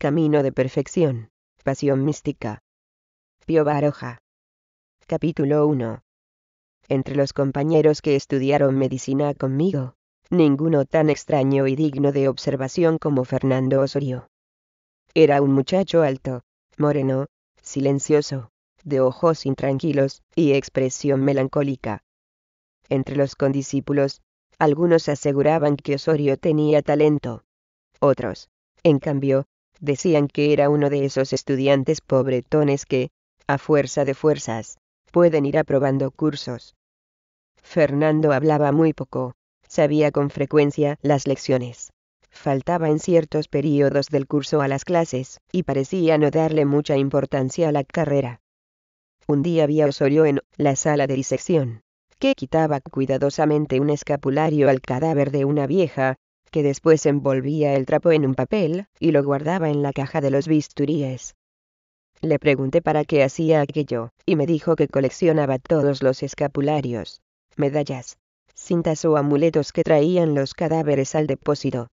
Camino de Perfección. Pasión Mística. Pío Baroja. Capítulo 1. Entre los compañeros que estudiaron medicina conmigo, ninguno tan extraño y digno de observación como Fernando Osorio. Era un muchacho alto, moreno, silencioso, de ojos intranquilos y expresión melancólica. Entre los condiscípulos, algunos aseguraban que Osorio tenía talento. Otros, en cambio, decían que era uno de esos estudiantes pobretones que, a fuerza de fuerzas, pueden ir aprobando cursos. Fernando hablaba muy poco, sabía con frecuencia las lecciones. Faltaba en ciertos períodos del curso a las clases, y parecía no darle mucha importancia a la carrera. Un día había a Osorio en la sala de disección, que quitaba cuidadosamente un escapulario al cadáver de una vieja, que después envolvía el trapo en un papel y lo guardaba en la caja de los bisturíes. Le pregunté para qué hacía aquello, y me dijo que coleccionaba todos los escapularios, medallas, cintas o amuletos que traían los cadáveres al depósito.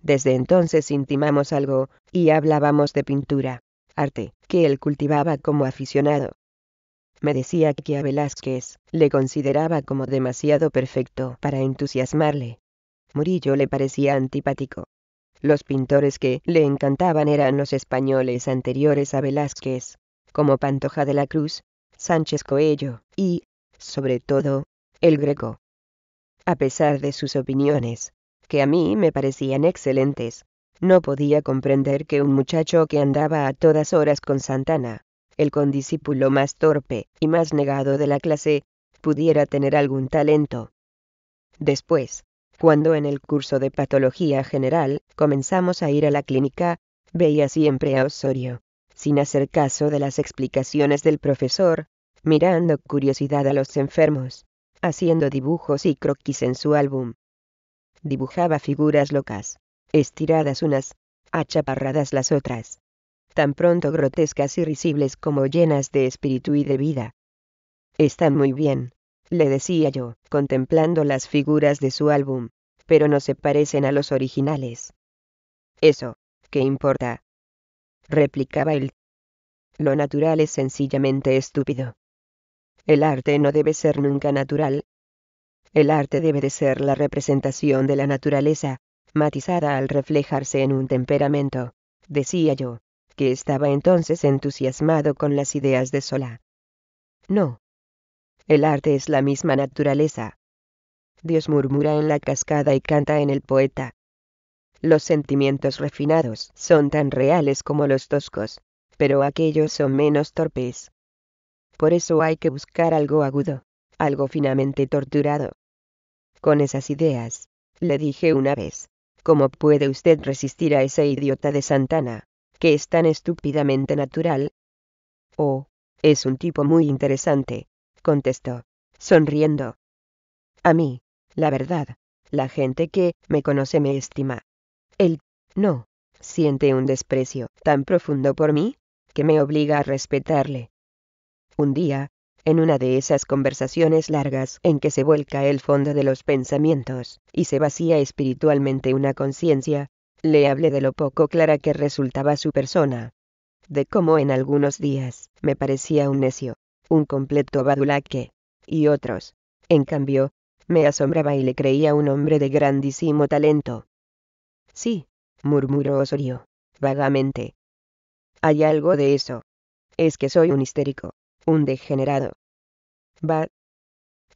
Desde entonces intimamos algo, y hablábamos de pintura, arte, que él cultivaba como aficionado. Me decía que a Velázquez le consideraba como demasiado perfecto para entusiasmarle, Murillo le parecía antipático. Los pintores que le encantaban eran los españoles anteriores a Velázquez, como Pantoja de la Cruz, Sánchez Coello y, sobre todo, el Greco. A pesar de sus opiniones, que a mí me parecían excelentes, no podía comprender que un muchacho que andaba a todas horas con Santana, el condiscípulo más torpe y más negado de la clase, pudiera tener algún talento. Después, cuando en el curso de patología general comenzamos a ir a la clínica, veía siempre a Osorio, sin hacer caso de las explicaciones del profesor, mirando curiosidad a los enfermos, haciendo dibujos y croquis en su álbum. Dibujaba figuras locas, estiradas unas, achaparradas las otras, tan pronto grotescas y risibles como llenas de espíritu y de vida. Están muy bien, le decía yo, contemplando las figuras de su álbum, pero no se parecen a los originales. Eso, ¿qué importa? replicaba él. Lo natural es sencillamente estúpido. El arte no debe ser nunca natural. El arte debe de ser la representación de la naturaleza, matizada al reflejarse en un temperamento, decía yo, que estaba entonces entusiasmado con las ideas de Sola. No, el arte es la misma naturaleza. Dios murmura en la cascada y canta en el poeta. Los sentimientos refinados son tan reales como los toscos, pero aquellos son menos torpes. Por eso hay que buscar algo agudo, algo finamente torturado. Con esas ideas, le dije una vez, ¿cómo puede usted resistir a ese idiota de Santana, que es tan estúpidamente natural? Oh, es un tipo muy interesante, contestó, sonriendo. A mí, la verdad, la gente que me conoce me estima. Él, no, siente un desprecio tan profundo por mí que me obliga a respetarle. Un día, en una de esas conversaciones largas en que se vuelca el fondo de los pensamientos y se vacía espiritualmente una conciencia, le hablé de lo poco clara que resultaba su persona, de cómo en algunos días me parecía un necio, un completo badulaque, y otros, en cambio, me asombraba y le creía un hombre de grandísimo talento. Sí, murmuró Osorio, vagamente. Hay algo de eso. Es que soy un histérico, un degenerado. Va.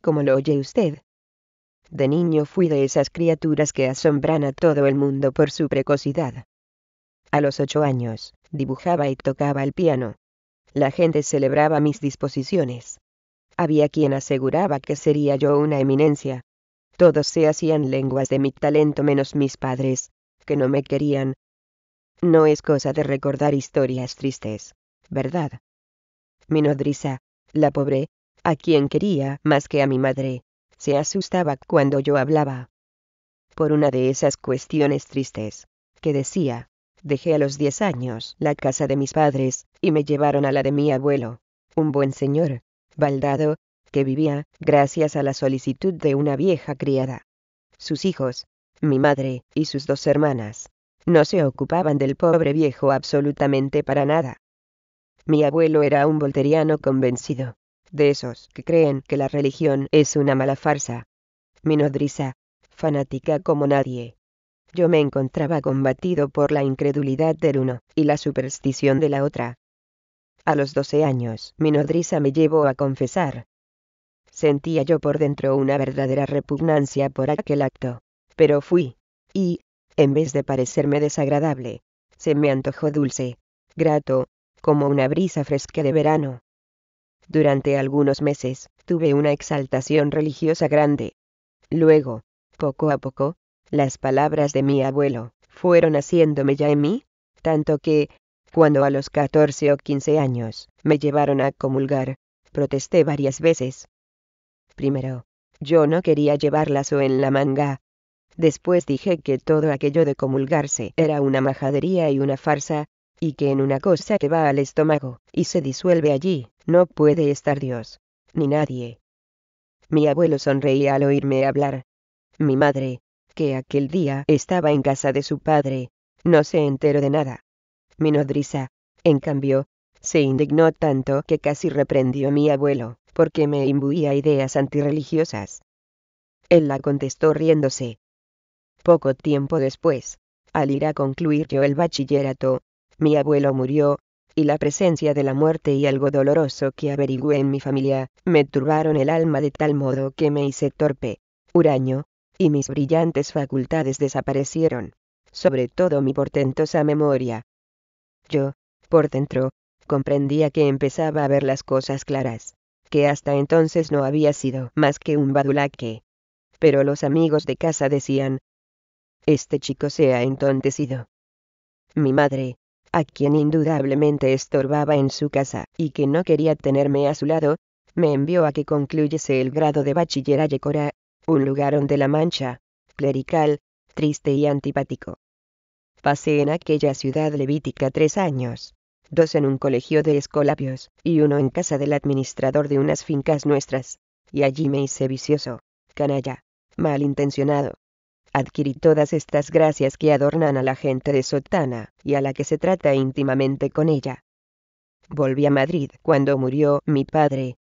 ¿Cómo lo oye usted? De niño fui de esas criaturas que asombran a todo el mundo por su precocidad. A los ocho años, dibujaba y tocaba el piano la gente celebraba mis disposiciones. Había quien aseguraba que sería yo una eminencia. Todos se hacían lenguas de mi talento menos mis padres, que no me querían. No es cosa de recordar historias tristes, ¿verdad? Mi nodriza, la pobre, a quien quería más que a mi madre, se asustaba cuando yo hablaba. Por una de esas cuestiones tristes, que decía, dejé a los diez años la casa de mis padres, y me llevaron a la de mi abuelo, un buen señor, baldado, que vivía, gracias a la solicitud de una vieja criada. Sus hijos, mi madre, y sus dos hermanas, no se ocupaban del pobre viejo absolutamente para nada. Mi abuelo era un volteriano convencido, de esos que creen que la religión es una mala farsa. Mi nodriza, fanática como nadie, yo me encontraba combatido por la incredulidad del uno y la superstición de la otra. A los doce años, mi nodriza me llevó a confesar. Sentía yo por dentro una verdadera repugnancia por aquel acto, pero fui, y, en vez de parecerme desagradable, se me antojó dulce, grato, como una brisa fresca de verano. Durante algunos meses, tuve una exaltación religiosa grande. Luego, poco a poco, las palabras de mi abuelo fueron haciéndome ya en mí, tanto que, cuando a los catorce o quince años me llevaron a comulgar, protesté varias veces. Primero, yo no quería llevarlas o en la manga. Después dije que todo aquello de comulgarse era una majadería y una farsa, y que en una cosa que va al estómago y se disuelve allí, no puede estar Dios, ni nadie. Mi abuelo sonreía al oírme hablar. Mi madre, que aquel día estaba en casa de su padre, no se enteró de nada. Mi nodriza, en cambio, se indignó tanto que casi reprendió a mi abuelo, porque me imbuía ideas antirreligiosas. Él la contestó riéndose. Poco tiempo después, al ir a concluir yo el bachillerato, mi abuelo murió, y la presencia de la muerte y algo doloroso que averigüé en mi familia, me turbaron el alma de tal modo que me hice torpe, huraño, y mis brillantes facultades desaparecieron, sobre todo mi portentosa memoria. Yo, por dentro, comprendía que empezaba a ver las cosas claras, que hasta entonces no había sido más que un badulaque. Pero los amigos de casa decían, este chico se ha entontecido. Mi madre, a quien indudablemente estorbaba en su casa y que no quería tenerme a su lado, me envió a que concluyese el grado de bachiller a un lugar donde la mancha, clerical, triste y antipático. Pasé en aquella ciudad levítica tres años, dos en un colegio de escolapios, y uno en casa del administrador de unas fincas nuestras, y allí me hice vicioso, canalla, malintencionado. Adquirí todas estas gracias que adornan a la gente de Sotana, y a la que se trata íntimamente con ella. Volví a Madrid cuando murió mi padre.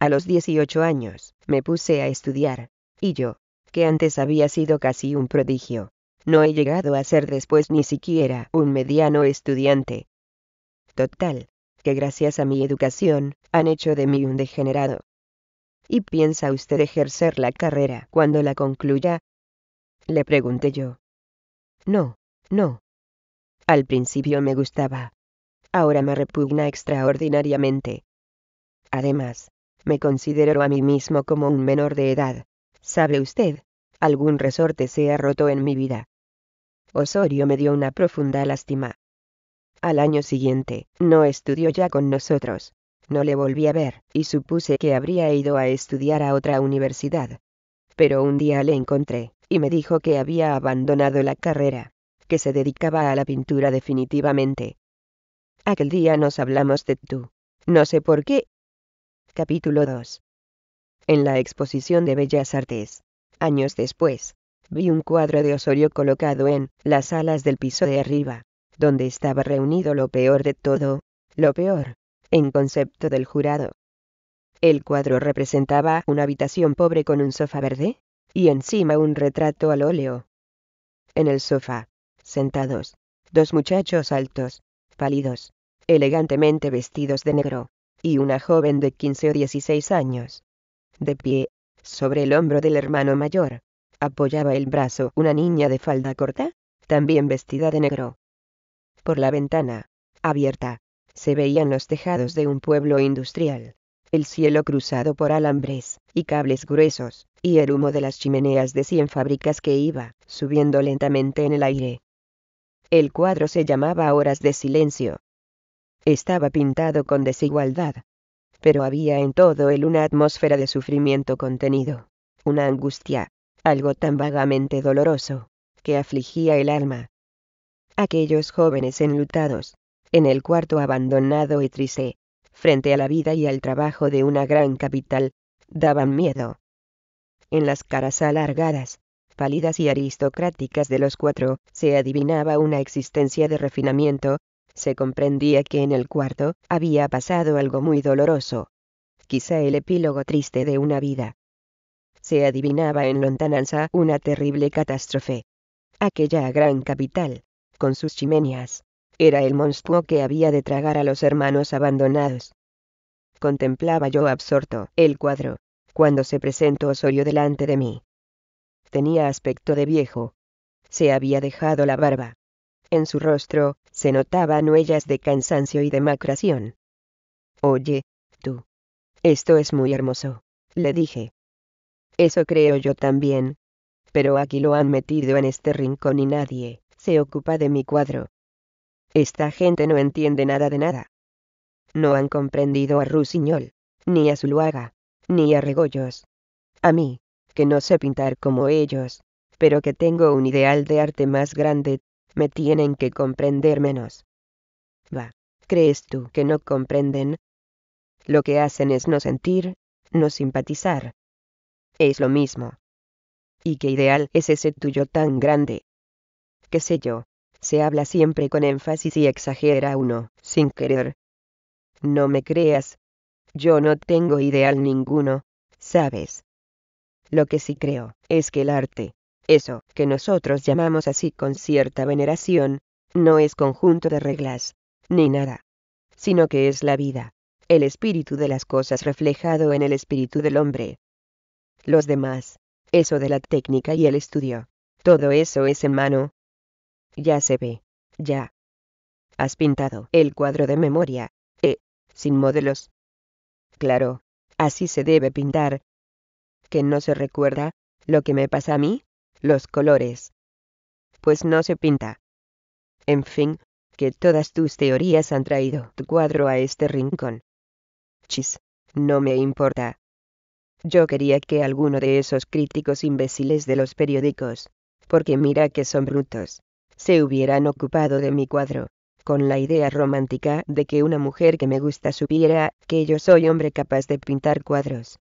A los 18 años, me puse a estudiar, y yo, que antes había sido casi un prodigio, no he llegado a ser después ni siquiera un mediano estudiante. Total, que gracias a mi educación, han hecho de mí un degenerado. ¿Y piensa usted ejercer la carrera cuando la concluya? Le pregunté yo. No, no. Al principio me gustaba. Ahora me repugna extraordinariamente. Además, me considero a mí mismo como un menor de edad, Sabe usted, algún resorte se ha roto en mi vida. Osorio me dio una profunda lástima. Al año siguiente, no estudió ya con nosotros. No le volví a ver, y supuse que habría ido a estudiar a otra universidad. Pero un día le encontré, y me dijo que había abandonado la carrera, que se dedicaba a la pintura definitivamente. Aquel día nos hablamos de tú. No sé por qué. Capítulo 2. En la exposición de Bellas Artes, años después, vi un cuadro de Osorio colocado en las alas del piso de arriba, donde estaba reunido lo peor de todo, lo peor, en concepto del jurado. El cuadro representaba una habitación pobre con un sofá verde, y encima un retrato al óleo. En el sofá, sentados, dos muchachos altos, pálidos, elegantemente vestidos de negro, y una joven de 15 o 16 años, de pie, sobre el hombro del hermano mayor. Apoyaba el brazo una niña de falda corta, también vestida de negro. Por la ventana, abierta, se veían los tejados de un pueblo industrial, el cielo cruzado por alambres y cables gruesos, y el humo de las chimeneas de cien fábricas que iba subiendo lentamente en el aire. El cuadro se llamaba Horas de Silencio. Estaba pintado con desigualdad, pero había en todo él una atmósfera de sufrimiento contenido, una angustia, algo tan vagamente doloroso, que afligía el alma. Aquellos jóvenes enlutados, en el cuarto abandonado y triste, frente a la vida y al trabajo de una gran capital, daban miedo. En las caras alargadas, pálidas y aristocráticas de los cuatro, se adivinaba una existencia de refinamiento, se comprendía que en el cuarto había pasado algo muy doloroso, quizá el epílogo triste de una vida. Se adivinaba en lontananza una terrible catástrofe. Aquella gran capital, con sus chimeneas, era el monstruo que había de tragar a los hermanos abandonados. Contemplaba yo absorto el cuadro, cuando se presentó Osorio delante de mí. Tenía aspecto de viejo. Se había dejado la barba. En su rostro se notaban huellas de cansancio y demacración. Oye, tú. Esto es muy hermoso, le dije. Eso creo yo también. Pero aquí lo han metido en este rincón y nadie se ocupa de mi cuadro. Esta gente no entiende nada de nada. No han comprendido a Rusiñol, ni a Zuluaga, ni a Regoyos. A mí, que no sé pintar como ellos, pero que tengo un ideal de arte más grande, me tienen que comprender menos. Va, ¿crees tú que no comprenden? Lo que hacen es no sentir, no simpatizar. Es lo mismo. ¿Y qué ideal es ese tuyo tan grande? ¿Qué sé yo? Se habla siempre con énfasis y exagera uno, sin querer. No me creas. Yo no tengo ideal ninguno, ¿sabes? Lo que sí creo es que el arte, eso que nosotros llamamos así con cierta veneración, no es conjunto de reglas, ni nada, sino que es la vida, el espíritu de las cosas reflejado en el espíritu del hombre. Los demás, eso de la técnica y el estudio, todo eso es en mano. Ya se ve, ya. Has pintado el cuadro de memoria, eh, sin modelos. Claro, así se debe pintar. ¿Que no se recuerda lo que me pasa a mí? los colores. Pues no se pinta. En fin, que todas tus teorías han traído tu cuadro a este rincón. Chis, no me importa. Yo quería que alguno de esos críticos imbéciles de los periódicos, porque mira que son brutos, se hubieran ocupado de mi cuadro, con la idea romántica de que una mujer que me gusta supiera que yo soy hombre capaz de pintar cuadros.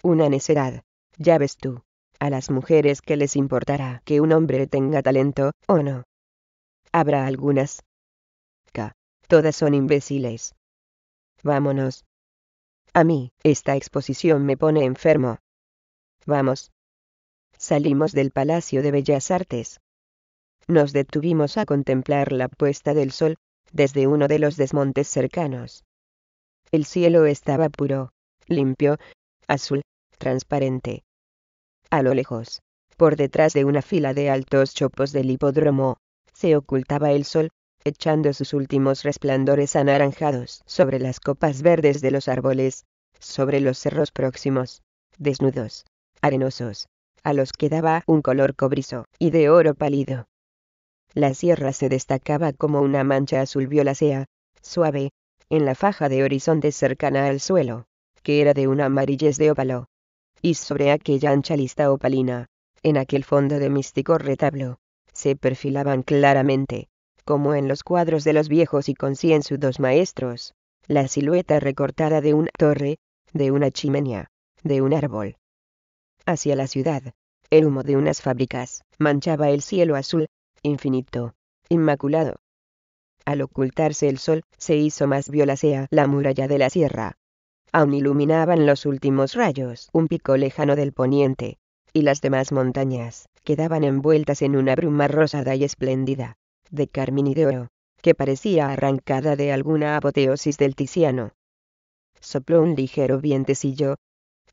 Una necedad, ya ves tú. A las mujeres que les importará que un hombre tenga talento, o no. Habrá algunas. K. Todas son imbéciles. Vámonos. A mí, esta exposición me pone enfermo. Vamos. Salimos del Palacio de Bellas Artes. Nos detuvimos a contemplar la puesta del sol, desde uno de los desmontes cercanos. El cielo estaba puro, limpio, azul, transparente. A lo lejos, por detrás de una fila de altos chopos del hipódromo, se ocultaba el sol, echando sus últimos resplandores anaranjados sobre las copas verdes de los árboles, sobre los cerros próximos, desnudos, arenosos, a los que daba un color cobrizo y de oro pálido. La sierra se destacaba como una mancha azul violácea, suave, en la faja de horizonte cercana al suelo, que era de una amarillez de óvalo y sobre aquella ancha lista opalina, en aquel fondo de místico retablo, se perfilaban claramente, como en los cuadros de los viejos y concienzudos maestros, la silueta recortada de una torre, de una chimenea, de un árbol. Hacia la ciudad, el humo de unas fábricas manchaba el cielo azul, infinito, inmaculado. Al ocultarse el sol, se hizo más violacea la muralla de la sierra, aún iluminaban los últimos rayos, un pico lejano del poniente, y las demás montañas, quedaban envueltas en una bruma rosada y espléndida, de carmín y de oro, que parecía arrancada de alguna apoteosis del Tiziano. Sopló un ligero vientecillo.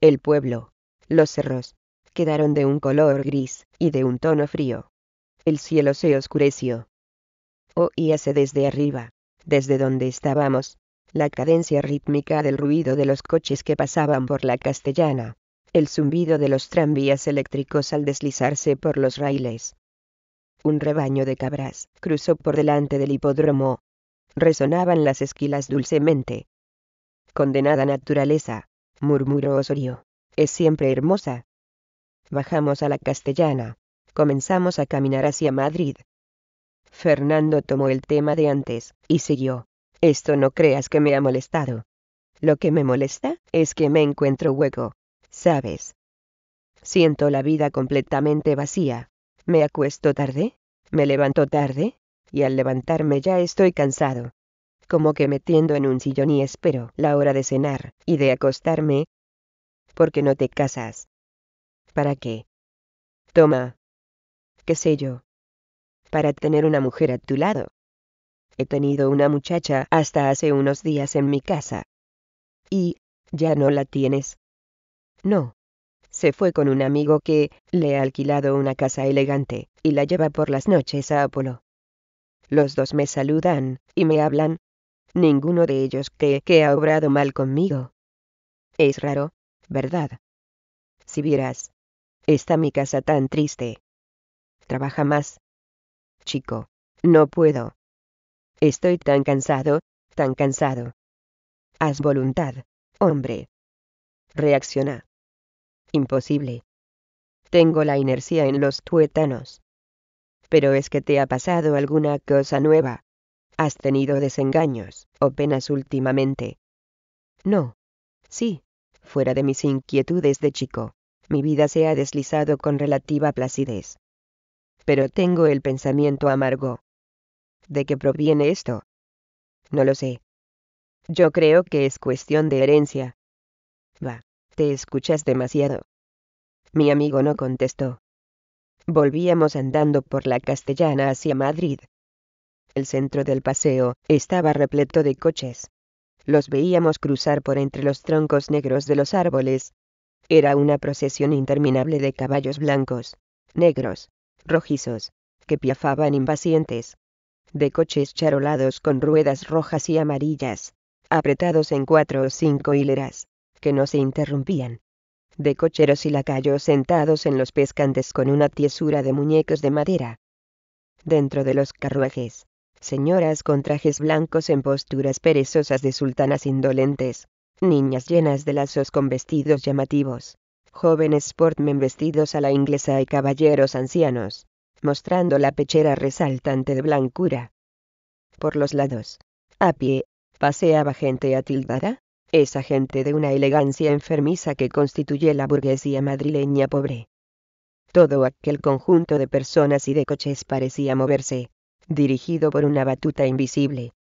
El pueblo, los cerros, quedaron de un color gris y de un tono frío. El cielo se oscureció. Oíase desde arriba, desde donde estábamos, la cadencia rítmica del ruido de los coches que pasaban por la castellana, el zumbido de los tranvías eléctricos al deslizarse por los raíles. Un rebaño de cabras cruzó por delante del hipódromo. Resonaban las esquilas dulcemente. Condenada naturaleza, murmuró Osorio, es siempre hermosa. Bajamos a la castellana. Comenzamos a caminar hacia Madrid. Fernando tomó el tema de antes, y siguió. Esto no creas que me ha molestado. Lo que me molesta es que me encuentro hueco, ¿sabes? Siento la vida completamente vacía. Me acuesto tarde, me levanto tarde, y al levantarme ya estoy cansado. Como que me tiendo en un sillón y espero la hora de cenar y de acostarme. ¿Por qué no te casas. ¿Para qué? Toma. ¿Qué sé yo? Para tener una mujer a tu lado. He tenido una muchacha hasta hace unos días en mi casa. ¿Y ya no la tienes? No. Se fue con un amigo que le ha alquilado una casa elegante y la lleva por las noches a Apolo. Los dos me saludan y me hablan. Ninguno de ellos cree que ha obrado mal conmigo. Es raro, ¿verdad? Si vieras, está mi casa tan triste. Trabaja más. Chico, no puedo. Estoy tan cansado, tan cansado. Haz voluntad, hombre. Reacciona. Imposible. Tengo la inercia en los tuétanos. Pero es que te ha pasado alguna cosa nueva. Has tenido desengaños, o penas últimamente. No. Sí. Fuera de mis inquietudes de chico, mi vida se ha deslizado con relativa placidez. Pero tengo el pensamiento amargo, de qué proviene esto? No lo sé. Yo creo que es cuestión de herencia. Va, te escuchas demasiado. Mi amigo no contestó. Volvíamos andando por la castellana hacia Madrid. El centro del paseo estaba repleto de coches. Los veíamos cruzar por entre los troncos negros de los árboles. Era una procesión interminable de caballos blancos, negros, rojizos, que piafaban impacientes, de coches charolados con ruedas rojas y amarillas, apretados en cuatro o cinco hileras, que no se interrumpían, de cocheros y lacayos sentados en los pescantes con una tiesura de muñecos de madera. Dentro de los carruajes, señoras con trajes blancos en posturas perezosas de sultanas indolentes, niñas llenas de lazos con vestidos llamativos, jóvenes sportmen vestidos a la inglesa y caballeros ancianos, mostrando la pechera resaltante de blancura. Por los lados, a pie, paseaba gente atildada, esa gente de una elegancia enfermiza que constituye la burguesía madrileña pobre. Todo aquel conjunto de personas y de coches parecía moverse, dirigido por una batuta invisible.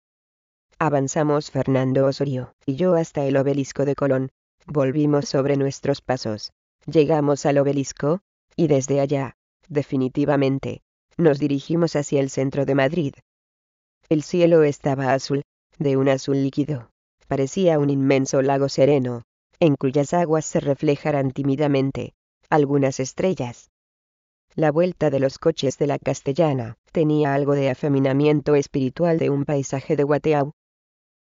Avanzamos Fernando Osorio y yo hasta el obelisco de Colón, volvimos sobre nuestros pasos, llegamos al obelisco, y desde allá, Definitivamente, nos dirigimos hacia el centro de Madrid. El cielo estaba azul, de un azul líquido. Parecía un inmenso lago sereno, en cuyas aguas se reflejaran tímidamente algunas estrellas. La vuelta de los coches de la castellana tenía algo de afeminamiento espiritual de un paisaje de Guateau.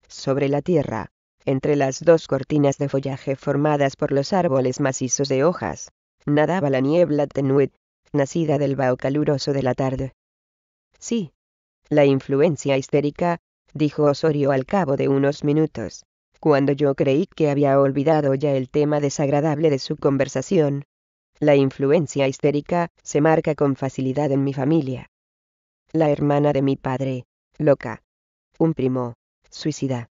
Sobre la tierra, entre las dos cortinas de follaje formadas por los árboles macizos de hojas, nadaba la niebla tenue nacida del vaho caluroso de la tarde. Sí. La influencia histérica, dijo Osorio al cabo de unos minutos, cuando yo creí que había olvidado ya el tema desagradable de su conversación. La influencia histérica se marca con facilidad en mi familia. La hermana de mi padre, loca. Un primo, suicida.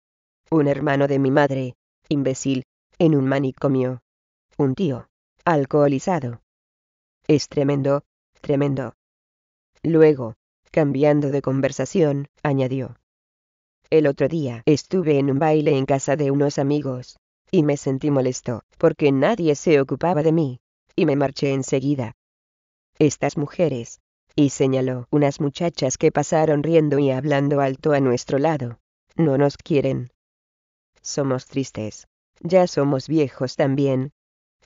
Un hermano de mi madre, imbécil, en un manicomio. Un tío, alcoholizado. Es tremendo, tremendo. Luego, cambiando de conversación, añadió. El otro día estuve en un baile en casa de unos amigos, y me sentí molesto, porque nadie se ocupaba de mí, y me marché enseguida. Estas mujeres, y señaló unas muchachas que pasaron riendo y hablando alto a nuestro lado, no nos quieren. Somos tristes. Ya somos viejos también.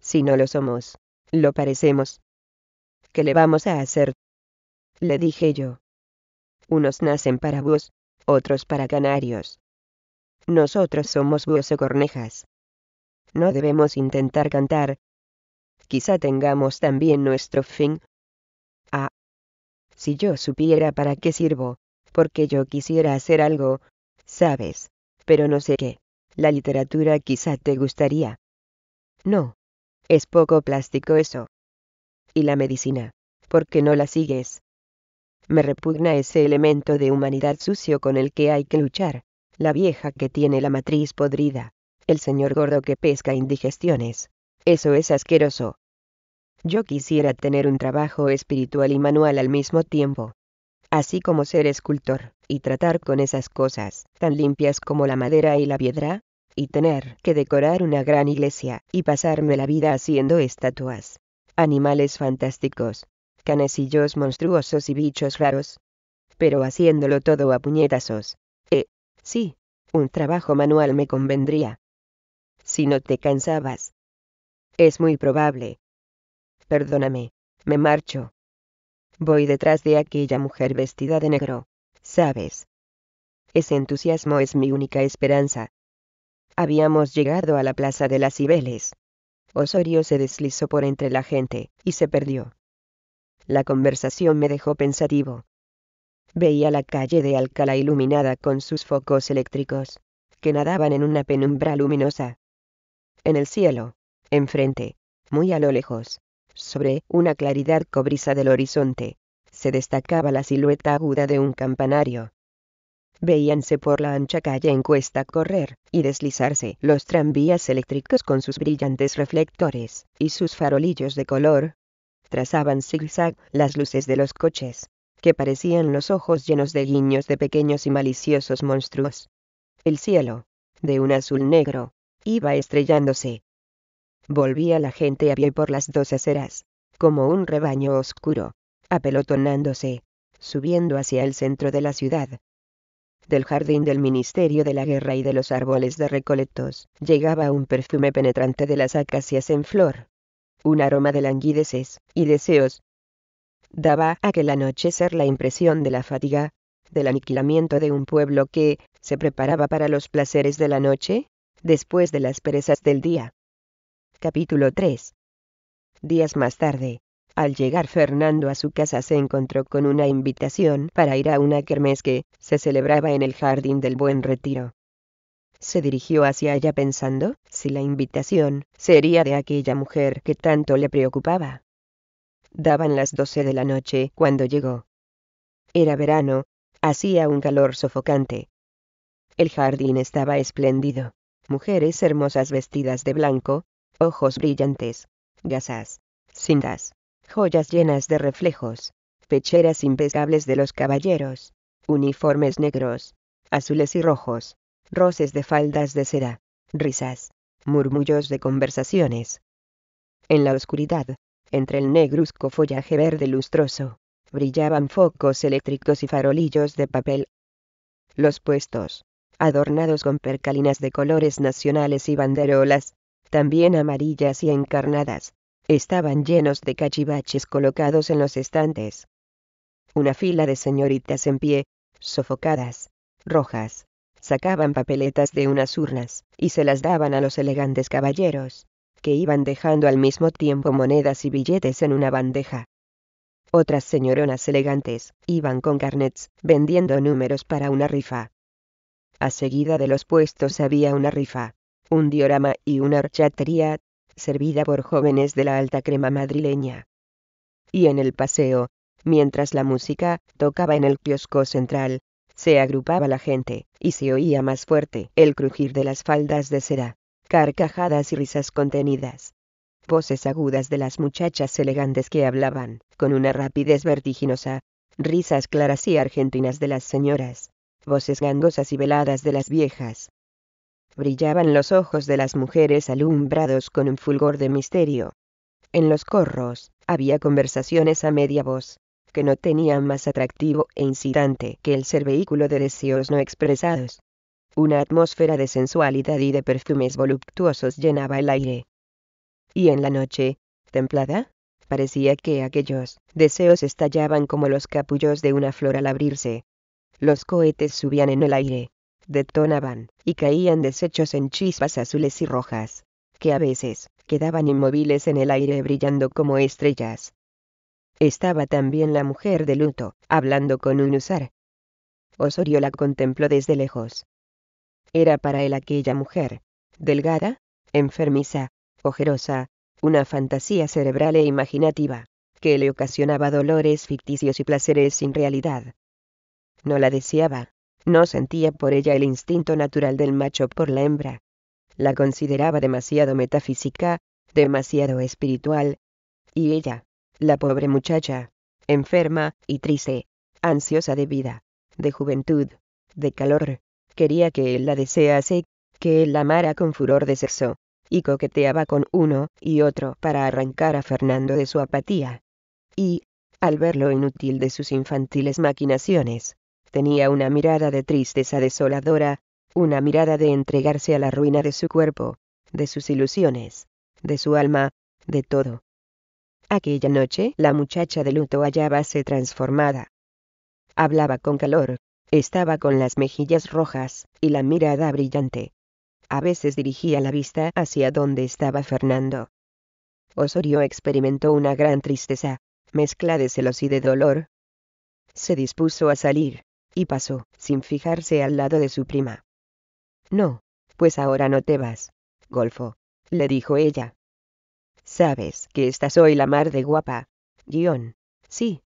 Si no lo somos, lo parecemos. ¿Qué le vamos a hacer? Le dije yo. Unos nacen para búhos, otros para canarios. Nosotros somos búhos o cornejas. No debemos intentar cantar. Quizá tengamos también nuestro fin. Ah. Si yo supiera para qué sirvo, porque yo quisiera hacer algo, sabes, pero no sé qué. La literatura quizá te gustaría. No. Es poco plástico eso y la medicina, porque no la sigues. Me repugna ese elemento de humanidad sucio con el que hay que luchar, la vieja que tiene la matriz podrida, el señor gordo que pesca indigestiones. Eso es asqueroso. Yo quisiera tener un trabajo espiritual y manual al mismo tiempo. Así como ser escultor, y tratar con esas cosas, tan limpias como la madera y la piedra, y tener que decorar una gran iglesia, y pasarme la vida haciendo estatuas, animales fantásticos, canecillos monstruosos y bichos raros. Pero haciéndolo todo a puñetazos. Eh, sí, un trabajo manual me convendría. Si no te cansabas. Es muy probable. Perdóname, me marcho. Voy detrás de aquella mujer vestida de negro, ¿sabes? Ese entusiasmo es mi única esperanza. Habíamos llegado a la Plaza de las Cibeles. Osorio se deslizó por entre la gente, y se perdió. La conversación me dejó pensativo. Veía la calle de Alcalá iluminada con sus focos eléctricos, que nadaban en una penumbra luminosa. En el cielo, enfrente, muy a lo lejos, sobre una claridad cobriza del horizonte, se destacaba la silueta aguda de un campanario. Veíanse por la ancha calle en cuesta correr y deslizarse los tranvías eléctricos con sus brillantes reflectores y sus farolillos de color. Trazaban zigzag las luces de los coches, que parecían los ojos llenos de guiños de pequeños y maliciosos monstruos. El cielo, de un azul negro, iba estrellándose. Volvía la gente a pie por las dos aceras, como un rebaño oscuro, apelotonándose, subiendo hacia el centro de la ciudad, del jardín del Ministerio de la Guerra y de los árboles de recoletos, llegaba un perfume penetrante de las acacias en flor. Un aroma de languideces y deseos. Daba aquel anochecer la impresión de la fatiga, del aniquilamiento de un pueblo que se preparaba para los placeres de la noche, después de las perezas del día. Capítulo 3. Días más tarde, al llegar Fernando a su casa se encontró con una invitación para ir a una kermés que se celebraba en el jardín del Buen Retiro. Se dirigió hacia allá pensando si la invitación sería de aquella mujer que tanto le preocupaba. Daban las doce de la noche cuando llegó. Era verano, hacía un calor sofocante. El jardín estaba espléndido. Mujeres hermosas vestidas de blanco, ojos brillantes, gasas, cintas, joyas llenas de reflejos, pecheras impecables de los caballeros, uniformes negros, azules y rojos, roces de faldas de seda, risas, murmullos de conversaciones. En la oscuridad, entre el negruzco follaje verde lustroso, brillaban focos eléctricos y farolillos de papel. Los puestos, adornados con percalinas de colores nacionales y banderolas, también amarillas y encarnadas, estaban llenos de cachivaches colocados en los estantes. Una fila de señoritas en pie, sofocadas, rojas, sacaban papeletas de unas urnas, y se las daban a los elegantes caballeros, que iban dejando al mismo tiempo monedas y billetes en una bandeja. Otras señoronas elegantes iban con carnets, vendiendo números para una rifa. A seguida de los puestos había una rifa, un diorama y una horchatería, servida por jóvenes de la alta crema madrileña. Y en el paseo, mientras la música tocaba en el kiosco central, se agrupaba la gente, y se oía más fuerte el crujir de las faldas de seda, carcajadas y risas contenidas. Voces agudas de las muchachas elegantes que hablaban, con una rapidez vertiginosa, risas claras y argentinas de las señoras, voces gangosas y veladas de las viejas, brillaban los ojos de las mujeres alumbrados con un fulgor de misterio. En los corros, había conversaciones a media voz, que no tenían más atractivo e incitante que el ser vehículo de deseos no expresados. Una atmósfera de sensualidad y de perfumes voluptuosos llenaba el aire. Y en la noche, templada, parecía que aquellos deseos estallaban como los capullos de una flor al abrirse. Los cohetes subían en el aire, detonaban, y caían deshechos en chispas azules y rojas, que a veces, quedaban inmóviles en el aire brillando como estrellas. Estaba también la mujer de luto, hablando con un usar. Osorio la contempló desde lejos. Era para él aquella mujer, delgada, enfermiza, ojerosa, una fantasía cerebral e imaginativa, que le ocasionaba dolores ficticios y placeres sin realidad. No la deseaba, no sentía por ella el instinto natural del macho por la hembra. La consideraba demasiado metafísica, demasiado espiritual. Y ella, la pobre muchacha, enferma y triste, ansiosa de vida, de juventud, de calor, quería que él la desease, que él la amara con furor de sexo, y coqueteaba con uno y otro para arrancar a Fernando de su apatía. Y, al ver lo inútil de sus infantiles maquinaciones, Tenía una mirada de tristeza desoladora, una mirada de entregarse a la ruina de su cuerpo, de sus ilusiones, de su alma, de todo. Aquella noche, la muchacha de luto hallábase transformada. Hablaba con calor, estaba con las mejillas rojas y la mirada brillante. A veces dirigía la vista hacia donde estaba Fernando. Osorio experimentó una gran tristeza, mezcla de celos y de dolor. Se dispuso a salir, y pasó, sin fijarse al lado de su prima. No, pues ahora no te vas, Golfo, le dijo ella. Sabes que estás hoy la mar de guapa. Guión. Sí.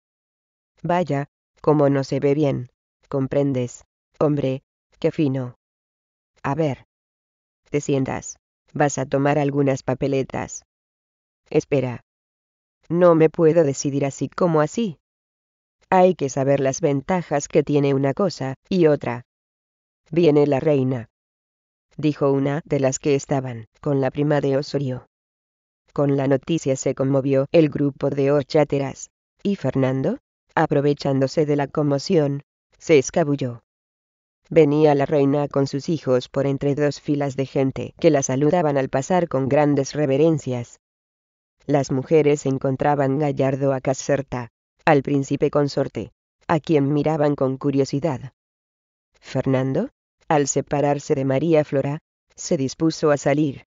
Vaya, como no se ve bien. Comprendes, hombre, qué fino. A ver. Te sientas. Vas a tomar algunas papeletas. Espera. No me puedo decidir así como así hay que saber las ventajas que tiene una cosa y otra. Viene la reina, dijo una de las que estaban, con la prima de Osorio. Con la noticia se conmovió el grupo de horchateras, y Fernando, aprovechándose de la conmoción, se escabulló. Venía la reina con sus hijos por entre dos filas de gente que la saludaban al pasar con grandes reverencias. Las mujeres encontraban gallardo a Caserta, al príncipe consorte, a quien miraban con curiosidad. Fernando, al separarse de María Flora, se dispuso a salir.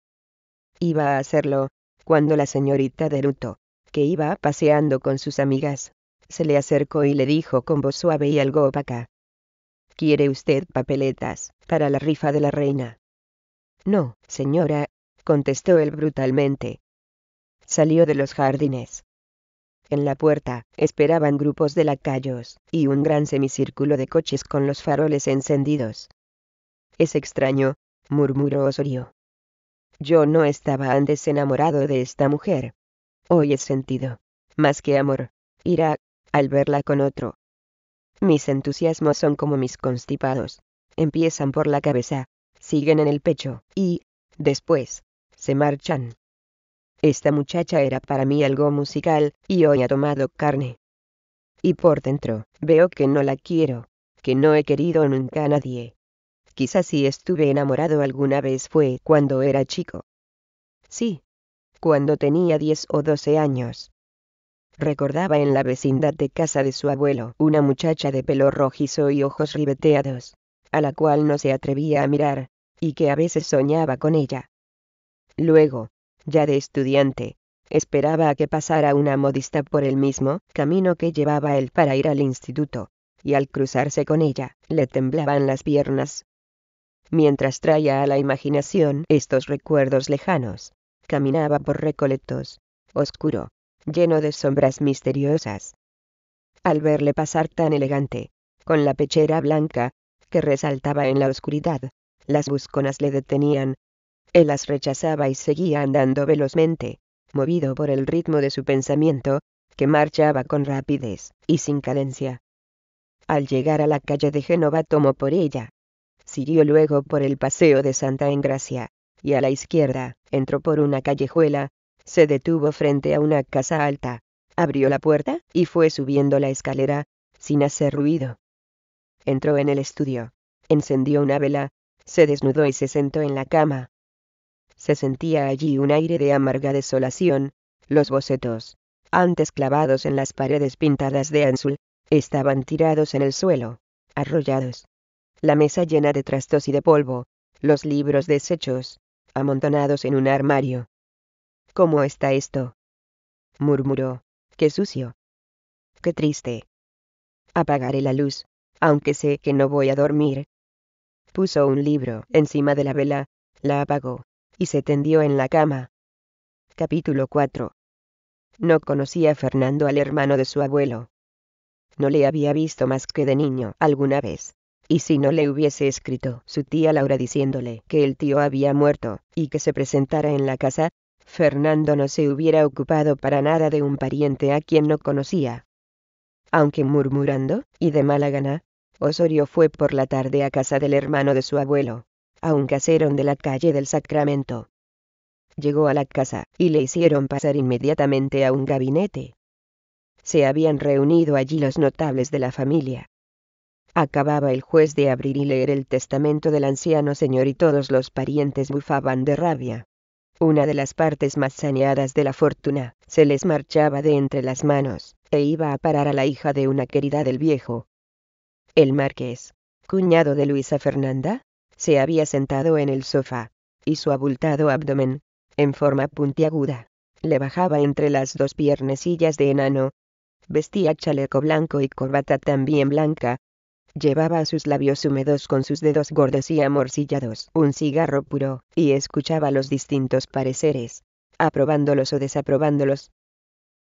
Iba a hacerlo, cuando la señorita de que iba paseando con sus amigas, se le acercó y le dijo con voz suave y algo opaca. ¿Quiere usted papeletas para la rifa de la reina? No, señora, contestó él brutalmente. Salió de los jardines, en la puerta, esperaban grupos de lacayos, y un gran semicírculo de coches con los faroles encendidos. Es extraño, murmuró Osorio. Yo no estaba antes enamorado de esta mujer. Hoy he sentido, más que amor, irá, al verla con otro. Mis entusiasmos son como mis constipados. Empiezan por la cabeza, siguen en el pecho, y, después, se marchan, esta muchacha era para mí algo musical, y hoy ha tomado carne. Y por dentro, veo que no la quiero, que no he querido nunca a nadie. Quizás si estuve enamorado alguna vez fue cuando era chico. Sí. Cuando tenía 10 o 12 años. Recordaba en la vecindad de casa de su abuelo una muchacha de pelo rojizo y ojos ribeteados, a la cual no se atrevía a mirar, y que a veces soñaba con ella. Luego, ya de estudiante, esperaba a que pasara una modista por el mismo camino que llevaba él para ir al instituto, y al cruzarse con ella, le temblaban las piernas. Mientras traía a la imaginación estos recuerdos lejanos, caminaba por recoletos, oscuro, lleno de sombras misteriosas. Al verle pasar tan elegante, con la pechera blanca, que resaltaba en la oscuridad, las busconas le detenían, él las rechazaba y seguía andando velozmente, movido por el ritmo de su pensamiento, que marchaba con rapidez y sin cadencia. Al llegar a la calle de Génova tomó por ella. Siguió luego por el paseo de Santa Engracia, y a la izquierda, entró por una callejuela, se detuvo frente a una casa alta, abrió la puerta y fue subiendo la escalera, sin hacer ruido. Entró en el estudio, encendió una vela, se desnudó y se sentó en la cama se sentía allí un aire de amarga desolación, los bocetos, antes clavados en las paredes pintadas de Ansul, estaban tirados en el suelo, arrollados. La mesa llena de trastos y de polvo, los libros deshechos, amontonados en un armario. ¿Cómo está esto? murmuró. Qué sucio. Qué triste. Apagaré la luz, aunque sé que no voy a dormir. Puso un libro encima de la vela, la apagó y se tendió en la cama. Capítulo 4. No conocía Fernando al hermano de su abuelo. No le había visto más que de niño alguna vez. Y si no le hubiese escrito su tía Laura diciéndole que el tío había muerto, y que se presentara en la casa, Fernando no se hubiera ocupado para nada de un pariente a quien no conocía. Aunque murmurando, y de mala gana, Osorio fue por la tarde a casa del hermano de su abuelo, a un casero de la calle del Sacramento. Llegó a la casa, y le hicieron pasar inmediatamente a un gabinete. Se habían reunido allí los notables de la familia. Acababa el juez de abrir y leer el testamento del anciano señor y todos los parientes bufaban de rabia. Una de las partes más saneadas de la fortuna, se les marchaba de entre las manos, e iba a parar a la hija de una querida del viejo. El marqués, cuñado de Luisa Fernanda, se había sentado en el sofá, y su abultado abdomen, en forma puntiaguda, le bajaba entre las dos piernecillas de enano. Vestía chaleco blanco y corbata también blanca. Llevaba a sus labios húmedos con sus dedos gordos y amorcillados un cigarro puro, y escuchaba los distintos pareceres, aprobándolos o desaprobándolos.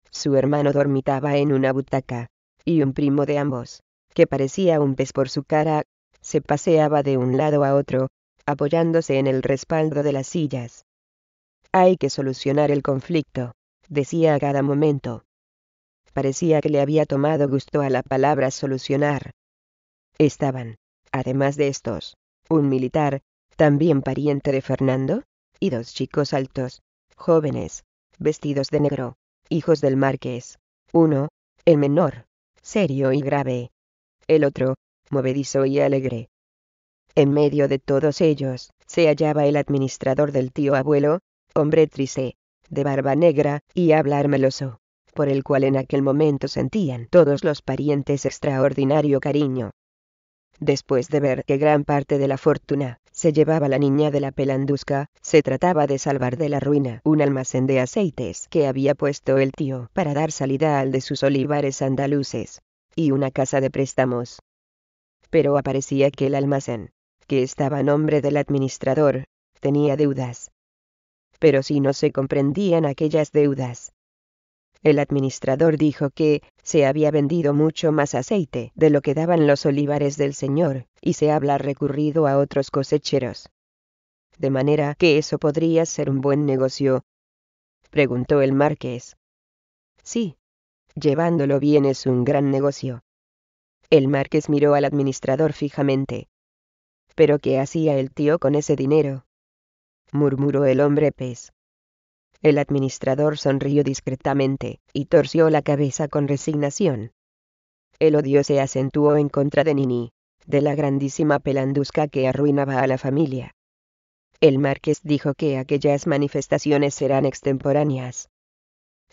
Su hermano dormitaba en una butaca, y un primo de ambos, que parecía un pez por su cara, se paseaba de un lado a otro, apoyándose en el respaldo de las sillas. Hay que solucionar el conflicto, decía a cada momento. Parecía que le había tomado gusto a la palabra solucionar. Estaban, además de estos, un militar, también pariente de Fernando, y dos chicos altos, jóvenes, vestidos de negro, hijos del marqués. Uno, el menor, serio y grave. El otro, movedizo y alegre. En medio de todos ellos, se hallaba el administrador del tío abuelo, hombre triste, de barba negra y hablar meloso, por el cual en aquel momento sentían todos los parientes extraordinario cariño. Después de ver que gran parte de la fortuna se llevaba la niña de la pelandusca, se trataba de salvar de la ruina un almacén de aceites que había puesto el tío para dar salida al de sus olivares andaluces, y una casa de préstamos pero aparecía que el almacén, que estaba a nombre del administrador, tenía deudas. Pero si no se comprendían aquellas deudas. El administrador dijo que se había vendido mucho más aceite de lo que daban los olivares del Señor, y se habla recurrido a otros cosecheros. De manera que eso podría ser un buen negocio. Preguntó el marqués. Sí, llevándolo bien es un gran negocio. El marqués miró al administrador fijamente. ¿Pero qué hacía el tío con ese dinero? murmuró el hombre pez. El administrador sonrió discretamente y torció la cabeza con resignación. El odio se acentuó en contra de Nini, de la grandísima pelandusca que arruinaba a la familia. El marqués dijo que aquellas manifestaciones serán extemporáneas.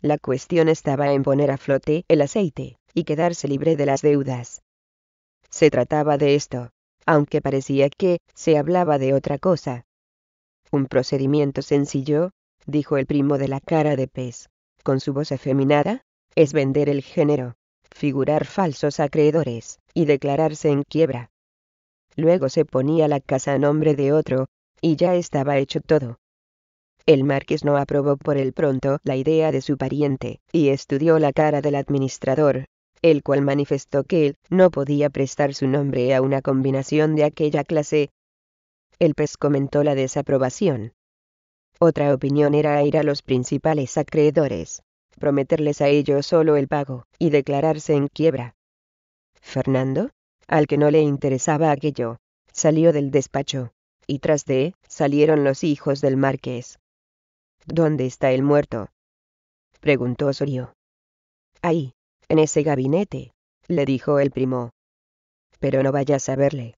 La cuestión estaba en poner a flote el aceite y quedarse libre de las deudas. Se trataba de esto, aunque parecía que se hablaba de otra cosa. Un procedimiento sencillo, dijo el primo de la cara de pez, con su voz efeminada, es vender el género, figurar falsos acreedores, y declararse en quiebra. Luego se ponía la casa a nombre de otro, y ya estaba hecho todo. El marqués no aprobó por el pronto la idea de su pariente, y estudió la cara del administrador, el cual manifestó que él no podía prestar su nombre a una combinación de aquella clase. El pez comentó la desaprobación. Otra opinión era ir a los principales acreedores, prometerles a ellos solo el pago, y declararse en quiebra. Fernando, al que no le interesaba aquello, salió del despacho, y tras de salieron los hijos del marqués. ¿Dónde está el muerto? preguntó Osorio. Ahí, en ese gabinete, le dijo el primo. Pero no vayas a verle.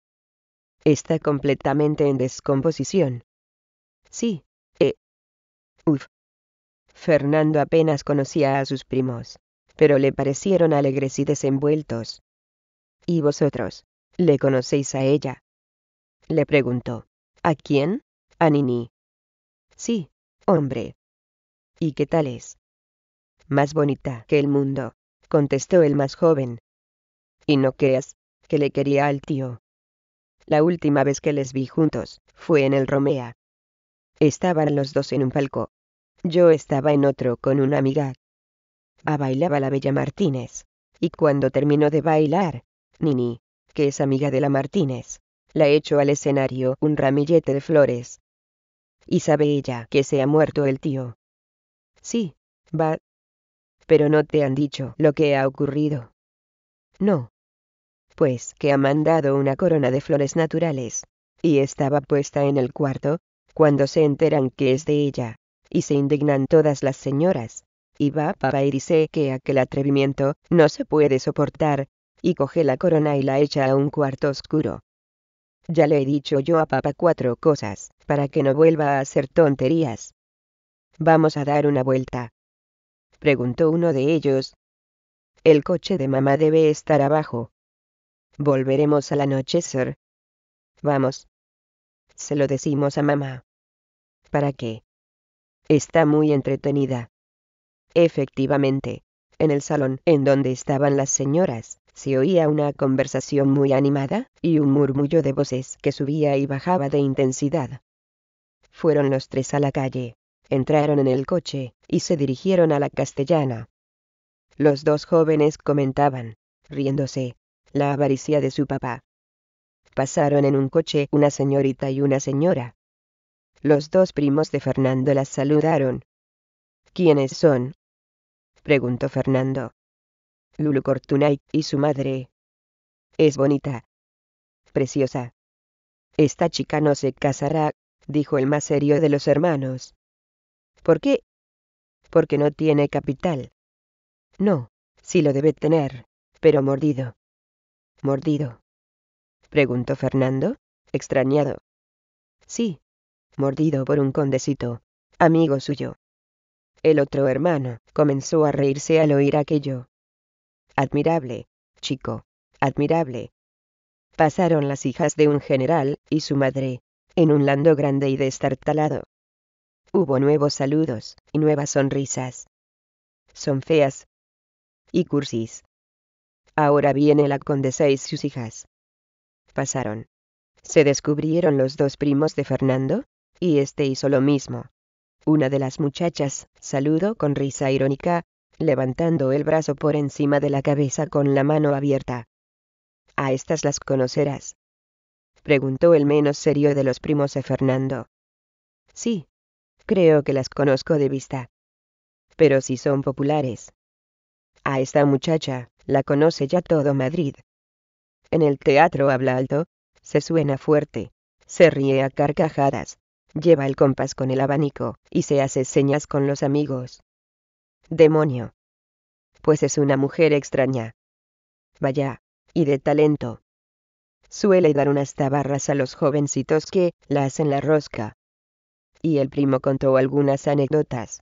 Está completamente en descomposición. Sí, eh. Uf. Fernando apenas conocía a sus primos, pero le parecieron alegres y desenvueltos. ¿Y vosotros? ¿Le conocéis a ella? Le preguntó. ¿A quién? A Nini. Sí, hombre. ¿Y qué tal es? Más bonita que el mundo contestó el más joven. Y no creas, que le quería al tío. La última vez que les vi juntos, fue en el Romea. Estaban los dos en un palco. Yo estaba en otro con una amiga. A bailaba la Bella Martínez. Y cuando terminó de bailar, Nini, que es amiga de la Martínez, la echó al escenario un ramillete de flores. Y sabe ella que se ha muerto el tío. Sí, va, pero no te han dicho lo que ha ocurrido. No. Pues que ha mandado una corona de flores naturales, y estaba puesta en el cuarto, cuando se enteran que es de ella, y se indignan todas las señoras, y va papá y dice que aquel atrevimiento no se puede soportar, y coge la corona y la echa a un cuarto oscuro. Ya le he dicho yo a papá cuatro cosas, para que no vuelva a hacer tonterías. Vamos a dar una vuelta, preguntó uno de ellos. El coche de mamá debe estar abajo. Volveremos a la noche, sir». Vamos. Se lo decimos a mamá. ¿Para qué? Está muy entretenida. Efectivamente, en el salón en donde estaban las señoras, se oía una conversación muy animada, y un murmullo de voces que subía y bajaba de intensidad. Fueron los tres a la calle entraron en el coche, y se dirigieron a la castellana. Los dos jóvenes comentaban, riéndose, la avaricia de su papá. Pasaron en un coche una señorita y una señora. Los dos primos de Fernando las saludaron. ¿Quiénes son? preguntó Fernando. Lulu Cortunay y su madre. Es bonita. Preciosa. Esta chica no se casará, dijo el más serio de los hermanos. ¿Por qué? Porque no tiene capital. No, sí lo debe tener, pero mordido. Mordido. Preguntó Fernando, extrañado. Sí, mordido por un condecito, amigo suyo. El otro hermano comenzó a reírse al oír aquello. Admirable, chico, admirable. Pasaron las hijas de un general y su madre, en un lando grande y destartalado. Hubo nuevos saludos, y nuevas sonrisas. Son feas. Y cursis. Ahora viene la condesa y sus hijas. Pasaron. Se descubrieron los dos primos de Fernando, y este hizo lo mismo. Una de las muchachas saludó con risa irónica, levantando el brazo por encima de la cabeza con la mano abierta. ¿A estas las conocerás? preguntó el menos serio de los primos de Fernando. Sí, Creo que las conozco de vista. Pero si son populares. A esta muchacha la conoce ya todo Madrid. En el teatro habla alto, se suena fuerte, se ríe a carcajadas, lleva el compás con el abanico y se hace señas con los amigos. Demonio. Pues es una mujer extraña. Vaya, y de talento. Suele dar unas tabarras a los jovencitos que la hacen la rosca y el primo contó algunas anécdotas.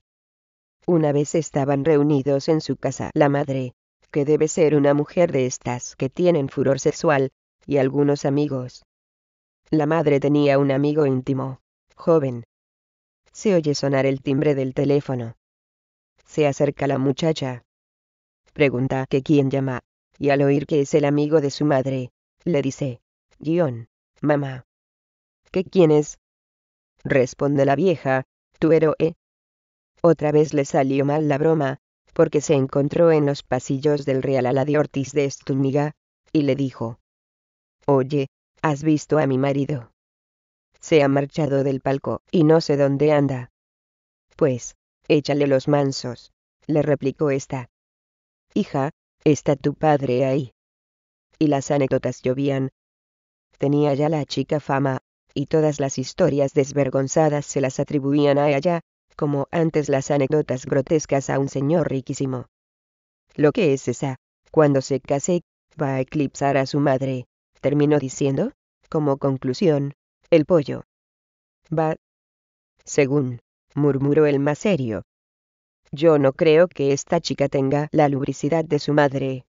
Una vez estaban reunidos en su casa la madre, que debe ser una mujer de estas que tienen furor sexual, y algunos amigos. La madre tenía un amigo íntimo, joven. Se oye sonar el timbre del teléfono. Se acerca la muchacha. Pregunta que quién llama, y al oír que es el amigo de su madre, le dice, guión, mamá. ¿Qué quién es? responde la vieja, tu héroe. Eh". Otra vez le salió mal la broma, porque se encontró en los pasillos del Real ala de Ortiz de Estúñiga, y le dijo. Oye, ¿has visto a mi marido? Se ha marchado del palco y no sé dónde anda. Pues, échale los mansos, le replicó esta. Hija, está tu padre ahí. Y las anécdotas llovían. Tenía ya la chica fama y todas las historias desvergonzadas se las atribuían a ella, como antes las anécdotas grotescas a un señor riquísimo. Lo que es esa, cuando se case, va a eclipsar a su madre, terminó diciendo, como conclusión, el pollo. Va. Según, murmuró el más serio. Yo no creo que esta chica tenga la lubricidad de su madre.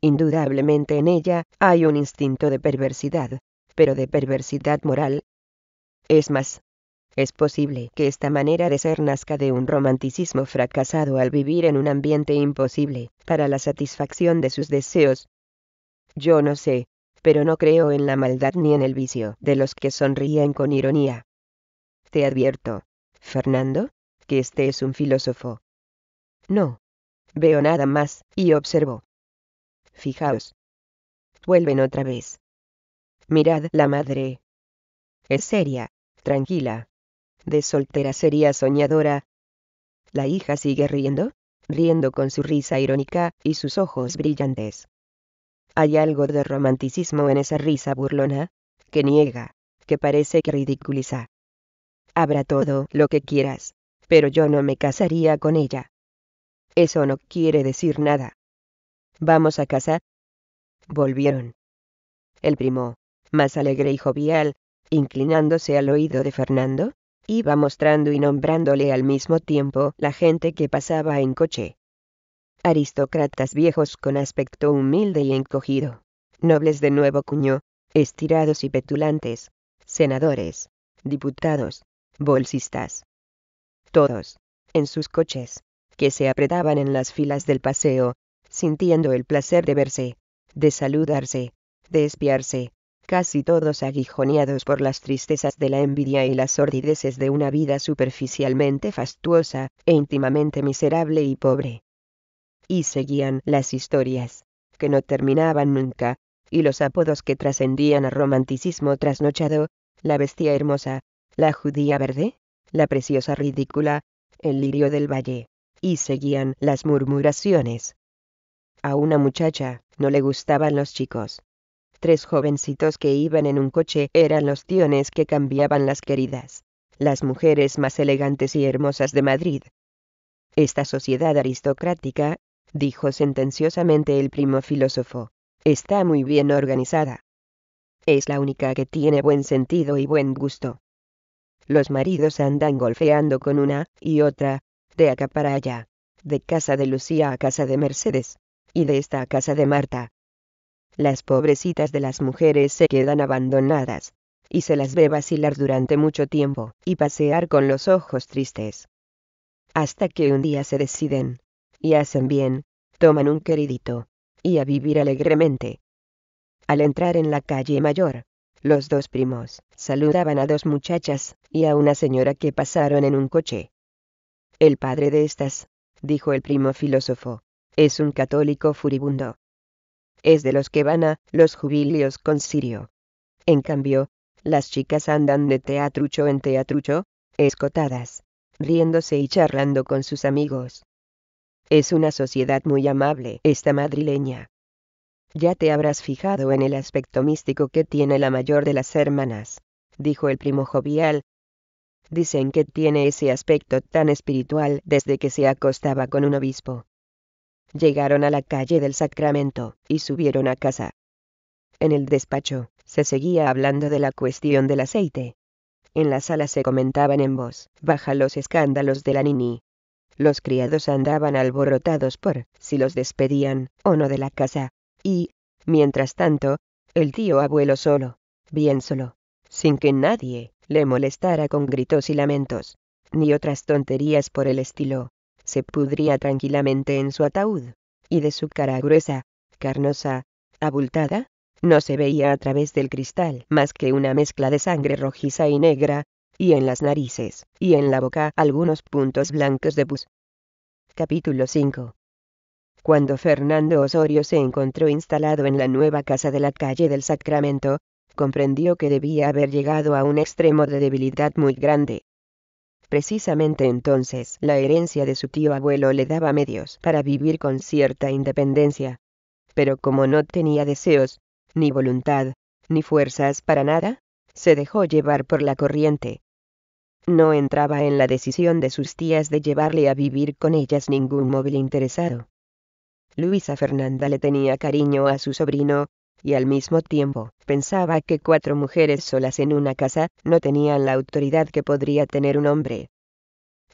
Indudablemente en ella hay un instinto de perversidad, pero de perversidad moral. Es más, es posible que esta manera de ser nazca de un romanticismo fracasado al vivir en un ambiente imposible, para la satisfacción de sus deseos. Yo no sé, pero no creo en la maldad ni en el vicio de los que sonríen con ironía. Te advierto, Fernando, que este es un filósofo. No. Veo nada más, y observo. Fijaos. Vuelven otra vez. Mirad la madre. Es seria, tranquila. De soltera sería soñadora. La hija sigue riendo, riendo con su risa irónica y sus ojos brillantes. Hay algo de romanticismo en esa risa burlona, que niega, que parece que ridiculiza. Habrá todo lo que quieras, pero yo no me casaría con ella. Eso no quiere decir nada. ¿Vamos a casa? Volvieron. El primo, más alegre y jovial, inclinándose al oído de Fernando, iba mostrando y nombrándole al mismo tiempo la gente que pasaba en coche. Aristócratas viejos con aspecto humilde y encogido, nobles de nuevo cuño, estirados y petulantes, senadores, diputados, bolsistas. Todos, en sus coches, que se apretaban en las filas del paseo, sintiendo el placer de verse, de saludarse, de espiarse, casi todos aguijoneados por las tristezas de la envidia y las sordideces de una vida superficialmente fastuosa, e íntimamente miserable y pobre. Y seguían las historias, que no terminaban nunca, y los apodos que trascendían a romanticismo trasnochado, la bestia hermosa, la judía verde, la preciosa ridícula, el lirio del valle, y seguían las murmuraciones. A una muchacha, no le gustaban los chicos, Tres jovencitos que iban en un coche eran los tiones que cambiaban las queridas, las mujeres más elegantes y hermosas de Madrid. Esta sociedad aristocrática, dijo sentenciosamente el primo filósofo, está muy bien organizada. Es la única que tiene buen sentido y buen gusto. Los maridos andan golfeando con una y otra, de acá para allá, de casa de Lucía a casa de Mercedes, y de esta a casa de Marta, las pobrecitas de las mujeres se quedan abandonadas, y se las ve vacilar durante mucho tiempo, y pasear con los ojos tristes. Hasta que un día se deciden, y hacen bien, toman un queridito, y a vivir alegremente. Al entrar en la calle mayor, los dos primos saludaban a dos muchachas y a una señora que pasaron en un coche. El padre de estas, dijo el primo filósofo, es un católico furibundo, es de los que van a los jubilios con Sirio. En cambio, las chicas andan de teatrucho en teatrucho, escotadas, riéndose y charlando con sus amigos. Es una sociedad muy amable esta madrileña. Ya te habrás fijado en el aspecto místico que tiene la mayor de las hermanas, dijo el primo jovial. Dicen que tiene ese aspecto tan espiritual desde que se acostaba con un obispo llegaron a la calle del Sacramento, y subieron a casa. En el despacho, se seguía hablando de la cuestión del aceite. En la sala se comentaban en voz baja los escándalos de la niní Los criados andaban alborotados por si los despedían o no de la casa, y, mientras tanto, el tío abuelo solo, bien solo, sin que nadie le molestara con gritos y lamentos, ni otras tonterías por el estilo, se pudría tranquilamente en su ataúd, y de su cara gruesa, carnosa, abultada, no se veía a través del cristal más que una mezcla de sangre rojiza y negra, y en las narices y en la boca algunos puntos blancos de pus. Capítulo 5 Cuando Fernando Osorio se encontró instalado en la nueva casa de la calle del Sacramento, comprendió que debía haber llegado a un extremo de debilidad muy grande. Precisamente entonces, la herencia de su tío abuelo le daba medios para vivir con cierta independencia. Pero como no tenía deseos, ni voluntad, ni fuerzas para nada, se dejó llevar por la corriente. No entraba en la decisión de sus tías de llevarle a vivir con ellas ningún móvil interesado. Luisa Fernanda le tenía cariño a su sobrino, y al mismo tiempo, pensaba que cuatro mujeres solas en una casa, no tenían la autoridad que podría tener un hombre.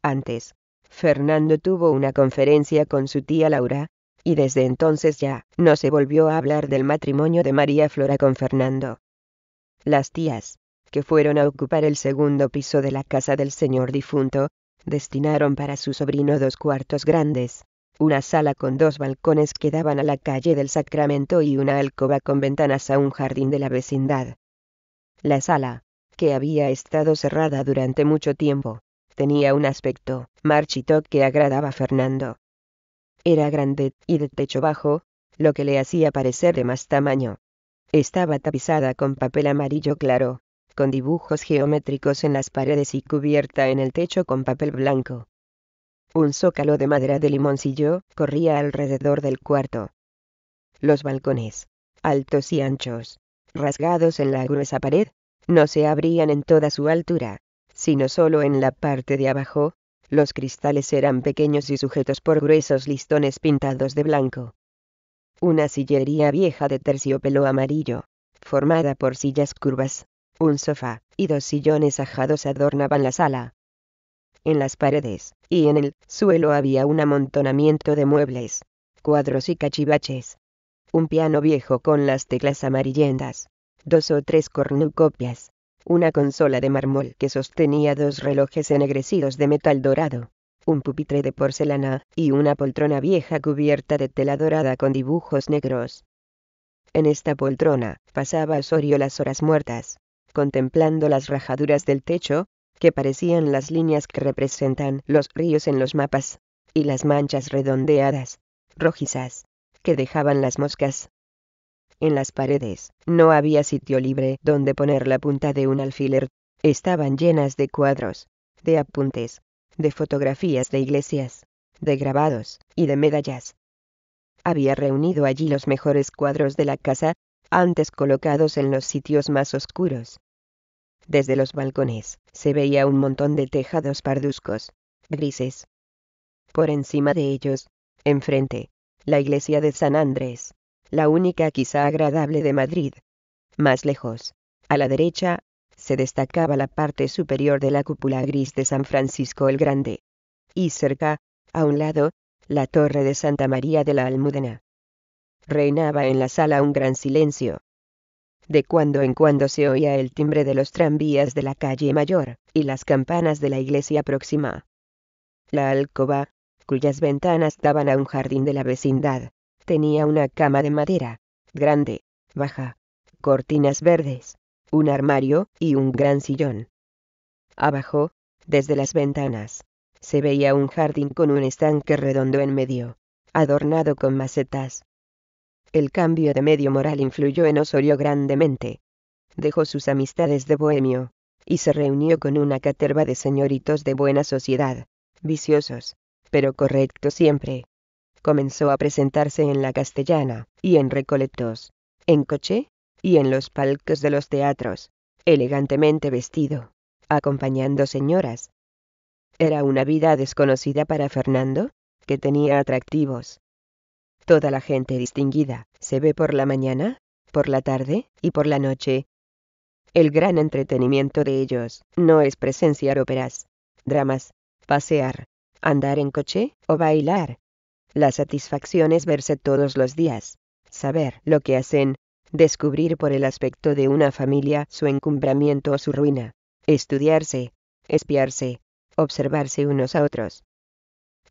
Antes, Fernando tuvo una conferencia con su tía Laura, y desde entonces ya, no se volvió a hablar del matrimonio de María Flora con Fernando. Las tías, que fueron a ocupar el segundo piso de la casa del señor difunto, destinaron para su sobrino dos cuartos grandes, una sala con dos balcones que daban a la calle del Sacramento y una alcoba con ventanas a un jardín de la vecindad. La sala, que había estado cerrada durante mucho tiempo, tenía un aspecto marchito que agradaba a Fernando. Era grande y de techo bajo, lo que le hacía parecer de más tamaño. Estaba tapizada con papel amarillo claro, con dibujos geométricos en las paredes y cubierta en el techo con papel blanco. Un zócalo de madera de limoncillo corría alrededor del cuarto. Los balcones, altos y anchos, rasgados en la gruesa pared, no se abrían en toda su altura, sino solo en la parte de abajo, los cristales eran pequeños y sujetos por gruesos listones pintados de blanco. Una sillería vieja de terciopelo amarillo, formada por sillas curvas, un sofá y dos sillones ajados adornaban la sala en las paredes, y en el suelo había un amontonamiento de muebles, cuadros y cachivaches. Un piano viejo con las teclas amarillentas. Dos o tres cornucopias. Una consola de mármol que sostenía dos relojes ennegrecidos de metal dorado. Un pupitre de porcelana, y una poltrona vieja cubierta de tela dorada con dibujos negros. En esta poltrona, pasaba Osorio las horas muertas, contemplando las rajaduras del techo, que parecían las líneas que representan los ríos en los mapas, y las manchas redondeadas, rojizas, que dejaban las moscas. En las paredes, no había sitio libre donde poner la punta de un alfiler, estaban llenas de cuadros, de apuntes, de fotografías de iglesias, de grabados, y de medallas. Había reunido allí los mejores cuadros de la casa, antes colocados en los sitios más oscuros, desde los balcones, se veía un montón de tejados parduscos, grises. Por encima de ellos, enfrente, la iglesia de San Andrés, la única quizá agradable de Madrid. Más lejos, a la derecha, se destacaba la parte superior de la cúpula gris de San Francisco el Grande. Y cerca, a un lado, la torre de Santa María de la Almudena. Reinaba en la sala un gran silencio, de cuando en cuando se oía el timbre de los tranvías de la calle Mayor, y las campanas de la iglesia próxima. La alcoba, cuyas ventanas daban a un jardín de la vecindad, tenía una cama de madera, grande, baja, cortinas verdes, un armario y un gran sillón. Abajo, desde las ventanas, se veía un jardín con un estanque redondo en medio, adornado con macetas, el cambio de medio moral influyó en Osorio grandemente. Dejó sus amistades de bohemio, y se reunió con una caterva de señoritos de buena sociedad, viciosos, pero correctos siempre. Comenzó a presentarse en la castellana, y en recoletos, en coche, y en los palcos de los teatros, elegantemente vestido, acompañando señoras. Era una vida desconocida para Fernando, que tenía atractivos, Toda la gente distinguida se ve por la mañana, por la tarde y por la noche. El gran entretenimiento de ellos no es presenciar óperas, dramas, pasear, andar en coche o bailar. La satisfacción es verse todos los días, saber lo que hacen, descubrir por el aspecto de una familia su encumbramiento o su ruina, estudiarse, espiarse, observarse unos a otros.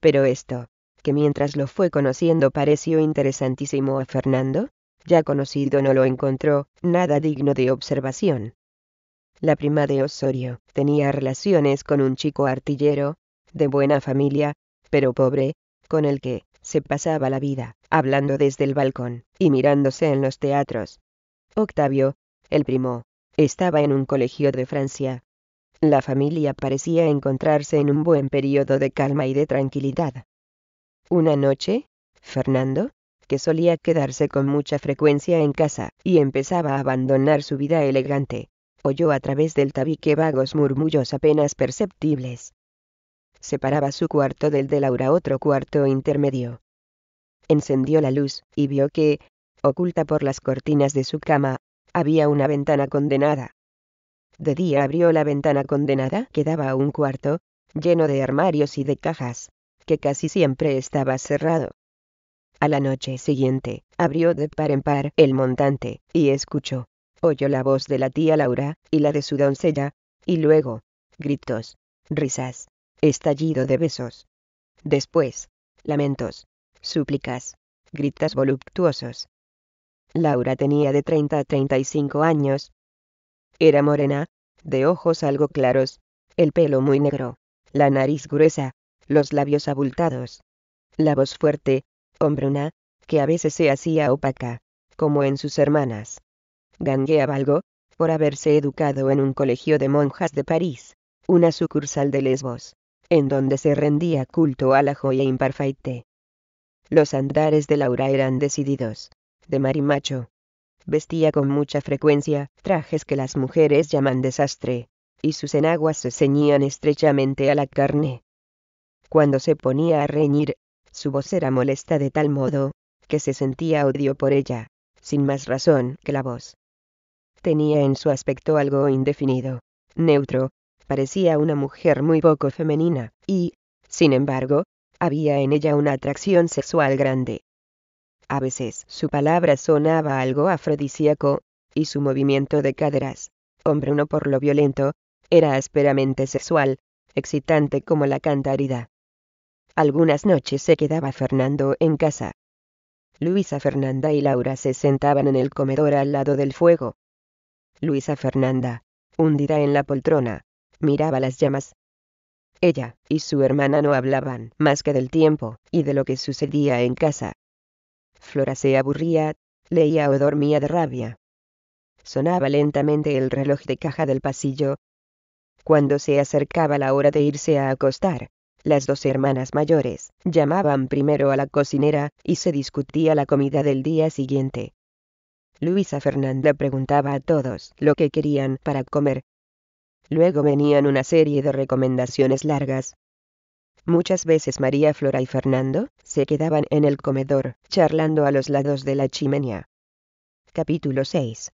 Pero esto que mientras lo fue conociendo pareció interesantísimo a Fernando, ya conocido no lo encontró, nada digno de observación. La prima de Osorio tenía relaciones con un chico artillero, de buena familia, pero pobre, con el que se pasaba la vida, hablando desde el balcón y mirándose en los teatros. Octavio, el primo, estaba en un colegio de Francia. La familia parecía encontrarse en un buen periodo de calma y de tranquilidad. Una noche, Fernando, que solía quedarse con mucha frecuencia en casa y empezaba a abandonar su vida elegante, oyó a través del tabique vagos murmullos apenas perceptibles. Separaba su cuarto del de Laura otro cuarto intermedio. Encendió la luz y vio que, oculta por las cortinas de su cama, había una ventana condenada. De día abrió la ventana condenada que daba a un cuarto, lleno de armarios y de cajas que casi siempre estaba cerrado. A la noche siguiente, abrió de par en par el montante, y escuchó. Oyó la voz de la tía Laura, y la de su doncella, y luego, gritos, risas, estallido de besos. Después, lamentos, súplicas, gritas voluptuosos. Laura tenía de 30 a 35 años. Era morena, de ojos algo claros, el pelo muy negro, la nariz gruesa, los labios abultados. La voz fuerte, hombruna, que a veces se hacía opaca, como en sus hermanas. Gangueaba algo, por haberse educado en un colegio de monjas de París, una sucursal de Lesbos, en donde se rendía culto a la joya imparfaite. Los andares de Laura eran decididos, de marimacho. Vestía con mucha frecuencia trajes que las mujeres llaman desastre, y sus enaguas se ceñían estrechamente a la carne, cuando se ponía a reñir, su voz era molesta de tal modo, que se sentía odio por ella, sin más razón que la voz. Tenía en su aspecto algo indefinido, neutro, parecía una mujer muy poco femenina, y, sin embargo, había en ella una atracción sexual grande. A veces su palabra sonaba algo afrodisíaco, y su movimiento de caderas, hombre uno por lo violento, era ásperamente sexual, excitante como la cantarida. Algunas noches se quedaba Fernando en casa. Luisa Fernanda y Laura se sentaban en el comedor al lado del fuego. Luisa Fernanda, hundida en la poltrona, miraba las llamas. Ella y su hermana no hablaban más que del tiempo y de lo que sucedía en casa. Flora se aburría, leía o dormía de rabia. Sonaba lentamente el reloj de caja del pasillo. Cuando se acercaba la hora de irse a acostar, las dos hermanas mayores llamaban primero a la cocinera y se discutía la comida del día siguiente. Luisa Fernanda preguntaba a todos lo que querían para comer. Luego venían una serie de recomendaciones largas. Muchas veces María Flora y Fernando se quedaban en el comedor, charlando a los lados de la chimenea. Capítulo 6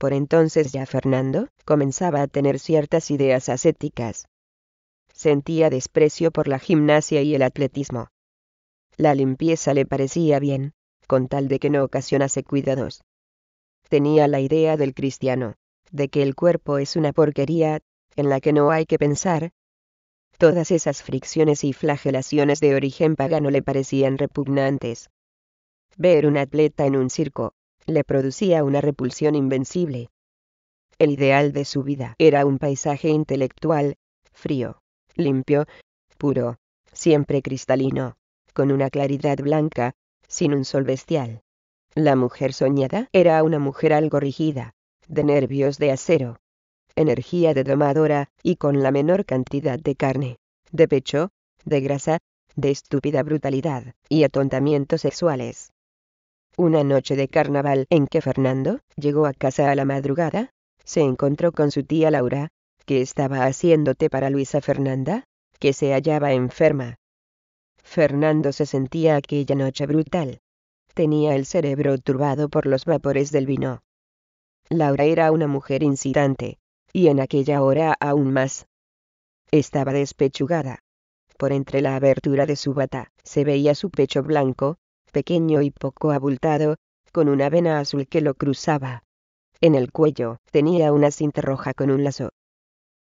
por entonces ya Fernando comenzaba a tener ciertas ideas ascéticas sentía desprecio por la gimnasia y el atletismo. La limpieza le parecía bien, con tal de que no ocasionase cuidados. Tenía la idea del cristiano, de que el cuerpo es una porquería, en la que no hay que pensar. Todas esas fricciones y flagelaciones de origen pagano le parecían repugnantes. Ver un atleta en un circo, le producía una repulsión invencible. El ideal de su vida era un paisaje intelectual, frío, limpio, puro, siempre cristalino, con una claridad blanca, sin un sol bestial. La mujer soñada era una mujer algo rigida, de nervios de acero, energía de domadora y con la menor cantidad de carne, de pecho, de grasa, de estúpida brutalidad y atontamientos sexuales. Una noche de carnaval en que Fernando llegó a casa a la madrugada, se encontró con su tía Laura, ¿Qué estaba haciéndote para Luisa Fernanda, que se hallaba enferma. Fernando se sentía aquella noche brutal. Tenía el cerebro turbado por los vapores del vino. Laura era una mujer incitante, y en aquella hora aún más. Estaba despechugada. Por entre la abertura de su bata se veía su pecho blanco, pequeño y poco abultado, con una vena azul que lo cruzaba. En el cuello tenía una cinta roja con un lazo,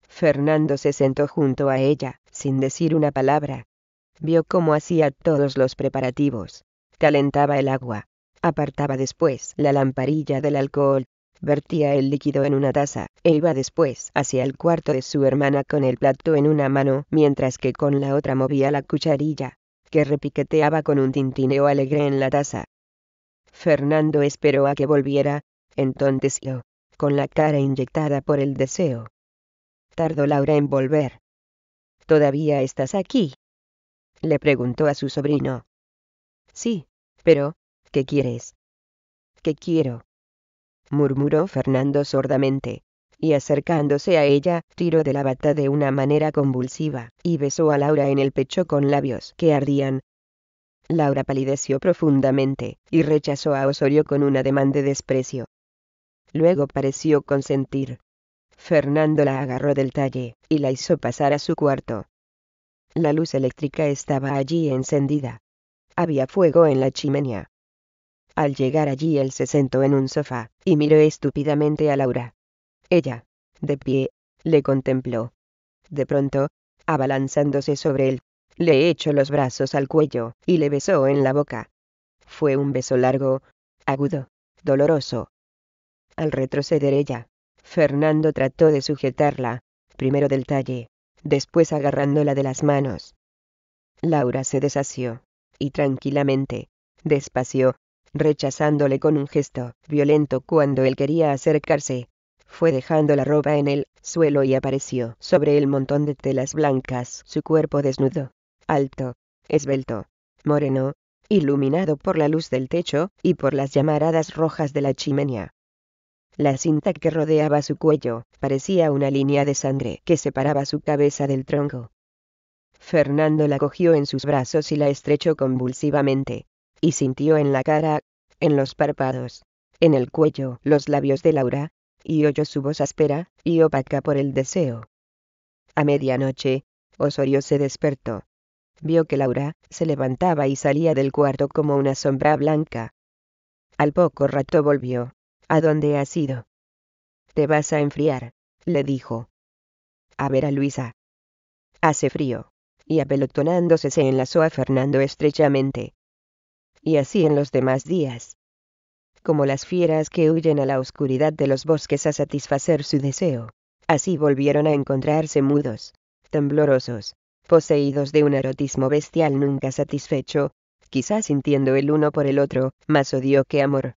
Fernando se sentó junto a ella, sin decir una palabra. Vio cómo hacía todos los preparativos. Calentaba el agua. Apartaba después la lamparilla del alcohol. Vertía el líquido en una taza, e iba después hacia el cuarto de su hermana con el plato en una mano, mientras que con la otra movía la cucharilla, que repiqueteaba con un tintineo alegre en la taza. Fernando esperó a que volviera, entonces yo, con la cara inyectada por el deseo, tardó Laura en volver. ¿Todavía estás aquí? le preguntó a su sobrino. Sí, pero, ¿qué quieres? ¿Qué quiero? murmuró Fernando sordamente, y acercándose a ella, tiró de la bata de una manera convulsiva, y besó a Laura en el pecho con labios que ardían. Laura palideció profundamente, y rechazó a Osorio con un ademán de desprecio. Luego pareció consentir, Fernando la agarró del talle, y la hizo pasar a su cuarto. La luz eléctrica estaba allí encendida. Había fuego en la chimenea. Al llegar allí él se sentó en un sofá, y miró estúpidamente a Laura. Ella, de pie, le contempló. De pronto, abalanzándose sobre él, le echó los brazos al cuello, y le besó en la boca. Fue un beso largo, agudo, doloroso. Al retroceder ella, Fernando trató de sujetarla, primero del talle, después agarrándola de las manos. Laura se deshació, y tranquilamente, despacio, rechazándole con un gesto violento cuando él quería acercarse, fue dejando la ropa en el suelo y apareció sobre el montón de telas blancas su cuerpo desnudo, alto, esbelto, moreno, iluminado por la luz del techo y por las llamaradas rojas de la chimenea. La cinta que rodeaba su cuello parecía una línea de sangre que separaba su cabeza del tronco. Fernando la cogió en sus brazos y la estrechó convulsivamente, y sintió en la cara, en los párpados, en el cuello, los labios de Laura, y oyó su voz áspera y opaca por el deseo. A medianoche, Osorio se despertó. Vio que Laura se levantaba y salía del cuarto como una sombra blanca. Al poco rato volvió, ¿A dónde has ido? Te vas a enfriar, le dijo. A ver a Luisa. Hace frío. Y apelotonándose se enlazó a Fernando estrechamente. Y así en los demás días. Como las fieras que huyen a la oscuridad de los bosques a satisfacer su deseo, así volvieron a encontrarse mudos, temblorosos, poseídos de un erotismo bestial nunca satisfecho, quizás sintiendo el uno por el otro más odio que amor,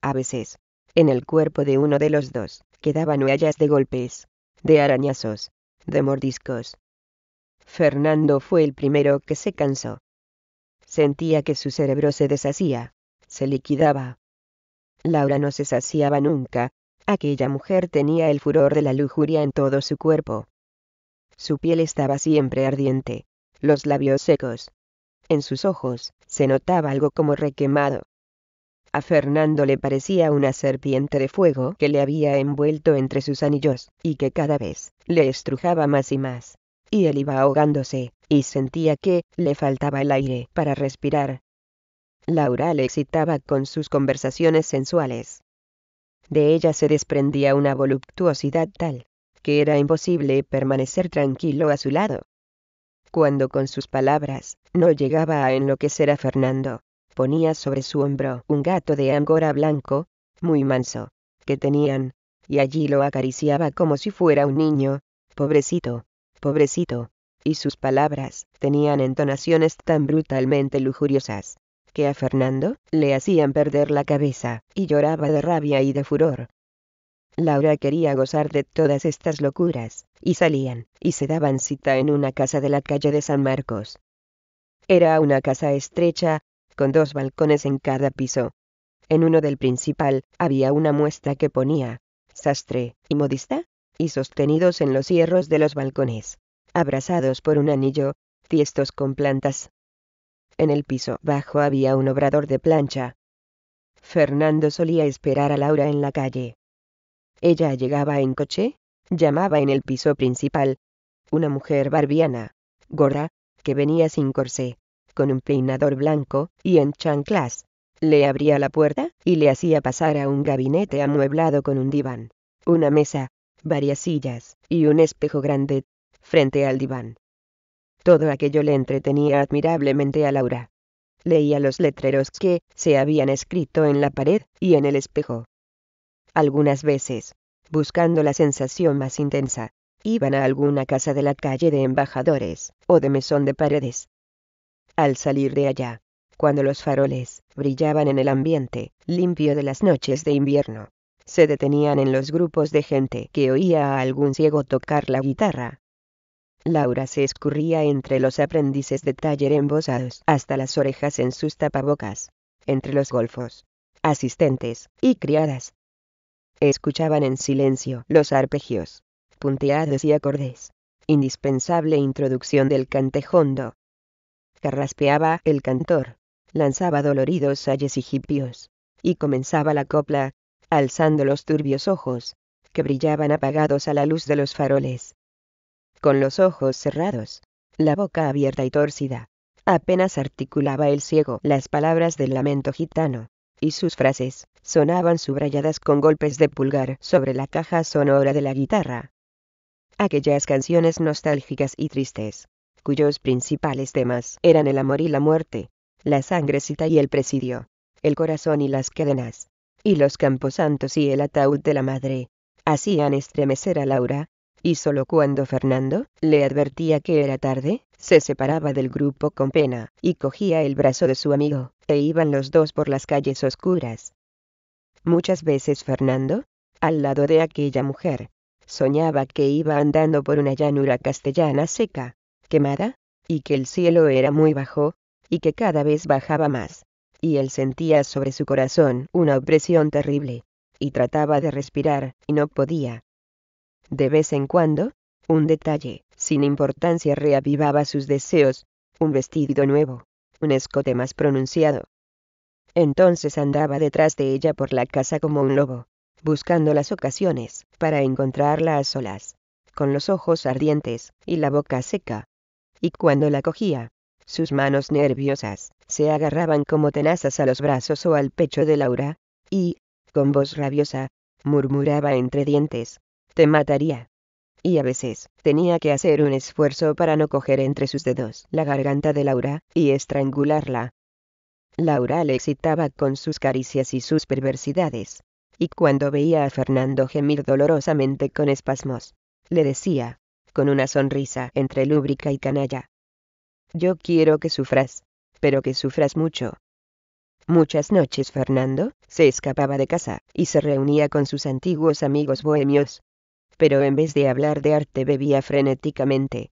a veces, en el cuerpo de uno de los dos, quedaban huellas de golpes, de arañazos, de mordiscos. Fernando fue el primero que se cansó. Sentía que su cerebro se deshacía, se liquidaba. Laura no se saciaba nunca, aquella mujer tenía el furor de la lujuria en todo su cuerpo. Su piel estaba siempre ardiente, los labios secos. En sus ojos se notaba algo como requemado, a Fernando le parecía una serpiente de fuego que le había envuelto entre sus anillos, y que cada vez le estrujaba más y más. Y él iba ahogándose, y sentía que le faltaba el aire para respirar. Laura le excitaba con sus conversaciones sensuales. De ella se desprendía una voluptuosidad tal, que era imposible permanecer tranquilo a su lado. Cuando con sus palabras no llegaba a enloquecer a Fernando, ponía sobre su hombro un gato de angora blanco, muy manso, que tenían, y allí lo acariciaba como si fuera un niño, pobrecito, pobrecito, y sus palabras tenían entonaciones tan brutalmente lujuriosas, que a Fernando le hacían perder la cabeza, y lloraba de rabia y de furor. Laura quería gozar de todas estas locuras, y salían, y se daban cita en una casa de la calle de San Marcos. Era una casa estrecha, con dos balcones en cada piso. En uno del principal había una muestra que ponía sastre y modista, y sostenidos en los hierros de los balcones, abrazados por un anillo, fiestos con plantas. En el piso bajo había un obrador de plancha. Fernando solía esperar a Laura en la calle. Ella llegaba en coche, llamaba en el piso principal. Una mujer barbiana, gorda, que venía sin corsé, con un peinador blanco, y en chanclas. Le abría la puerta, y le hacía pasar a un gabinete amueblado con un diván, una mesa, varias sillas, y un espejo grande, frente al diván. Todo aquello le entretenía admirablemente a Laura. Leía los letreros que se habían escrito en la pared y en el espejo. Algunas veces, buscando la sensación más intensa, iban a alguna casa de la calle de embajadores, o de mesón de paredes, al salir de allá, cuando los faroles brillaban en el ambiente, limpio de las noches de invierno, se detenían en los grupos de gente que oía a algún ciego tocar la guitarra. Laura se escurría entre los aprendices de taller embosados hasta las orejas en sus tapabocas, entre los golfos, asistentes y criadas. Escuchaban en silencio los arpegios, punteados y acordes, indispensable introducción del cantejondo, carraspeaba el cantor, lanzaba doloridos ayes y y comenzaba la copla, alzando los turbios ojos, que brillaban apagados a la luz de los faroles. Con los ojos cerrados, la boca abierta y torcida, apenas articulaba el ciego las palabras del lamento gitano, y sus frases sonaban subrayadas con golpes de pulgar sobre la caja sonora de la guitarra. Aquellas canciones nostálgicas y tristes, cuyos principales temas eran el amor y la muerte, la sangrecita y el presidio, el corazón y las cadenas, y los camposantos y el ataúd de la madre, hacían estremecer a Laura, y solo cuando Fernando le advertía que era tarde, se separaba del grupo con pena, y cogía el brazo de su amigo, e iban los dos por las calles oscuras. Muchas veces Fernando, al lado de aquella mujer, soñaba que iba andando por una llanura castellana seca, quemada, y que el cielo era muy bajo, y que cada vez bajaba más, y él sentía sobre su corazón una opresión terrible, y trataba de respirar, y no podía. De vez en cuando, un detalle, sin importancia, reavivaba sus deseos, un vestido nuevo, un escote más pronunciado. Entonces andaba detrás de ella por la casa como un lobo, buscando las ocasiones para encontrarla a solas, con los ojos ardientes y la boca seca, y cuando la cogía, sus manos nerviosas, se agarraban como tenazas a los brazos o al pecho de Laura, y, con voz rabiosa, murmuraba entre dientes, te mataría. Y a veces, tenía que hacer un esfuerzo para no coger entre sus dedos la garganta de Laura, y estrangularla. Laura le excitaba con sus caricias y sus perversidades, y cuando veía a Fernando gemir dolorosamente con espasmos, le decía, con una sonrisa entre lúbrica y canalla. Yo quiero que sufras, pero que sufras mucho. Muchas noches Fernando se escapaba de casa y se reunía con sus antiguos amigos bohemios. Pero en vez de hablar de arte bebía frenéticamente.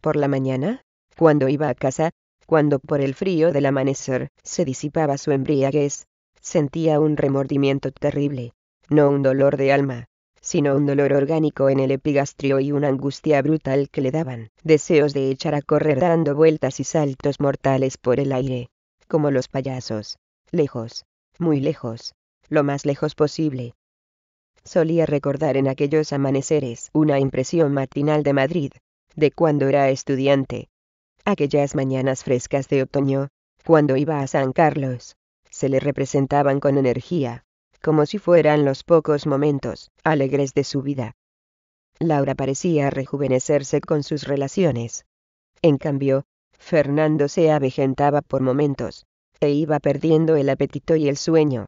Por la mañana, cuando iba a casa, cuando por el frío del amanecer se disipaba su embriaguez, sentía un remordimiento terrible, no un dolor de alma, sino un dolor orgánico en el epigastrio y una angustia brutal que le daban deseos de echar a correr dando vueltas y saltos mortales por el aire, como los payasos, lejos, muy lejos, lo más lejos posible. Solía recordar en aquellos amaneceres una impresión matinal de Madrid, de cuando era estudiante. Aquellas mañanas frescas de otoño, cuando iba a San Carlos, se le representaban con energía, como si fueran los pocos momentos alegres de su vida. Laura parecía rejuvenecerse con sus relaciones. En cambio, Fernando se avejentaba por momentos, e iba perdiendo el apetito y el sueño.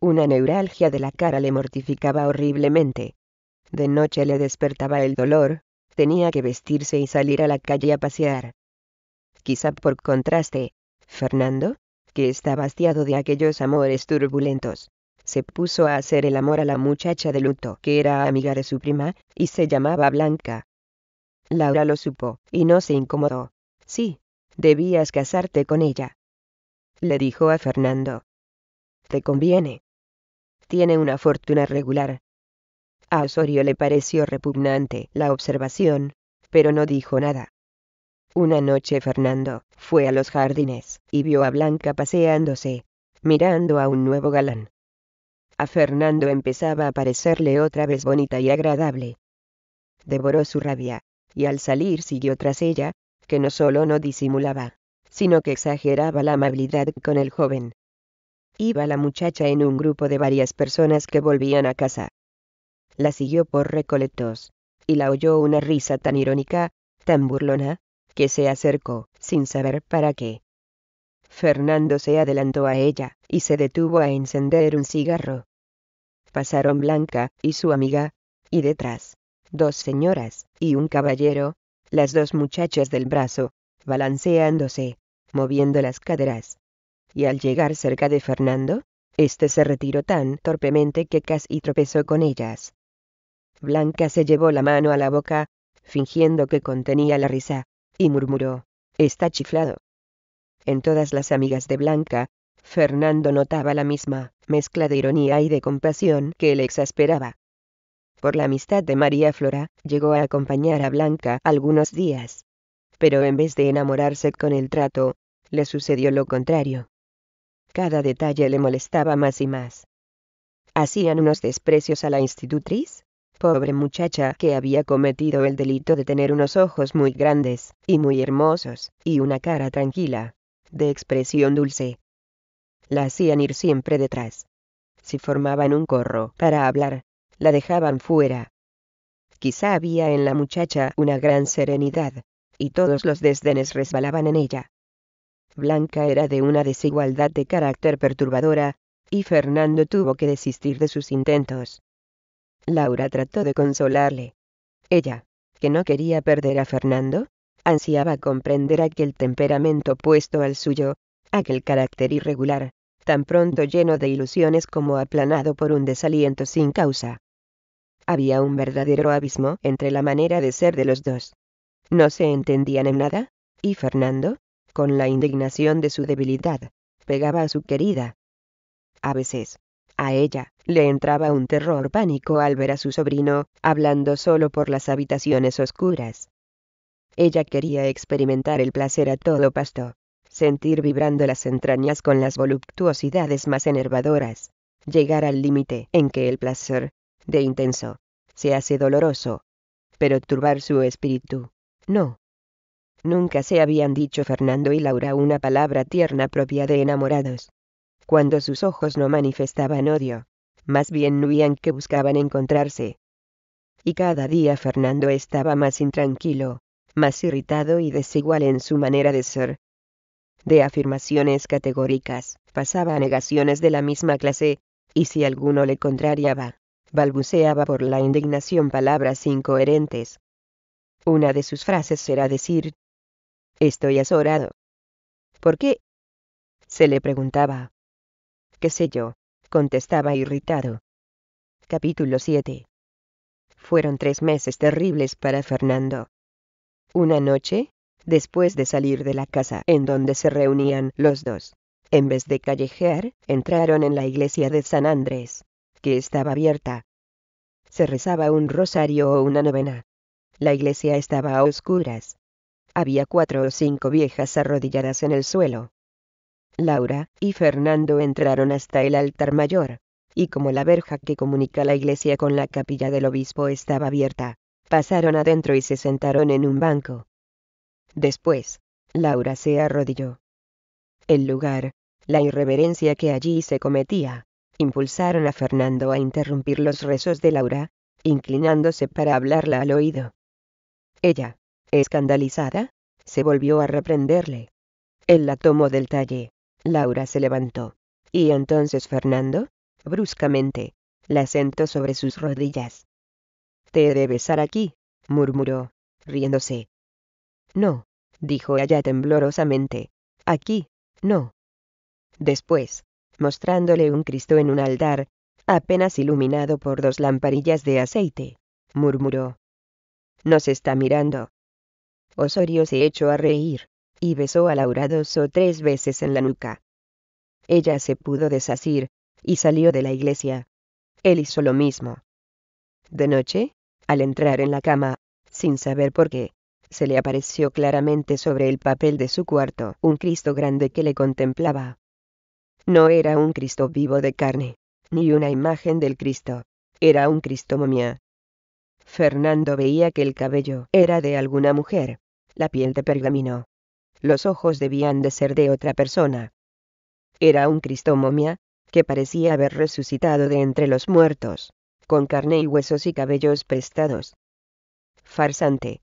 Una neuralgia de la cara le mortificaba horriblemente. De noche le despertaba el dolor, tenía que vestirse y salir a la calle a pasear. Quizá por contraste, Fernando, que está bastiado de aquellos amores turbulentos, se puso a hacer el amor a la muchacha de luto que era amiga de su prima, y se llamaba Blanca. Laura lo supo, y no se incomodó. Sí, debías casarte con ella. Le dijo a Fernando. Te conviene. Tiene una fortuna regular. A Osorio le pareció repugnante la observación, pero no dijo nada. Una noche Fernando fue a los jardines y vio a Blanca paseándose, mirando a un nuevo galán. A Fernando empezaba a parecerle otra vez bonita y agradable. Devoró su rabia, y al salir siguió tras ella, que no solo no disimulaba, sino que exageraba la amabilidad con el joven. Iba la muchacha en un grupo de varias personas que volvían a casa. La siguió por recoletos, y la oyó una risa tan irónica, tan burlona, que se acercó, sin saber para qué. Fernando se adelantó a ella, y se detuvo a encender un cigarro pasaron Blanca y su amiga, y detrás, dos señoras y un caballero, las dos muchachas del brazo, balanceándose, moviendo las caderas. Y al llegar cerca de Fernando, éste se retiró tan torpemente que casi tropezó con ellas. Blanca se llevó la mano a la boca, fingiendo que contenía la risa, y murmuró, Está chiflado. En todas las amigas de Blanca, Fernando notaba la misma mezcla de ironía y de compasión que le exasperaba. Por la amistad de María Flora, llegó a acompañar a Blanca algunos días. Pero en vez de enamorarse con el trato, le sucedió lo contrario. Cada detalle le molestaba más y más. Hacían unos desprecios a la institutriz, pobre muchacha que había cometido el delito de tener unos ojos muy grandes, y muy hermosos, y una cara tranquila, de expresión dulce, la hacían ir siempre detrás. Si formaban un corro para hablar, la dejaban fuera. Quizá había en la muchacha una gran serenidad, y todos los desdenes resbalaban en ella. Blanca era de una desigualdad de carácter perturbadora, y Fernando tuvo que desistir de sus intentos. Laura trató de consolarle. Ella, que no quería perder a Fernando, ansiaba comprender aquel temperamento opuesto al suyo, aquel carácter irregular, tan pronto lleno de ilusiones como aplanado por un desaliento sin causa. Había un verdadero abismo entre la manera de ser de los dos. No se entendían en nada, y Fernando, con la indignación de su debilidad, pegaba a su querida. A veces, a ella, le entraba un terror pánico al ver a su sobrino, hablando solo por las habitaciones oscuras. Ella quería experimentar el placer a todo pasto, sentir vibrando las entrañas con las voluptuosidades más enervadoras, llegar al límite en que el placer, de intenso, se hace doloroso. Pero turbar su espíritu, no. Nunca se habían dicho Fernando y Laura una palabra tierna propia de enamorados. Cuando sus ojos no manifestaban odio, más bien noían que buscaban encontrarse. Y cada día Fernando estaba más intranquilo, más irritado y desigual en su manera de ser, de afirmaciones categóricas, pasaba a negaciones de la misma clase, y si alguno le contrariaba, balbuceaba por la indignación palabras incoherentes. Una de sus frases era decir, Estoy azorado. ¿Por qué? Se le preguntaba. ¿Qué sé yo? contestaba irritado. Capítulo 7. Fueron tres meses terribles para Fernando. Una noche, después de salir de la casa en donde se reunían los dos. En vez de callejear, entraron en la iglesia de San Andrés, que estaba abierta. Se rezaba un rosario o una novena. La iglesia estaba a oscuras. Había cuatro o cinco viejas arrodilladas en el suelo. Laura y Fernando entraron hasta el altar mayor, y como la verja que comunica la iglesia con la capilla del obispo estaba abierta, pasaron adentro y se sentaron en un banco. Después, Laura se arrodilló. El lugar, la irreverencia que allí se cometía, impulsaron a Fernando a interrumpir los rezos de Laura, inclinándose para hablarla al oído. Ella, escandalizada, se volvió a reprenderle. Él la tomó del talle, Laura se levantó, y entonces Fernando, bruscamente, la sentó sobre sus rodillas. Te he de besar aquí, murmuró, riéndose, no, dijo ella temblorosamente. Aquí, no. Después, mostrándole un Cristo en un altar, apenas iluminado por dos lamparillas de aceite, murmuró. Nos está mirando. Osorio se echó a reír, y besó a Laura dos o tres veces en la nuca. Ella se pudo desasir, y salió de la iglesia. Él hizo lo mismo. De noche, al entrar en la cama, sin saber por qué, se le apareció claramente sobre el papel de su cuarto, un Cristo grande que le contemplaba. No era un Cristo vivo de carne, ni una imagen del Cristo, era un Cristo momia. Fernando veía que el cabello era de alguna mujer, la piel de pergamino. Los ojos debían de ser de otra persona. Era un Cristo momia, que parecía haber resucitado de entre los muertos, con carne y huesos y cabellos prestados. Farsante,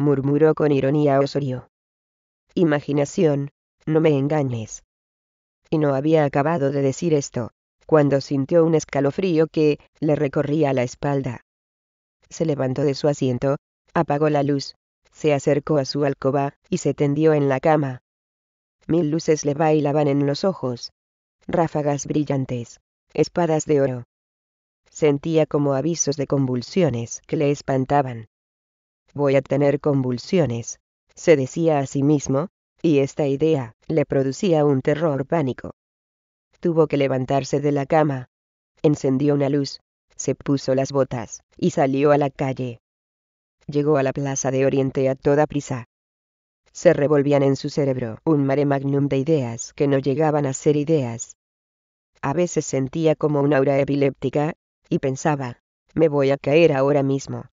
murmuró con ironía Osorio. Imaginación, no me engañes. Y no había acabado de decir esto, cuando sintió un escalofrío que le recorría la espalda. Se levantó de su asiento, apagó la luz, se acercó a su alcoba y se tendió en la cama. Mil luces le bailaban en los ojos. Ráfagas brillantes, espadas de oro. Sentía como avisos de convulsiones que le espantaban. Voy a tener convulsiones, se decía a sí mismo, y esta idea le producía un terror pánico. Tuvo que levantarse de la cama. Encendió una luz, se puso las botas, y salió a la calle. Llegó a la plaza de Oriente a toda prisa. Se revolvían en su cerebro un mare magnum de ideas que no llegaban a ser ideas. A veces sentía como una aura epiléptica, y pensaba, me voy a caer ahora mismo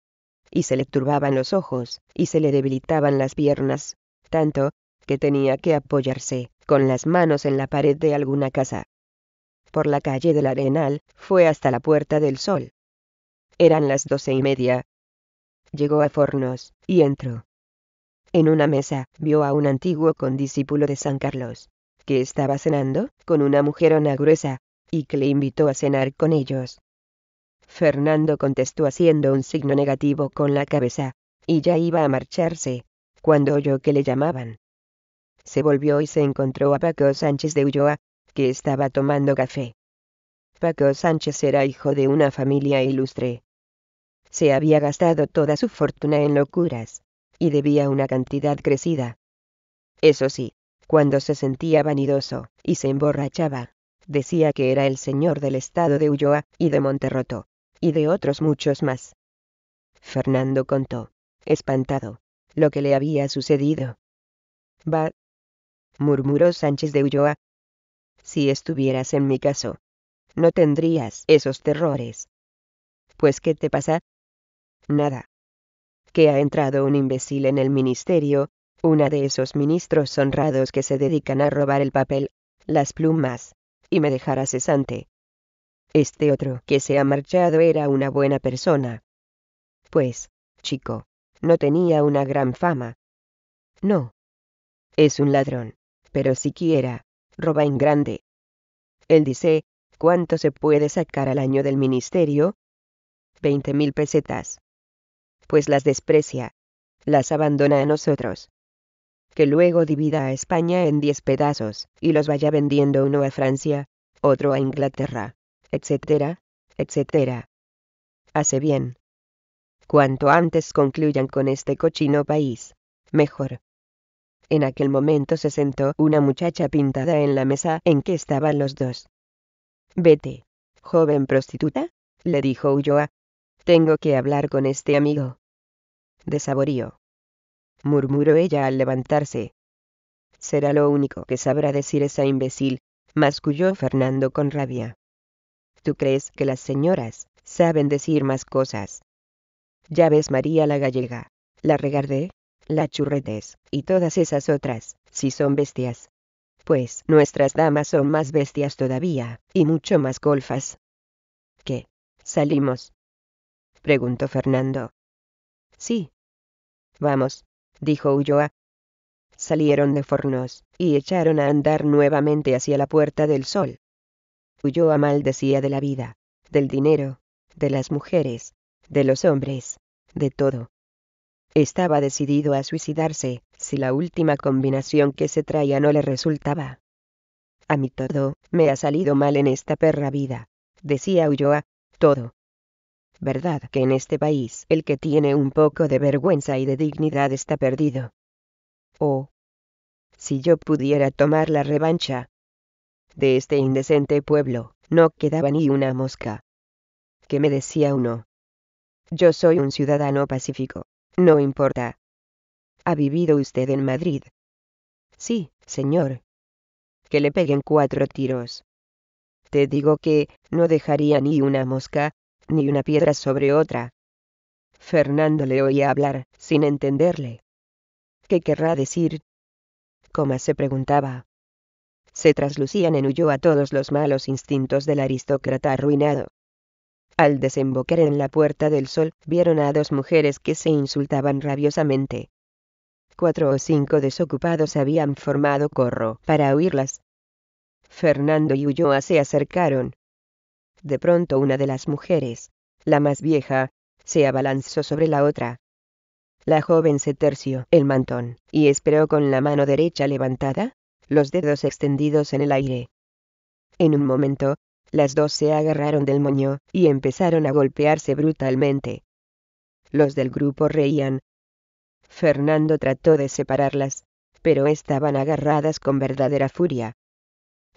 y se le turbaban los ojos, y se le debilitaban las piernas, tanto, que tenía que apoyarse, con las manos en la pared de alguna casa. Por la calle del Arenal, fue hasta la Puerta del Sol. Eran las doce y media. Llegó a Fornos, y entró. En una mesa, vio a un antiguo condiscípulo de San Carlos, que estaba cenando, con una mujerona gruesa, y que le invitó a cenar con ellos. Fernando contestó haciendo un signo negativo con la cabeza, y ya iba a marcharse, cuando oyó que le llamaban. Se volvió y se encontró a Paco Sánchez de Ulloa, que estaba tomando café. Paco Sánchez era hijo de una familia ilustre. Se había gastado toda su fortuna en locuras, y debía una cantidad crecida. Eso sí, cuando se sentía vanidoso, y se emborrachaba, decía que era el señor del estado de Ulloa y de Monterroto y de otros muchos más. Fernando contó, espantado, lo que le había sucedido. Va, murmuró Sánchez de Ulloa. Si estuvieras en mi caso, no tendrías esos terrores. Pues ¿qué te pasa? Nada. Que ha entrado un imbécil en el ministerio, una de esos ministros honrados que se dedican a robar el papel, las plumas, y me dejará cesante. Este otro que se ha marchado era una buena persona. Pues, chico, no tenía una gran fama. No. Es un ladrón, pero siquiera, roba en grande. Él dice, ¿cuánto se puede sacar al año del ministerio? Veinte mil pesetas. Pues las desprecia. Las abandona a nosotros. Que luego divida a España en diez pedazos, y los vaya vendiendo uno a Francia, otro a Inglaterra, etcétera, etcétera. Hace bien. Cuanto antes concluyan con este cochino país, mejor. En aquel momento se sentó una muchacha pintada en la mesa en que estaban los dos. Vete, joven prostituta, le dijo Ulloa. Tengo que hablar con este amigo. Desaborío. Murmuró ella al levantarse. Será lo único que sabrá decir esa imbécil, masculló Fernando con rabia tú crees que las señoras saben decir más cosas. Ya ves María la gallega, la regardé, la churretes, y todas esas otras, si son bestias. Pues nuestras damas son más bestias todavía, y mucho más golfas. ¿Qué? ¿Salimos? preguntó Fernando. Sí. Vamos, dijo Ulloa. Salieron de Fornos, y echaron a andar nuevamente hacia la Puerta del Sol. Ulloa maldecía de la vida, del dinero, de las mujeres, de los hombres, de todo. Estaba decidido a suicidarse, si la última combinación que se traía no le resultaba. A mí todo, me ha salido mal en esta perra vida, decía Ulloa, todo. Verdad que en este país el que tiene un poco de vergüenza y de dignidad está perdido. Oh. Si yo pudiera tomar la revancha, de este indecente pueblo, no quedaba ni una mosca. ¿Qué me decía uno? Yo soy un ciudadano pacífico. No importa. ¿Ha vivido usted en Madrid? Sí, señor. Que le peguen cuatro tiros. Te digo que, no dejaría ni una mosca, ni una piedra sobre otra. Fernando le oía hablar, sin entenderle. ¿Qué querrá decir? Coma se preguntaba se traslucían en Ulloa todos los malos instintos del aristócrata arruinado. Al desembocar en la Puerta del Sol, vieron a dos mujeres que se insultaban rabiosamente. Cuatro o cinco desocupados habían formado corro para huirlas. Fernando y Ulloa se acercaron. De pronto una de las mujeres, la más vieja, se abalanzó sobre la otra. La joven se terció el mantón, y esperó con la mano derecha levantada, los dedos extendidos en el aire. En un momento, las dos se agarraron del moño, y empezaron a golpearse brutalmente. Los del grupo reían. Fernando trató de separarlas, pero estaban agarradas con verdadera furia.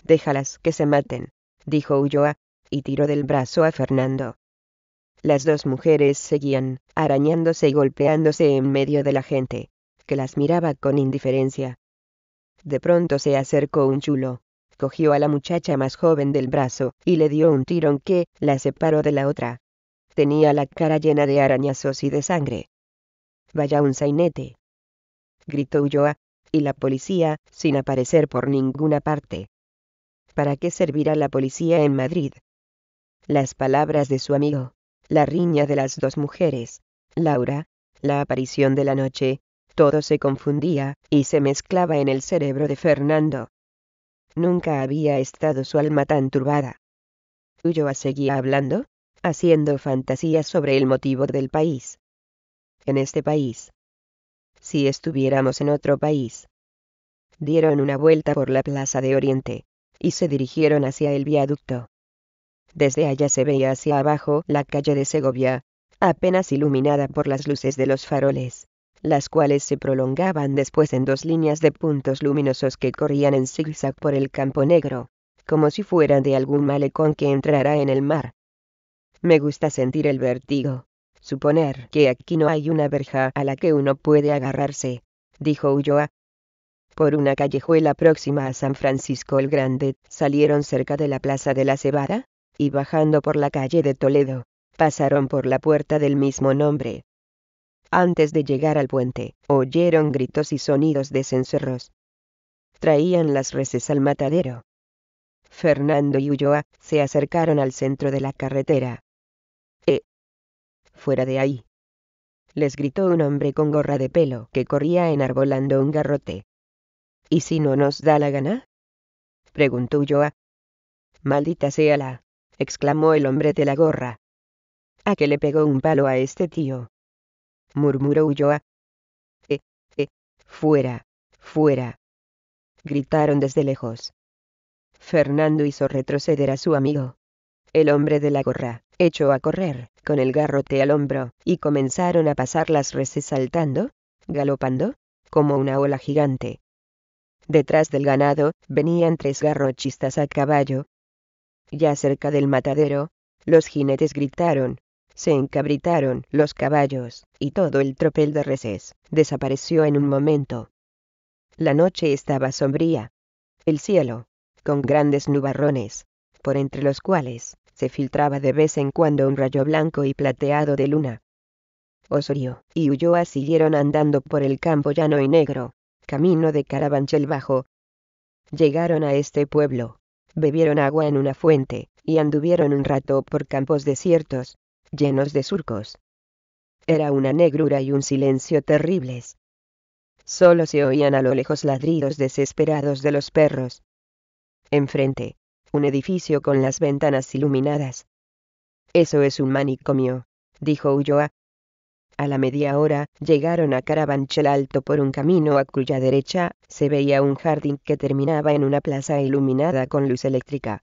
Déjalas que se maten, dijo Ulloa, y tiró del brazo a Fernando. Las dos mujeres seguían, arañándose y golpeándose en medio de la gente, que las miraba con indiferencia. De pronto se acercó un chulo. Cogió a la muchacha más joven del brazo, y le dio un tirón que, la separó de la otra. Tenía la cara llena de arañazos y de sangre. Vaya un sainete. Gritó Ulloa, y la policía, sin aparecer por ninguna parte. ¿Para qué servirá la policía en Madrid? Las palabras de su amigo, la riña de las dos mujeres, Laura, la aparición de la noche, todo se confundía, y se mezclaba en el cerebro de Fernando. Nunca había estado su alma tan turbada. Ulloa seguía hablando, haciendo fantasías sobre el motivo del país. En este país. Si estuviéramos en otro país. Dieron una vuelta por la plaza de Oriente, y se dirigieron hacia el viaducto. Desde allá se veía hacia abajo la calle de Segovia, apenas iluminada por las luces de los faroles las cuales se prolongaban después en dos líneas de puntos luminosos que corrían en zigzag por el campo negro, como si fueran de algún malecón que entrara en el mar. Me gusta sentir el vértigo, suponer que aquí no hay una verja a la que uno puede agarrarse, dijo Ulloa. Por una callejuela próxima a San Francisco el Grande, salieron cerca de la Plaza de la Cebada, y bajando por la calle de Toledo, pasaron por la puerta del mismo nombre, antes de llegar al puente, oyeron gritos y sonidos de cencerros. Traían las reses al matadero. Fernando y Ulloa se acercaron al centro de la carretera. ¡Eh! ¡Fuera de ahí! les gritó un hombre con gorra de pelo que corría enarbolando un garrote. ¿Y si no nos da la gana? preguntó Ulloa. Maldita sea la, exclamó el hombre de la gorra. ¿A qué le pegó un palo a este tío? murmuró Ulloa. Eh, eh, fuera, fuera. gritaron desde lejos. Fernando hizo retroceder a su amigo. El hombre de la gorra, echó a correr, con el garrote al hombro, y comenzaron a pasar las reses saltando, galopando, como una ola gigante. Detrás del ganado, venían tres garrochistas a caballo. Ya cerca del matadero, los jinetes gritaron, se encabritaron los caballos, y todo el tropel de reses desapareció en un momento. La noche estaba sombría. El cielo, con grandes nubarrones, por entre los cuales se filtraba de vez en cuando un rayo blanco y plateado de luna. Osorio y Ulloa siguieron andando por el campo llano y negro, camino de Carabanchel Bajo. Llegaron a este pueblo, bebieron agua en una fuente, y anduvieron un rato por campos desiertos, llenos de surcos. Era una negrura y un silencio terribles. Solo se oían a lo lejos ladridos desesperados de los perros. Enfrente, un edificio con las ventanas iluminadas. Eso es un manicomio, dijo Ulloa. A la media hora, llegaron a Carabanchel Alto por un camino a cuya derecha se veía un jardín que terminaba en una plaza iluminada con luz eléctrica.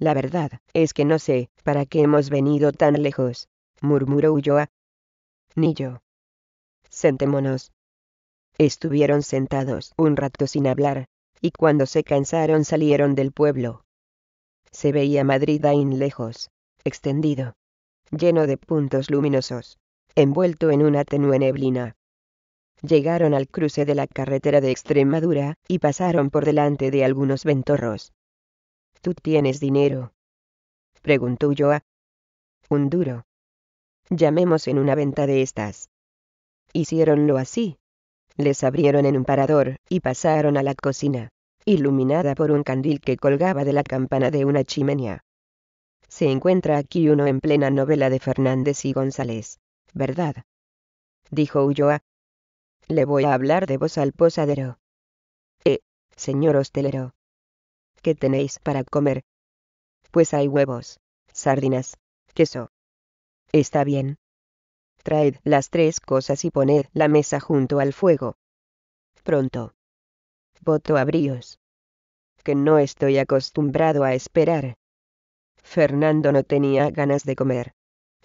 La verdad es que no sé para qué hemos venido tan lejos, murmuró Ulloa. Ni yo. Sentémonos. Estuvieron sentados un rato sin hablar, y cuando se cansaron salieron del pueblo. Se veía Madrid ahí lejos, extendido, lleno de puntos luminosos, envuelto en una tenue neblina. Llegaron al cruce de la carretera de Extremadura, y pasaron por delante de algunos ventorros, ¿Tú tienes dinero? Preguntó Ulloa. Un duro. Llamemos en una venta de estas. Hicieronlo así. Les abrieron en un parador, y pasaron a la cocina, iluminada por un candil que colgaba de la campana de una chimenea. Se encuentra aquí uno en plena novela de Fernández y González, ¿verdad? Dijo Ulloa. Le voy a hablar de vos al posadero. Eh, señor hostelero, ¿Qué tenéis para comer. Pues hay huevos, sardinas, queso. Está bien. Traed las tres cosas y poned la mesa junto al fuego. Pronto. Voto bríos Que no estoy acostumbrado a esperar. Fernando no tenía ganas de comer.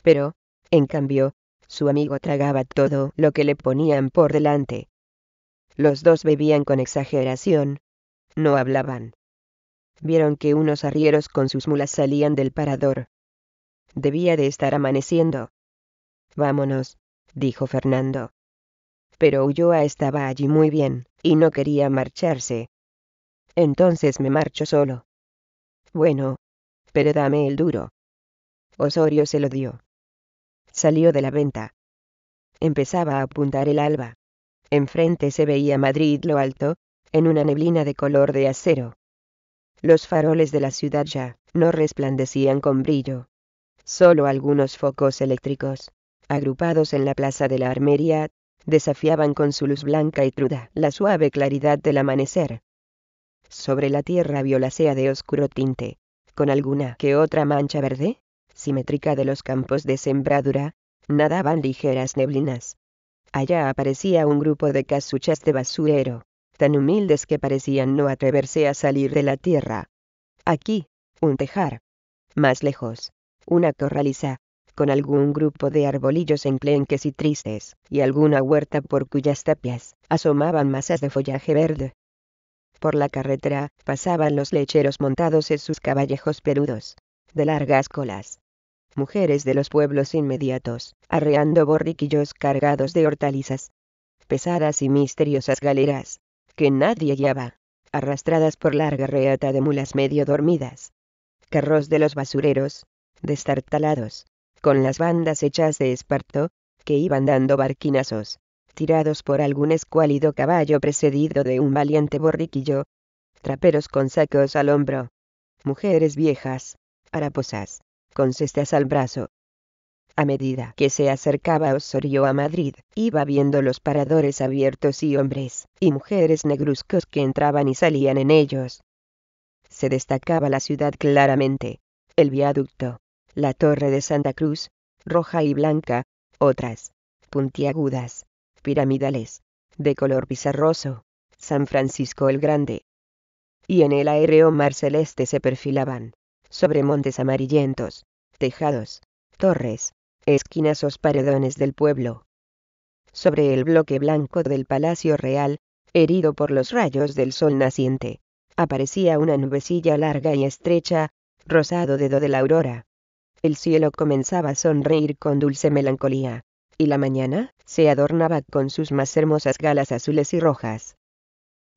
Pero, en cambio, su amigo tragaba todo lo que le ponían por delante. Los dos bebían con exageración. No hablaban vieron que unos arrieros con sus mulas salían del parador. Debía de estar amaneciendo. Vámonos, dijo Fernando. Pero Ulloa estaba allí muy bien, y no quería marcharse. Entonces me marcho solo. Bueno, pero dame el duro. Osorio se lo dio. Salió de la venta. Empezaba a apuntar el alba. Enfrente se veía Madrid lo alto, en una neblina de color de acero. Los faroles de la ciudad ya no resplandecían con brillo. Solo algunos focos eléctricos, agrupados en la plaza de la armería, desafiaban con su luz blanca y cruda la suave claridad del amanecer. Sobre la tierra violacea de oscuro tinte, con alguna que otra mancha verde, simétrica de los campos de sembradura, nadaban ligeras neblinas. Allá aparecía un grupo de casuchas de basurero, tan humildes que parecían no atreverse a salir de la tierra. Aquí, un tejar. Más lejos, una corraliza, con algún grupo de arbolillos enclenques y tristes, y alguna huerta por cuyas tapias asomaban masas de follaje verde. Por la carretera pasaban los lecheros montados en sus caballejos peludos, de largas colas. Mujeres de los pueblos inmediatos, arreando borriquillos cargados de hortalizas. Pesadas y misteriosas galeras, que nadie guiaba, arrastradas por larga reata de mulas medio dormidas. Carros de los basureros, destartalados, con las bandas hechas de esparto, que iban dando barquinazos, tirados por algún escuálido caballo precedido de un valiente borriquillo, traperos con sacos al hombro, mujeres viejas, haraposas, con cestas al brazo, a medida que se acercaba Osorio a Madrid, iba viendo los paradores abiertos y hombres y mujeres negruzcos que entraban y salían en ellos. Se destacaba la ciudad claramente, el viaducto, la torre de Santa Cruz, roja y blanca, otras, puntiagudas, piramidales, de color bizarroso, San Francisco el Grande. Y en el aéreo mar celeste se perfilaban, sobre montes amarillentos, tejados, torres, esquinas o paredones del pueblo. Sobre el bloque blanco del Palacio Real, herido por los rayos del sol naciente, aparecía una nubecilla larga y estrecha, rosado dedo de la aurora. El cielo comenzaba a sonreír con dulce melancolía, y la mañana se adornaba con sus más hermosas galas azules y rojas.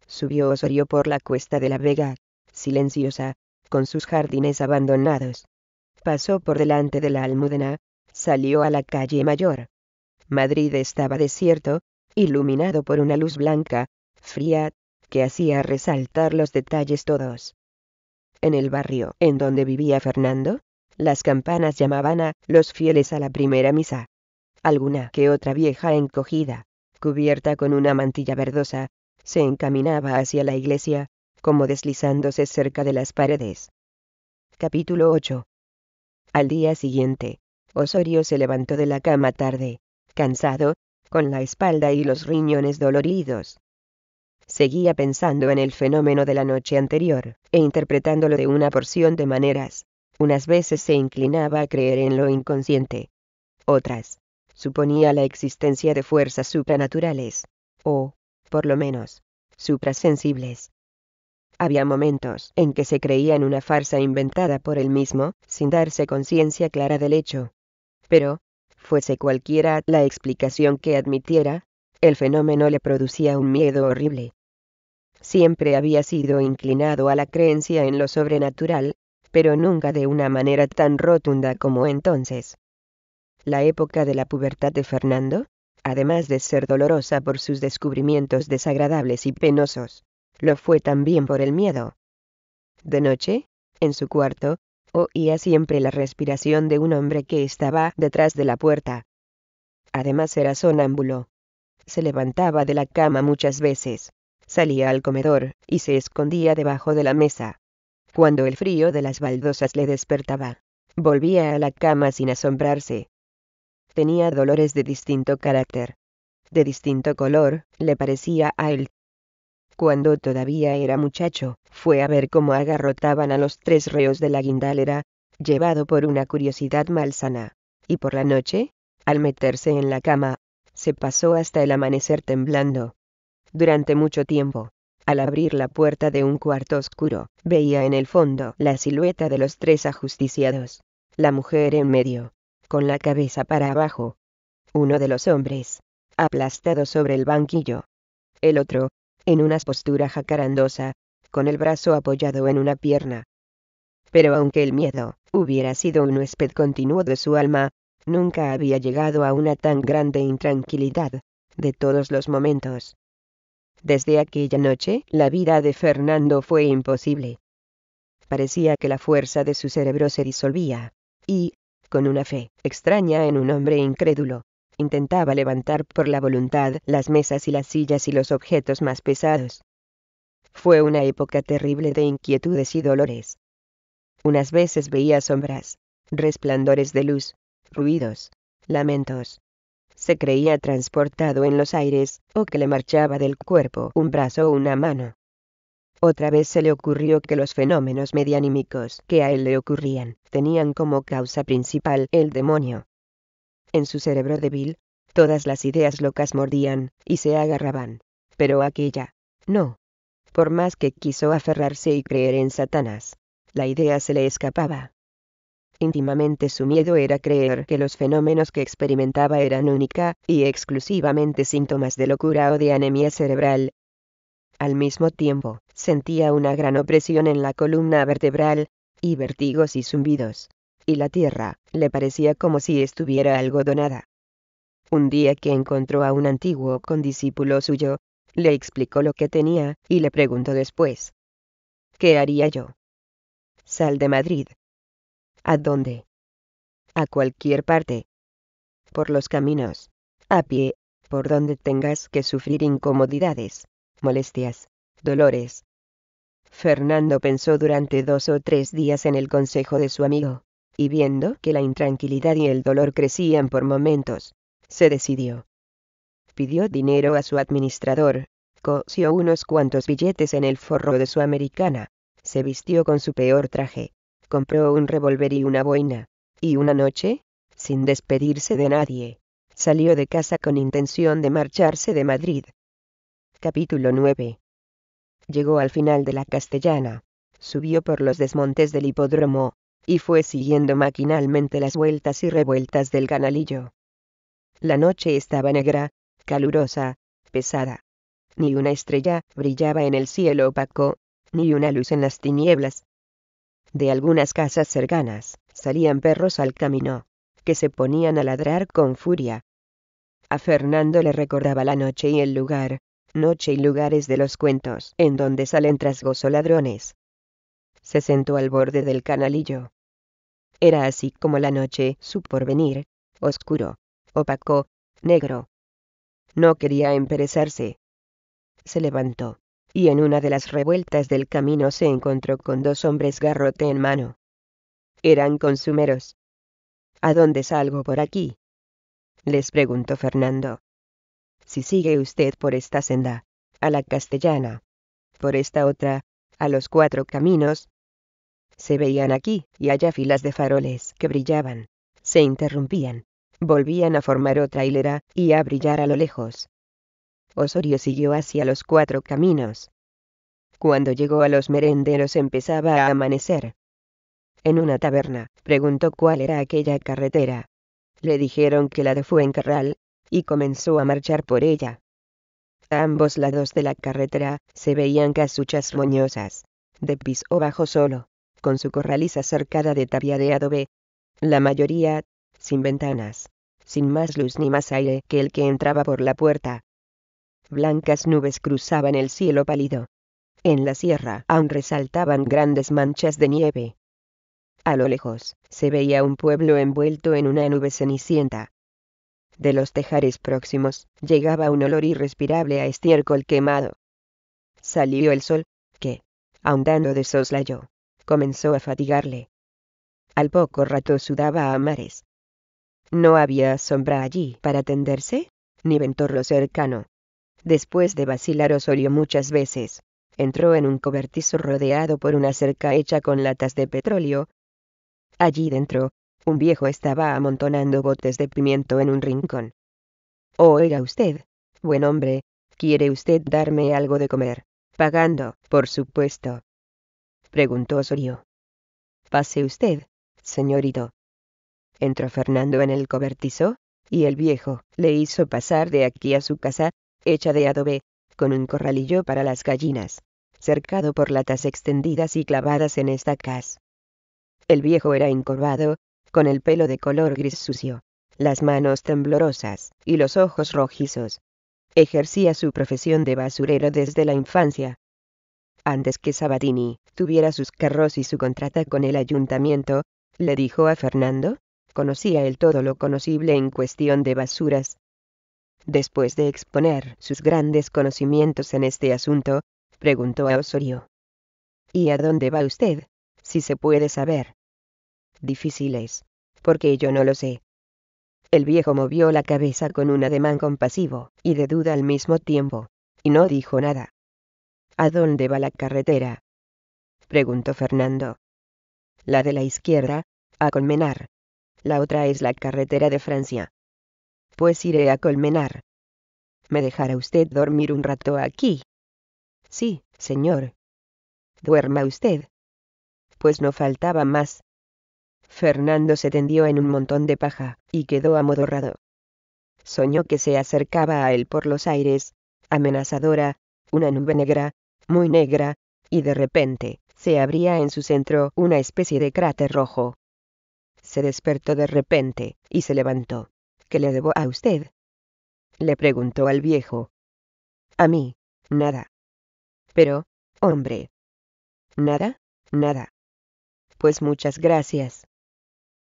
Subió Osorio por la cuesta de la Vega, silenciosa, con sus jardines abandonados. Pasó por delante de la Almudena, salió a la calle mayor. Madrid estaba desierto, iluminado por una luz blanca, fría, que hacía resaltar los detalles todos. En el barrio en donde vivía Fernando, las campanas llamaban a los fieles a la primera misa. Alguna que otra vieja encogida, cubierta con una mantilla verdosa, se encaminaba hacia la iglesia, como deslizándose cerca de las paredes. Capítulo 8. Al día siguiente, Osorio se levantó de la cama tarde, cansado, con la espalda y los riñones doloridos. Seguía pensando en el fenómeno de la noche anterior, e interpretándolo de una porción de maneras. Unas veces se inclinaba a creer en lo inconsciente. Otras, suponía la existencia de fuerzas supranaturales, o, por lo menos, suprasensibles. Había momentos en que se creía en una farsa inventada por él mismo, sin darse conciencia clara del hecho, pero, fuese cualquiera la explicación que admitiera, el fenómeno le producía un miedo horrible. Siempre había sido inclinado a la creencia en lo sobrenatural, pero nunca de una manera tan rotunda como entonces. La época de la pubertad de Fernando, además de ser dolorosa por sus descubrimientos desagradables y penosos, lo fue también por el miedo. De noche, en su cuarto, oía siempre la respiración de un hombre que estaba detrás de la puerta. Además era sonámbulo. Se levantaba de la cama muchas veces, salía al comedor, y se escondía debajo de la mesa. Cuando el frío de las baldosas le despertaba, volvía a la cama sin asombrarse. Tenía dolores de distinto carácter. De distinto color, le parecía a él, cuando todavía era muchacho, fue a ver cómo agarrotaban a los tres reos de la guindalera, llevado por una curiosidad malsana. Y por la noche, al meterse en la cama, se pasó hasta el amanecer temblando. Durante mucho tiempo, al abrir la puerta de un cuarto oscuro, veía en el fondo la silueta de los tres ajusticiados. La mujer en medio, con la cabeza para abajo. Uno de los hombres, aplastado sobre el banquillo. El otro, en una postura jacarandosa, con el brazo apoyado en una pierna. Pero aunque el miedo hubiera sido un huésped continuo de su alma, nunca había llegado a una tan grande intranquilidad, de todos los momentos. Desde aquella noche, la vida de Fernando fue imposible. Parecía que la fuerza de su cerebro se disolvía, y, con una fe extraña en un hombre incrédulo, intentaba levantar por la voluntad las mesas y las sillas y los objetos más pesados. Fue una época terrible de inquietudes y dolores. Unas veces veía sombras, resplandores de luz, ruidos, lamentos. Se creía transportado en los aires, o que le marchaba del cuerpo un brazo o una mano. Otra vez se le ocurrió que los fenómenos medianímicos que a él le ocurrían tenían como causa principal el demonio, en su cerebro débil, todas las ideas locas mordían y se agarraban. Pero aquella, no. Por más que quiso aferrarse y creer en Satanás, la idea se le escapaba. Íntimamente su miedo era creer que los fenómenos que experimentaba eran única y exclusivamente síntomas de locura o de anemia cerebral. Al mismo tiempo, sentía una gran opresión en la columna vertebral, y vertigos y zumbidos y la tierra, le parecía como si estuviera algodonada. Un día que encontró a un antiguo condiscípulo suyo, le explicó lo que tenía, y le preguntó después. ¿Qué haría yo? Sal de Madrid. ¿A dónde? A cualquier parte. Por los caminos. A pie, por donde tengas que sufrir incomodidades, molestias, dolores. Fernando pensó durante dos o tres días en el consejo de su amigo y viendo que la intranquilidad y el dolor crecían por momentos, se decidió. Pidió dinero a su administrador, coció unos cuantos billetes en el forro de su americana, se vistió con su peor traje, compró un revólver y una boina, y una noche, sin despedirse de nadie, salió de casa con intención de marcharse de Madrid. Capítulo 9. Llegó al final de la Castellana, subió por los desmontes del hipódromo, y fue siguiendo maquinalmente las vueltas y revueltas del canalillo. La noche estaba negra, calurosa, pesada. Ni una estrella brillaba en el cielo opaco, ni una luz en las tinieblas. De algunas casas cercanas salían perros al camino, que se ponían a ladrar con furia. A Fernando le recordaba la noche y el lugar, noche y lugares de los cuentos en donde salen trasgoso ladrones. Se sentó al borde del canalillo, era así como la noche, su porvenir, oscuro, opaco, negro. No quería emperecerse. Se levantó, y en una de las revueltas del camino se encontró con dos hombres garrote en mano. Eran consumeros. ¿A dónde salgo por aquí? les preguntó Fernando. Si sigue usted por esta senda, a la castellana, por esta otra, a los cuatro caminos, se veían aquí y allá filas de faroles que brillaban, se interrumpían, volvían a formar otra hilera y a brillar a lo lejos. Osorio siguió hacia los cuatro caminos. Cuando llegó a los merenderos empezaba a amanecer. En una taberna, preguntó cuál era aquella carretera. Le dijeron que la de Fuencarral, y comenzó a marchar por ella. A ambos lados de la carretera se veían casuchas moñosas, de piso bajo solo, con su corraliza cercada de tabia de adobe, la mayoría, sin ventanas, sin más luz ni más aire que el que entraba por la puerta. Blancas nubes cruzaban el cielo pálido. En la sierra aún resaltaban grandes manchas de nieve. A lo lejos, se veía un pueblo envuelto en una nube cenicienta. De los tejares próximos, llegaba un olor irrespirable a estiércol quemado. Salió el sol, que, ahondando de soslayo, comenzó a fatigarle. Al poco rato sudaba a mares. No había sombra allí para tenderse, ni ventorro cercano. Después de vacilar Osorio muchas veces, entró en un cobertizo rodeado por una cerca hecha con latas de petróleo. Allí dentro, un viejo estaba amontonando botes de pimiento en un rincón. Oiga usted, buen hombre, ¿quiere usted darme algo de comer? Pagando, por supuesto, preguntó Osorio. Pase usted, señorito. Entró Fernando en el cobertizo, y el viejo le hizo pasar de aquí a su casa, hecha de adobe, con un corralillo para las gallinas, cercado por latas extendidas y clavadas en estacas. El viejo era encorvado, con el pelo de color gris sucio, las manos temblorosas y los ojos rojizos. Ejercía su profesión de basurero desde la infancia, antes que Sabadini tuviera sus carros y su contrata con el ayuntamiento, le dijo a Fernando, conocía él todo lo conocible en cuestión de basuras. Después de exponer sus grandes conocimientos en este asunto, preguntó a Osorio. ¿Y a dónde va usted, si se puede saber? Difícil es, porque yo no lo sé. El viejo movió la cabeza con un ademán compasivo y de duda al mismo tiempo, y no dijo nada. ¿A dónde va la carretera? preguntó Fernando. La de la izquierda, a Colmenar. La otra es la carretera de Francia. Pues iré a Colmenar. ¿Me dejará usted dormir un rato aquí? Sí, señor. Duerma usted. Pues no faltaba más. Fernando se tendió en un montón de paja, y quedó amodorrado. Soñó que se acercaba a él por los aires, amenazadora, una nube negra, muy negra, y de repente, se abría en su centro una especie de cráter rojo. Se despertó de repente, y se levantó. ¿Qué le debo a usted? Le preguntó al viejo. A mí, nada. Pero, hombre. ¿Nada? Nada. Pues muchas gracias.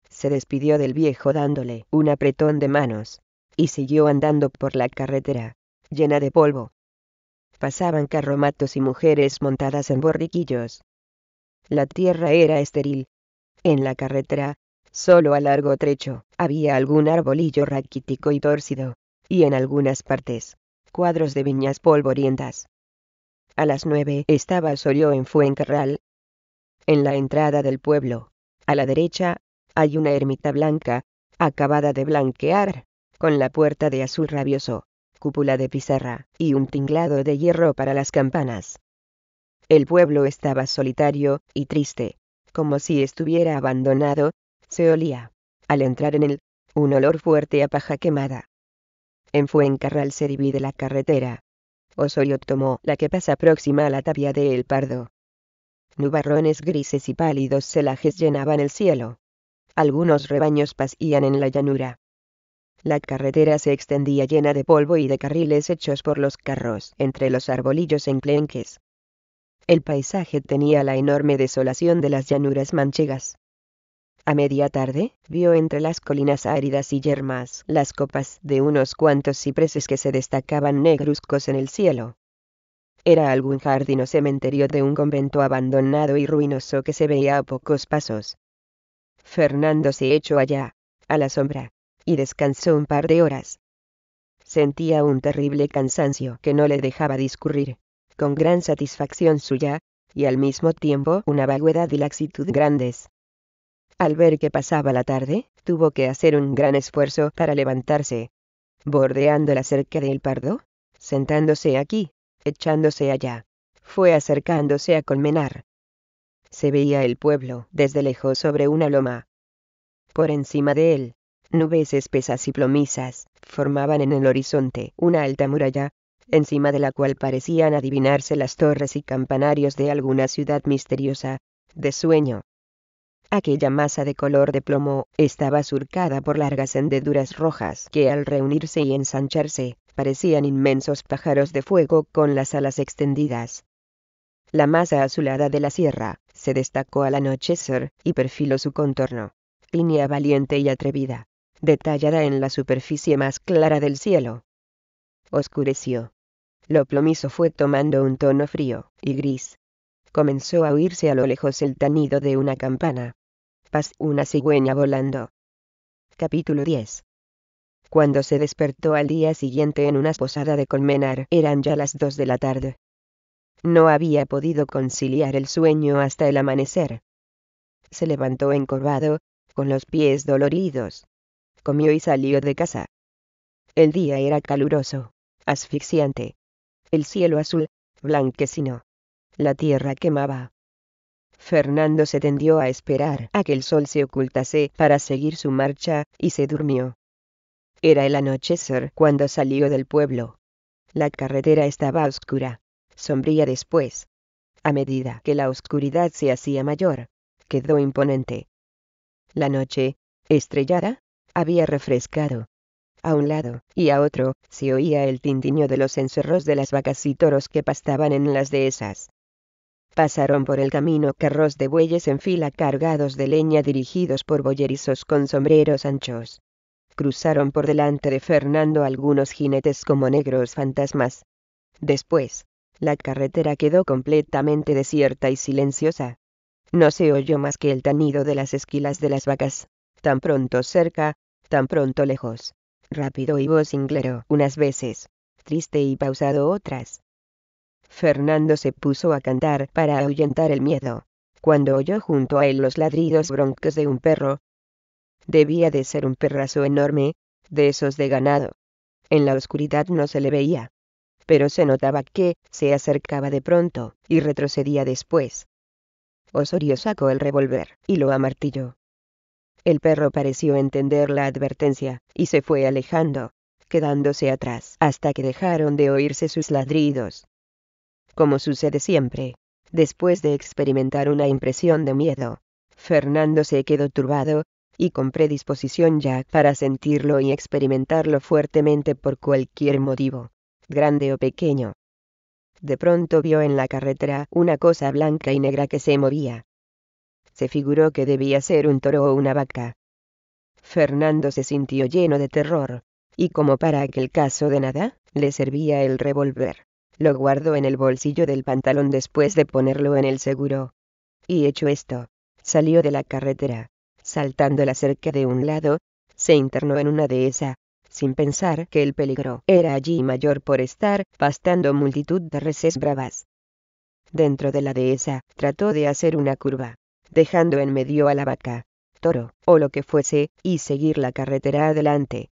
Se despidió del viejo dándole un apretón de manos, y siguió andando por la carretera, llena de polvo pasaban carromatos y mujeres montadas en borriquillos. La tierra era estéril. En la carretera, solo a largo trecho, había algún arbolillo raquítico y tórcido, y en algunas partes, cuadros de viñas polvorientas. A las nueve estaba Sorió en Fuencarral. En la entrada del pueblo, a la derecha, hay una ermita blanca, acabada de blanquear, con la puerta de azul rabioso cúpula de pizarra, y un tinglado de hierro para las campanas. El pueblo estaba solitario, y triste, como si estuviera abandonado, se olía, al entrar en él, un olor fuerte a paja quemada. En Fuencarral se divide la carretera. Osorio tomó la que pasa próxima a la tapia de El Pardo. Nubarrones grises y pálidos celajes llenaban el cielo. Algunos rebaños pasían en la llanura. La carretera se extendía llena de polvo y de carriles hechos por los carros entre los arbolillos enclenques. El paisaje tenía la enorme desolación de las llanuras manchegas. A media tarde, vio entre las colinas áridas y yermas las copas de unos cuantos cipreses que se destacaban negruzcos en el cielo. Era algún jardín o cementerio de un convento abandonado y ruinoso que se veía a pocos pasos. Fernando se echó allá, a la sombra, y descansó un par de horas. Sentía un terrible cansancio que no le dejaba discurrir, con gran satisfacción suya, y al mismo tiempo una vaguedad y laxitud grandes. Al ver que pasaba la tarde, tuvo que hacer un gran esfuerzo para levantarse. Bordeando la cerca del pardo, sentándose aquí, echándose allá, fue acercándose a Colmenar. Se veía el pueblo desde lejos sobre una loma. Por encima de él, Nubes espesas y plomizas formaban en el horizonte una alta muralla, encima de la cual parecían adivinarse las torres y campanarios de alguna ciudad misteriosa, de sueño. Aquella masa de color de plomo estaba surcada por largas hendeduras rojas que al reunirse y ensancharse parecían inmensos pájaros de fuego con las alas extendidas. La masa azulada de la sierra se destacó al anochecer y perfiló su contorno, línea valiente y atrevida detallada en la superficie más clara del cielo. Oscureció. Lo plomizo fue tomando un tono frío y gris. Comenzó a oírse a lo lejos el tanido de una campana. Pas una cigüeña volando. Capítulo 10. Cuando se despertó al día siguiente en una posada de Colmenar, eran ya las dos de la tarde. No había podido conciliar el sueño hasta el amanecer. Se levantó encorvado, con los pies doloridos, comió y salió de casa. El día era caluroso, asfixiante. El cielo azul, blanquecino. La tierra quemaba. Fernando se tendió a esperar a que el sol se ocultase para seguir su marcha, y se durmió. Era el anochecer cuando salió del pueblo. La carretera estaba oscura, sombría después. A medida que la oscuridad se hacía mayor, quedó imponente. La noche, estrellada, había refrescado. A un lado, y a otro, se oía el tintiño de los encerros de las vacas y toros que pastaban en las dehesas. Pasaron por el camino carros de bueyes en fila cargados de leña dirigidos por bollerizos con sombreros anchos. Cruzaron por delante de Fernando algunos jinetes como negros fantasmas. Después, la carretera quedó completamente desierta y silenciosa. No se oyó más que el tanido de las esquilas de las vacas. Tan pronto cerca, tan pronto lejos, rápido y vocinglero unas veces, triste y pausado otras. Fernando se puso a cantar para ahuyentar el miedo, cuando oyó junto a él los ladridos broncos de un perro. Debía de ser un perrazo enorme, de esos de ganado. En la oscuridad no se le veía. Pero se notaba que se acercaba de pronto y retrocedía después. Osorio sacó el revólver y lo amartilló. El perro pareció entender la advertencia y se fue alejando, quedándose atrás hasta que dejaron de oírse sus ladridos. Como sucede siempre, después de experimentar una impresión de miedo, Fernando se quedó turbado, y con predisposición ya para sentirlo y experimentarlo fuertemente por cualquier motivo, grande o pequeño. De pronto vio en la carretera una cosa blanca y negra que se movía, figuró que debía ser un toro o una vaca. Fernando se sintió lleno de terror, y como para aquel caso de nada, le servía el revólver. Lo guardó en el bolsillo del pantalón después de ponerlo en el seguro. Y hecho esto, salió de la carretera, saltando la cerca de un lado, se internó en una dehesa, sin pensar que el peligro era allí mayor por estar pastando multitud de reses bravas. Dentro de la dehesa, trató de hacer una curva, dejando en medio a la vaca, toro, o lo que fuese, y seguir la carretera adelante.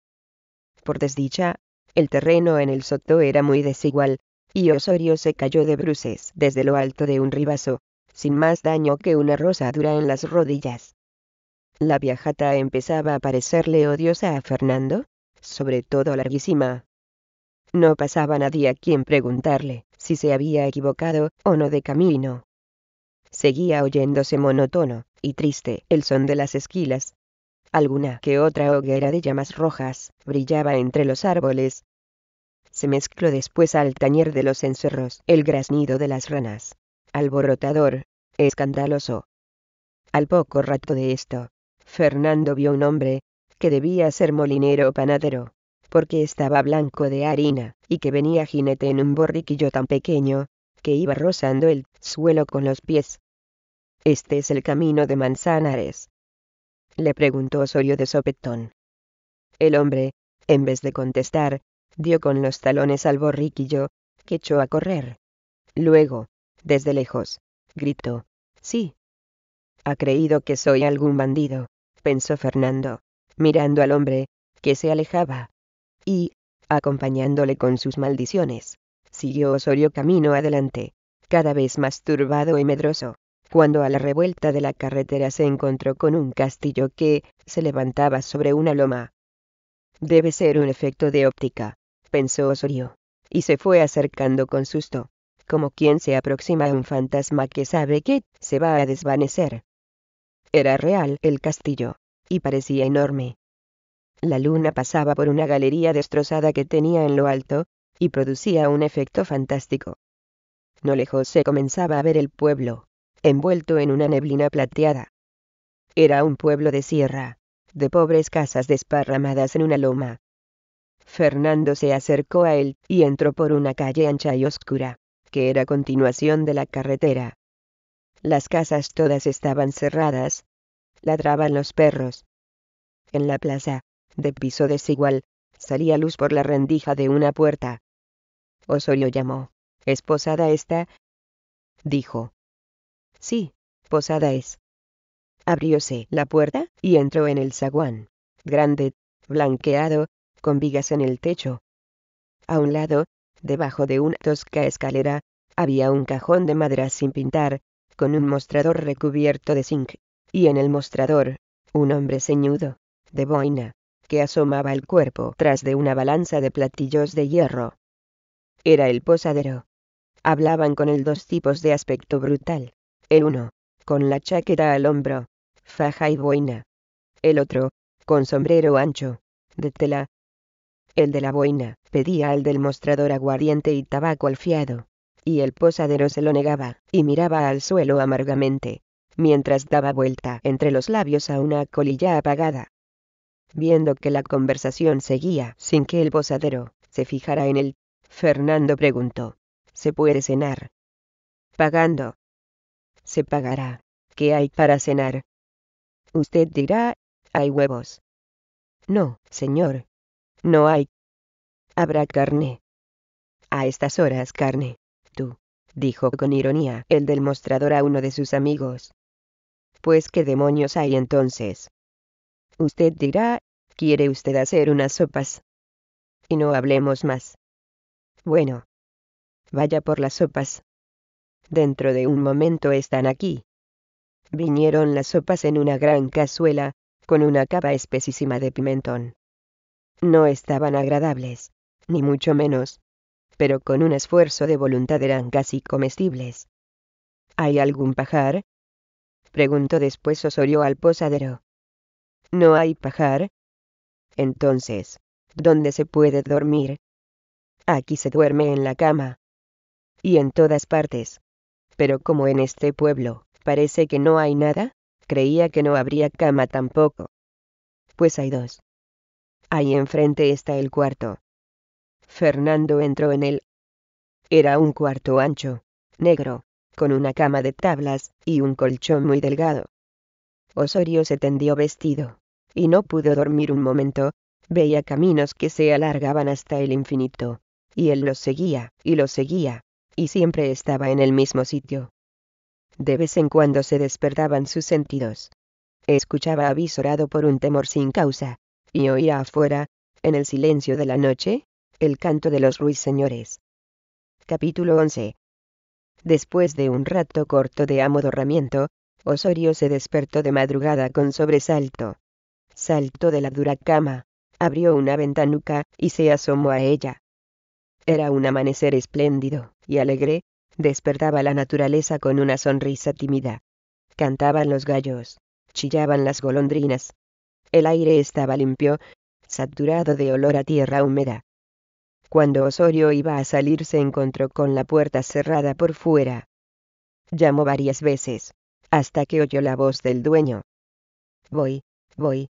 Por desdicha, el terreno en el soto era muy desigual, y Osorio se cayó de bruces desde lo alto de un ribazo, sin más daño que una rosa dura en las rodillas. La viajata empezaba a parecerle odiosa a Fernando, sobre todo larguísima. No pasaba nadie a quien preguntarle si se había equivocado o no de camino. Seguía oyéndose monótono y triste el son de las esquilas. Alguna que otra hoguera de llamas rojas brillaba entre los árboles. Se mezcló después al tañer de los encerros el graznido de las ranas. Alborotador, escandaloso. Al poco rato de esto, Fernando vio un hombre, que debía ser molinero o panadero, porque estaba blanco de harina, y que venía jinete en un borriquillo tan pequeño, que iba rozando el suelo con los pies. ¿Este es el camino de Manzanares? le preguntó Osorio de sopetón. El hombre, en vez de contestar, dio con los talones al borriquillo, que echó a correr. Luego, desde lejos, gritó, Sí. Ha creído que soy algún bandido, pensó Fernando, mirando al hombre, que se alejaba. Y, acompañándole con sus maldiciones siguió Osorio camino adelante, cada vez más turbado y medroso, cuando a la revuelta de la carretera se encontró con un castillo que se levantaba sobre una loma. Debe ser un efecto de óptica, pensó Osorio, y se fue acercando con susto, como quien se aproxima a un fantasma que sabe que se va a desvanecer. Era real el castillo, y parecía enorme. La luna pasaba por una galería destrozada que tenía en lo alto, y producía un efecto fantástico. No lejos se comenzaba a ver el pueblo, envuelto en una neblina plateada. Era un pueblo de sierra, de pobres casas desparramadas en una loma. Fernando se acercó a él y entró por una calle ancha y oscura, que era continuación de la carretera. Las casas todas estaban cerradas. Ladraban los perros. En la plaza, de piso desigual, salía luz por la rendija de una puerta. Osorio llamó. ¿Es posada esta? dijo. Sí, posada es. Abrióse la puerta y entró en el saguán, grande, blanqueado, con vigas en el techo. A un lado, debajo de una tosca escalera, había un cajón de madera sin pintar, con un mostrador recubierto de zinc, y en el mostrador, un hombre ceñudo, de boina, que asomaba el cuerpo tras de una balanza de platillos de hierro, era el posadero. Hablaban con él dos tipos de aspecto brutal. El uno, con la chaqueta al hombro, faja y boina. El otro, con sombrero ancho, de tela. El de la boina pedía al del mostrador aguardiente y tabaco alfiado. y el posadero se lo negaba, y miraba al suelo amargamente, mientras daba vuelta entre los labios a una colilla apagada. Viendo que la conversación seguía sin que el posadero se fijara en el Fernando preguntó. ¿Se puede cenar? Pagando. Se pagará. ¿Qué hay para cenar? Usted dirá, hay huevos. No, señor. No hay. Habrá carne. A estas horas carne. Tú, dijo con ironía el del mostrador a uno de sus amigos. Pues qué demonios hay entonces. Usted dirá, ¿quiere usted hacer unas sopas? Y no hablemos más. Bueno, vaya por las sopas. Dentro de un momento están aquí. Vinieron las sopas en una gran cazuela, con una cava espesísima de pimentón. No estaban agradables, ni mucho menos, pero con un esfuerzo de voluntad eran casi comestibles. ¿Hay algún pajar? preguntó después Osorio al posadero. ¿No hay pajar? Entonces, ¿dónde se puede dormir? Aquí se duerme en la cama. Y en todas partes. Pero como en este pueblo, parece que no hay nada, creía que no habría cama tampoco. Pues hay dos. Ahí enfrente está el cuarto. Fernando entró en él. Era un cuarto ancho, negro, con una cama de tablas y un colchón muy delgado. Osorio se tendió vestido, y no pudo dormir un momento, veía caminos que se alargaban hasta el infinito, y él los seguía, y los seguía, y siempre estaba en el mismo sitio. De vez en cuando se despertaban sus sentidos. Escuchaba avisorado por un temor sin causa, y oía afuera, en el silencio de la noche, el canto de los ruiseñores. Capítulo 11. Después de un rato corto de amodorramiento, Osorio se despertó de madrugada con sobresalto. Saltó de la dura cama, abrió una ventanuca y se asomó a ella. Era un amanecer espléndido y alegre, despertaba la naturaleza con una sonrisa tímida. Cantaban los gallos, chillaban las golondrinas. El aire estaba limpio, saturado de olor a tierra húmeda. Cuando Osorio iba a salir se encontró con la puerta cerrada por fuera. Llamó varias veces, hasta que oyó la voz del dueño. Voy, voy.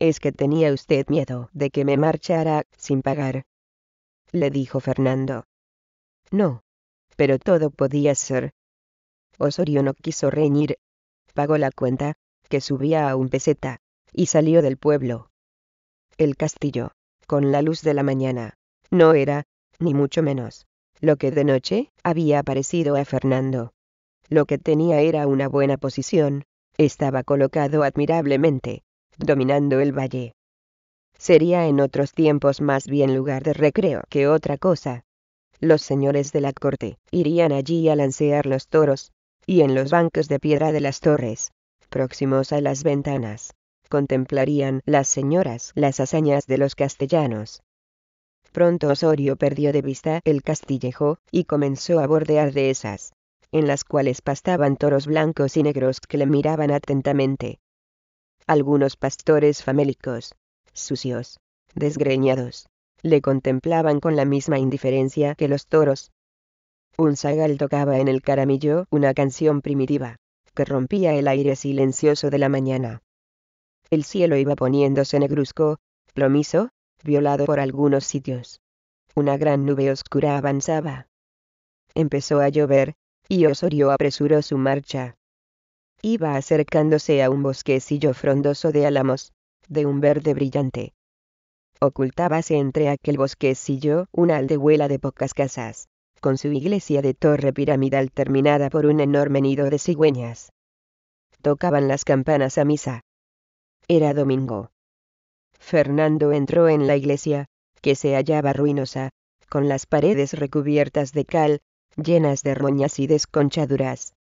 Es que tenía usted miedo de que me marchara sin pagar le dijo Fernando. No, pero todo podía ser. Osorio no quiso reñir. Pagó la cuenta, que subía a un peseta, y salió del pueblo. El castillo, con la luz de la mañana, no era, ni mucho menos, lo que de noche había parecido a Fernando. Lo que tenía era una buena posición, estaba colocado admirablemente, dominando el valle sería en otros tiempos más bien lugar de recreo que otra cosa. Los señores de la corte irían allí a lancear los toros, y en los bancos de piedra de las torres, próximos a las ventanas, contemplarían las señoras las hazañas de los castellanos. Pronto Osorio perdió de vista el castillejo, y comenzó a bordear dehesas, en las cuales pastaban toros blancos y negros que le miraban atentamente. Algunos pastores famélicos, sucios, desgreñados, le contemplaban con la misma indiferencia que los toros. Un zagal tocaba en el caramillo una canción primitiva, que rompía el aire silencioso de la mañana. El cielo iba poniéndose negruzco, plomizo, violado por algunos sitios. Una gran nube oscura avanzaba. Empezó a llover, y Osorio apresuró su marcha. Iba acercándose a un bosquecillo frondoso de álamos, de un verde brillante. Ocultábase entre aquel bosquecillo una aldehuela de pocas casas, con su iglesia de torre piramidal terminada por un enorme nido de cigüeñas. Tocaban las campanas a misa. Era domingo. Fernando entró en la iglesia, que se hallaba ruinosa, con las paredes recubiertas de cal, llenas de roñas y desconchaduras.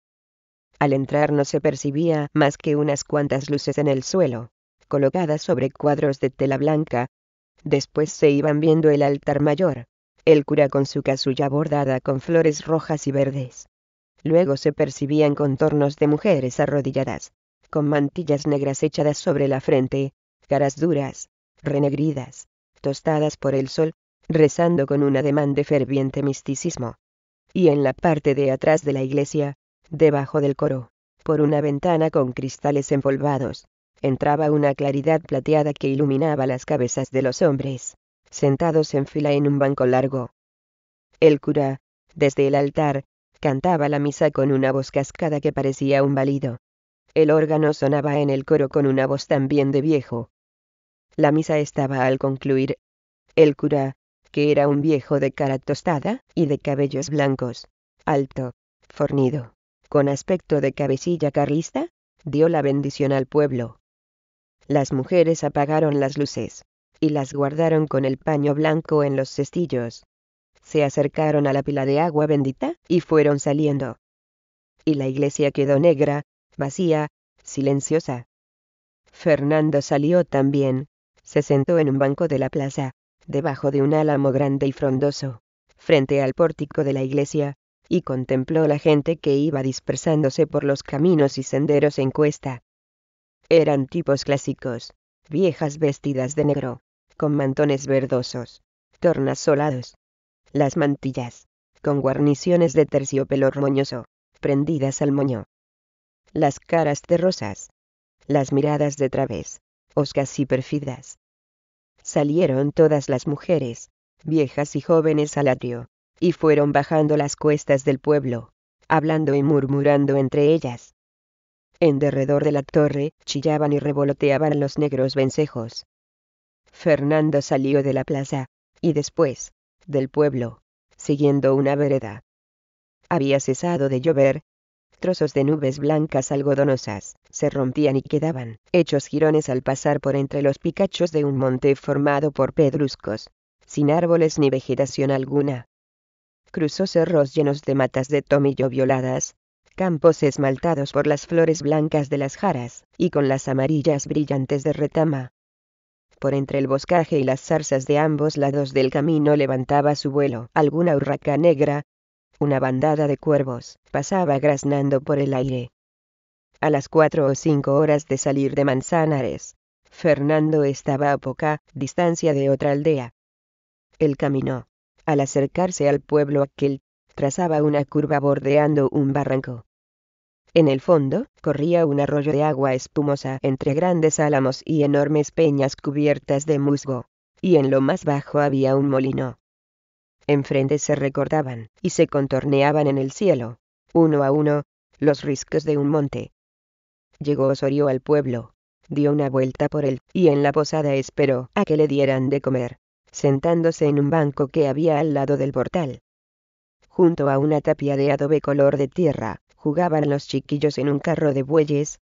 Al entrar no se percibía más que unas cuantas luces en el suelo colocadas sobre cuadros de tela blanca. Después se iban viendo el altar mayor, el cura con su casulla bordada con flores rojas y verdes. Luego se percibían contornos de mujeres arrodilladas, con mantillas negras echadas sobre la frente, caras duras, renegridas, tostadas por el sol, rezando con un ademán de ferviente misticismo. Y en la parte de atrás de la iglesia, debajo del coro, por una ventana con cristales empolvados, entraba una claridad plateada que iluminaba las cabezas de los hombres, sentados en fila en un banco largo. El cura, desde el altar, cantaba la misa con una voz cascada que parecía un balido. El órgano sonaba en el coro con una voz también de viejo. La misa estaba al concluir. El cura, que era un viejo de cara tostada y de cabellos blancos, alto, fornido, con aspecto de cabecilla carlista, dio la bendición al pueblo. Las mujeres apagaron las luces y las guardaron con el paño blanco en los cestillos. Se acercaron a la pila de agua bendita y fueron saliendo. Y la iglesia quedó negra, vacía, silenciosa. Fernando salió también. Se sentó en un banco de la plaza, debajo de un álamo grande y frondoso, frente al pórtico de la iglesia, y contempló la gente que iba dispersándose por los caminos y senderos en cuesta. Eran tipos clásicos, viejas vestidas de negro, con mantones verdosos, tornasolados. Las mantillas, con guarniciones de terciopelo moñoso, prendidas al moño. Las caras de rosas. Las miradas de través, oscas y perfidas. Salieron todas las mujeres, viejas y jóvenes al atrio, y fueron bajando las cuestas del pueblo, hablando y murmurando entre ellas en derredor de la torre, chillaban y revoloteaban los negros vencejos. Fernando salió de la plaza, y después, del pueblo, siguiendo una vereda. Había cesado de llover, trozos de nubes blancas algodonosas, se rompían y quedaban, hechos jirones al pasar por entre los picachos de un monte formado por pedruscos, sin árboles ni vegetación alguna. Cruzó cerros llenos de matas de tomillo violadas, campos esmaltados por las flores blancas de las jaras, y con las amarillas brillantes de retama. Por entre el boscaje y las zarzas de ambos lados del camino levantaba su vuelo alguna urraca negra, una bandada de cuervos, pasaba graznando por el aire. A las cuatro o cinco horas de salir de Manzanares, Fernando estaba a poca distancia de otra aldea. El camino, al acercarse al pueblo aquel, trazaba una curva bordeando un barranco. En el fondo, corría un arroyo de agua espumosa entre grandes álamos y enormes peñas cubiertas de musgo, y en lo más bajo había un molino. Enfrente se recordaban, y se contorneaban en el cielo, uno a uno, los riscos de un monte. Llegó Osorio al pueblo, dio una vuelta por él, y en la posada esperó a que le dieran de comer, sentándose en un banco que había al lado del portal junto a una tapia de adobe color de tierra, jugaban los chiquillos en un carro de bueyes.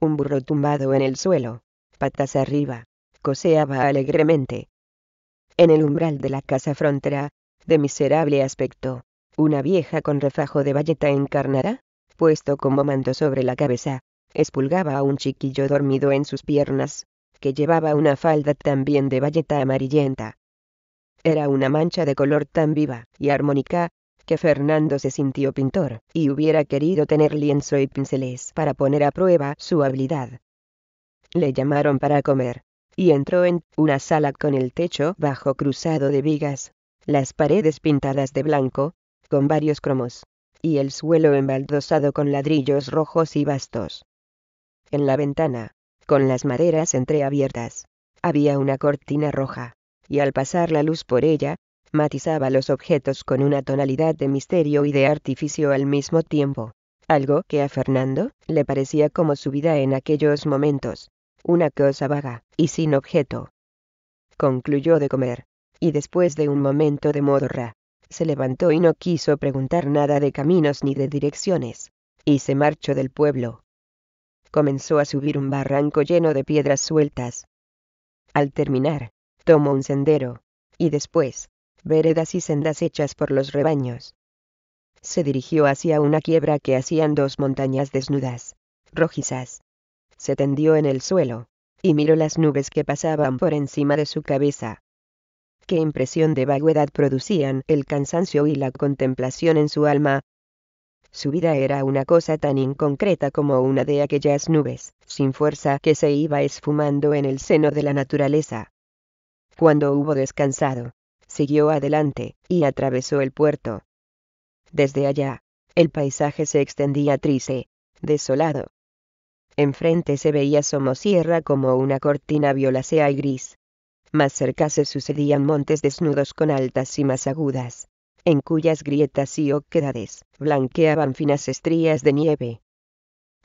Un burro tumbado en el suelo, patas arriba, coseaba alegremente. En el umbral de la casa frontera, de miserable aspecto, una vieja con refajo de bayeta encarnada, puesto como manto sobre la cabeza, espulgaba a un chiquillo dormido en sus piernas, que llevaba una falda también de bayeta amarillenta. Era una mancha de color tan viva y armónica, que Fernando se sintió pintor, y hubiera querido tener lienzo y pinceles para poner a prueba su habilidad. Le llamaron para comer, y entró en una sala con el techo bajo cruzado de vigas, las paredes pintadas de blanco, con varios cromos, y el suelo embaldosado con ladrillos rojos y bastos. En la ventana, con las maderas entreabiertas, había una cortina roja, y al pasar la luz por ella, matizaba los objetos con una tonalidad de misterio y de artificio al mismo tiempo, algo que a Fernando le parecía como su vida en aquellos momentos, una cosa vaga y sin objeto. Concluyó de comer, y después de un momento de modorra, se levantó y no quiso preguntar nada de caminos ni de direcciones, y se marchó del pueblo. Comenzó a subir un barranco lleno de piedras sueltas. Al terminar, tomó un sendero, y después, veredas y sendas hechas por los rebaños. Se dirigió hacia una quiebra que hacían dos montañas desnudas, rojizas. Se tendió en el suelo, y miró las nubes que pasaban por encima de su cabeza. Qué impresión de vaguedad producían el cansancio y la contemplación en su alma. Su vida era una cosa tan inconcreta como una de aquellas nubes, sin fuerza que se iba esfumando en el seno de la naturaleza. Cuando hubo descansado, siguió adelante, y atravesó el puerto. Desde allá, el paisaje se extendía triste, desolado. Enfrente se veía Somosierra como una cortina violacea y gris. Más cerca se sucedían montes desnudos con altas más agudas, en cuyas grietas y oquedades blanqueaban finas estrías de nieve.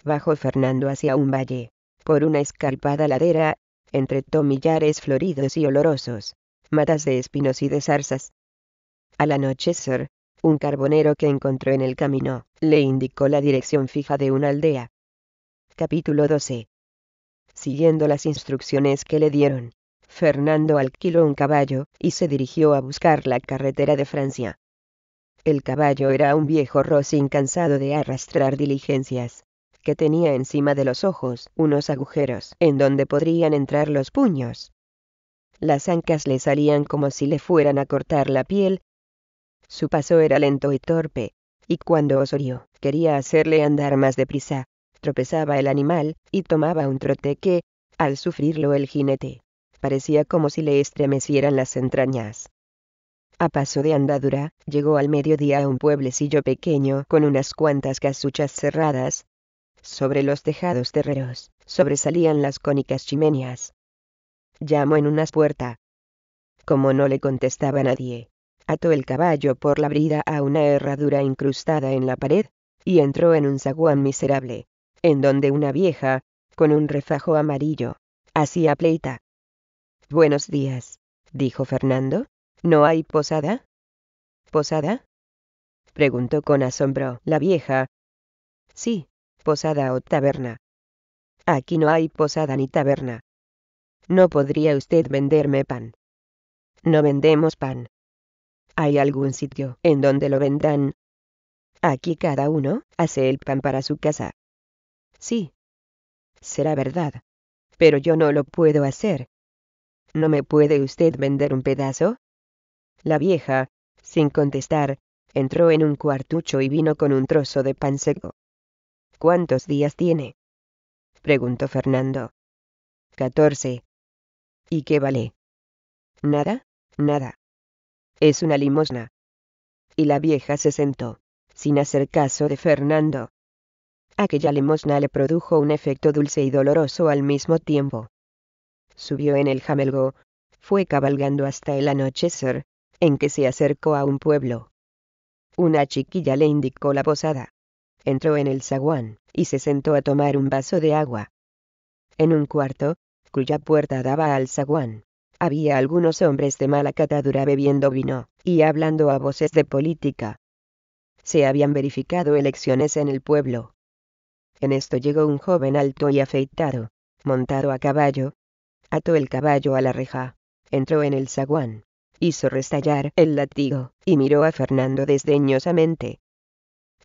Bajó Fernando hacia un valle, por una escarpada ladera, entre tomillares floridos y olorosos, matas de espinos y de zarzas. Al anochecer, un carbonero que encontró en el camino, le indicó la dirección fija de una aldea. Capítulo 12. Siguiendo las instrucciones que le dieron, Fernando alquiló un caballo, y se dirigió a buscar la carretera de Francia. El caballo era un viejo rocín cansado de arrastrar diligencias, que tenía encima de los ojos unos agujeros en donde podrían entrar los puños, las ancas le salían como si le fueran a cortar la piel. Su paso era lento y torpe, y cuando Osorio quería hacerle andar más deprisa, tropezaba el animal y tomaba un trote que, al sufrirlo el jinete, parecía como si le estremecieran las entrañas. A paso de andadura, llegó al mediodía a un pueblecillo pequeño con unas cuantas casuchas cerradas. Sobre los tejados terreros, sobresalían las cónicas chimeneas, llamó en unas puerta. Como no le contestaba nadie, ató el caballo por la brida a una herradura incrustada en la pared, y entró en un zaguán miserable, en donde una vieja, con un refajo amarillo, hacía pleita. Buenos días, dijo Fernando. ¿No hay posada? ¿Posada? preguntó con asombro la vieja. Sí, posada o taberna. Aquí no hay posada ni taberna, no podría usted venderme pan. No vendemos pan. ¿Hay algún sitio en donde lo vendan? Aquí cada uno hace el pan para su casa. Sí. Será verdad. Pero yo no lo puedo hacer. ¿No me puede usted vender un pedazo? La vieja, sin contestar, entró en un cuartucho y vino con un trozo de pan seco. ¿Cuántos días tiene? preguntó Fernando. Catorce. ¿Y qué vale? Nada, nada. Es una limosna. Y la vieja se sentó, sin hacer caso de Fernando. Aquella limosna le produjo un efecto dulce y doloroso al mismo tiempo. Subió en el jamelgo, fue cabalgando hasta el anochecer, en que se acercó a un pueblo. Una chiquilla le indicó la posada. Entró en el zaguán, y se sentó a tomar un vaso de agua. En un cuarto, cuya puerta daba al zaguán. Había algunos hombres de mala catadura bebiendo vino, y hablando a voces de política. Se habían verificado elecciones en el pueblo. En esto llegó un joven alto y afeitado, montado a caballo. Ató el caballo a la reja, entró en el zaguán, hizo restallar el latigo, y miró a Fernando desdeñosamente.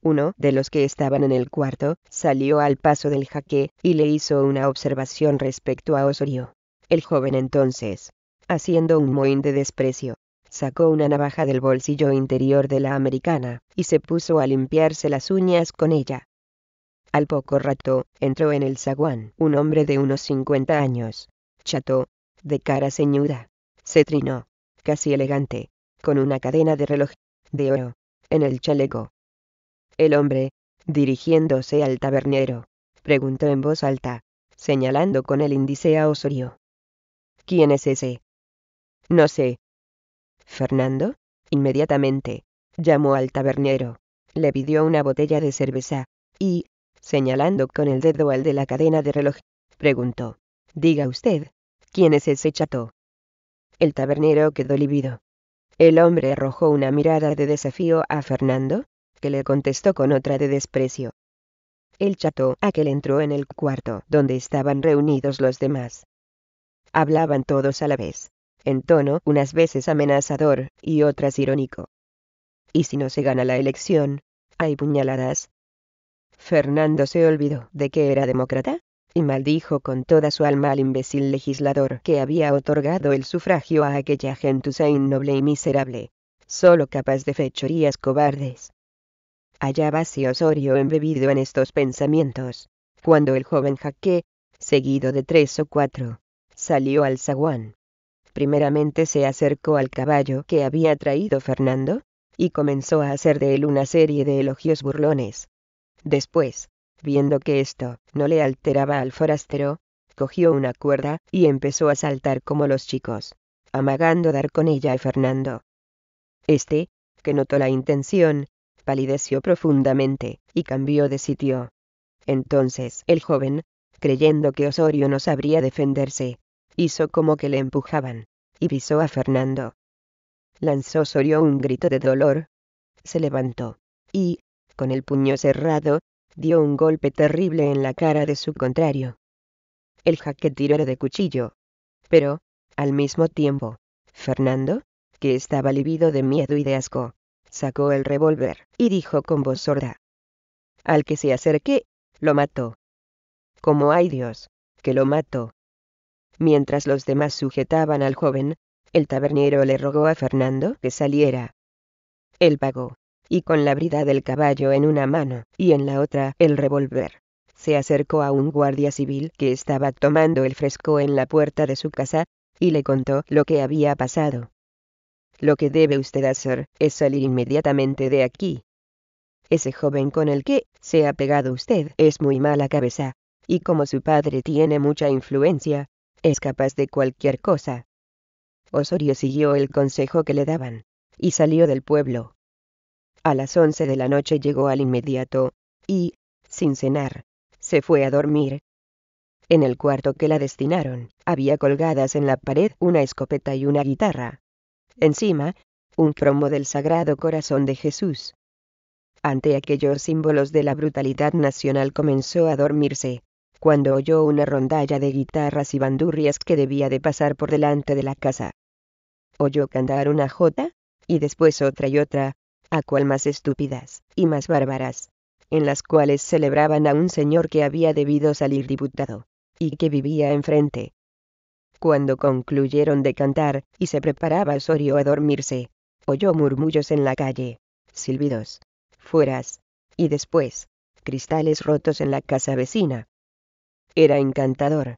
Uno de los que estaban en el cuarto salió al paso del jaque y le hizo una observación respecto a Osorio. El joven entonces, haciendo un mohín de desprecio, sacó una navaja del bolsillo interior de la americana y se puso a limpiarse las uñas con ella. Al poco rato, entró en el zaguán un hombre de unos 50 años, chato, de cara ceñuda, cetrino, casi elegante, con una cadena de reloj de oro en el chaleco el hombre, dirigiéndose al tabernero, preguntó en voz alta, señalando con el índice a Osorio. ¿Quién es ese? No sé. Fernando, inmediatamente, llamó al tabernero, le pidió una botella de cerveza, y, señalando con el dedo al de la cadena de reloj, preguntó, Diga usted, ¿quién es ese chato? El tabernero quedó lívido. El hombre arrojó una mirada de desafío a Fernando, que le contestó con otra de desprecio. El chato aquel entró en el cuarto donde estaban reunidos los demás. Hablaban todos a la vez, en tono unas veces amenazador y otras irónico. ¿Y si no se gana la elección? ¿Hay puñaladas? Fernando se olvidó de que era demócrata y maldijo con toda su alma al imbécil legislador que había otorgado el sufragio a aquella gentuza innoble y miserable, solo capaz de fechorías cobardes hallábase Osorio embebido en estos pensamientos, cuando el joven jaque, seguido de tres o cuatro, salió al zaguán. Primeramente se acercó al caballo que había traído Fernando, y comenzó a hacer de él una serie de elogios burlones. Después, viendo que esto no le alteraba al forastero, cogió una cuerda y empezó a saltar como los chicos, amagando dar con ella a Fernando. Este, que notó la intención, palideció profundamente, y cambió de sitio. Entonces el joven, creyendo que Osorio no sabría defenderse, hizo como que le empujaban, y pisó a Fernando. Lanzó Osorio un grito de dolor. Se levantó, y, con el puño cerrado, dio un golpe terrible en la cara de su contrario. El jaque tiró de cuchillo. Pero, al mismo tiempo, Fernando, que estaba libido de miedo y de asco, sacó el revólver, y dijo con voz sorda. Al que se acerque, lo mató. Como hay Dios, que lo mató. Mientras los demás sujetaban al joven, el tabernero le rogó a Fernando que saliera. Él pagó, y con la brida del caballo en una mano y en la otra el revólver, se acercó a un guardia civil que estaba tomando el fresco en la puerta de su casa, y le contó lo que había pasado. Lo que debe usted hacer es salir inmediatamente de aquí. Ese joven con el que se ha pegado usted es muy mala cabeza, y como su padre tiene mucha influencia, es capaz de cualquier cosa. Osorio siguió el consejo que le daban, y salió del pueblo. A las once de la noche llegó al inmediato, y, sin cenar, se fue a dormir. En el cuarto que la destinaron, había colgadas en la pared una escopeta y una guitarra encima, un cromo del Sagrado Corazón de Jesús. Ante aquellos símbolos de la brutalidad nacional comenzó a dormirse, cuando oyó una rondalla de guitarras y bandurrias que debía de pasar por delante de la casa. Oyó cantar una jota, y después otra y otra, a cual más estúpidas, y más bárbaras, en las cuales celebraban a un señor que había debido salir diputado, y que vivía enfrente, cuando concluyeron de cantar, y se preparaba Sorio a dormirse, oyó murmullos en la calle, silbidos, fueras, y después, cristales rotos en la casa vecina. Era encantador.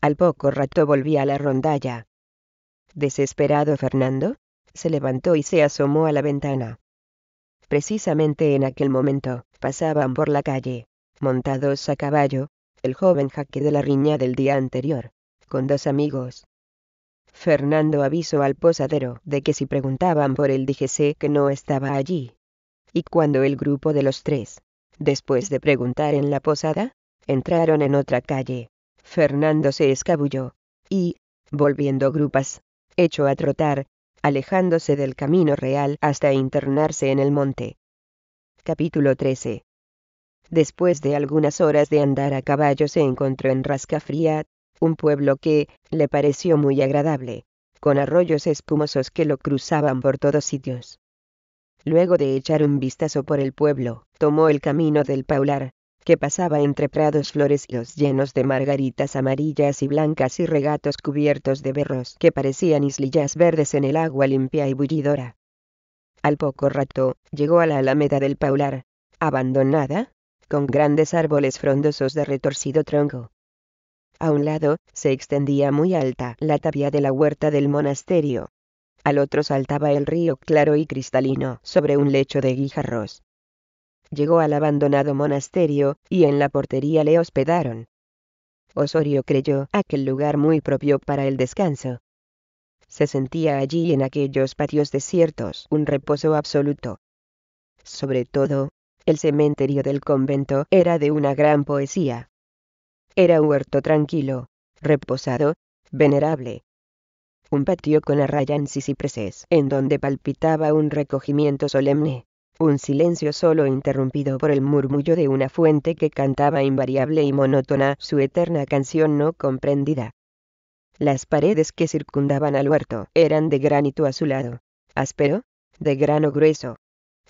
Al poco rato volvía a la rondalla. Desesperado Fernando, se levantó y se asomó a la ventana. Precisamente en aquel momento, pasaban por la calle, montados a caballo, el joven jaque de la riña del día anterior, con dos amigos. Fernando avisó al posadero de que si preguntaban por él dijese que no estaba allí. Y cuando el grupo de los tres, después de preguntar en la posada, entraron en otra calle, Fernando se escabulló, y, volviendo grupas, echó a trotar, alejándose del camino real hasta internarse en el monte. Capítulo 13 Después de algunas horas de andar a caballo se encontró en Rascafría, un pueblo que le pareció muy agradable, con arroyos espumosos que lo cruzaban por todos sitios. Luego de echar un vistazo por el pueblo, tomó el camino del Paular, que pasaba entre prados florecidos llenos de margaritas amarillas y blancas y regatos cubiertos de berros que parecían islillas verdes en el agua limpia y bullidora. Al poco rato, llegó a la alameda del Paular, abandonada, con grandes árboles frondosos de retorcido tronco, a un lado, se extendía muy alta la tapia de la huerta del monasterio. Al otro saltaba el río claro y cristalino sobre un lecho de guijarros. Llegó al abandonado monasterio, y en la portería le hospedaron. Osorio creyó aquel lugar muy propio para el descanso. Se sentía allí en aquellos patios desiertos un reposo absoluto. Sobre todo, el cementerio del convento era de una gran poesía. Era huerto tranquilo, reposado, venerable. Un patio con arrayans y cipreses en donde palpitaba un recogimiento solemne, un silencio solo interrumpido por el murmullo de una fuente que cantaba invariable y monótona su eterna canción no comprendida. Las paredes que circundaban al huerto eran de granito azulado, áspero, de grano grueso,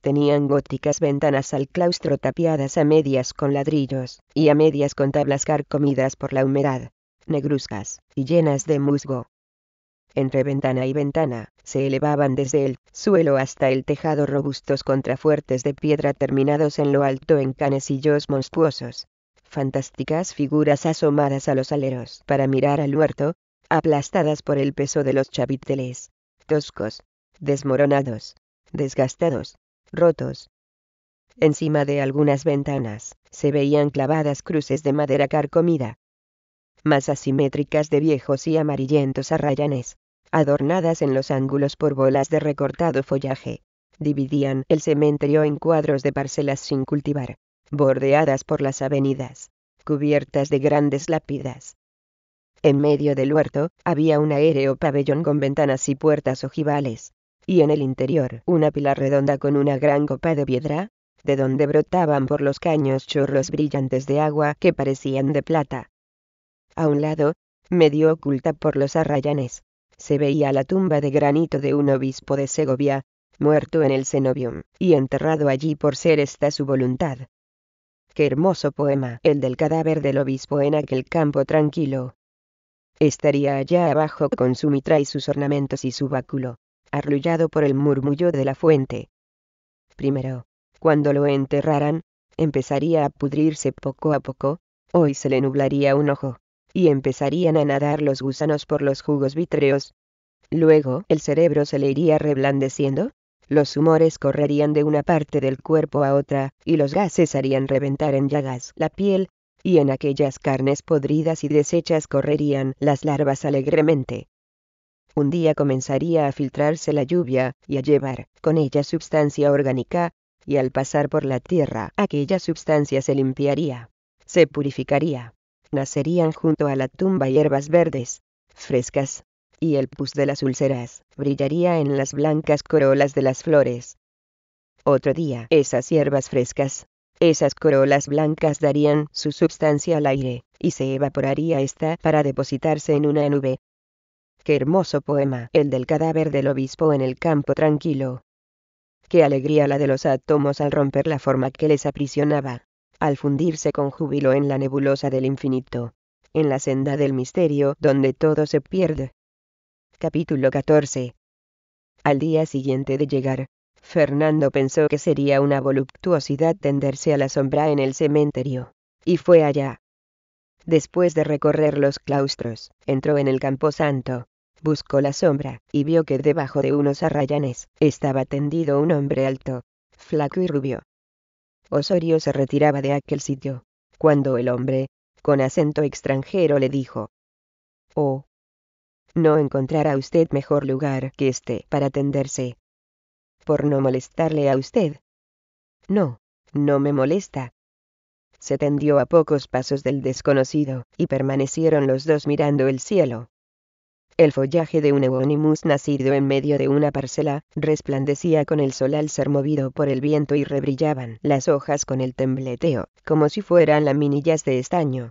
tenían góticas ventanas al claustro tapiadas a medias con ladrillos, y a medias con tablas carcomidas por la humedad, negruzcas, y llenas de musgo. Entre ventana y ventana, se elevaban desde el suelo hasta el tejado robustos contrafuertes de piedra terminados en lo alto en canecillos monstruosos. Fantásticas figuras asomadas a los aleros para mirar al huerto, aplastadas por el peso de los chaviteles, toscos, desmoronados, desgastados, rotos. Encima de algunas ventanas se veían clavadas cruces de madera carcomida, masas simétricas de viejos y amarillentos arrayanes, adornadas en los ángulos por bolas de recortado follaje, dividían el cementerio en cuadros de parcelas sin cultivar, bordeadas por las avenidas, cubiertas de grandes lápidas. En medio del huerto había un aéreo pabellón con ventanas y puertas ojivales, y en el interior una pila redonda con una gran copa de piedra, de donde brotaban por los caños chorros brillantes de agua que parecían de plata. A un lado, medio oculta por los arrayanes, se veía la tumba de granito de un obispo de Segovia, muerto en el cenobium, y enterrado allí por ser esta su voluntad. Qué hermoso poema, el del cadáver del obispo en aquel campo tranquilo. Estaría allá abajo con su mitra y sus ornamentos y su báculo, arrullado por el murmullo de la fuente. Primero, cuando lo enterraran, empezaría a pudrirse poco a poco, hoy se le nublaría un ojo, y empezarían a nadar los gusanos por los jugos vitreos. Luego el cerebro se le iría reblandeciendo, los humores correrían de una parte del cuerpo a otra, y los gases harían reventar en llagas la piel, y en aquellas carnes podridas y deshechas correrían las larvas alegremente. Un día comenzaría a filtrarse la lluvia y a llevar con ella substancia orgánica, y al pasar por la tierra aquella sustancia se limpiaría, se purificaría. Nacerían junto a la tumba hierbas verdes, frescas, y el pus de las úlceras brillaría en las blancas corolas de las flores. Otro día esas hierbas frescas, esas corolas blancas darían su sustancia al aire, y se evaporaría esta para depositarse en una nube, Qué hermoso poema, el del cadáver del obispo en el campo tranquilo. Qué alegría la de los átomos al romper la forma que les aprisionaba, al fundirse con júbilo en la nebulosa del infinito, en la senda del misterio donde todo se pierde. Capítulo 14. Al día siguiente de llegar, Fernando pensó que sería una voluptuosidad tenderse a la sombra en el cementerio, y fue allá. Después de recorrer los claustros, entró en el campo santo. Buscó la sombra, y vio que debajo de unos arrayanes, estaba tendido un hombre alto, flaco y rubio. Osorio se retiraba de aquel sitio, cuando el hombre, con acento extranjero, le dijo, Oh, no encontrará usted mejor lugar que este para tenderse. Por no molestarle a usted. No, no me molesta. Se tendió a pocos pasos del desconocido, y permanecieron los dos mirando el cielo. El follaje de un Euonymus nacido en medio de una parcela, resplandecía con el sol al ser movido por el viento y rebrillaban las hojas con el tembleteo, como si fueran laminillas de estaño.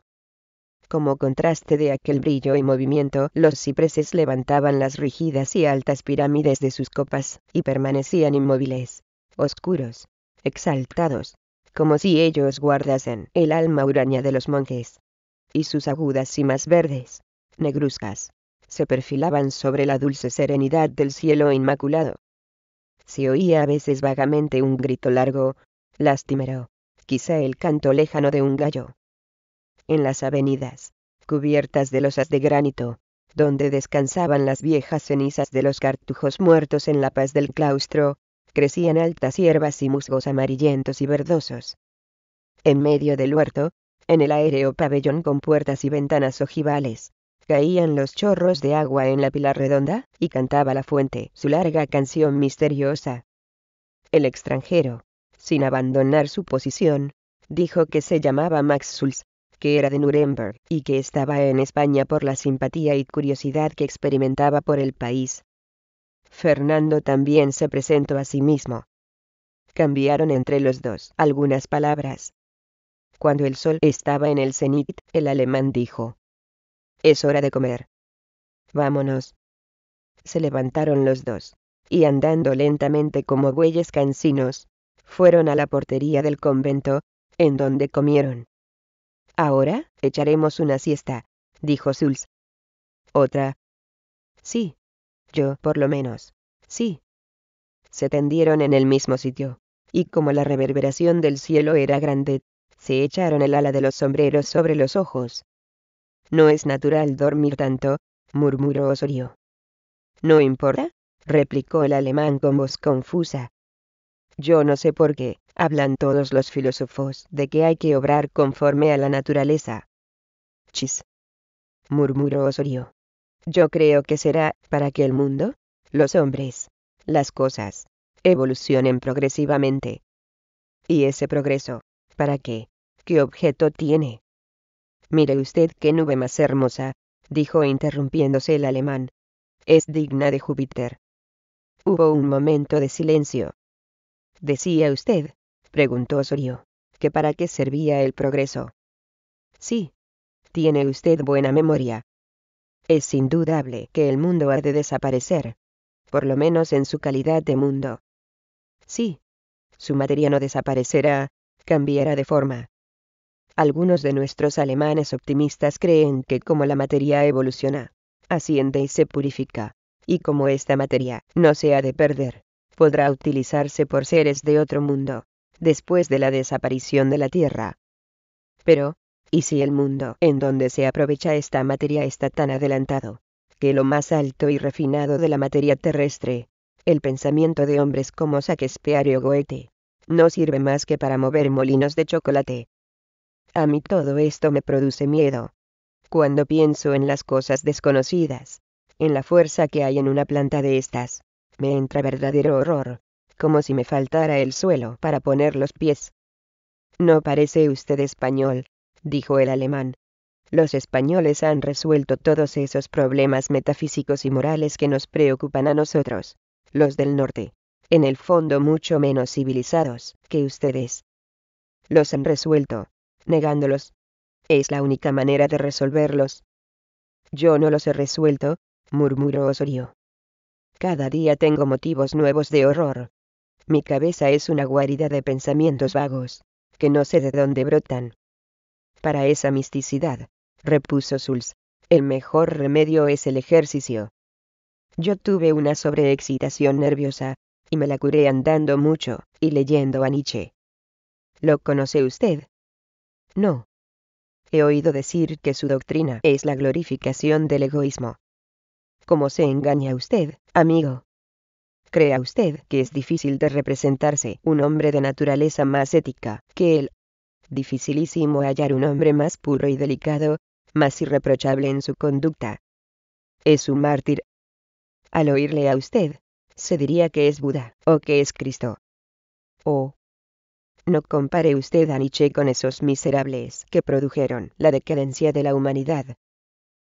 Como contraste de aquel brillo y movimiento, los cipreses levantaban las rígidas y altas pirámides de sus copas, y permanecían inmóviles, oscuros, exaltados, como si ellos guardasen el alma uraña de los monjes. Y sus agudas cimas verdes, negruzcas, se perfilaban sobre la dulce serenidad del cielo inmaculado. Se oía a veces vagamente un grito largo, lastimero, quizá el canto lejano de un gallo. En las avenidas, cubiertas de losas de granito, donde descansaban las viejas cenizas de los cartujos muertos en la paz del claustro, crecían altas hierbas y musgos amarillentos y verdosos. En medio del huerto, en el aéreo pabellón con puertas y ventanas ojivales, caían los chorros de agua en la pila redonda, y cantaba la fuente su larga canción misteriosa. El extranjero, sin abandonar su posición, dijo que se llamaba Max Schulz, que era de Nuremberg, y que estaba en España por la simpatía y curiosidad que experimentaba por el país. Fernando también se presentó a sí mismo. Cambiaron entre los dos algunas palabras. Cuando el sol estaba en el cenit, el alemán dijo, es hora de comer. Vámonos. Se levantaron los dos, y andando lentamente como bueyes cansinos, fueron a la portería del convento, en donde comieron. Ahora, echaremos una siesta, dijo Suls. ¿Otra? Sí. Yo, por lo menos. Sí. Se tendieron en el mismo sitio, y como la reverberación del cielo era grande, se echaron el ala de los sombreros sobre los ojos, no es natural dormir tanto, murmuró Osorio. No importa, replicó el alemán con voz confusa. Yo no sé por qué, hablan todos los filósofos de que hay que obrar conforme a la naturaleza. Chis. murmuró Osorio. Yo creo que será para que el mundo, los hombres, las cosas, evolucionen progresivamente. ¿Y ese progreso, para qué? ¿Qué objeto tiene? Mire usted qué nube más hermosa, dijo interrumpiéndose el alemán. Es digna de Júpiter. Hubo un momento de silencio. Decía usted, preguntó Sorio, que para qué servía el progreso. Sí. Tiene usted buena memoria. Es indudable que el mundo ha de desaparecer. Por lo menos en su calidad de mundo. Sí. Su materia no desaparecerá, cambiará de forma. Algunos de nuestros alemanes optimistas creen que como la materia evoluciona, asciende y se purifica, y como esta materia no se ha de perder, podrá utilizarse por seres de otro mundo, después de la desaparición de la Tierra. Pero, ¿y si el mundo en donde se aprovecha esta materia está tan adelantado, que lo más alto y refinado de la materia terrestre, el pensamiento de hombres como Shakespeare o Goethe, no sirve más que para mover molinos de chocolate, a mí todo esto me produce miedo. Cuando pienso en las cosas desconocidas, en la fuerza que hay en una planta de estas, me entra verdadero horror, como si me faltara el suelo para poner los pies. No parece usted español, dijo el alemán. Los españoles han resuelto todos esos problemas metafísicos y morales que nos preocupan a nosotros, los del norte, en el fondo mucho menos civilizados que ustedes. Los han resuelto, negándolos. Es la única manera de resolverlos. Yo no los he resuelto, murmuró Osorio. Cada día tengo motivos nuevos de horror. Mi cabeza es una guarida de pensamientos vagos, que no sé de dónde brotan. Para esa misticidad, repuso Suls, el mejor remedio es el ejercicio. Yo tuve una sobreexcitación nerviosa, y me la curé andando mucho, y leyendo a Nietzsche. Lo conoce usted, no. He oído decir que su doctrina es la glorificación del egoísmo. ¿Cómo se engaña usted, amigo? ¿Crea usted que es difícil de representarse un hombre de naturaleza más ética que él? Dificilísimo hallar un hombre más puro y delicado, más irreprochable en su conducta. Es un mártir. Al oírle a usted, se diría que es Buda o que es Cristo. O, no compare usted a Nietzsche con esos miserables que produjeron la decadencia de la humanidad.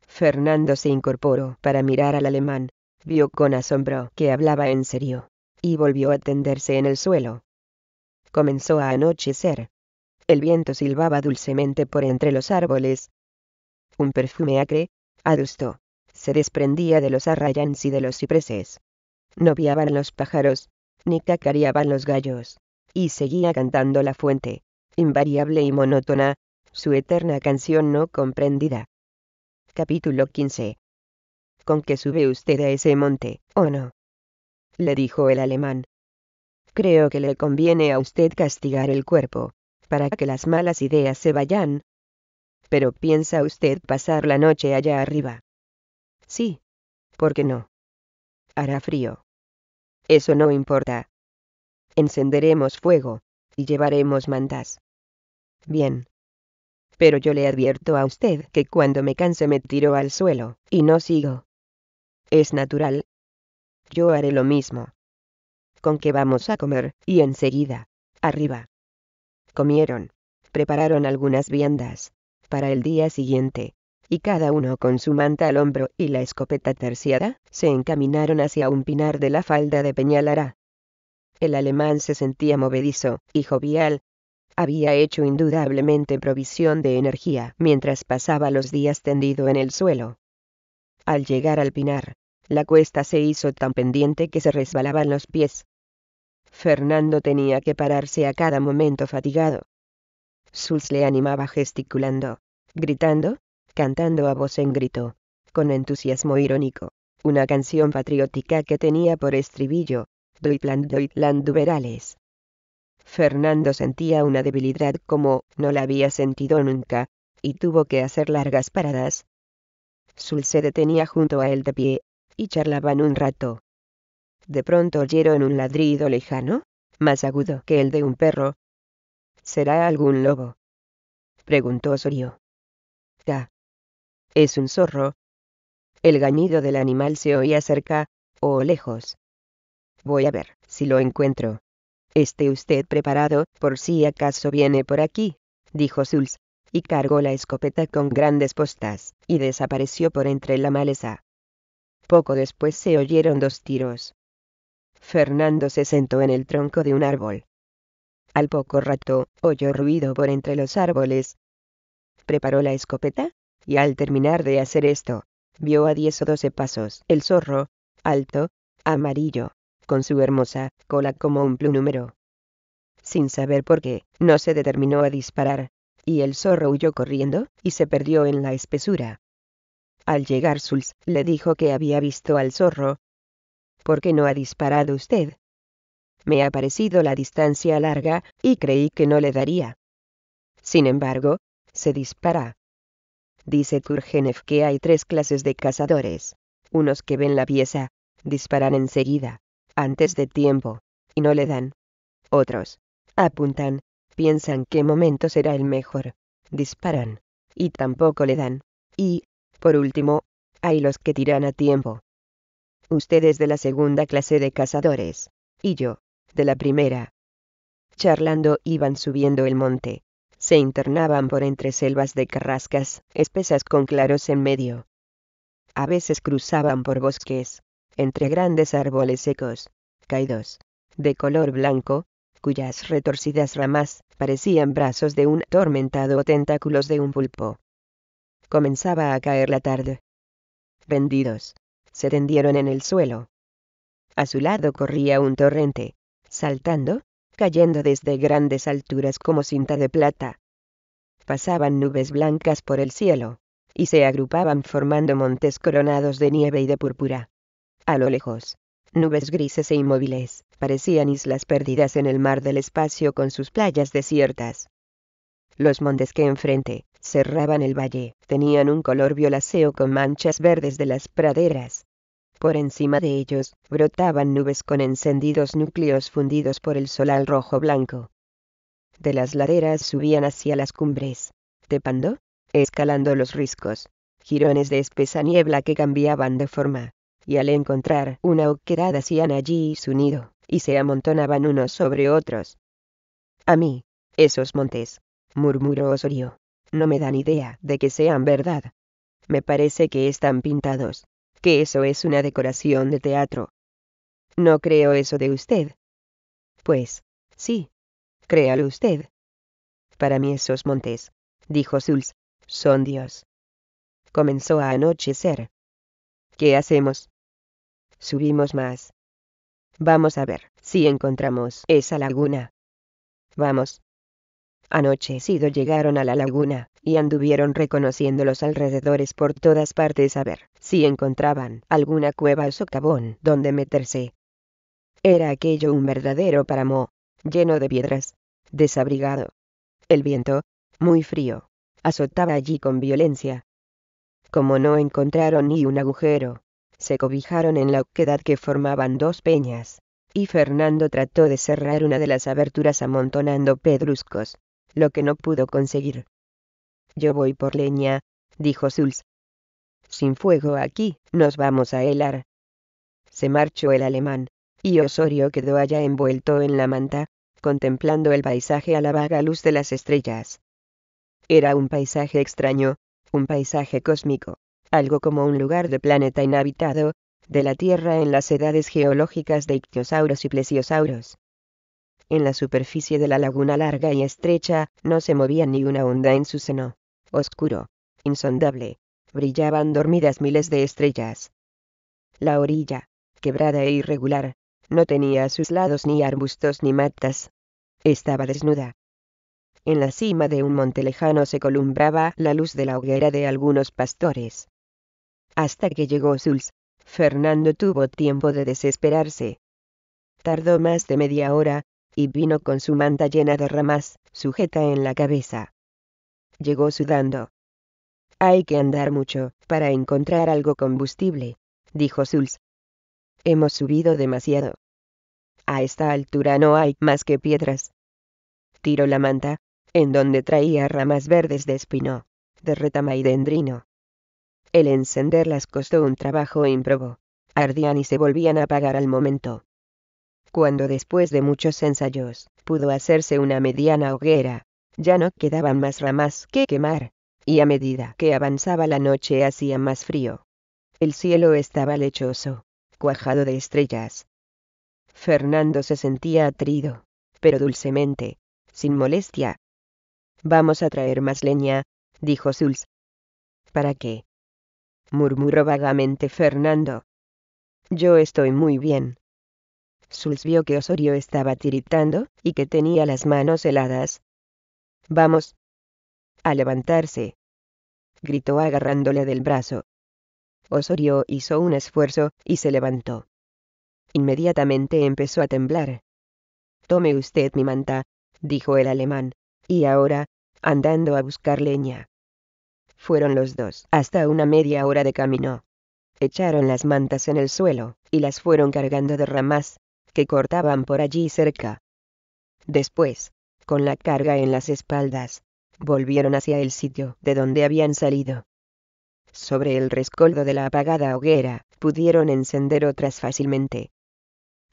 Fernando se incorporó para mirar al alemán, vio con asombro que hablaba en serio, y volvió a tenderse en el suelo. Comenzó a anochecer. El viento silbaba dulcemente por entre los árboles. Un perfume acre, adusto, se desprendía de los arrayans y de los cipreses. No viaban los pájaros, ni cacareaban los gallos y seguía cantando la fuente, invariable y monótona, su eterna canción no comprendida. Capítulo 15. ¿Con qué sube usted a ese monte, o no? le dijo el alemán. Creo que le conviene a usted castigar el cuerpo, para que las malas ideas se vayan. Pero piensa usted pasar la noche allá arriba. Sí. ¿Por qué no? Hará frío. Eso no importa, encenderemos fuego, y llevaremos mantas. Bien. Pero yo le advierto a usted que cuando me canse me tiro al suelo, y no sigo. Es natural. Yo haré lo mismo. Con que vamos a comer, y enseguida, arriba. Comieron, prepararon algunas viandas, para el día siguiente, y cada uno con su manta al hombro y la escopeta terciada, se encaminaron hacia un pinar de la falda de Peñalara, el alemán se sentía movedizo y jovial. Había hecho indudablemente provisión de energía mientras pasaba los días tendido en el suelo. Al llegar al pinar, la cuesta se hizo tan pendiente que se resbalaban los pies. Fernando tenía que pararse a cada momento fatigado. Suls le animaba gesticulando, gritando, cantando a voz en grito, con entusiasmo irónico, una canción patriótica que tenía por estribillo, Duberales. Fernando sentía una debilidad como no la había sentido nunca, y tuvo que hacer largas paradas. Sul se detenía junto a él de pie, y charlaban un rato. De pronto oyeron un ladrido lejano, más agudo que el de un perro. ¿Será algún lobo? preguntó Sorio. Ya. Es un zorro. El gañido del animal se oía cerca, o lejos. Voy a ver si lo encuentro. Esté usted preparado, por si acaso viene por aquí, dijo Suls, y cargó la escopeta con grandes postas, y desapareció por entre la maleza. Poco después se oyeron dos tiros. Fernando se sentó en el tronco de un árbol. Al poco rato, oyó ruido por entre los árboles. Preparó la escopeta, y al terminar de hacer esto, vio a diez o doce pasos el zorro, alto, amarillo, con su hermosa cola como un plumero. Sin saber por qué, no se determinó a disparar, y el zorro huyó corriendo, y se perdió en la espesura. Al llegar Suls le dijo que había visto al zorro. ¿Por qué no ha disparado usted? Me ha parecido la distancia larga, y creí que no le daría. Sin embargo, se dispara. Dice Turgenev que hay tres clases de cazadores. Unos que ven la pieza, disparan enseguida antes de tiempo, y no le dan. Otros, apuntan, piensan qué momento será el mejor, disparan, y tampoco le dan. Y, por último, hay los que tiran a tiempo. Ustedes de la segunda clase de cazadores, y yo, de la primera. Charlando iban subiendo el monte. Se internaban por entre selvas de carrascas, espesas con claros en medio. A veces cruzaban por bosques, entre grandes árboles secos, caídos, de color blanco, cuyas retorcidas ramas parecían brazos de un atormentado o tentáculos de un pulpo. Comenzaba a caer la tarde. Vendidos, se tendieron en el suelo. A su lado corría un torrente, saltando, cayendo desde grandes alturas como cinta de plata. Pasaban nubes blancas por el cielo, y se agrupaban formando montes coronados de nieve y de púrpura. A lo lejos, nubes grises e inmóviles, parecían islas perdidas en el mar del espacio con sus playas desiertas. Los montes que enfrente, cerraban el valle, tenían un color violáceo con manchas verdes de las praderas. Por encima de ellos, brotaban nubes con encendidos núcleos fundidos por el al rojo-blanco. De las laderas subían hacia las cumbres, tepando, escalando los riscos, jirones de espesa niebla que cambiaban de forma, y al encontrar una oquedad hacían allí su nido, y se amontonaban unos sobre otros. A mí, esos montes, murmuró Osorio, no me dan idea de que sean verdad. Me parece que están pintados, que eso es una decoración de teatro. No creo eso de usted. Pues, sí, créalo usted. Para mí esos montes, dijo Suls, son Dios. Comenzó a anochecer. ¿Qué hacemos? Subimos más. Vamos a ver si encontramos esa laguna. Vamos. Anochecido llegaron a la laguna, y anduvieron reconociendo los alrededores por todas partes a ver si encontraban alguna cueva o socavón donde meterse. Era aquello un verdadero páramo, lleno de piedras, desabrigado. El viento, muy frío, azotaba allí con violencia. Como no encontraron ni un agujero, se cobijaron en la oquedad que formaban dos peñas, y Fernando trató de cerrar una de las aberturas amontonando pedruscos, lo que no pudo conseguir. Yo voy por leña, dijo Suls. Sin fuego aquí, nos vamos a helar. Se marchó el alemán, y Osorio quedó allá envuelto en la manta, contemplando el paisaje a la vaga luz de las estrellas. Era un paisaje extraño, un paisaje cósmico, algo como un lugar de planeta inhabitado, de la Tierra en las edades geológicas de ictiosauros y plesiosauros. En la superficie de la laguna larga y estrecha, no se movía ni una onda en su seno. Oscuro, insondable, brillaban dormidas miles de estrellas. La orilla, quebrada e irregular, no tenía a sus lados ni arbustos ni matas. Estaba desnuda. En la cima de un monte lejano se columbraba la luz de la hoguera de algunos pastores. Hasta que llegó Suls, Fernando tuvo tiempo de desesperarse. Tardó más de media hora, y vino con su manta llena de ramas, sujeta en la cabeza. Llegó sudando. Hay que andar mucho, para encontrar algo combustible, dijo Suls. Hemos subido demasiado. A esta altura no hay más que piedras. Tiró la manta, en donde traía ramas verdes de espino, de retama y dendrino. El encenderlas costó un trabajo ímprobo. Ardían y se volvían a apagar al momento. Cuando después de muchos ensayos, pudo hacerse una mediana hoguera, ya no quedaban más ramas que quemar, y a medida que avanzaba la noche hacía más frío. El cielo estaba lechoso, cuajado de estrellas. Fernando se sentía atrido, pero dulcemente, sin molestia. Vamos a traer más leña, dijo Suls. ¿Para qué? murmuró vagamente Fernando. Yo estoy muy bien. Suls vio que Osorio estaba tiritando y que tenía las manos heladas. Vamos. A levantarse. Gritó agarrándole del brazo. Osorio hizo un esfuerzo y se levantó. Inmediatamente empezó a temblar. Tome usted mi manta, dijo el alemán, y ahora, andando a buscar leña fueron los dos, hasta una media hora de camino. Echaron las mantas en el suelo, y las fueron cargando de ramas, que cortaban por allí cerca. Después, con la carga en las espaldas, volvieron hacia el sitio de donde habían salido. Sobre el rescoldo de la apagada hoguera, pudieron encender otras fácilmente.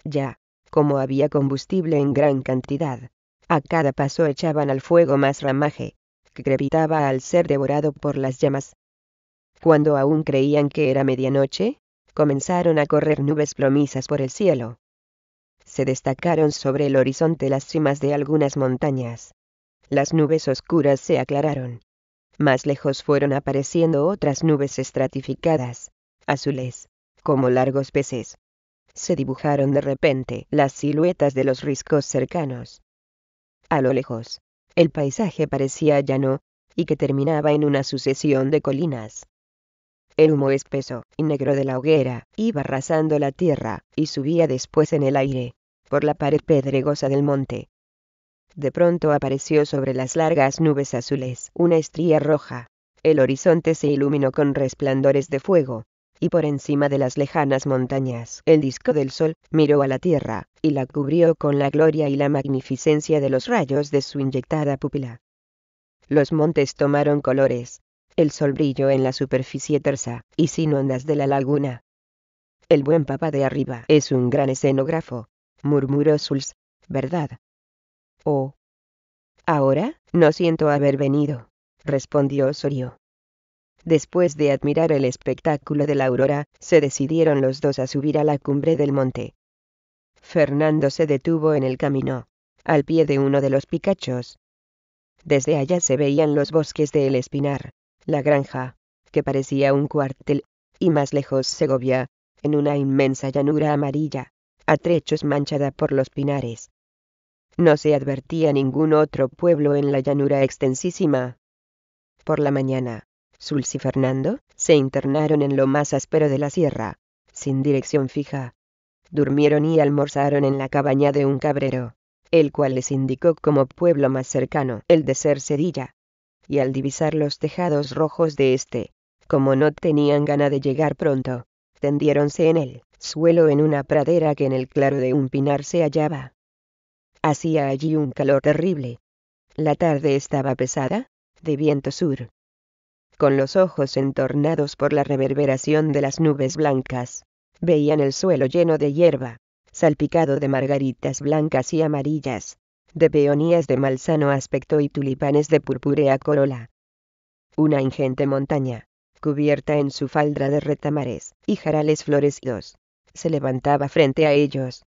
Ya, como había combustible en gran cantidad, a cada paso echaban al fuego más ramaje, que crepitaba al ser devorado por las llamas. Cuando aún creían que era medianoche, comenzaron a correr nubes promisas por el cielo. Se destacaron sobre el horizonte las cimas de algunas montañas. Las nubes oscuras se aclararon. Más lejos fueron apareciendo otras nubes estratificadas, azules, como largos peces. Se dibujaron de repente las siluetas de los riscos cercanos. A lo lejos, el paisaje parecía llano, y que terminaba en una sucesión de colinas. El humo espeso y negro de la hoguera iba arrasando la tierra, y subía después en el aire, por la pared pedregosa del monte. De pronto apareció sobre las largas nubes azules una estría roja. El horizonte se iluminó con resplandores de fuego, y por encima de las lejanas montañas. El disco del sol miró a la tierra, y la cubrió con la gloria y la magnificencia de los rayos de su inyectada pupila. Los montes tomaron colores. El sol brilló en la superficie tersa, y sin ondas de la laguna. El buen papá de arriba es un gran escenógrafo, murmuró Suls, ¿verdad? Oh. Ahora, no siento haber venido, respondió Osorio. Después de admirar el espectáculo de la aurora, se decidieron los dos a subir a la cumbre del monte. Fernando se detuvo en el camino, al pie de uno de los picachos. Desde allá se veían los bosques del Espinar, la granja, que parecía un cuartel, y más lejos Segovia, en una inmensa llanura amarilla, a trechos manchada por los pinares. No se advertía ningún otro pueblo en la llanura extensísima. Por la mañana, Sulz y Fernando se internaron en lo más áspero de la sierra, sin dirección fija. Durmieron y almorzaron en la cabaña de un cabrero, el cual les indicó como pueblo más cercano el de Cercedilla. Y al divisar los tejados rojos de este, como no tenían gana de llegar pronto, tendiéronse en el suelo en una pradera que en el claro de un pinar se hallaba. Hacía allí un calor terrible. La tarde estaba pesada, de viento sur, con los ojos entornados por la reverberación de las nubes blancas. Veían el suelo lleno de hierba, salpicado de margaritas blancas y amarillas, de peonías de malsano aspecto y tulipanes de purpúrea corola. Una ingente montaña, cubierta en su falda de retamares y jarales florecidos, se levantaba frente a ellos.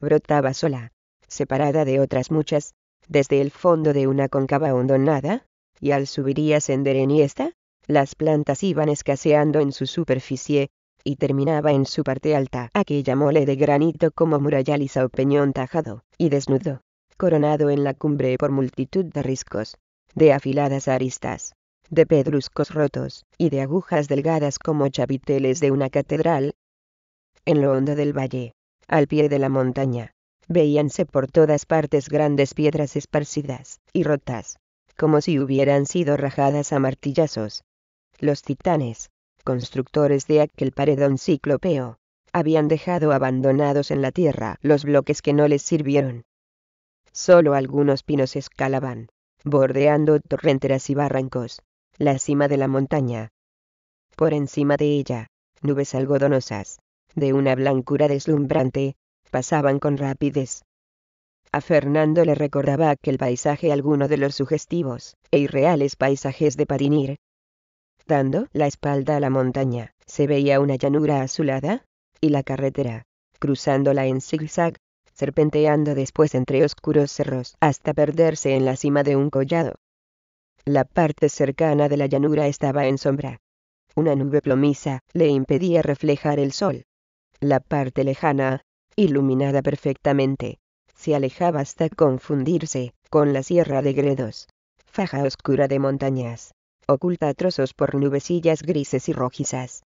Brotaba sola, separada de otras muchas, desde el fondo de una cóncava hondonada, y al subir y ascender en esta, las plantas iban escaseando en su superficie, y terminaba en su parte alta aquella mole de granito como muralla lisa o peñón tajado, y desnudo, coronado en la cumbre por multitud de riscos, de afiladas aristas, de pedruscos rotos, y de agujas delgadas como chapiteles de una catedral. En lo hondo del valle, al pie de la montaña, veíanse por todas partes grandes piedras esparcidas y rotas, como si hubieran sido rajadas a martillazos, los titanes, constructores de aquel paredón ciclopeo, habían dejado abandonados en la tierra los bloques que no les sirvieron. Solo algunos pinos escalaban, bordeando torrenteras y barrancos, la cima de la montaña. Por encima de ella, nubes algodonosas, de una blancura deslumbrante, pasaban con rapidez. A Fernando le recordaba aquel paisaje alguno de los sugestivos e irreales paisajes de Parinir, dando la espalda a la montaña, se veía una llanura azulada, y la carretera, cruzándola en zigzag, serpenteando después entre oscuros cerros hasta perderse en la cima de un collado. La parte cercana de la llanura estaba en sombra. Una nube plomiza le impedía reflejar el sol. La parte lejana, iluminada perfectamente, se alejaba hasta confundirse con la sierra de Gredos, faja oscura de montañas, oculta a trozos por nubecillas grises y rojizas.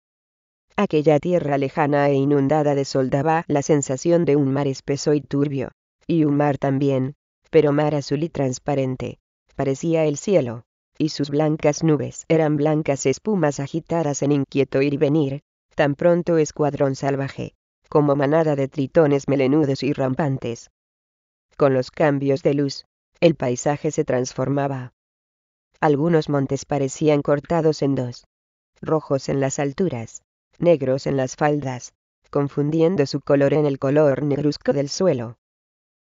Aquella tierra lejana e inundada de sol daba la sensación de un mar espeso y turbio, y un mar también, pero mar azul y transparente. Parecía el cielo, y sus blancas nubes eran blancas espumas agitadas en inquieto ir y venir, tan pronto escuadrón salvaje, como manada de tritones melenudos y rampantes. Con los cambios de luz, el paisaje se transformaba, algunos montes parecían cortados en dos, rojos en las alturas, negros en las faldas, confundiendo su color en el color negruzco del suelo.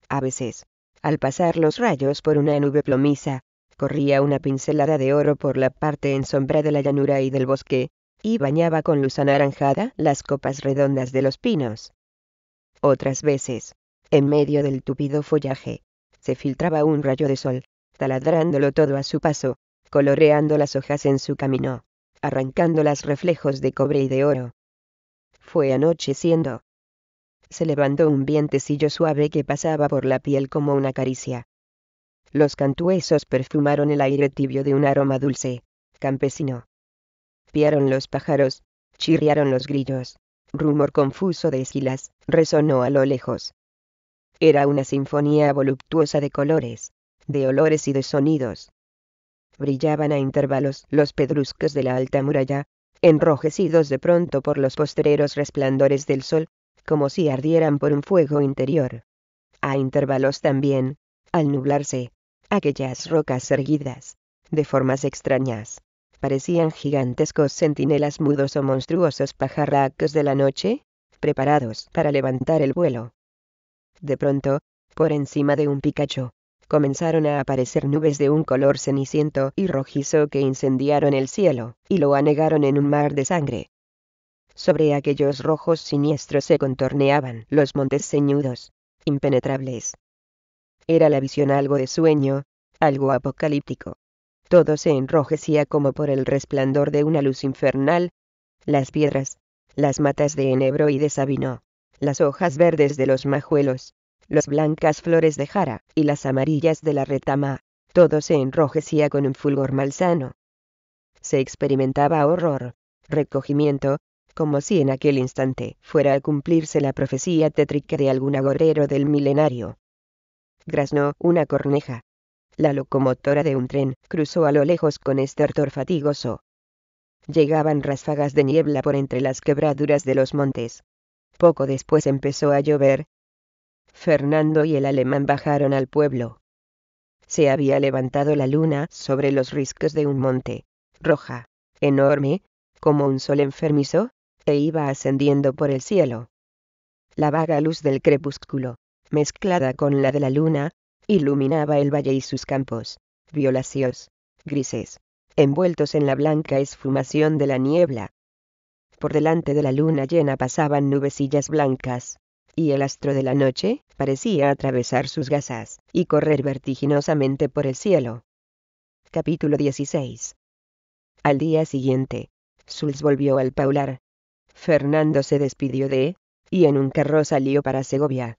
A veces, al pasar los rayos por una nube plomiza, corría una pincelada de oro por la parte en sombra de la llanura y del bosque, y bañaba con luz anaranjada las copas redondas de los pinos. Otras veces, en medio del tupido follaje, se filtraba un rayo de sol, taladrándolo todo a su paso, coloreando las hojas en su camino, arrancando las reflejos de cobre y de oro. Fue anocheciendo. Se levantó un vientecillo suave que pasaba por la piel como una caricia. Los cantuesos perfumaron el aire tibio de un aroma dulce, campesino. Piaron los pájaros, chirriaron los grillos, rumor confuso de esquilas, resonó a lo lejos. Era una sinfonía voluptuosa de colores, de olores y de sonidos. Brillaban a intervalos los pedruscos de la alta muralla, enrojecidos de pronto por los postreros resplandores del sol, como si ardieran por un fuego interior. A intervalos también, al nublarse, aquellas rocas erguidas, de formas extrañas, parecían gigantescos centinelas mudos o monstruosos pajarracos de la noche, preparados para levantar el vuelo. De pronto, por encima de un picacho, comenzaron a aparecer nubes de un color ceniciento y rojizo que incendiaron el cielo, y lo anegaron en un mar de sangre. Sobre aquellos rojos siniestros se contorneaban los montes ceñudos, impenetrables. Era la visión algo de sueño, algo apocalíptico. Todo se enrojecía como por el resplandor de una luz infernal. Las piedras, las matas de enebro y de sabino, las hojas verdes de los majuelos, las blancas flores de jara, y las amarillas de la retama, todo se enrojecía con un fulgor malsano. Se experimentaba horror, recogimiento, como si en aquel instante fuera a cumplirse la profecía tétrica de algún agorero del milenario. Grasnó una corneja. La locomotora de un tren cruzó a lo lejos con estertor fatigoso. Llegaban ráfagas de niebla por entre las quebraduras de los montes. Poco después empezó a llover, Fernando y el alemán bajaron al pueblo. Se había levantado la luna sobre los riscos de un monte, roja, enorme, como un sol enfermizo, e iba ascendiendo por el cielo. La vaga luz del crepúsculo, mezclada con la de la luna, iluminaba el valle y sus campos, violáceos, grises, envueltos en la blanca esfumación de la niebla. Por delante de la luna llena pasaban nubecillas blancas, y el astro de la noche parecía atravesar sus gasas y correr vertiginosamente por el cielo. Capítulo 16. Al día siguiente, Suls volvió al Paular. Fernando se despidió de, y en un carro salió para Segovia.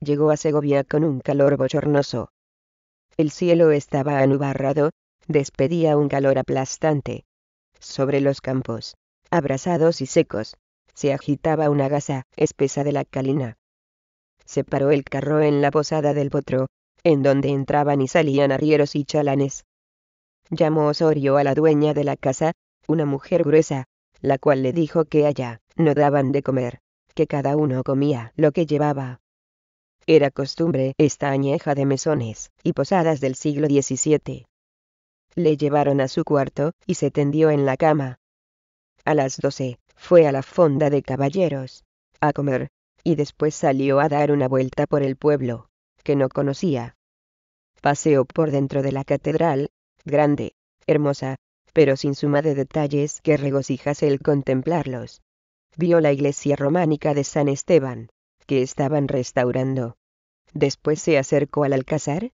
Llegó a Segovia con un calor bochornoso. El cielo estaba anubarrado, despedía un calor aplastante. Sobre los campos, abrasados y secos, se agitaba una gasa espesa de la calina. Se paró el carro en la posada del potro, en donde entraban y salían arrieros y chalanes. Llamó Osorio a la dueña de la casa, una mujer gruesa, la cual le dijo que allá no daban de comer, que cada uno comía lo que llevaba. Era costumbre esta añeja de mesones y posadas del siglo XVII. Le llevaron a su cuarto y se tendió en la cama. A las doce fue a la fonda de caballeros, a comer, y después salió a dar una vuelta por el pueblo, que no conocía. Paseó por dentro de la catedral, grande, hermosa, pero sin suma de detalles que regocijase el contemplarlos. Vio la iglesia románica de San Esteban, que estaban restaurando. Después se acercó al alcázar.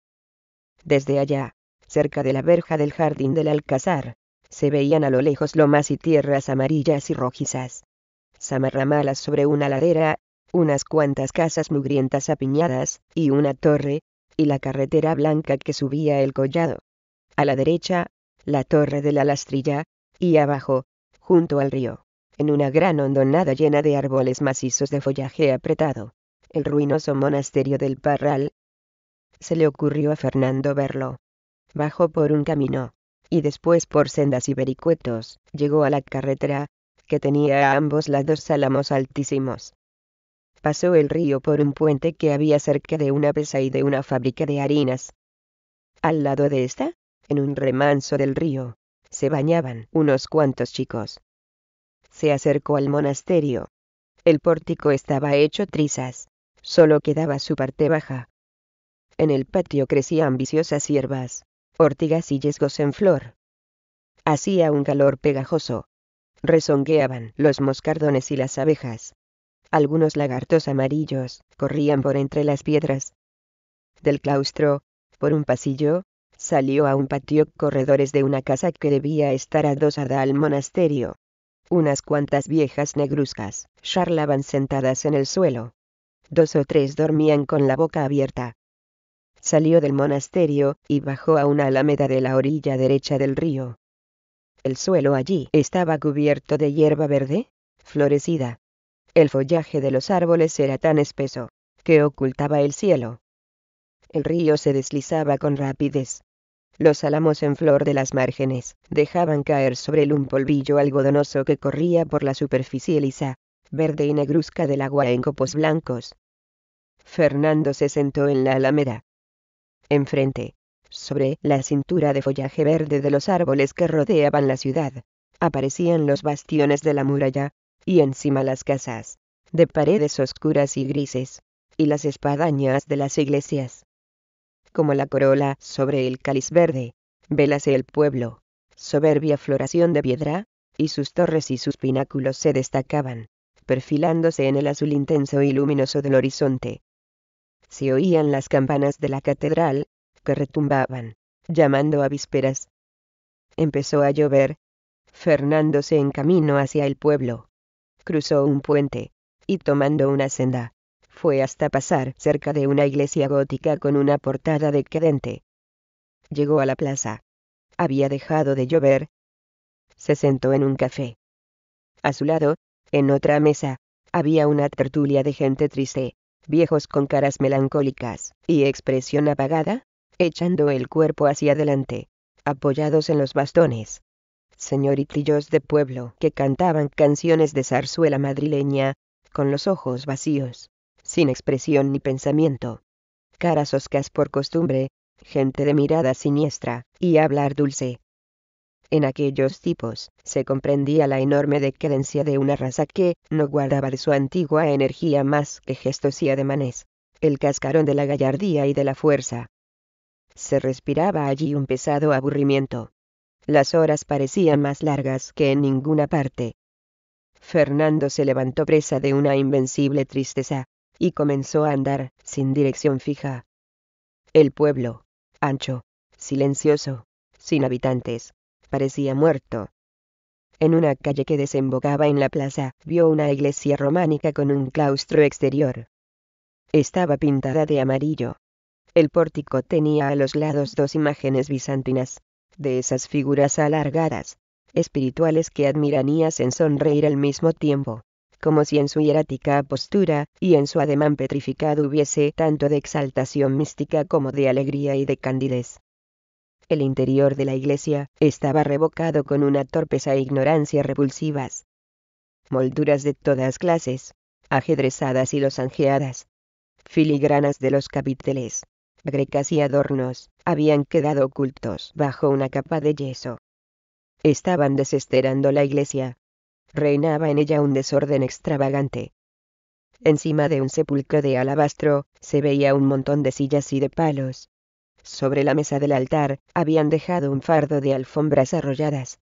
Desde allá, cerca de la verja del jardín del alcázar, se veían a lo lejos lomas y tierras amarillas y rojizas. Samarramalas sobre una ladera, unas cuantas casas mugrientas apiñadas, y una torre, y la carretera blanca que subía el collado. A la derecha, la torre de la lastrilla, y abajo, junto al río, en una gran hondonada llena de árboles macizos de follaje apretado, el ruinoso monasterio del Parral. Se le ocurrió a Fernando verlo. Bajó por un camino, y después por sendas y vericuetos, llegó a la carretera, que tenía a ambos lados álamos altísimos. Pasó el río por un puente que había cerca de una pesa y de una fábrica de harinas. Al lado de esta, en un remanso del río, se bañaban unos cuantos chicos. Se acercó al monasterio. El pórtico estaba hecho trizas, solo quedaba su parte baja. En el patio crecían viciosas hierbas, ortigas y yesgos en flor. Hacía un calor pegajoso. Resongueaban los moscardones y las abejas. Algunos lagartos amarillos corrían por entre las piedras. Del claustro, por un pasillo, salió a un patio corredores de una casa que debía estar adosada al monasterio. Unas cuantas viejas negruzcas charlaban sentadas en el suelo. Dos o tres dormían con la boca abierta salió del monasterio y bajó a una alameda de la orilla derecha del río. El suelo allí estaba cubierto de hierba verde, florecida. El follaje de los árboles era tan espeso, que ocultaba el cielo. El río se deslizaba con rapidez. Los álamos en flor de las márgenes dejaban caer sobre él un polvillo algodonoso que corría por la superficie lisa, verde y negruzca del agua en copos blancos. Fernando se sentó en la alameda, enfrente, sobre la cintura de follaje verde de los árboles que rodeaban la ciudad, aparecían los bastiones de la muralla, y encima las casas, de paredes oscuras y grises, y las espadañas de las iglesias. Como la corola sobre el cáliz verde, velase el pueblo, soberbia floración de piedra, y sus torres y sus pináculos se destacaban, perfilándose en el azul intenso y luminoso del horizonte, se oían las campanas de la catedral, que retumbaban, llamando a vísperas. Empezó a llover. Fernando se encaminó hacia el pueblo. Cruzó un puente, y tomando una senda, fue hasta pasar cerca de una iglesia gótica con una portada decadente. Llegó a la plaza. Había dejado de llover. Se sentó en un café. A su lado, en otra mesa, había una tertulia de gente triste viejos con caras melancólicas y expresión apagada, echando el cuerpo hacia adelante, apoyados en los bastones. Señoritillos de pueblo que cantaban canciones de zarzuela madrileña, con los ojos vacíos, sin expresión ni pensamiento. Caras oscas por costumbre, gente de mirada siniestra y hablar dulce, en aquellos tipos, se comprendía la enorme decadencia de una raza que, no guardaba de su antigua energía más que gestos y ademanes. El cascarón de la gallardía y de la fuerza. Se respiraba allí un pesado aburrimiento. Las horas parecían más largas que en ninguna parte. Fernando se levantó presa de una invencible tristeza, y comenzó a andar, sin dirección fija. El pueblo, ancho, silencioso, sin habitantes, parecía muerto. En una calle que desembocaba en la plaza, vio una iglesia románica con un claustro exterior. Estaba pintada de amarillo. El pórtico tenía a los lados dos imágenes bizantinas, de esas figuras alargadas, espirituales que admiranías en sonreír al mismo tiempo, como si en su hierática postura y en su ademán petrificado hubiese tanto de exaltación mística como de alegría y de candidez. El interior de la iglesia estaba revocado con una torpeza e ignorancia repulsivas. Molduras de todas clases, ajedrezadas y losangeadas, filigranas de los capiteles, grecas y adornos, habían quedado ocultos bajo una capa de yeso. Estaban desesperando la iglesia. Reinaba en ella un desorden extravagante. Encima de un sepulcro de alabastro, se veía un montón de sillas y de palos, sobre la mesa del altar, habían dejado un fardo de alfombras arrolladas.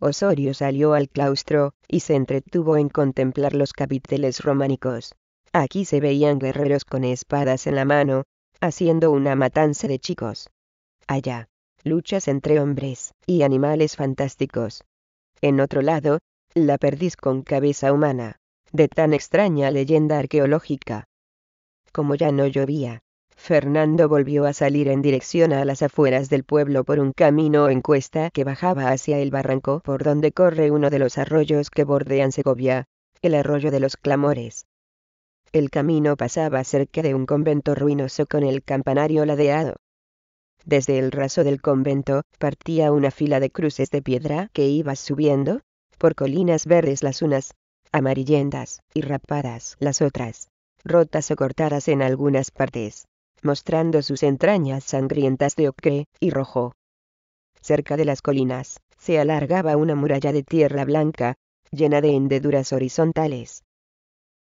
Osorio salió al claustro, y se entretuvo en contemplar los capiteles románicos. Aquí se veían guerreros con espadas en la mano, haciendo una matanza de chicos. Allá, luchas entre hombres y animales fantásticos. En otro lado, la perdiz con cabeza humana, de tan extraña leyenda arqueológica. Como ya no llovía, Fernando volvió a salir en dirección a las afueras del pueblo por un camino en cuesta que bajaba hacia el barranco por donde corre uno de los arroyos que bordean Segovia, el arroyo de los clamores. El camino pasaba cerca de un convento ruinoso con el campanario ladeado. Desde el raso del convento partía una fila de cruces de piedra que iba subiendo, por colinas verdes las unas, amarillentas y rapadas las otras, rotas o cortadas en algunas partes mostrando sus entrañas sangrientas de ocre y rojo. Cerca de las colinas, se alargaba una muralla de tierra blanca, llena de hendeduras horizontales.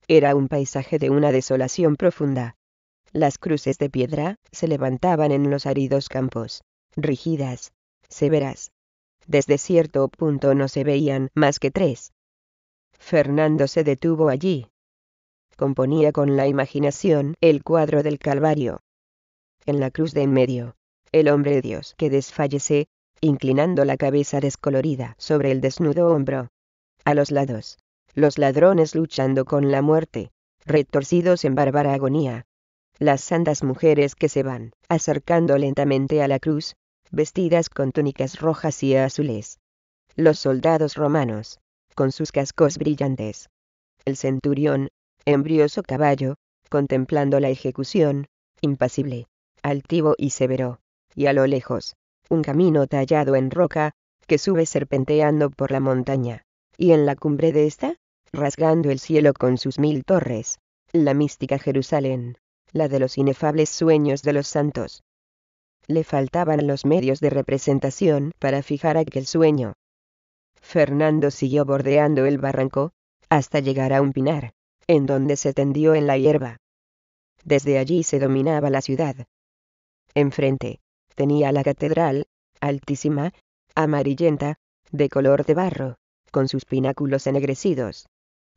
Era un paisaje de una desolación profunda. Las cruces de piedra se levantaban en los áridos campos, rígidas, severas. Desde cierto punto no se veían más que tres. Fernando se detuvo allí, componía con la imaginación el cuadro del Calvario. En la cruz de en medio, el hombre Dios que desfallece, inclinando la cabeza descolorida sobre el desnudo hombro. A los lados, los ladrones luchando con la muerte, retorcidos en bárbara agonía. Las santas mujeres que se van, acercando lentamente a la cruz, vestidas con túnicas rojas y azules. Los soldados romanos, con sus cascos brillantes. El centurión, embrioso caballo, contemplando la ejecución, impasible, altivo y severo, y a lo lejos, un camino tallado en roca, que sube serpenteando por la montaña, y en la cumbre de esta, rasgando el cielo con sus mil torres, la mística Jerusalén, la de los inefables sueños de los santos. Le faltaban los medios de representación para fijar aquel sueño. Fernando siguió bordeando el barranco, hasta llegar a un pinar, en donde se tendió en la hierba. Desde allí se dominaba la ciudad. Enfrente, tenía la catedral, altísima, amarillenta, de color de barro, con sus pináculos ennegrecidos.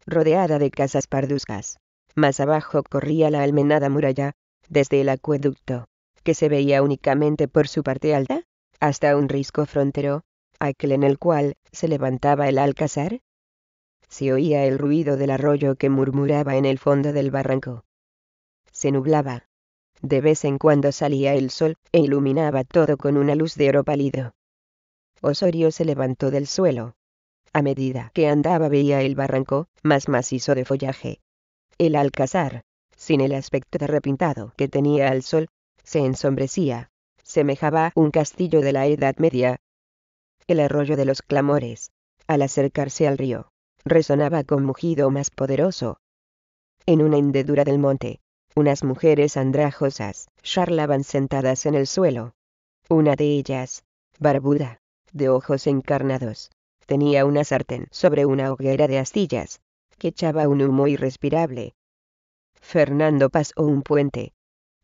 Rodeada de casas parduscas, Más abajo corría la almenada muralla, desde el acueducto, que se veía únicamente por su parte alta, hasta un risco frontero, aquel en el cual se levantaba el alcázar, se oía el ruido del arroyo que murmuraba en el fondo del barranco. Se nublaba. De vez en cuando salía el sol e iluminaba todo con una luz de oro pálido. Osorio se levantó del suelo. A medida que andaba veía el barranco, más macizo de follaje. El alcázar, sin el aspecto de repintado que tenía al sol, se ensombrecía, semejaba un castillo de la Edad Media. El arroyo de los clamores, al acercarse al río, resonaba con mugido más poderoso. En una hendedura del monte, unas mujeres andrajosas charlaban sentadas en el suelo. Una de ellas, barbuda, de ojos encarnados, tenía una sartén sobre una hoguera de astillas, que echaba un humo irrespirable. Fernando pasó un puente,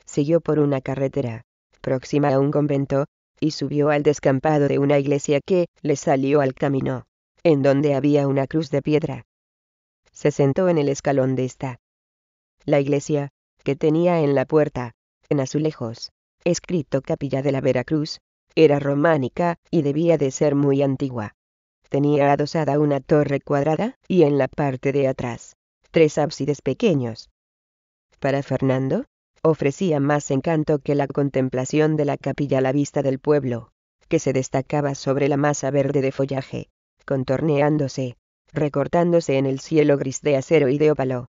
siguió por una carretera, próxima a un convento, y subió al descampado de una iglesia que le salió al camino en donde había una cruz de piedra. Se sentó en el escalón de esta. La iglesia, que tenía en la puerta, en azulejos, escrito Capilla de la Veracruz, era románica y debía de ser muy antigua. Tenía adosada una torre cuadrada y en la parte de atrás, tres ábsides pequeños. Para Fernando, ofrecía más encanto que la contemplación de la capilla a la vista del pueblo, que se destacaba sobre la masa verde de follaje, contorneándose, recortándose en el cielo gris de acero y de ópalo.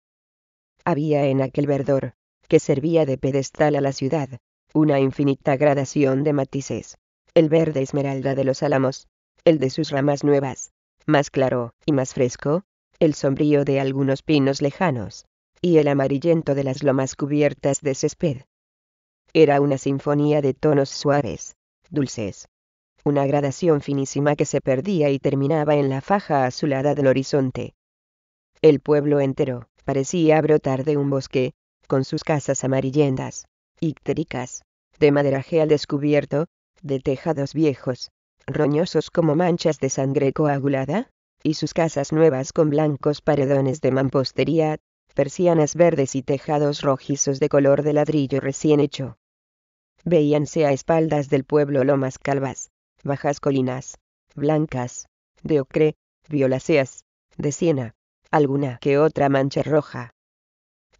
Había en aquel verdor, que servía de pedestal a la ciudad, una infinita gradación de matices, el verde esmeralda de los álamos, el de sus ramas nuevas, más claro y más fresco, el sombrío de algunos pinos lejanos, y el amarillento de las lomas cubiertas de césped. Era una sinfonía de tonos suaves, dulces, una gradación finísima que se perdía y terminaba en la faja azulada del horizonte. El pueblo entero parecía brotar de un bosque, con sus casas amarillentas, ictéricas, de maderaje al descubierto, de tejados viejos, roñosos como manchas de sangre coagulada, y sus casas nuevas con blancos paredones de mampostería, persianas verdes y tejados rojizos de color de ladrillo recién hecho. Veíanse a espaldas del pueblo lomas calvas, bajas colinas, blancas, de ocre, violáceas, de siena, alguna que otra mancha roja.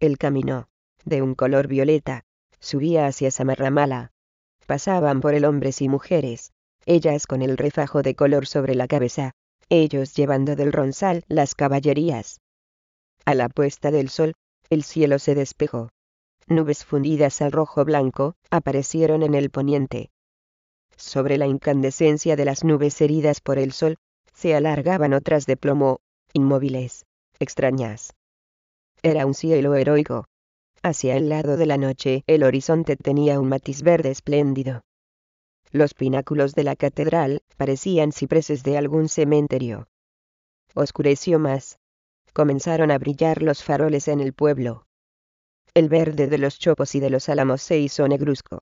El camino, de un color violeta, subía hacia Samarramala. Pasaban por él hombres y mujeres, ellas con el refajo de color sobre la cabeza, ellos llevando del ronzal las caballerías. A la puesta del sol, el cielo se despejó. Nubes fundidas al rojo blanco aparecieron en el poniente, sobre la incandescencia de las nubes heridas por el sol, se alargaban otras de plomo, inmóviles, extrañas. Era un cielo heroico. Hacia el lado de la noche el horizonte tenía un matiz verde espléndido. Los pináculos de la catedral parecían cipreses de algún cementerio. Oscureció más. Comenzaron a brillar los faroles en el pueblo. El verde de los chopos y de los álamos se hizo negruzco.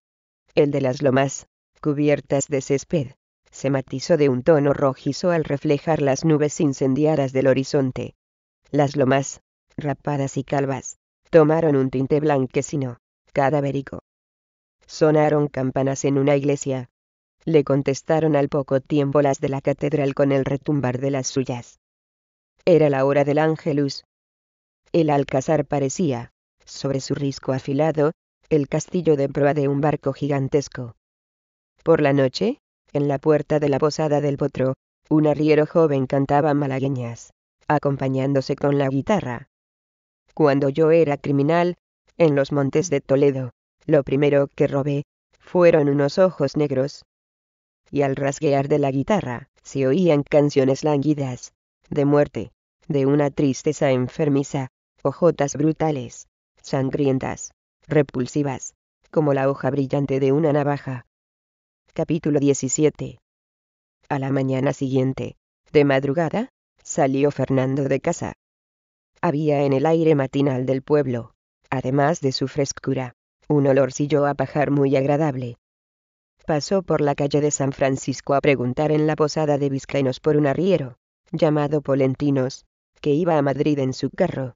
El de las lomas, cubiertas de césped, se matizó de un tono rojizo al reflejar las nubes incendiadas del horizonte. Las lomas, rapadas y calvas, tomaron un tinte blanquecino, cadavérico. Sonaron campanas en una iglesia. Le contestaron al poco tiempo las de la catedral con el retumbar de las suyas. Era la hora del ángelus. El alcázar parecía, sobre su risco afilado, el castillo de proa de un barco gigantesco. Por la noche, en la puerta de la posada del potro, un arriero joven cantaba malagueñas, acompañándose con la guitarra. Cuando yo era criminal, en los montes de Toledo, lo primero que robé, fueron unos ojos negros. Y al rasguear de la guitarra, se oían canciones lánguidas, de muerte, de una tristeza enfermiza, ojotas brutales, sangrientas, repulsivas, como la hoja brillante de una navaja. Capítulo 17. A la mañana siguiente, de madrugada, salió Fernando de casa. Había en el aire matinal del pueblo, además de su frescura, un olorcillo a pajar muy agradable. Pasó por la calle de San Francisco a preguntar en la posada de Vizcainos por un arriero, llamado Polentinos, que iba a Madrid en su carro.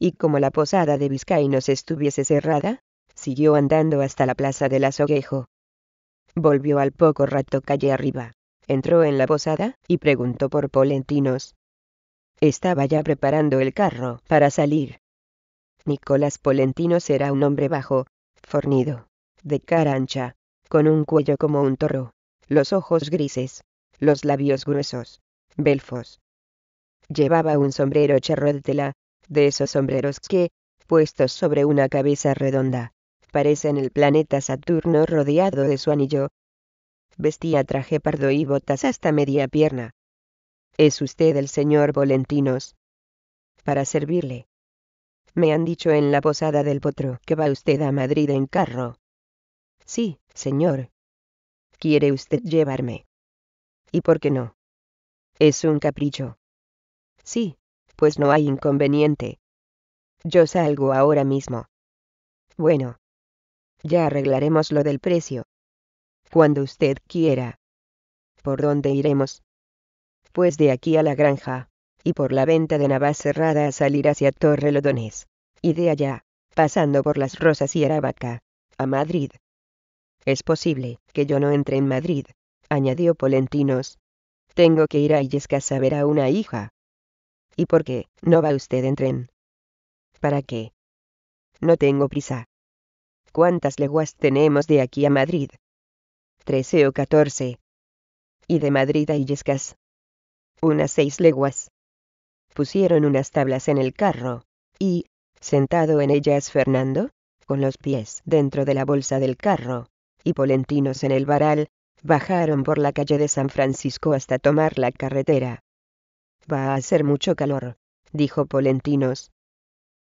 Y como la posada de Vizcainos estuviese cerrada, siguió andando hasta la plaza del Azoguejo, Volvió al poco rato calle arriba, entró en la posada, y preguntó por Polentinos. Estaba ya preparando el carro para salir. Nicolás Polentinos era un hombre bajo, fornido, de cara ancha, con un cuello como un toro, los ojos grises, los labios gruesos, belfos. Llevaba un sombrero charro de tela, de esos sombreros que, puestos sobre una cabeza redonda, en el planeta Saturno rodeado de su anillo. Vestía traje pardo y botas hasta media pierna. ¿Es usted el señor Volentinos? Para servirle. Me han dicho en la posada del potro que va usted a Madrid en carro. Sí, señor. ¿Quiere usted llevarme? ¿Y por qué no? Es un capricho. Sí, pues no hay inconveniente. Yo salgo ahora mismo. Bueno, ya arreglaremos lo del precio. Cuando usted quiera. ¿Por dónde iremos? Pues de aquí a la granja, y por la venta de Cerrada a salir hacia Torre Lodones, y de allá, pasando por las Rosas y Aravaca, a Madrid. Es posible que yo no entre en Madrid, añadió Polentinos. Tengo que ir a Illescas a ver a una hija. ¿Y por qué no va usted en tren? ¿Para qué? No tengo prisa. ¿Cuántas leguas tenemos de aquí a Madrid? Trece o catorce. Y de Madrid a Illescas. Unas seis leguas. Pusieron unas tablas en el carro, y, sentado en ellas Fernando, con los pies dentro de la bolsa del carro, y Polentinos en el varal, bajaron por la calle de San Francisco hasta tomar la carretera. Va a hacer mucho calor, dijo Polentinos.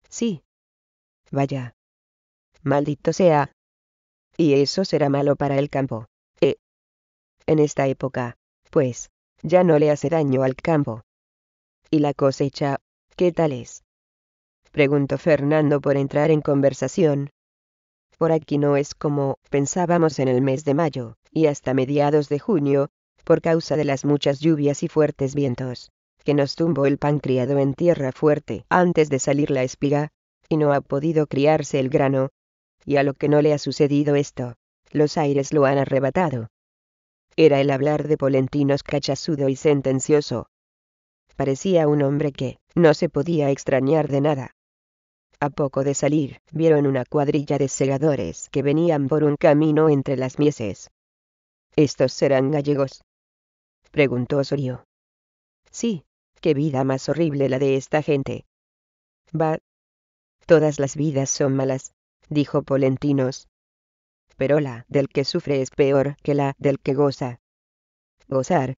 Sí. Vaya, maldito sea. Y eso será malo para el campo. Eh. En esta época, pues, ya no le hace daño al campo. ¿Y la cosecha, qué tal es? Preguntó Fernando por entrar en conversación. Por aquí no es como pensábamos en el mes de mayo, y hasta mediados de junio, por causa de las muchas lluvias y fuertes vientos, que nos tumbó el pan criado en tierra fuerte antes de salir la espiga, y no ha podido criarse el grano, y a lo que no le ha sucedido esto, los aires lo han arrebatado. Era el hablar de Polentinos cachazudo y sentencioso. Parecía un hombre que, no se podía extrañar de nada. A poco de salir, vieron una cuadrilla de segadores que venían por un camino entre las mieses. ¿Estos serán gallegos? preguntó Osorio. Sí, qué vida más horrible la de esta gente. Va. Todas las vidas son malas, dijo Polentinos. Pero la del que sufre es peor que la del que goza. Gozar.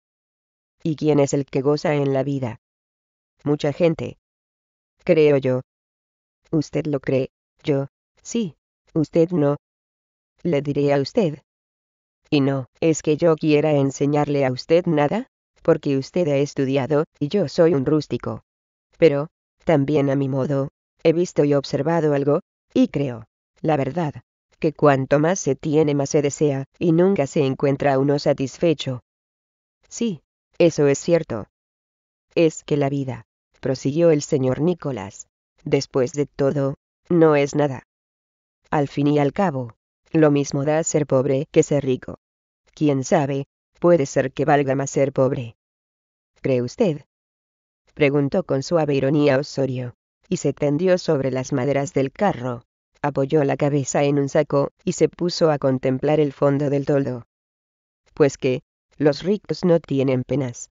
¿Y quién es el que goza en la vida? Mucha gente. Creo yo. Usted lo cree, yo, sí, usted no. Le diré a usted. Y no, es que yo quiera enseñarle a usted nada, porque usted ha estudiado, y yo soy un rústico. Pero, también a mi modo, he visto y observado algo, y creo, la verdad, que cuanto más se tiene más se desea, y nunca se encuentra uno satisfecho. Sí, eso es cierto. Es que la vida, prosiguió el señor Nicolás, después de todo, no es nada. Al fin y al cabo, lo mismo da ser pobre que ser rico. Quién sabe, puede ser que valga más ser pobre. ¿Cree usted? preguntó con suave ironía Osorio, y se tendió sobre las maderas del carro apoyó la cabeza en un saco y se puso a contemplar el fondo del toldo. Pues que, los ricos no tienen penas.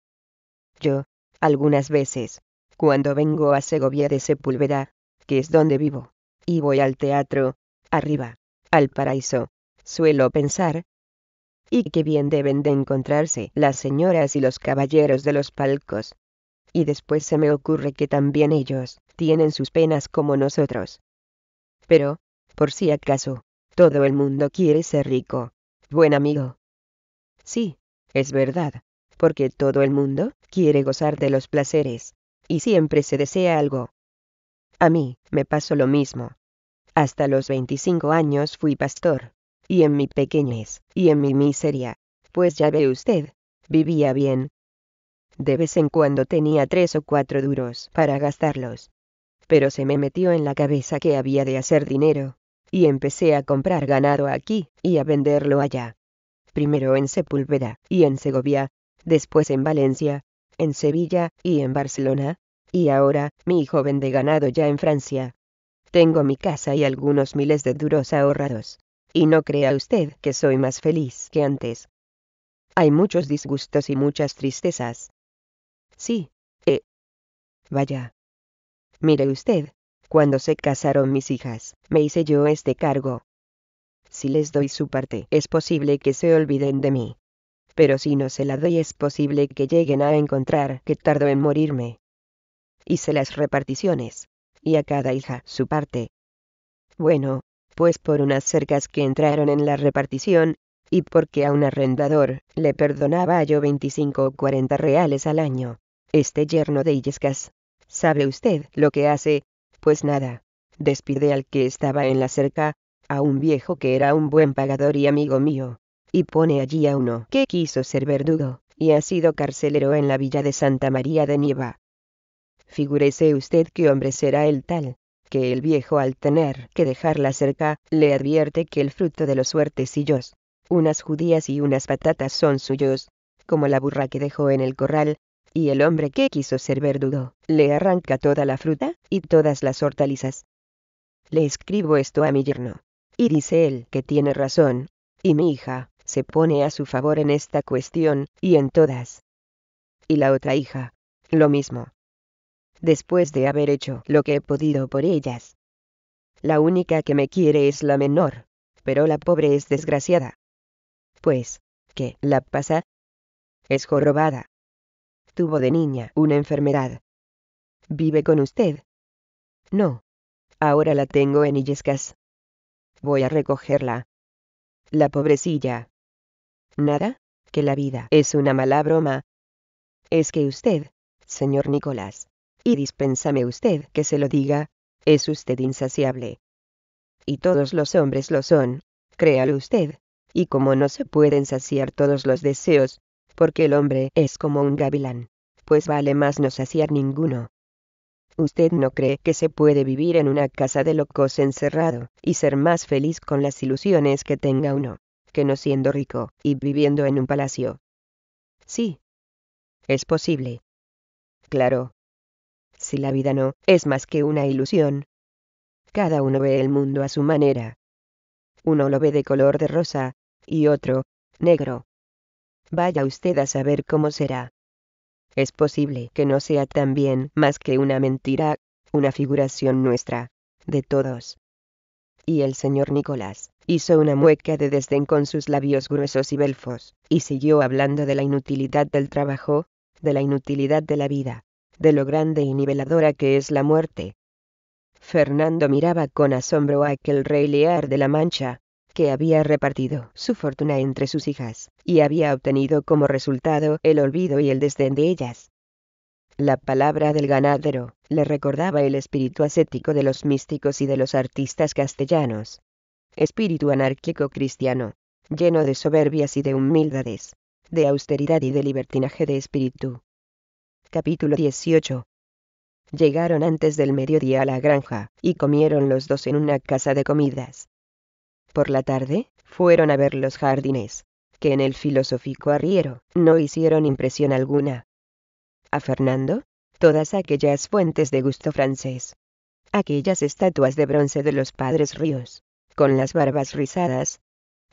Yo, algunas veces, cuando vengo a Segovia de Sepúlveda, que es donde vivo, y voy al teatro, arriba, al paraíso, suelo pensar, y qué bien deben de encontrarse las señoras y los caballeros de los palcos. Y después se me ocurre que también ellos tienen sus penas como nosotros. Pero, por si acaso, todo el mundo quiere ser rico. Buen amigo. Sí, es verdad, porque todo el mundo quiere gozar de los placeres, y siempre se desea algo. A mí, me pasó lo mismo. Hasta los 25 años fui pastor, y en mi pequeñez, y en mi miseria, pues ya ve usted, vivía bien. De vez en cuando tenía tres o cuatro duros para gastarlos, pero se me metió en la cabeza que había de hacer dinero, y empecé a comprar ganado aquí y a venderlo allá. Primero en Sepúlveda y en Segovia, después en Valencia, en Sevilla y en Barcelona, y ahora mi hijo de ganado ya en Francia. Tengo mi casa y algunos miles de duros ahorrados. Y no crea usted que soy más feliz que antes. Hay muchos disgustos y muchas tristezas. Sí. Eh. Vaya, Mire usted, cuando se casaron mis hijas, me hice yo este cargo. Si les doy su parte, es posible que se olviden de mí. Pero si no se la doy es posible que lleguen a encontrar que tardo en morirme. Hice las reparticiones. Y a cada hija su parte. Bueno, pues por unas cercas que entraron en la repartición, y porque a un arrendador le perdonaba yo 25 o 40 reales al año. Este yerno de Illescas ¿Sabe usted lo que hace? Pues nada. Despide al que estaba en la cerca, a un viejo que era un buen pagador y amigo mío. Y pone allí a uno que quiso ser verdugo, y ha sido carcelero en la villa de Santa María de Nieva. Figúrese usted qué hombre será el tal, que el viejo al tener que dejar la cerca, le advierte que el fruto de los suertecillos, unas judías y unas patatas son suyos, como la burra que dejó en el corral, y el hombre que quiso ser verdugo, le arranca toda la fruta, y todas las hortalizas. Le escribo esto a mi yerno. Y dice él que tiene razón, y mi hija, se pone a su favor en esta cuestión, y en todas. Y la otra hija, lo mismo. Después de haber hecho lo que he podido por ellas. La única que me quiere es la menor, pero la pobre es desgraciada. Pues, ¿qué la pasa? Es jorobada. Tuvo de niña una enfermedad. ¿Vive con usted? No. Ahora la tengo en Illescas. Voy a recogerla. La pobrecilla. Nada, que la vida es una mala broma. Es que usted, señor Nicolás, y dispénsame usted que se lo diga, es usted insaciable. Y todos los hombres lo son, créalo usted, y como no se pueden saciar todos los deseos, porque el hombre es como un gavilán, pues vale más no saciar ninguno. ¿Usted no cree que se puede vivir en una casa de locos encerrado, y ser más feliz con las ilusiones que tenga uno, que no siendo rico, y viviendo en un palacio? Sí. Es posible. Claro. Si la vida no es más que una ilusión. Cada uno ve el mundo a su manera. Uno lo ve de color de rosa, y otro, negro vaya usted a saber cómo será. Es posible que no sea también más que una mentira, una figuración nuestra, de todos. Y el señor Nicolás, hizo una mueca de desdén con sus labios gruesos y belfos, y siguió hablando de la inutilidad del trabajo, de la inutilidad de la vida, de lo grande y niveladora que es la muerte. Fernando miraba con asombro a aquel rey lear de la Mancha, que había repartido su fortuna entre sus hijas, y había obtenido como resultado el olvido y el desdén de ellas. La palabra del ganadero le recordaba el espíritu ascético de los místicos y de los artistas castellanos. Espíritu anárquico cristiano, lleno de soberbias y de humildades, de austeridad y de libertinaje de espíritu. Capítulo 18. Llegaron antes del mediodía a la granja, y comieron los dos en una casa de comidas. Por la tarde, fueron a ver los jardines, que en el filosófico arriero no hicieron impresión alguna. A Fernando, todas aquellas fuentes de gusto francés, aquellas estatuas de bronce de los padres ríos, con las barbas rizadas,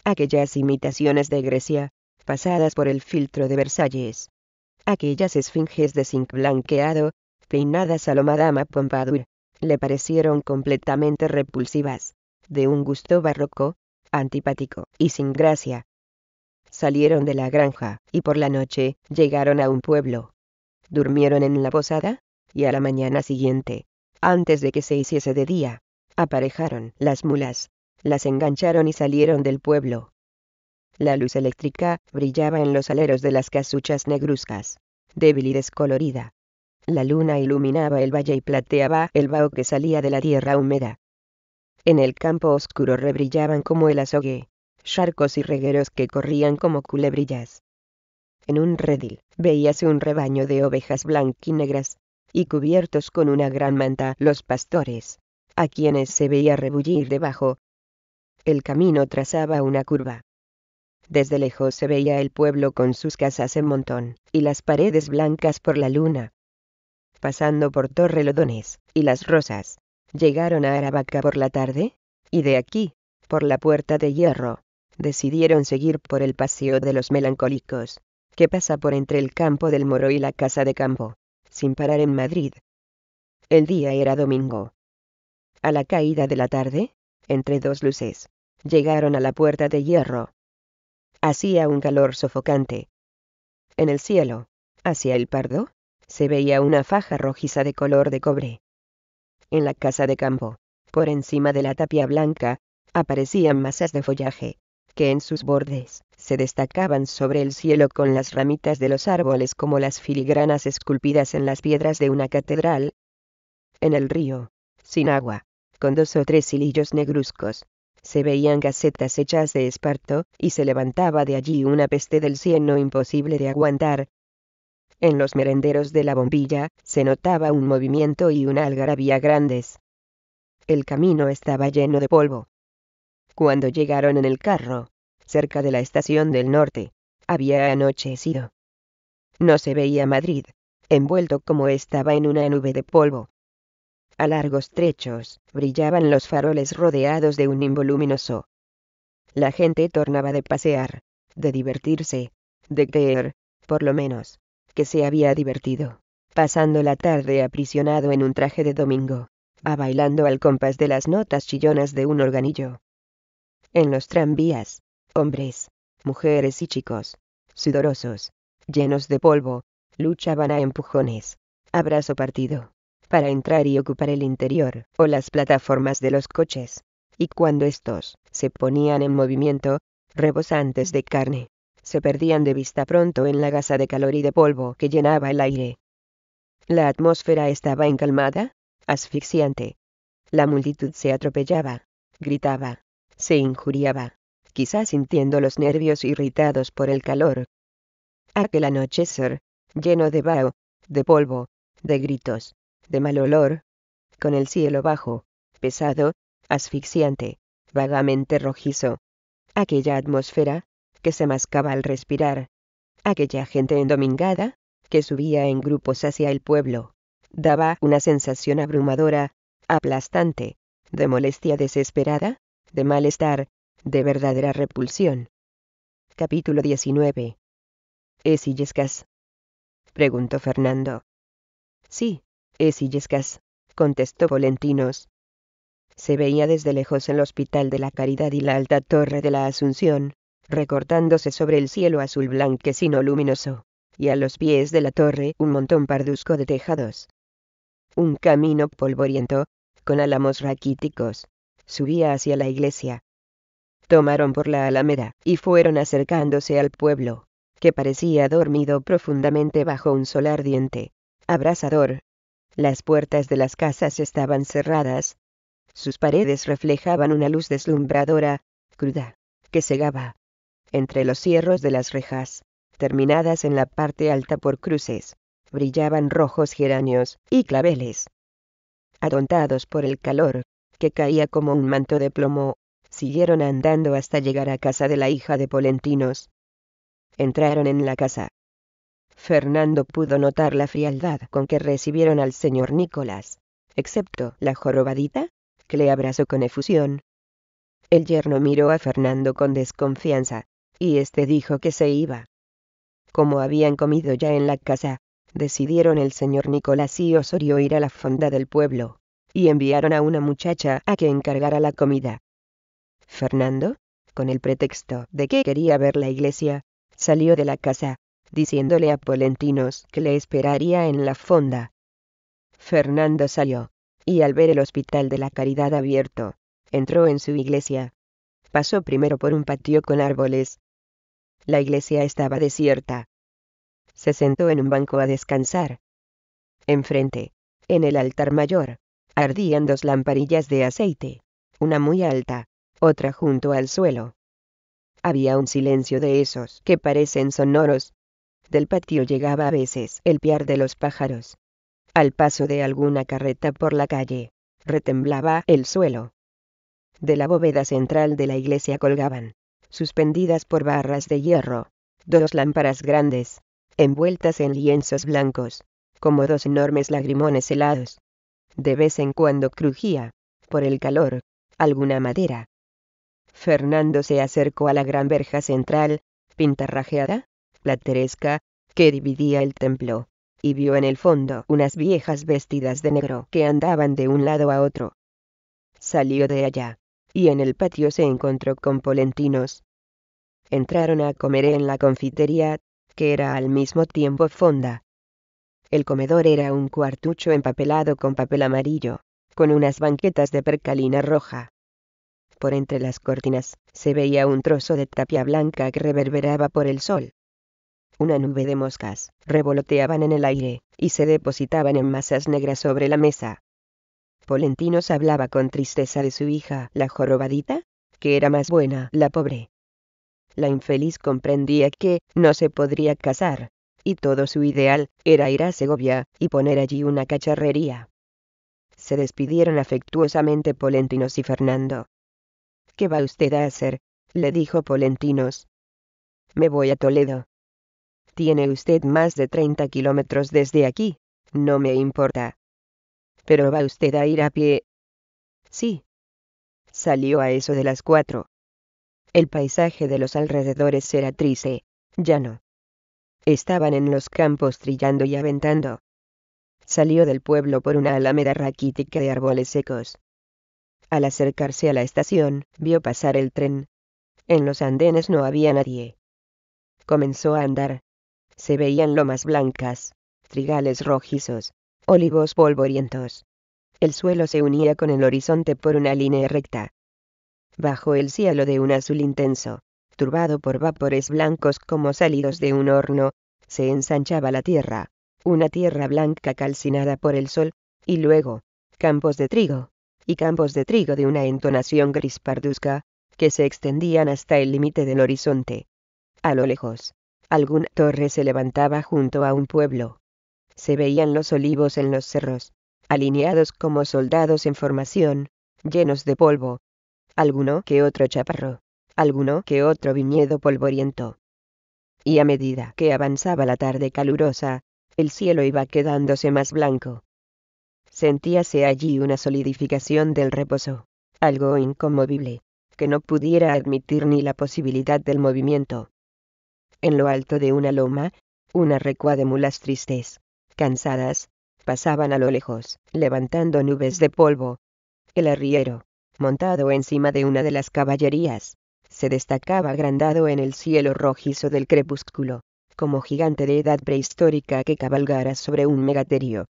aquellas imitaciones de Grecia, pasadas por el filtro de Versalles, aquellas esfinges de zinc blanqueado, peinadas a lo Madama Pompadour, le parecieron completamente repulsivas de un gusto barroco, antipático y sin gracia. Salieron de la granja, y por la noche llegaron a un pueblo. Durmieron en la posada, y a la mañana siguiente, antes de que se hiciese de día, aparejaron las mulas, las engancharon y salieron del pueblo. La luz eléctrica brillaba en los aleros de las casuchas negruzcas, débil y descolorida. La luna iluminaba el valle y plateaba el vaho que salía de la tierra húmeda. En el campo oscuro rebrillaban como el azogue, charcos y regueros que corrían como culebrillas. En un redil, veíase un rebaño de ovejas blanquinegras, y cubiertos con una gran manta los pastores, a quienes se veía rebullir debajo. El camino trazaba una curva. Desde lejos se veía el pueblo con sus casas en montón, y las paredes blancas por la luna. Pasando por Torrelodones, y las rosas, llegaron a Aravaca por la tarde, y de aquí, por la puerta de hierro, decidieron seguir por el paseo de los melancólicos, que pasa por entre el campo del Moro y la casa de campo, sin parar en Madrid. El día era domingo. A la caída de la tarde, entre dos luces, llegaron a la puerta de hierro. Hacía un calor sofocante. En el cielo, hacia el pardo, se veía una faja rojiza de color de cobre, en la casa de campo. Por encima de la tapia blanca, aparecían masas de follaje, que en sus bordes se destacaban sobre el cielo con las ramitas de los árboles como las filigranas esculpidas en las piedras de una catedral. En el río, sin agua, con dos o tres hilillos negruzcos, se veían gacetas hechas de esparto, y se levantaba de allí una peste del cieno imposible de aguantar, en los merenderos de la bombilla, se notaba un movimiento y una algarabía grandes. El camino estaba lleno de polvo. Cuando llegaron en el carro, cerca de la estación del norte, había anochecido. No se veía Madrid, envuelto como estaba en una nube de polvo. A largos trechos, brillaban los faroles rodeados de un involuminoso. La gente tornaba de pasear, de divertirse, de creer, por lo menos, que se había divertido, pasando la tarde aprisionado en un traje de domingo, a bailando al compás de las notas chillonas de un organillo. En los tranvías, hombres, mujeres y chicos, sudorosos, llenos de polvo, luchaban a empujones, abrazo partido, para entrar y ocupar el interior o las plataformas de los coches, y cuando estos se ponían en movimiento, rebosantes de carne, se perdían de vista pronto en la gasa de calor y de polvo que llenaba el aire. La atmósfera estaba encalmada, asfixiante. La multitud se atropellaba, gritaba, se injuriaba, quizás sintiendo los nervios irritados por el calor. Aquel anochecer, lleno de vaho, de polvo, de gritos, de mal olor, con el cielo bajo, pesado, asfixiante, vagamente rojizo. Aquella atmósfera, que se mascaba al respirar, aquella gente endomingada que subía en grupos hacia el pueblo, daba una sensación abrumadora, aplastante, de molestia desesperada, de malestar, de verdadera repulsión. Capítulo 19. ¿Es Illescas? preguntó Fernando. Sí, es Illescas, contestó Volentinos. Se veía desde lejos el Hospital de la Caridad y la alta torre de la Asunción, recortándose sobre el cielo azul blanquecino luminoso, y a los pies de la torre un montón parduzco de tejados. Un camino polvoriento, con álamos raquíticos, subía hacia la iglesia. Tomaron por la alameda y fueron acercándose al pueblo, que parecía dormido profundamente bajo un sol ardiente, abrasador. Las puertas de las casas estaban cerradas. Sus paredes reflejaban una luz deslumbradora, cruda, que cegaba. Entre los cierros de las rejas, terminadas en la parte alta por cruces, brillaban rojos geranios y claveles. Adontados por el calor, que caía como un manto de plomo, siguieron andando hasta llegar a casa de la hija de Polentinos. Entraron en la casa. Fernando pudo notar la frialdad con que recibieron al señor Nicolás, excepto la jorobadita, que le abrazó con efusión. El yerno miró a Fernando con desconfianza, y éste dijo que se iba. Como habían comido ya en la casa, decidieron el señor Nicolás y Osorio ir a la fonda del pueblo, y enviaron a una muchacha a que encargara la comida. Fernando, con el pretexto de que quería ver la iglesia, salió de la casa, diciéndole a Polentinos que le esperaría en la fonda. Fernando salió, y al ver el hospital de la caridad abierto, entró en su iglesia. Pasó primero por un patio con árboles, la iglesia estaba desierta. Se sentó en un banco a descansar. Enfrente, en el altar mayor, ardían dos lamparillas de aceite, una muy alta, otra junto al suelo. Había un silencio de esos que parecen sonoros. Del patio llegaba a veces el piar de los pájaros. Al paso de alguna carreta por la calle, retemblaba el suelo. De la bóveda central de la iglesia colgaban, suspendidas por barras de hierro, dos lámparas grandes, envueltas en lienzos blancos, como dos enormes lagrimones helados. De vez en cuando crujía, por el calor, alguna madera. Fernando se acercó a la gran verja central, pintarrajeada, plateresca, que dividía el templo, y vio en el fondo unas viejas vestidas de negro que andaban de un lado a otro. Salió de allá, y en el patio se encontró con polentinos. Entraron a comer en la confitería, que era al mismo tiempo fonda. El comedor era un cuartucho empapelado con papel amarillo, con unas banquetas de percalina roja. Por entre las cortinas se veía un trozo de tapia blanca que reverberaba por el sol. Una nube de moscas revoloteaban en el aire y se depositaban en masas negras sobre la mesa. Polentinos hablaba con tristeza de su hija, la jorobadita, que era más buena, la pobre. La infeliz comprendía que no se podría casar, y todo su ideal era ir a Segovia y poner allí una cacharrería. Se despidieron afectuosamente Polentinos y Fernando. ¿Qué va usted a hacer? le dijo Polentinos. Me voy a Toledo. Tiene usted más de 30 kilómetros desde aquí, no me importa. ¿Pero va usted a ir a pie? Sí. Salió a eso de las cuatro. El paisaje de los alrededores era triste, llano. Estaban en los campos trillando y aventando. Salió del pueblo por una alameda raquítica de árboles secos. Al acercarse a la estación, vio pasar el tren. En los andenes no había nadie. Comenzó a andar. Se veían lomas blancas, trigales rojizos, olivos polvorientos. El suelo se unía con el horizonte por una línea recta. Bajo el cielo de un azul intenso, turbado por vapores blancos como salidos de un horno, se ensanchaba la tierra, una tierra blanca calcinada por el sol, y luego, campos de trigo, y campos de trigo de una entonación gris parduzca, que se extendían hasta el límite del horizonte. A lo lejos, alguna torre se levantaba junto a un pueblo, se veían los olivos en los cerros, alineados como soldados en formación, llenos de polvo. Alguno que otro chaparro, alguno que otro viñedo polvoriento. Y a medida que avanzaba la tarde calurosa, el cielo iba quedándose más blanco. Sentíase allí una solidificación del reposo, algo inconmovible, que no pudiera admitir ni la posibilidad del movimiento. En lo alto de una loma, una recua de mulas tristes, cansadas, pasaban a lo lejos, levantando nubes de polvo. El arriero, montado encima de una de las caballerías, se destacaba agrandado en el cielo rojizo del crepúsculo, como gigante de edad prehistórica que cabalgara sobre un megaterio.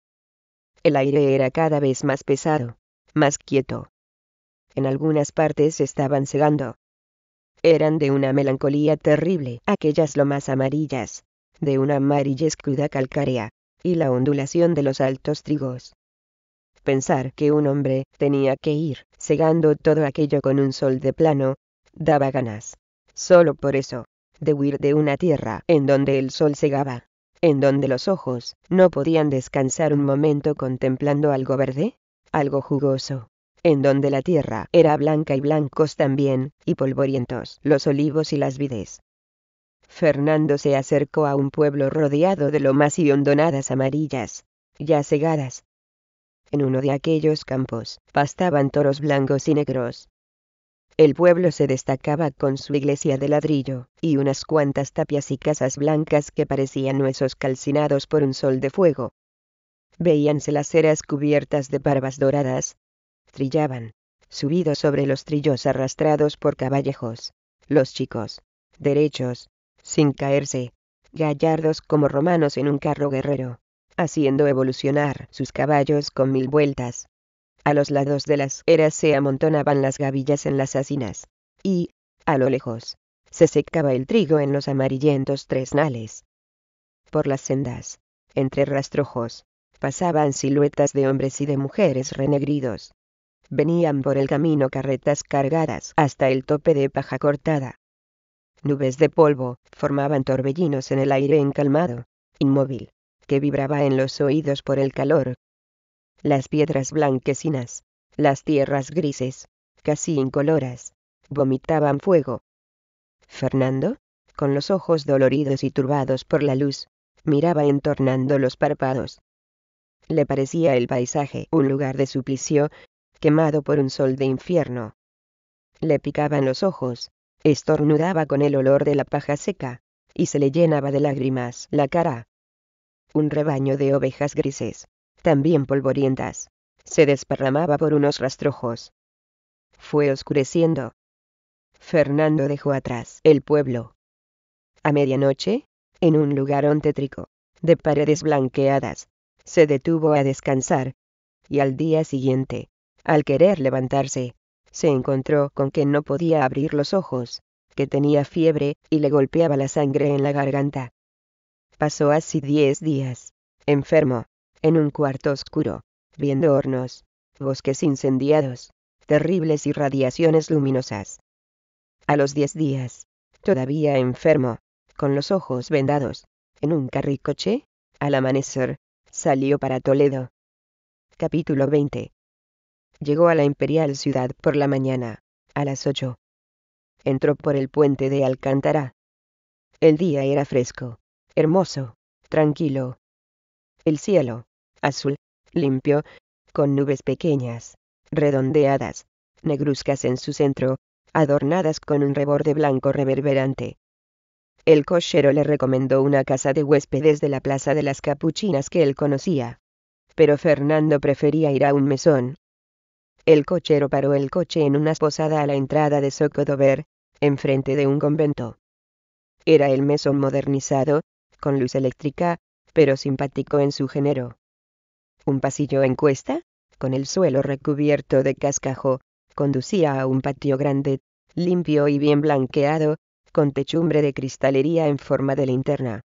El aire era cada vez más pesado, más quieto. En algunas partes estaban cegando. Eran de una melancolía terrible aquellas lomas amarillas, de una amarillez calcárea y la ondulación de los altos trigos. Pensar que un hombre tenía que ir cegando todo aquello con un sol de plano, daba ganas. Solo por eso, de huir de una tierra en donde el sol cegaba, en donde los ojos no podían descansar un momento contemplando algo verde, algo jugoso, en donde la tierra era blanca y blancos también, y polvorientos los olivos y las vides, Fernando se acercó a un pueblo rodeado de lomas y hondonadas amarillas, ya cegadas. En uno de aquellos campos pastaban toros blancos y negros. El pueblo se destacaba con su iglesia de ladrillo, y unas cuantas tapias y casas blancas que parecían huesos calcinados por un sol de fuego. Veíanse las eras cubiertas de barbas doradas. Trillaban, subidos sobre los trillos arrastrados por caballejos, los chicos, derechos, sin caerse, gallardos como romanos en un carro guerrero, haciendo evolucionar sus caballos con mil vueltas. A los lados de las eras se amontonaban las gavillas en las hacinas, y, a lo lejos, se secaba el trigo en los amarillentos tresnales. Por las sendas, entre rastrojos, pasaban siluetas de hombres y de mujeres renegridos. Venían por el camino carretas cargadas hasta el tope de paja cortada, Nubes de polvo formaban torbellinos en el aire encalmado, inmóvil, que vibraba en los oídos por el calor. Las piedras blanquecinas, las tierras grises, casi incoloras, vomitaban fuego. Fernando, con los ojos doloridos y turbados por la luz, miraba entornando los párpados. Le parecía el paisaje un lugar de suplicio, quemado por un sol de infierno. Le picaban los ojos, estornudaba con el olor de la paja seca, y se le llenaba de lágrimas la cara. Un rebaño de ovejas grises, también polvorientas, se desparramaba por unos rastrojos. Fue oscureciendo. Fernando dejó atrás el pueblo. A medianoche, en un lugar tétrico, de paredes blanqueadas, se detuvo a descansar. Y al día siguiente, al querer levantarse, se encontró con que no podía abrir los ojos, que tenía fiebre, y le golpeaba la sangre en la garganta. Pasó así diez días, enfermo, en un cuarto oscuro, viendo hornos, bosques incendiados, terribles irradiaciones luminosas. A los diez días, todavía enfermo, con los ojos vendados, en un carricoche, al amanecer, salió para Toledo. Capítulo 20. Llegó a la imperial ciudad por la mañana, a las ocho. Entró por el puente de Alcántara. El día era fresco, hermoso, tranquilo. El cielo, azul, limpio, con nubes pequeñas, redondeadas, negruzcas en su centro, adornadas con un reborde blanco reverberante. El cochero le recomendó una casa de huéspedes de la Plaza de las Capuchinas que él conocía. Pero Fernando prefería ir a un mesón, el cochero paró el coche en una posada a la entrada de Socodover, enfrente de un convento. Era el mesón modernizado, con luz eléctrica, pero simpático en su género. Un pasillo en cuesta, con el suelo recubierto de cascajo, conducía a un patio grande, limpio y bien blanqueado, con techumbre de cristalería en forma de linterna.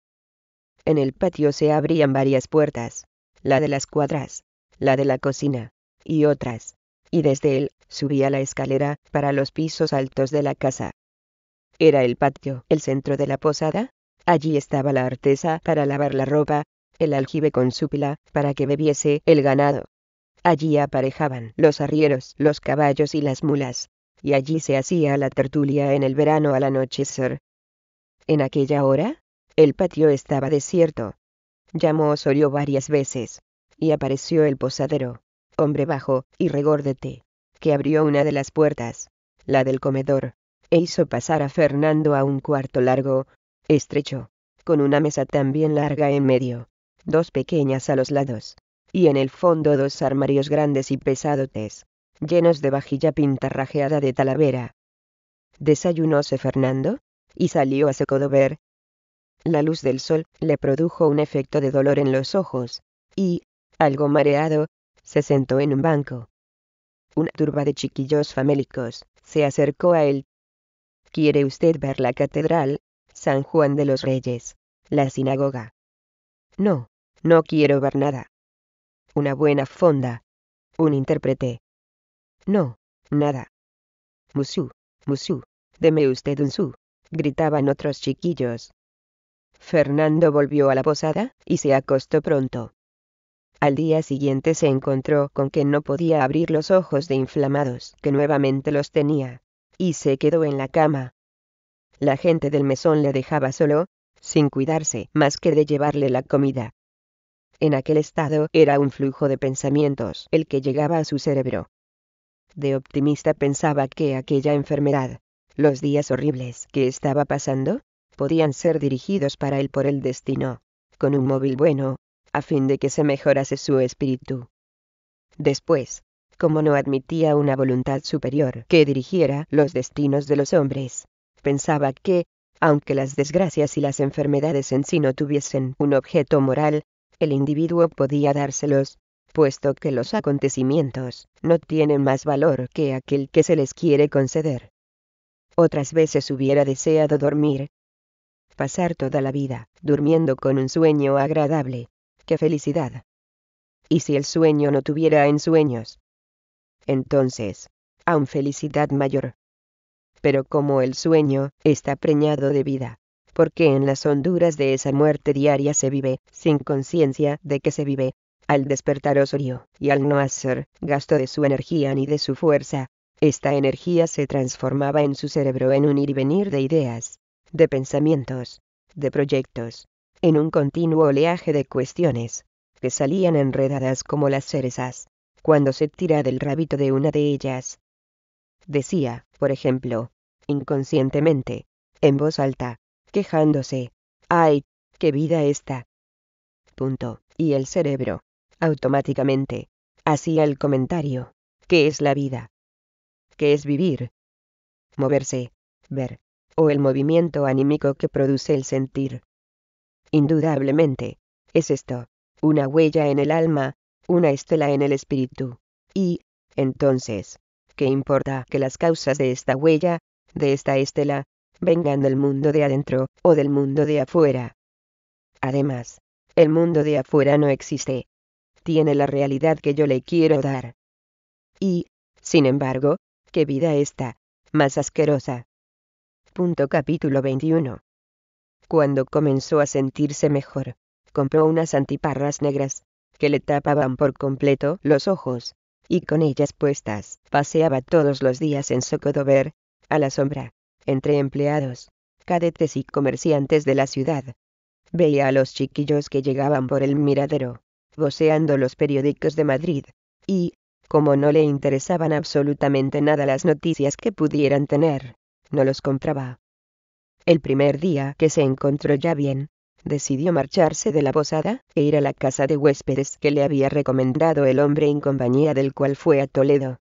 En el patio se abrían varias puertas, la de las cuadras, la de la cocina, y otras, y desde él subía la escalera para los pisos altos de la casa. Era el patio, el centro de la posada. Allí estaba la artesa para lavar la ropa, el aljibe con súpila para que bebiese el ganado. Allí aparejaban los arrieros, los caballos y las mulas, y allí se hacía la tertulia en el verano al anochecer. En aquella hora, el patio estaba desierto. Llamó Osorio varias veces, y apareció el posadero, hombre bajo y regordete, que abrió una de las puertas, la del comedor, e hizo pasar a Fernando a un cuarto largo, estrecho, con una mesa también larga en medio, dos pequeñas a los lados, y en el fondo dos armarios grandes y pesadotes, llenos de vajilla pintarrajeada de talavera. Desayunóse Fernando, y salió a Secodover. La luz del sol le produjo un efecto de dolor en los ojos, y, algo mareado, se sentó en un banco. Una turba de chiquillos famélicos se acercó a él. ¿Quiere usted ver la catedral, San Juan de los Reyes, la sinagoga? No, no quiero ver nada. Una buena fonda. Un intérprete. No, nada. Musú, musú, deme usted un su, gritaban otros chiquillos. Fernando volvió a la posada y se acostó pronto. Al día siguiente se encontró con que no podía abrir los ojos de inflamados que nuevamente los tenía, y se quedó en la cama. La gente del mesón le dejaba solo, sin cuidarse más que de llevarle la comida. En aquel estado era un flujo de pensamientos el que llegaba a su cerebro. De optimista pensaba que aquella enfermedad, los días horribles que estaba pasando, podían ser dirigidos para él por el destino. Con un móvil bueno, a fin de que se mejorase su espíritu. Después, como no admitía una voluntad superior que dirigiera los destinos de los hombres, pensaba que, aunque las desgracias y las enfermedades en sí no tuviesen un objeto moral, el individuo podía dárselos, puesto que los acontecimientos no tienen más valor que aquel que se les quiere conceder. Otras veces hubiera deseado dormir, pasar toda la vida durmiendo con un sueño agradable, ¡Qué felicidad! ¿Y si el sueño no tuviera ensueños? Entonces, aún felicidad mayor. Pero como el sueño está preñado de vida, porque en las honduras de esa muerte diaria se vive, sin conciencia de que se vive, al despertar Osorio, y al no hacer gasto de su energía ni de su fuerza, esta energía se transformaba en su cerebro en un ir y venir de ideas, de pensamientos, de proyectos, en un continuo oleaje de cuestiones, que salían enredadas como las cerezas, cuando se tira del rabito de una de ellas. Decía, por ejemplo, inconscientemente, en voz alta, quejándose, ¡ay, qué vida esta! Punto. Y el cerebro, automáticamente, hacía el comentario, ¿qué es la vida? ¿Qué es vivir? Moverse, ver, o el movimiento anímico que produce el sentir. Indudablemente. Es esto. Una huella en el alma, una estela en el espíritu. Y, entonces, ¿qué importa que las causas de esta huella, de esta estela, vengan del mundo de adentro, o del mundo de afuera? Además, el mundo de afuera no existe. Tiene la realidad que yo le quiero dar. Y, sin embargo, qué vida esta, más asquerosa. Punto capítulo 21 cuando comenzó a sentirse mejor. Compró unas antiparras negras, que le tapaban por completo los ojos, y con ellas puestas, paseaba todos los días en Socodover, a la sombra, entre empleados, cadetes y comerciantes de la ciudad. Veía a los chiquillos que llegaban por el miradero, voceando los periódicos de Madrid, y, como no le interesaban absolutamente nada las noticias que pudieran tener, no los compraba. El primer día que se encontró ya bien, decidió marcharse de la posada e ir a la casa de huéspedes que le había recomendado el hombre en compañía del cual fue a Toledo.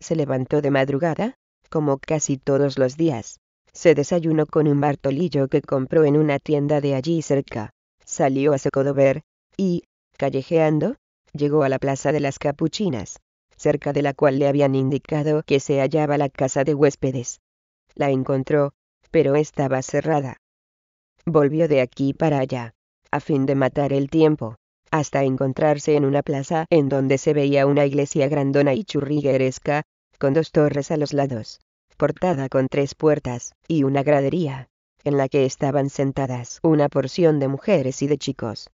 Se levantó de madrugada, como casi todos los días. Se desayunó con un bartolillo que compró en una tienda de allí cerca. Salió a Secodover, y, callejeando, llegó a la plaza de las Capuchinas, cerca de la cual le habían indicado que se hallaba la casa de huéspedes. La encontró, pero estaba cerrada. Volvió de aquí para allá, a fin de matar el tiempo, hasta encontrarse en una plaza en donde se veía una iglesia grandona y churrigueresca, con dos torres a los lados, portada con tres puertas, y una gradería, en la que estaban sentadas una porción de mujeres y de chicos.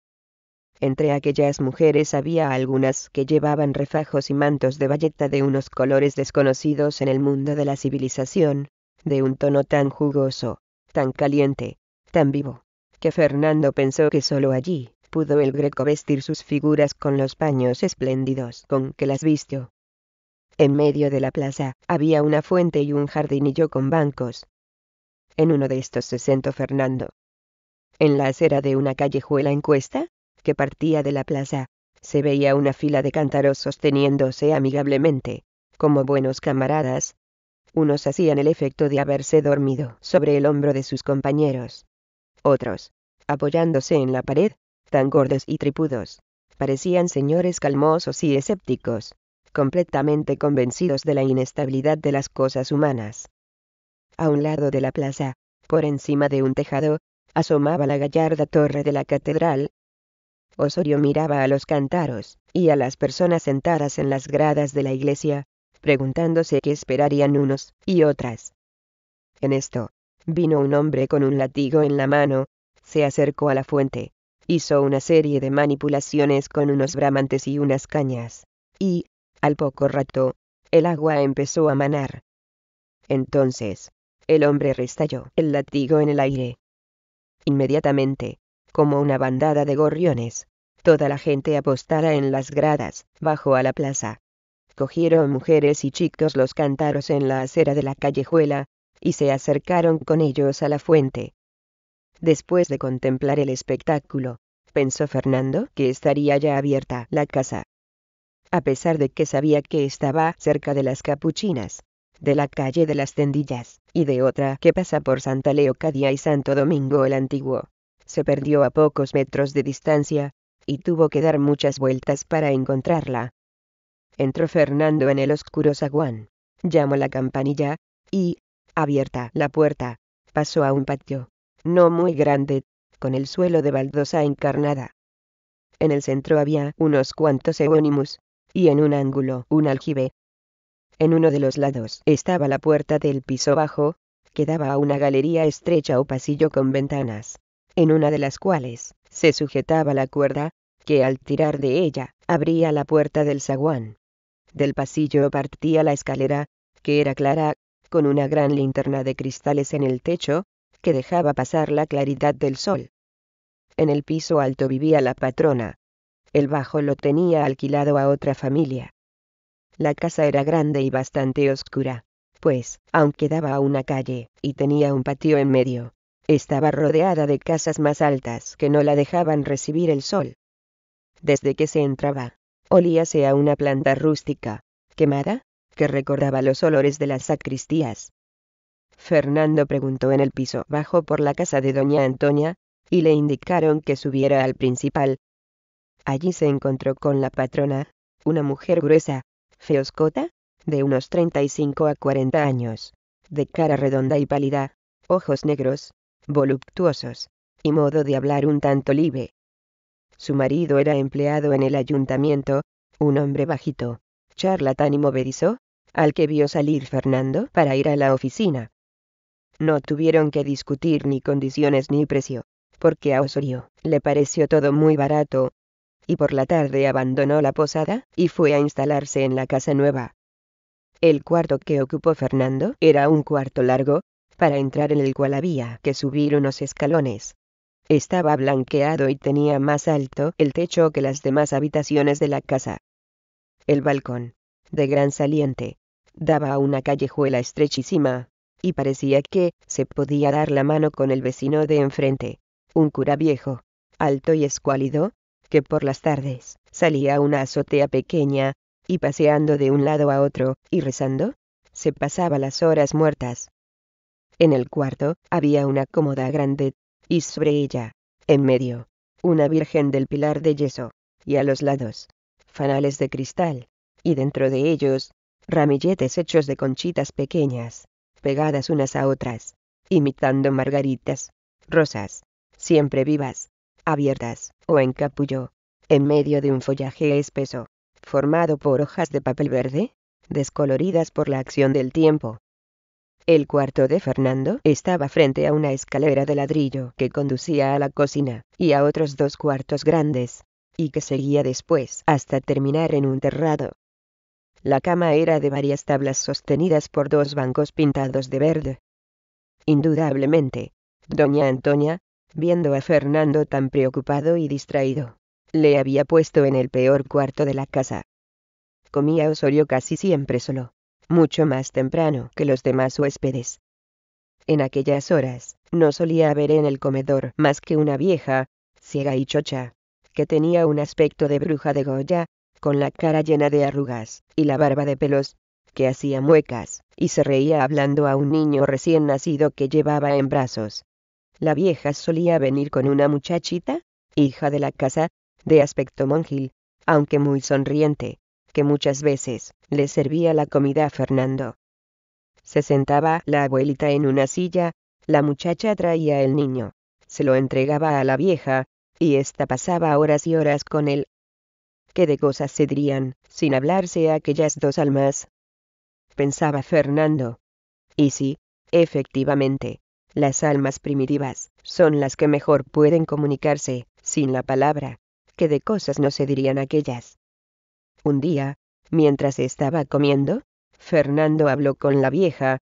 Entre aquellas mujeres había algunas que llevaban refajos y mantos de bayeta de unos colores desconocidos en el mundo de la civilización, de un tono tan jugoso, tan caliente, tan vivo, que Fernando pensó que solo allí pudo el greco vestir sus figuras con los paños espléndidos con que las vistió. En medio de la plaza había una fuente y un jardinillo con bancos. En uno de estos se sentó Fernando. En la acera de una callejuela encuesta, que partía de la plaza, se veía una fila de cántaros sosteniéndose amigablemente, como buenos camaradas, unos hacían el efecto de haberse dormido sobre el hombro de sus compañeros. Otros, apoyándose en la pared, tan gordos y tripudos, parecían señores calmosos y escépticos, completamente convencidos de la inestabilidad de las cosas humanas. A un lado de la plaza, por encima de un tejado, asomaba la gallarda torre de la catedral. Osorio miraba a los cantaros y a las personas sentadas en las gradas de la iglesia, preguntándose qué esperarían unos y otras. En esto, vino un hombre con un latigo en la mano, se acercó a la fuente, hizo una serie de manipulaciones con unos bramantes y unas cañas, y, al poco rato, el agua empezó a manar. Entonces, el hombre restalló el latigo en el aire. Inmediatamente, como una bandada de gorriones, toda la gente apostara en las gradas, bajo a la plaza cogieron mujeres y chicos los cántaros en la acera de la callejuela, y se acercaron con ellos a la fuente. Después de contemplar el espectáculo, pensó Fernando que estaría ya abierta la casa. A pesar de que sabía que estaba cerca de las capuchinas, de la calle de las tendillas, y de otra que pasa por Santa Leocadia y Santo Domingo el Antiguo, se perdió a pocos metros de distancia, y tuvo que dar muchas vueltas para encontrarla. Entró Fernando en el oscuro zaguán, llamó la campanilla, y, abierta la puerta, pasó a un patio, no muy grande, con el suelo de baldosa encarnada. En el centro había unos cuantos eónimos, y en un ángulo un aljibe. En uno de los lados estaba la puerta del piso bajo, que daba a una galería estrecha o pasillo con ventanas, en una de las cuales se sujetaba la cuerda, que al tirar de ella abría la puerta del saguán. Del pasillo partía la escalera, que era clara, con una gran linterna de cristales en el techo, que dejaba pasar la claridad del sol. En el piso alto vivía la patrona. El bajo lo tenía alquilado a otra familia. La casa era grande y bastante oscura, pues, aunque daba a una calle, y tenía un patio en medio, estaba rodeada de casas más altas que no la dejaban recibir el sol. Desde que se entraba, Olíase a una planta rústica, quemada, que recordaba los olores de las sacristías. Fernando preguntó en el piso bajo por la casa de doña Antonia, y le indicaron que subiera al principal. Allí se encontró con la patrona, una mujer gruesa, feoscota, de unos 35 a 40 años, de cara redonda y pálida, ojos negros, voluptuosos, y modo de hablar un tanto libre. Su marido era empleado en el ayuntamiento, un hombre bajito, charlatán y movedizo, al que vio salir Fernando para ir a la oficina. No tuvieron que discutir ni condiciones ni precio, porque a Osorio le pareció todo muy barato, y por la tarde abandonó la posada y fue a instalarse en la casa nueva. El cuarto que ocupó Fernando era un cuarto largo, para entrar en el cual había que subir unos escalones. Estaba blanqueado y tenía más alto el techo que las demás habitaciones de la casa. El balcón, de gran saliente, daba a una callejuela estrechísima, y parecía que se podía dar la mano con el vecino de enfrente, un cura viejo, alto y escuálido, que por las tardes salía a una azotea pequeña, y paseando de un lado a otro, y rezando, se pasaba las horas muertas. En el cuarto había una cómoda grande, y sobre ella, en medio, una virgen del pilar de yeso, y a los lados, fanales de cristal, y dentro de ellos, ramilletes hechos de conchitas pequeñas, pegadas unas a otras, imitando margaritas, rosas, siempre vivas, abiertas, o en capullo, en medio de un follaje espeso, formado por hojas de papel verde, descoloridas por la acción del tiempo, el cuarto de Fernando estaba frente a una escalera de ladrillo que conducía a la cocina, y a otros dos cuartos grandes, y que seguía después hasta terminar en un terrado. La cama era de varias tablas sostenidas por dos bancos pintados de verde. Indudablemente, doña Antonia, viendo a Fernando tan preocupado y distraído, le había puesto en el peor cuarto de la casa. Comía Osorio casi siempre solo, mucho más temprano que los demás huéspedes. En aquellas horas, no solía haber en el comedor más que una vieja, ciega y chocha, que tenía un aspecto de bruja de Goya, con la cara llena de arrugas, y la barba de pelos, que hacía muecas, y se reía hablando a un niño recién nacido que llevaba en brazos. La vieja solía venir con una muchachita, hija de la casa, de aspecto monjil, aunque muy sonriente, que muchas veces le servía la comida a Fernando. Se sentaba la abuelita en una silla, la muchacha traía el niño, se lo entregaba a la vieja, y ésta pasaba horas y horas con él. ¿Qué de cosas se dirían, sin hablarse a aquellas dos almas? Pensaba Fernando. Y sí, efectivamente, las almas primitivas son las que mejor pueden comunicarse, sin la palabra, ¿Qué de cosas no se dirían aquellas. Un día, mientras estaba comiendo, Fernando habló con la vieja.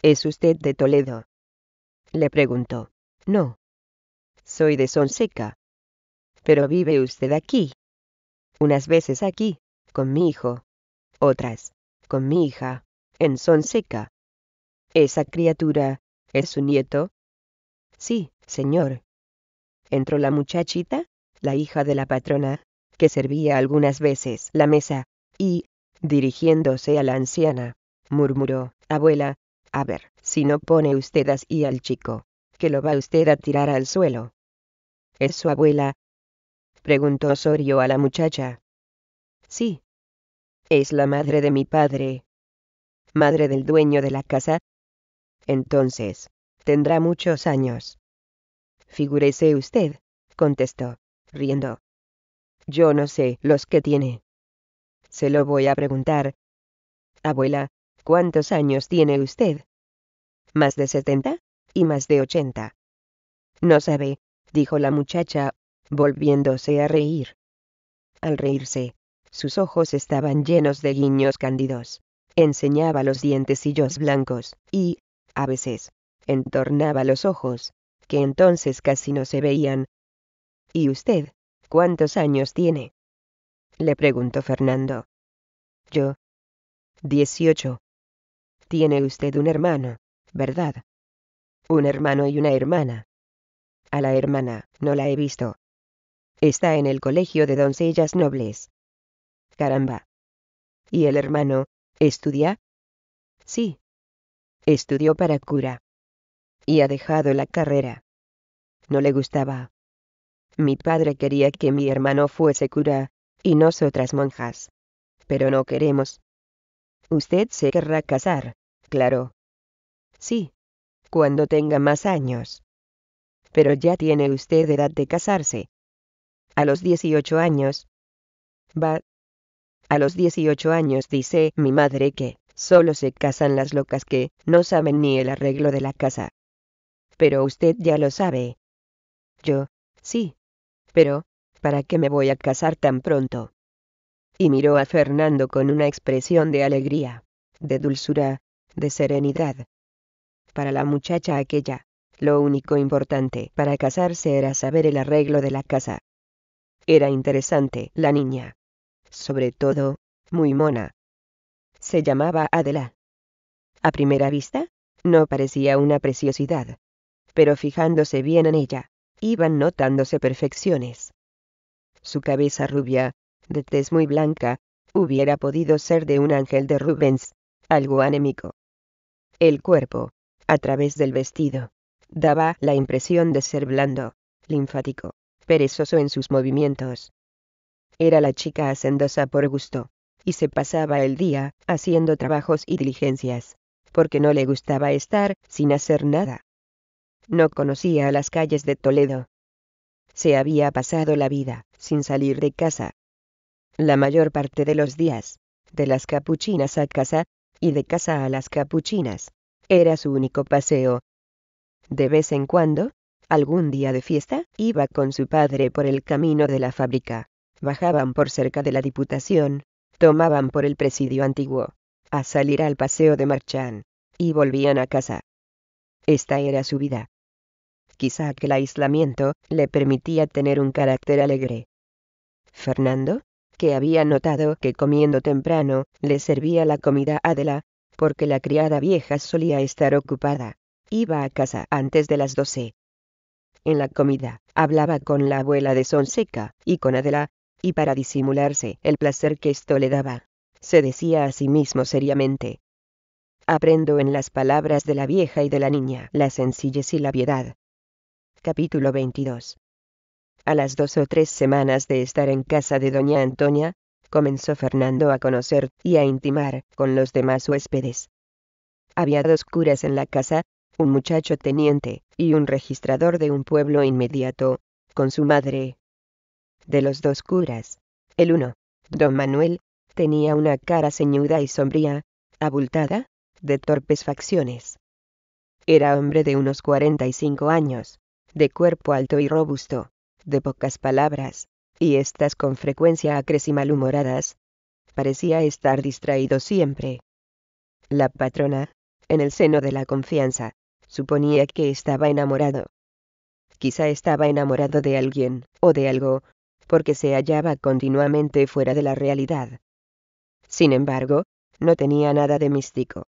¿Es usted de Toledo? Le preguntó. No. Soy de Sonseca. Pero vive usted aquí. Unas veces aquí, con mi hijo. Otras, con mi hija, en Sonseca. ¿Esa criatura es su nieto? Sí, señor. Entró la muchachita, la hija de la patrona, que servía algunas veces la mesa, y, dirigiéndose a la anciana, murmuró, Abuela, a ver, si no pone usted así al chico, que lo va usted a tirar al suelo. ¿Es su abuela? preguntó Osorio a la muchacha. Sí. Es la madre de mi padre. ¿Madre del dueño de la casa? Entonces, tendrá muchos años. Figúrese usted, contestó, riendo, yo no sé los que tiene. Se lo voy a preguntar. Abuela, ¿cuántos años tiene usted? ¿Más de setenta? Y más de ochenta. No sabe, dijo la muchacha, volviéndose a reír. Al reírse, sus ojos estaban llenos de guiños cándidos. Enseñaba los dientecillos blancos, y, a veces, entornaba los ojos, que entonces casi no se veían. ¿Y usted? ¿Cuántos años tiene? le preguntó Fernando. Yo. Dieciocho. Tiene usted un hermano, ¿verdad? Un hermano y una hermana. A la hermana no la he visto. Está en el colegio de doncellas nobles. Caramba. ¿Y el hermano estudia? Sí. Estudió para cura. Y ha dejado la carrera. No le gustaba. Mi padre quería que mi hermano fuese cura, y nosotras monjas. Pero no queremos. Usted se querrá casar, claro. Sí. Cuando tenga más años. Pero ya tiene usted edad de casarse. A los 18 años. Va. A los 18 años dice mi madre que, solo se casan las locas que, no saben ni el arreglo de la casa. Pero usted ya lo sabe. Yo, sí. Pero, ¿para qué me voy a casar tan pronto? Y miró a Fernando con una expresión de alegría, de dulzura, de serenidad. Para la muchacha aquella, lo único importante para casarse era saber el arreglo de la casa. Era interesante, la niña. Sobre todo, muy mona. Se llamaba Adela. A primera vista, no parecía una preciosidad. Pero fijándose bien en ella, iban notándose perfecciones. Su cabeza rubia, de tez muy blanca, hubiera podido ser de un ángel de Rubens, algo anémico. El cuerpo, a través del vestido, daba la impresión de ser blando, linfático, perezoso en sus movimientos. Era la chica hacendosa por gusto, y se pasaba el día haciendo trabajos y diligencias, porque no le gustaba estar sin hacer nada. No conocía las calles de Toledo. Se había pasado la vida, sin salir de casa. La mayor parte de los días, de las capuchinas a casa, y de casa a las capuchinas, era su único paseo. De vez en cuando, algún día de fiesta, iba con su padre por el camino de la fábrica, bajaban por cerca de la Diputación, tomaban por el presidio antiguo, a salir al paseo de Marchán, y volvían a casa. Esta era su vida. Quizá que el aislamiento le permitía tener un carácter alegre. Fernando, que había notado que comiendo temprano le servía la comida a Adela, porque la criada vieja solía estar ocupada. Iba a casa antes de las doce. En la comida, hablaba con la abuela de Sonseca y con Adela, y para disimularse el placer que esto le daba, se decía a sí mismo seriamente. Aprendo en las palabras de la vieja y de la niña la sencillez y la piedad, capítulo 22. A las dos o tres semanas de estar en casa de doña Antonia, comenzó Fernando a conocer y a intimar con los demás huéspedes. Había dos curas en la casa, un muchacho teniente y un registrador de un pueblo inmediato, con su madre. De los dos curas, el uno, don Manuel, tenía una cara ceñuda y sombría, abultada, de torpes facciones. Era hombre de unos cinco años, de cuerpo alto y robusto, de pocas palabras, y estas con frecuencia acres y malhumoradas. Parecía estar distraído siempre. La patrona, en el seno de la confianza, suponía que estaba enamorado. Quizá estaba enamorado de alguien, o de algo, porque se hallaba continuamente fuera de la realidad. Sin embargo, no tenía nada de místico.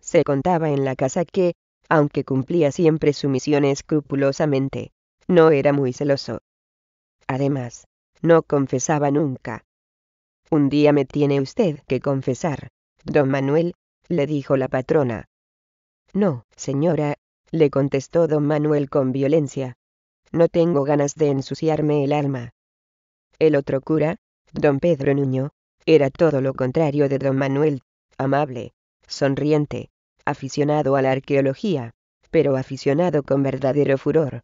Se contaba en la casa que, aunque cumplía siempre su misión escrupulosamente, no era muy celoso. Además, no confesaba nunca. Un día me tiene usted que confesar, don Manuel, le dijo la patrona. No, señora, le contestó don Manuel con violencia. No tengo ganas de ensuciarme el alma. El otro cura, don Pedro Nuño, era todo lo contrario de don Manuel, amable, sonriente, aficionado a la arqueología, pero aficionado con verdadero furor.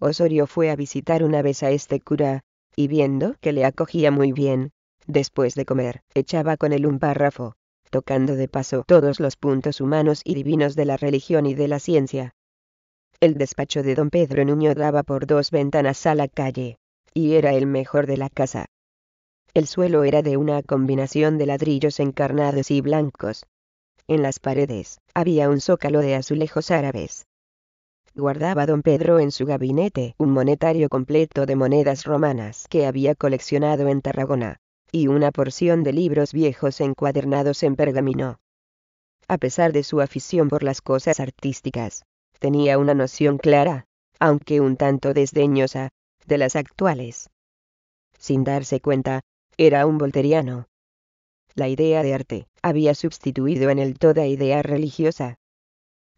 Osorio fue a visitar una vez a este cura, y viendo que le acogía muy bien, después de comer, echaba con él un párrafo, tocando de paso todos los puntos humanos y divinos de la religión y de la ciencia. El despacho de don Pedro Nuño daba por dos ventanas a la calle, y era el mejor de la casa. El suelo era de una combinación de ladrillos encarnados y blancos, en las paredes, había un zócalo de azulejos árabes. Guardaba don Pedro en su gabinete un monetario completo de monedas romanas que había coleccionado en Tarragona, y una porción de libros viejos encuadernados en pergamino. A pesar de su afición por las cosas artísticas, tenía una noción clara, aunque un tanto desdeñosa, de las actuales. Sin darse cuenta, era un volteriano, la idea de arte, había sustituido en él toda idea religiosa.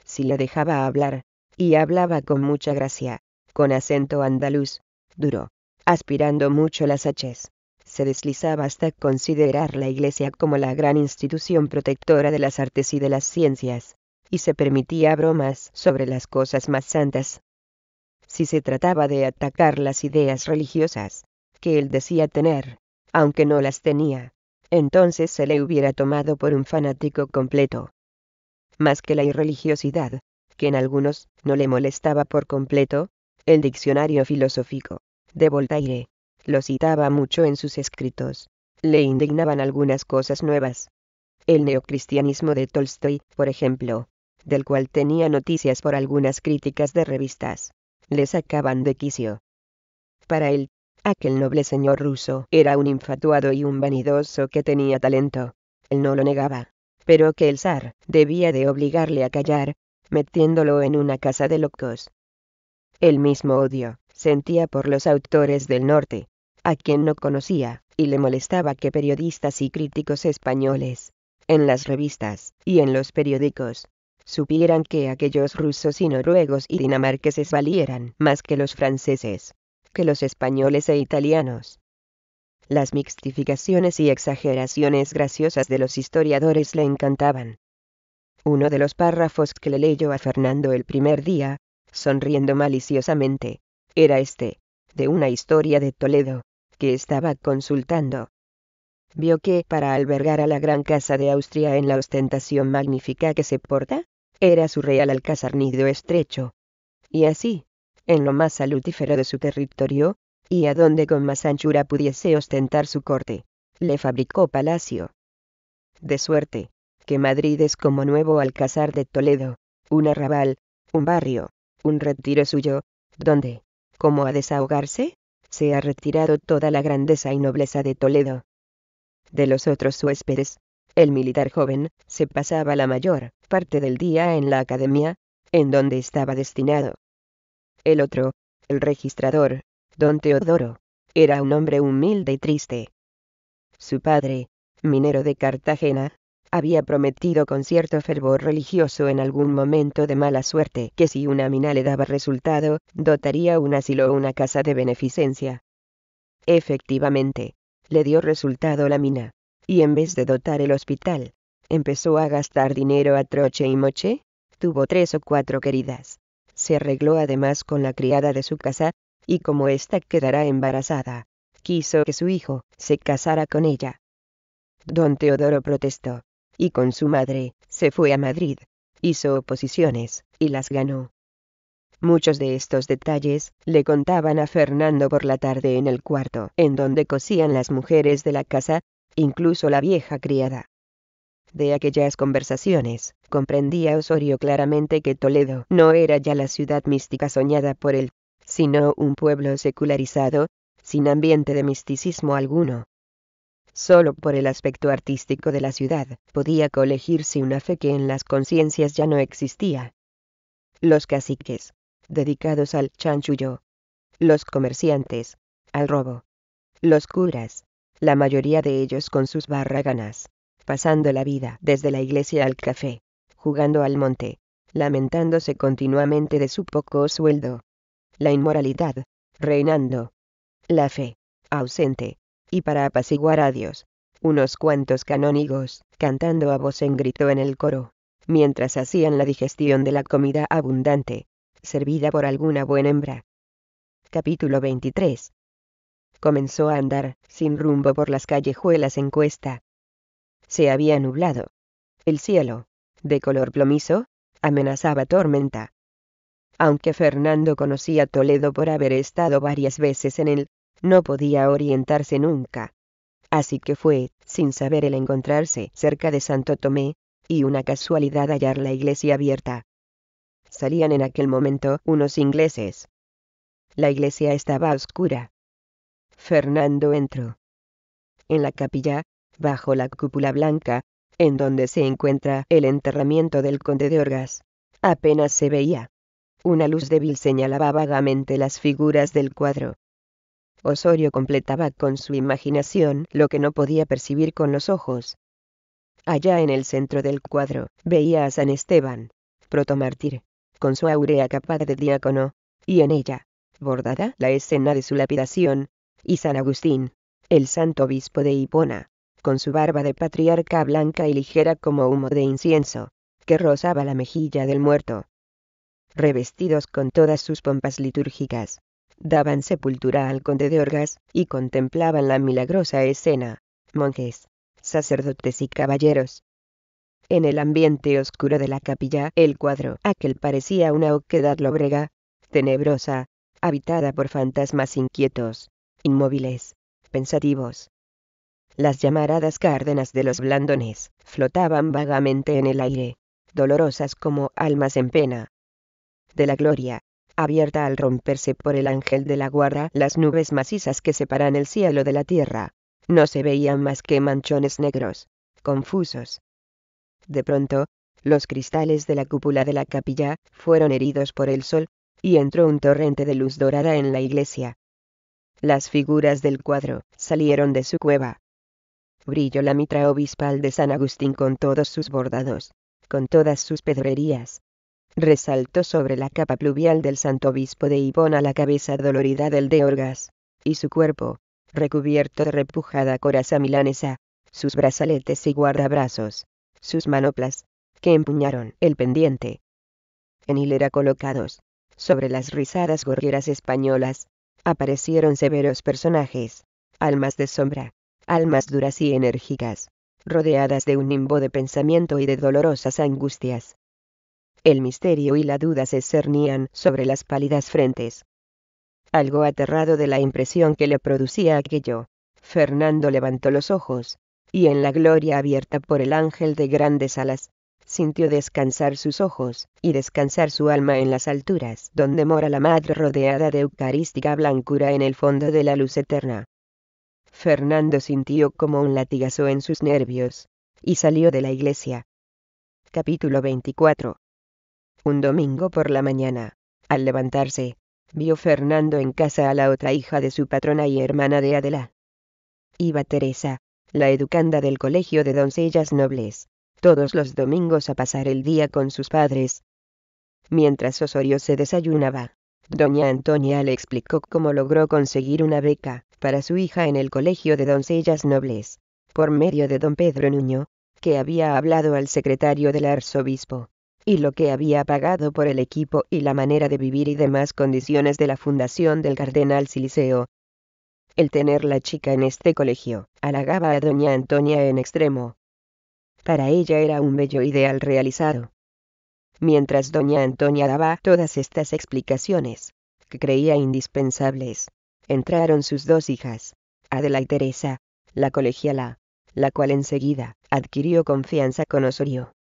Si le dejaba hablar, y hablaba con mucha gracia, con acento andaluz, duro, aspirando mucho las haches, se deslizaba hasta considerar la Iglesia como la gran institución protectora de las artes y de las ciencias, y se permitía bromas sobre las cosas más santas. Si se trataba de atacar las ideas religiosas, que él decía tener, aunque no las tenía, entonces se le hubiera tomado por un fanático completo. Más que la irreligiosidad, que en algunos no le molestaba por completo, el diccionario filosófico de Voltaire lo citaba mucho en sus escritos. Le indignaban algunas cosas nuevas. El neocristianismo de Tolstoy, por ejemplo, del cual tenía noticias por algunas críticas de revistas, le sacaban de quicio. Para él, Aquel noble señor ruso era un infatuado y un vanidoso que tenía talento. Él no lo negaba. Pero que el zar debía de obligarle a callar, metiéndolo en una casa de locos. El mismo odio sentía por los autores del norte, a quien no conocía, y le molestaba que periodistas y críticos españoles, en las revistas y en los periódicos, supieran que aquellos rusos y noruegos y dinamarqueses valieran más que los franceses que los españoles e italianos. Las mixtificaciones y exageraciones graciosas de los historiadores le encantaban. Uno de los párrafos que le leyó a Fernando el primer día, sonriendo maliciosamente, era este, de una historia de Toledo, que estaba consultando. Vio que, para albergar a la gran casa de Austria en la ostentación magnífica que se porta, era su real alcázar estrecho. Y así, en lo más salutífero de su territorio, y a donde con más anchura pudiese ostentar su corte. Le fabricó palacio. De suerte, que Madrid es como nuevo Alcázar de Toledo, un arrabal, un barrio, un retiro suyo, donde, como a desahogarse, se ha retirado toda la grandeza y nobleza de Toledo. De los otros huéspedes, el militar joven se pasaba la mayor parte del día en la academia, en donde estaba destinado. El otro, el registrador, don Teodoro, era un hombre humilde y triste. Su padre, minero de Cartagena, había prometido con cierto fervor religioso en algún momento de mala suerte que si una mina le daba resultado, dotaría un asilo o una casa de beneficencia. Efectivamente, le dio resultado la mina, y en vez de dotar el hospital, empezó a gastar dinero a troche y moche, tuvo tres o cuatro queridas. Se arregló además con la criada de su casa, y como ésta quedará embarazada, quiso que su hijo se casara con ella. Don Teodoro protestó, y con su madre, se fue a Madrid, hizo oposiciones, y las ganó. Muchos de estos detalles le contaban a Fernando por la tarde en el cuarto en donde cosían las mujeres de la casa, incluso la vieja criada. De aquellas conversaciones, comprendía Osorio claramente que Toledo no era ya la ciudad mística soñada por él, sino un pueblo secularizado, sin ambiente de misticismo alguno. Solo por el aspecto artístico de la ciudad podía colegirse una fe que en las conciencias ya no existía. Los caciques, dedicados al chanchullo, los comerciantes, al robo, los curas, la mayoría de ellos con sus barraganas, pasando la vida desde la iglesia al café, jugando al monte, lamentándose continuamente de su poco sueldo. La inmoralidad, reinando. La fe, ausente, y para apaciguar a Dios, unos cuantos canónigos, cantando a voz en grito en el coro, mientras hacían la digestión de la comida abundante, servida por alguna buena hembra. Capítulo 23. Comenzó a andar, sin rumbo por las callejuelas en cuesta. Se había nublado. El cielo, de color plomizo, amenazaba tormenta. Aunque Fernando conocía Toledo por haber estado varias veces en él, no podía orientarse nunca. Así que fue, sin saber el encontrarse cerca de Santo Tomé, y una casualidad hallar la iglesia abierta. Salían en aquel momento unos ingleses. La iglesia estaba oscura. Fernando entró. En la capilla, bajo la cúpula blanca, en donde se encuentra el enterramiento del conde de Orgas. Apenas se veía. Una luz débil señalaba vagamente las figuras del cuadro. Osorio completaba con su imaginación lo que no podía percibir con los ojos. Allá en el centro del cuadro, veía a San Esteban, protomártir, con su aurea capada de diácono, y en ella, bordada la escena de su lapidación, y San Agustín, el santo obispo de Hipona, con su barba de patriarca blanca y ligera como humo de incienso, que rozaba la mejilla del muerto. Revestidos con todas sus pompas litúrgicas, daban sepultura al conde de Orgas y contemplaban la milagrosa escena, monjes, sacerdotes y caballeros. En el ambiente oscuro de la capilla, el cuadro aquel parecía una oquedad lóbrega, tenebrosa, habitada por fantasmas inquietos, inmóviles, pensativos, las llamaradas cárdenas de los blandones flotaban vagamente en el aire, dolorosas como almas en pena. De la gloria, abierta al romperse por el ángel de la guarda las nubes macizas que separan el cielo de la tierra, no se veían más que manchones negros, confusos. De pronto, los cristales de la cúpula de la capilla fueron heridos por el sol, y entró un torrente de luz dorada en la iglesia. Las figuras del cuadro salieron de su cueva, brilló la mitra obispal de San Agustín con todos sus bordados, con todas sus pedrerías. Resaltó sobre la capa pluvial del santo obispo de Ibona la cabeza dolorida del de Orgas, y su cuerpo, recubierto de repujada coraza milanesa, sus brazaletes y guardabrazos, sus manoplas, que empuñaron el pendiente. En hilera colocados, sobre las rizadas gorgueras españolas, aparecieron severos personajes, almas de sombra, almas duras y enérgicas, rodeadas de un nimbo de pensamiento y de dolorosas angustias. El misterio y la duda se cernían sobre las pálidas frentes. Algo aterrado de la impresión que le producía aquello, Fernando levantó los ojos, y en la gloria abierta por el ángel de grandes alas, sintió descansar sus ojos, y descansar su alma en las alturas donde mora la madre rodeada de eucarística blancura en el fondo de la luz eterna. Fernando sintió como un latigazo en sus nervios, y salió de la iglesia. Capítulo 24. Un domingo por la mañana, al levantarse, vio Fernando en casa a la otra hija de su patrona y hermana de Adela. Iba Teresa, la educanda del colegio de doncellas nobles, todos los domingos a pasar el día con sus padres. Mientras Osorio se desayunaba, Doña Antonia le explicó cómo logró conseguir una beca, para su hija en el Colegio de Doncellas Nobles, por medio de don Pedro Nuño, que había hablado al secretario del arzobispo, y lo que había pagado por el equipo y la manera de vivir y demás condiciones de la fundación del cardenal Siliceo. El tener la chica en este colegio, halagaba a doña Antonia en extremo. Para ella era un bello ideal realizado mientras doña Antonia daba todas estas explicaciones, que creía indispensables. Entraron sus dos hijas, Adela y Teresa, la colegiala, la cual enseguida adquirió confianza con Osorio.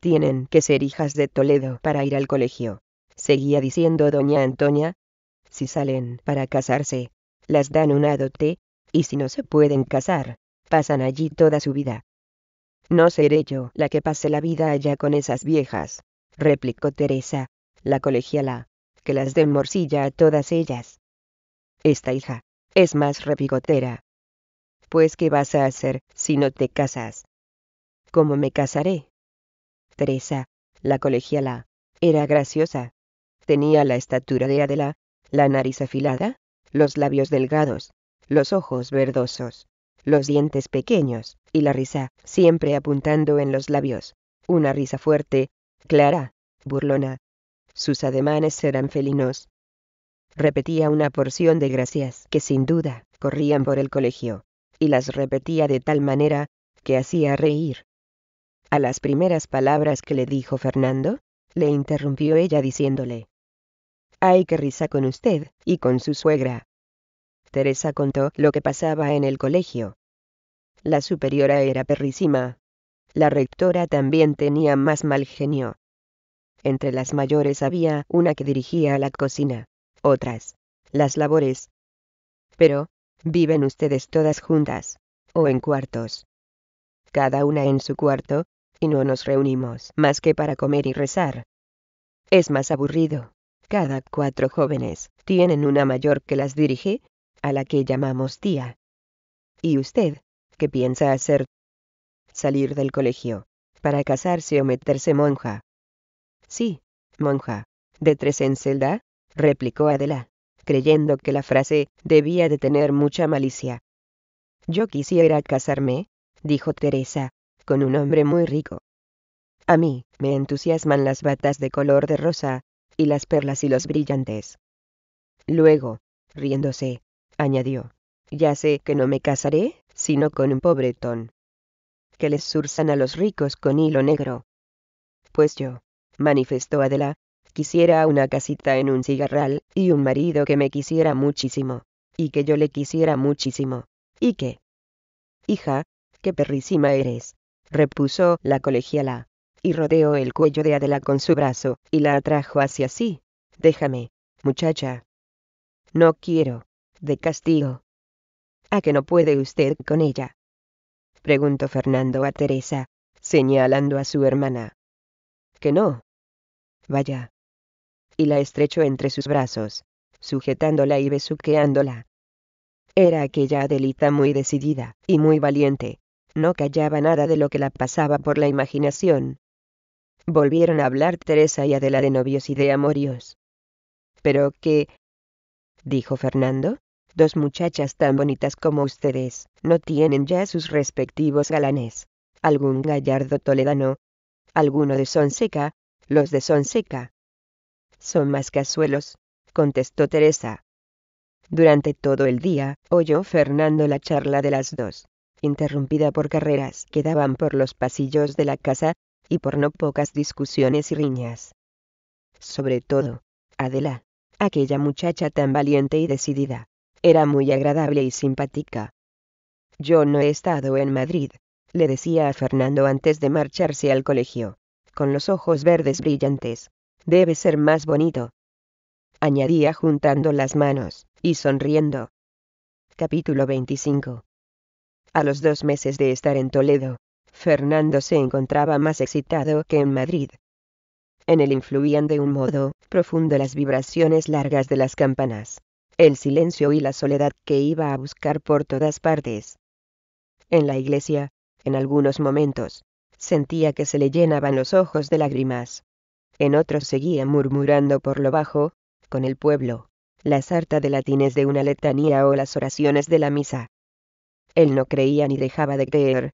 Tienen que ser hijas de Toledo para ir al colegio, seguía diciendo doña Antonia. Si salen para casarse, las dan una dote, y si no se pueden casar, pasan allí toda su vida. No seré yo la que pase la vida allá con esas viejas, replicó Teresa, la colegiala, que las den morcilla a todas ellas. Esta hija, es más repigotera. Pues ¿qué vas a hacer si no te casas? ¿Cómo me casaré? Teresa, la colegiala, era graciosa. Tenía la estatura de Adela, la nariz afilada, los labios delgados, los ojos verdosos, los dientes pequeños, y la risa, siempre apuntando en los labios. Una risa fuerte, clara, burlona. Sus ademanes eran felinos. Repetía una porción de gracias que sin duda corrían por el colegio, y las repetía de tal manera que hacía reír. A las primeras palabras que le dijo Fernando, le interrumpió ella diciéndole, Hay que risa con usted y con su suegra! Teresa contó lo que pasaba en el colegio. La superiora era perrísima. La rectora también tenía más mal genio. Entre las mayores había una que dirigía la cocina, otras, las labores. Pero, viven ustedes todas juntas, o en cuartos. Cada una en su cuarto, y no nos reunimos más que para comer y rezar. Es más aburrido. Cada cuatro jóvenes tienen una mayor que las dirige, a la que llamamos tía. ¿Y usted, qué piensa hacer? Salir del colegio, para casarse o meterse monja. Sí, monja, de tres en celda, replicó Adela, creyendo que la frase debía de tener mucha malicia. Yo quisiera casarme, dijo Teresa, con un hombre muy rico. A mí, me entusiasman las batas de color de rosa, y las perlas y los brillantes. Luego, riéndose, añadió. Ya sé que no me casaré, sino con un pobretón. Que les surzan a los ricos con hilo negro. Pues yo, manifestó Adela, quisiera una casita en un cigarral, y un marido que me quisiera muchísimo, y que yo le quisiera muchísimo. ¿Y qué? Hija, qué perrísima eres, repuso la colegiala, y rodeó el cuello de Adela con su brazo, y la atrajo hacia sí. Déjame, muchacha. No quiero, de castigo. ¿A qué no puede usted con ella? preguntó Fernando a Teresa, señalando a su hermana. Que no. Vaya. Y la estrechó entre sus brazos, sujetándola y besuqueándola. Era aquella Adelita muy decidida y muy valiente. No callaba nada de lo que la pasaba por la imaginación. Volvieron a hablar Teresa y Adela de novios y de amoríos. ¿Pero qué? dijo Fernando. Dos muchachas tan bonitas como ustedes, ¿no tienen ya sus respectivos galanes? ¿Algún gallardo toledano? ¿Alguno de Sonseca? Los de Sonseca. Son más casuelos, contestó Teresa. Durante todo el día, oyó Fernando la charla de las dos, interrumpida por carreras que daban por los pasillos de la casa, y por no pocas discusiones y riñas. Sobre todo, Adela, aquella muchacha tan valiente y decidida, era muy agradable y simpática. Yo no he estado en Madrid, le decía a Fernando antes de marcharse al colegio, con los ojos verdes brillantes. Debe ser más bonito. Añadía juntando las manos, y sonriendo. Capítulo 25. A los dos meses de estar en Toledo, Fernando se encontraba más excitado que en Madrid. En él influían de un modo profundo las vibraciones largas de las campanas, el silencio y la soledad que iba a buscar por todas partes. En la iglesia, en algunos momentos, sentía que se le llenaban los ojos de lágrimas. En otros seguía murmurando por lo bajo, con el pueblo, la sarta de latines de una letanía o las oraciones de la misa. Él no creía ni dejaba de creer.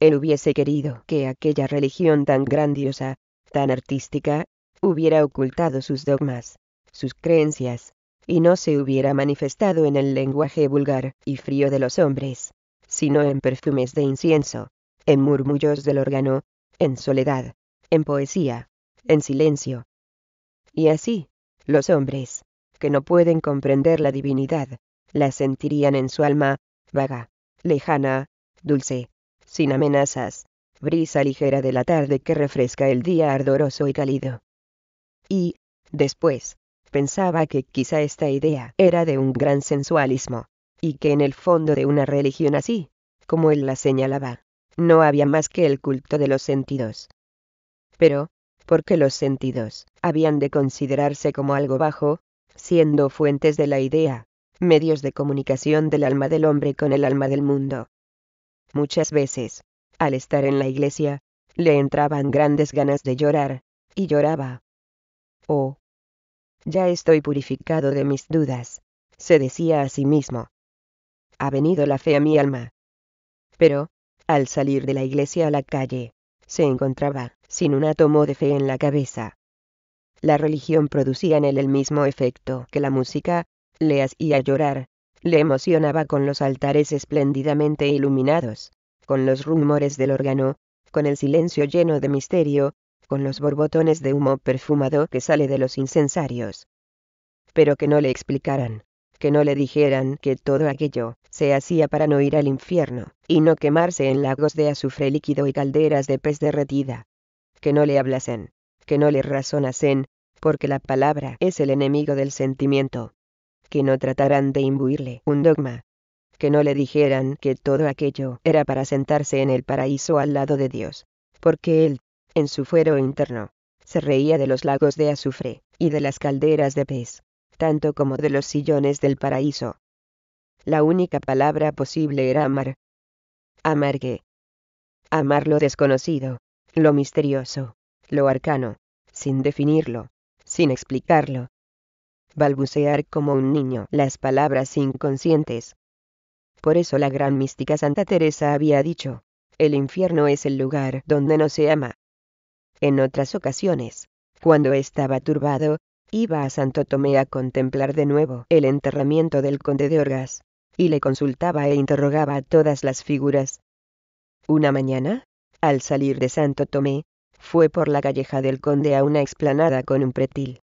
Él hubiese querido que aquella religión tan grandiosa, tan artística, hubiera ocultado sus dogmas, sus creencias, y no se hubiera manifestado en el lenguaje vulgar y frío de los hombres, sino en perfumes de incienso, en murmullos del órgano, en soledad, en poesía, en silencio. Y así, los hombres, que no pueden comprender la divinidad, la sentirían en su alma, vaga, lejana, dulce, sin amenazas, brisa ligera de la tarde que refresca el día ardoroso y cálido. Y, después, pensaba que quizá esta idea era de un gran sensualismo, y que en el fondo de una religión así, como él la señalaba, no había más que el culto de los sentidos. Pero, ¿por qué los sentidos habían de considerarse como algo bajo, siendo fuentes de la idea, medios de comunicación del alma del hombre con el alma del mundo. Muchas veces, al estar en la iglesia, le entraban grandes ganas de llorar, y lloraba. Oh, ya estoy purificado de mis dudas, se decía a sí mismo. Ha venido la fe a mi alma. Pero, al salir de la iglesia a la calle, se encontraba, sin un átomo de fe en la cabeza. La religión producía en él el mismo efecto que la música, le hacía llorar, le emocionaba con los altares espléndidamente iluminados, con los rumores del órgano, con el silencio lleno de misterio, con los borbotones de humo perfumado que sale de los incensarios. Pero que no le explicaran, que no le dijeran que todo aquello se hacía para no ir al infierno, y no quemarse en lagos de azufre líquido y calderas de pez derretida. Que no le hablasen, que no le razonasen, porque la palabra es el enemigo del sentimiento. Que no trataran de imbuirle un dogma. Que no le dijeran que todo aquello era para sentarse en el paraíso al lado de Dios, porque él en su fuero interno. Se reía de los lagos de azufre, y de las calderas de pez, tanto como de los sillones del paraíso. La única palabra posible era amar. qué? Amar lo desconocido, lo misterioso, lo arcano, sin definirlo, sin explicarlo. Balbucear como un niño las palabras inconscientes. Por eso la gran mística Santa Teresa había dicho, el infierno es el lugar donde no se ama, en otras ocasiones, cuando estaba turbado, iba a Santo Tomé a contemplar de nuevo el enterramiento del conde de Orgas, y le consultaba e interrogaba a todas las figuras. Una mañana, al salir de Santo Tomé, fue por la calleja del conde a una explanada con un pretil.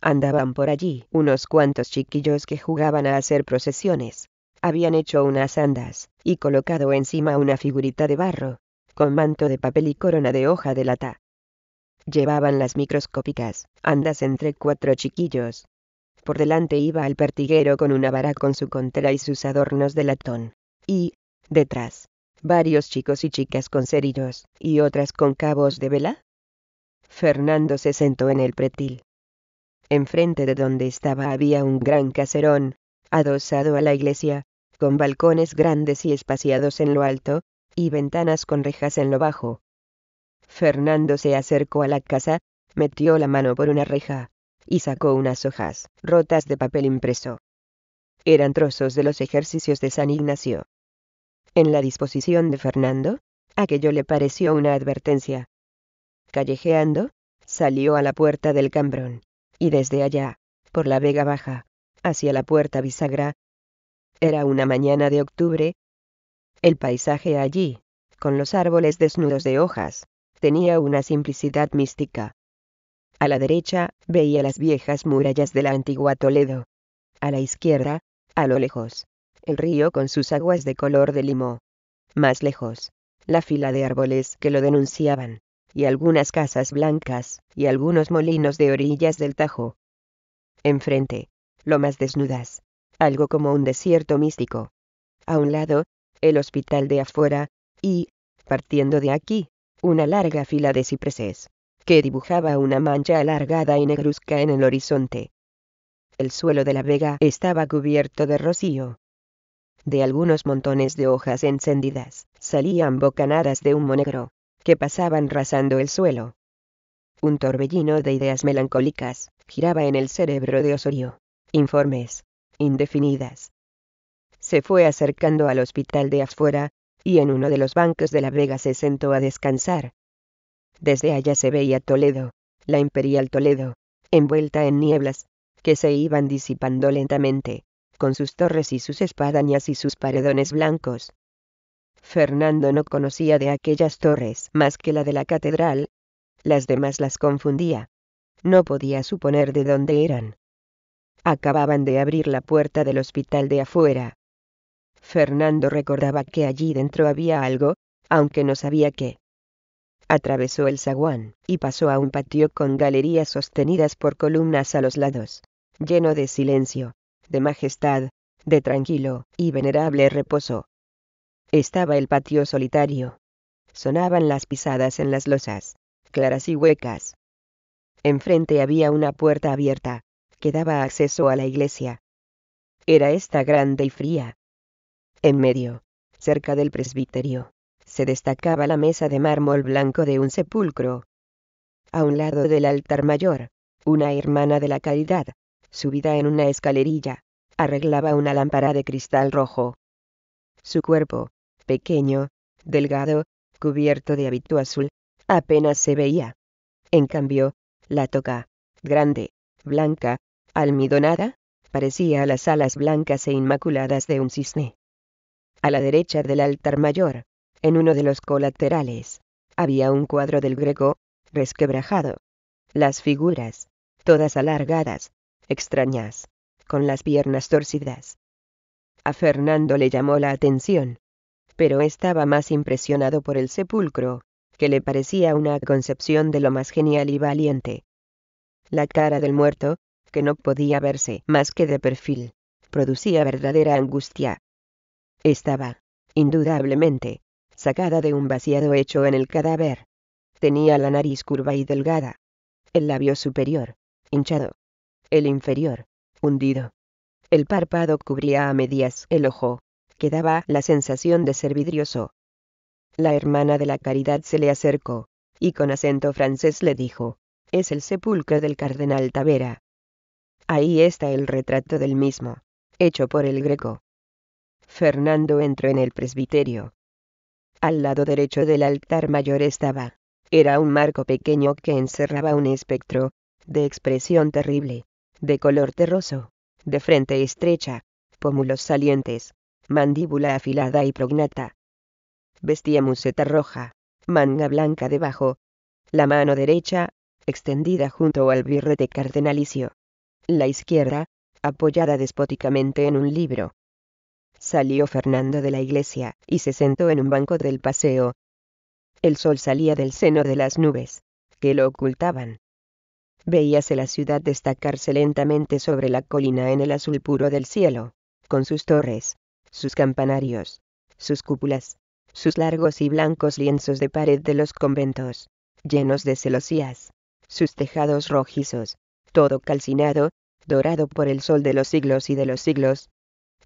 Andaban por allí unos cuantos chiquillos que jugaban a hacer procesiones. Habían hecho unas andas, y colocado encima una figurita de barro, con manto de papel y corona de hoja de lata. Llevaban las microscópicas andas entre cuatro chiquillos. Por delante iba el pertiguero con una vara con su contera y sus adornos de latón. Y, detrás, varios chicos y chicas con cerillos, y otras con cabos de vela. Fernando se sentó en el pretil. Enfrente de donde estaba había un gran caserón, adosado a la iglesia, con balcones grandes y espaciados en lo alto, y ventanas con rejas en lo bajo. Fernando se acercó a la casa, metió la mano por una reja, y sacó unas hojas rotas de papel impreso. Eran trozos de los ejercicios de San Ignacio. En la disposición de Fernando, aquello le pareció una advertencia. Callejeando, salió a la puerta del Cambrón, y desde allá, por la Vega Baja, hacia la puerta bisagra. Era una mañana de octubre, el paisaje allí, con los árboles desnudos de hojas, tenía una simplicidad mística. A la derecha, veía las viejas murallas de la antigua Toledo. A la izquierda, a lo lejos, el río con sus aguas de color de limo. Más lejos, la fila de árboles que lo denunciaban, y algunas casas blancas, y algunos molinos de orillas del Tajo. Enfrente, lomas desnudas, algo como un desierto místico. A un lado, el hospital de afuera, y, partiendo de aquí, una larga fila de cipreses, que dibujaba una mancha alargada y negruzca en el horizonte. El suelo de la vega estaba cubierto de rocío. De algunos montones de hojas encendidas, salían bocanadas de humo negro, que pasaban rasando el suelo. Un torbellino de ideas melancólicas giraba en el cerebro de Osorio. Informes, indefinidas, se fue acercando al hospital de afuera, y en uno de los bancos de la Vega se sentó a descansar. Desde allá se veía Toledo, la imperial Toledo, envuelta en nieblas, que se iban disipando lentamente, con sus torres y sus espadañas y sus paredones blancos. Fernando no conocía de aquellas torres más que la de la catedral, las demás las confundía. No podía suponer de dónde eran. Acababan de abrir la puerta del hospital de afuera, Fernando recordaba que allí dentro había algo, aunque no sabía qué. Atravesó el zaguán y pasó a un patio con galerías sostenidas por columnas a los lados, lleno de silencio, de majestad, de tranquilo y venerable reposo. Estaba el patio solitario. Sonaban las pisadas en las losas, claras y huecas. Enfrente había una puerta abierta, que daba acceso a la iglesia. Era esta grande y fría, en medio, cerca del presbiterio, se destacaba la mesa de mármol blanco de un sepulcro. A un lado del altar mayor, una hermana de la caridad, subida en una escalerilla, arreglaba una lámpara de cristal rojo. Su cuerpo, pequeño, delgado, cubierto de hábito azul, apenas se veía. En cambio, la toca, grande, blanca, almidonada, parecía las alas blancas e inmaculadas de un cisne. A la derecha del altar mayor, en uno de los colaterales, había un cuadro del Greco, resquebrajado. Las figuras, todas alargadas, extrañas, con las piernas torcidas. A Fernando le llamó la atención, pero estaba más impresionado por el sepulcro, que le parecía una concepción de lo más genial y valiente. La cara del muerto, que no podía verse más que de perfil, producía verdadera angustia. Estaba, indudablemente, sacada de un vaciado hecho en el cadáver. Tenía la nariz curva y delgada. El labio superior, hinchado. El inferior, hundido. El párpado cubría a medias el ojo, que daba la sensación de ser vidrioso. La hermana de la caridad se le acercó, y con acento francés le dijo, es el sepulcro del cardenal Tavera. Ahí está el retrato del mismo, hecho por el greco. Fernando entró en el presbiterio. Al lado derecho del altar mayor estaba. Era un marco pequeño que encerraba un espectro, de expresión terrible, de color terroso, de frente estrecha, pómulos salientes, mandíbula afilada y prognata. Vestía museta roja, manga blanca debajo. La mano derecha, extendida junto al birrete cardenalicio. La izquierda, apoyada despóticamente en un libro, Salió Fernando de la iglesia, y se sentó en un banco del paseo. El sol salía del seno de las nubes, que lo ocultaban. Veíase la ciudad destacarse lentamente sobre la colina en el azul puro del cielo, con sus torres, sus campanarios, sus cúpulas, sus largos y blancos lienzos de pared de los conventos, llenos de celosías, sus tejados rojizos, todo calcinado, dorado por el sol de los siglos y de los siglos,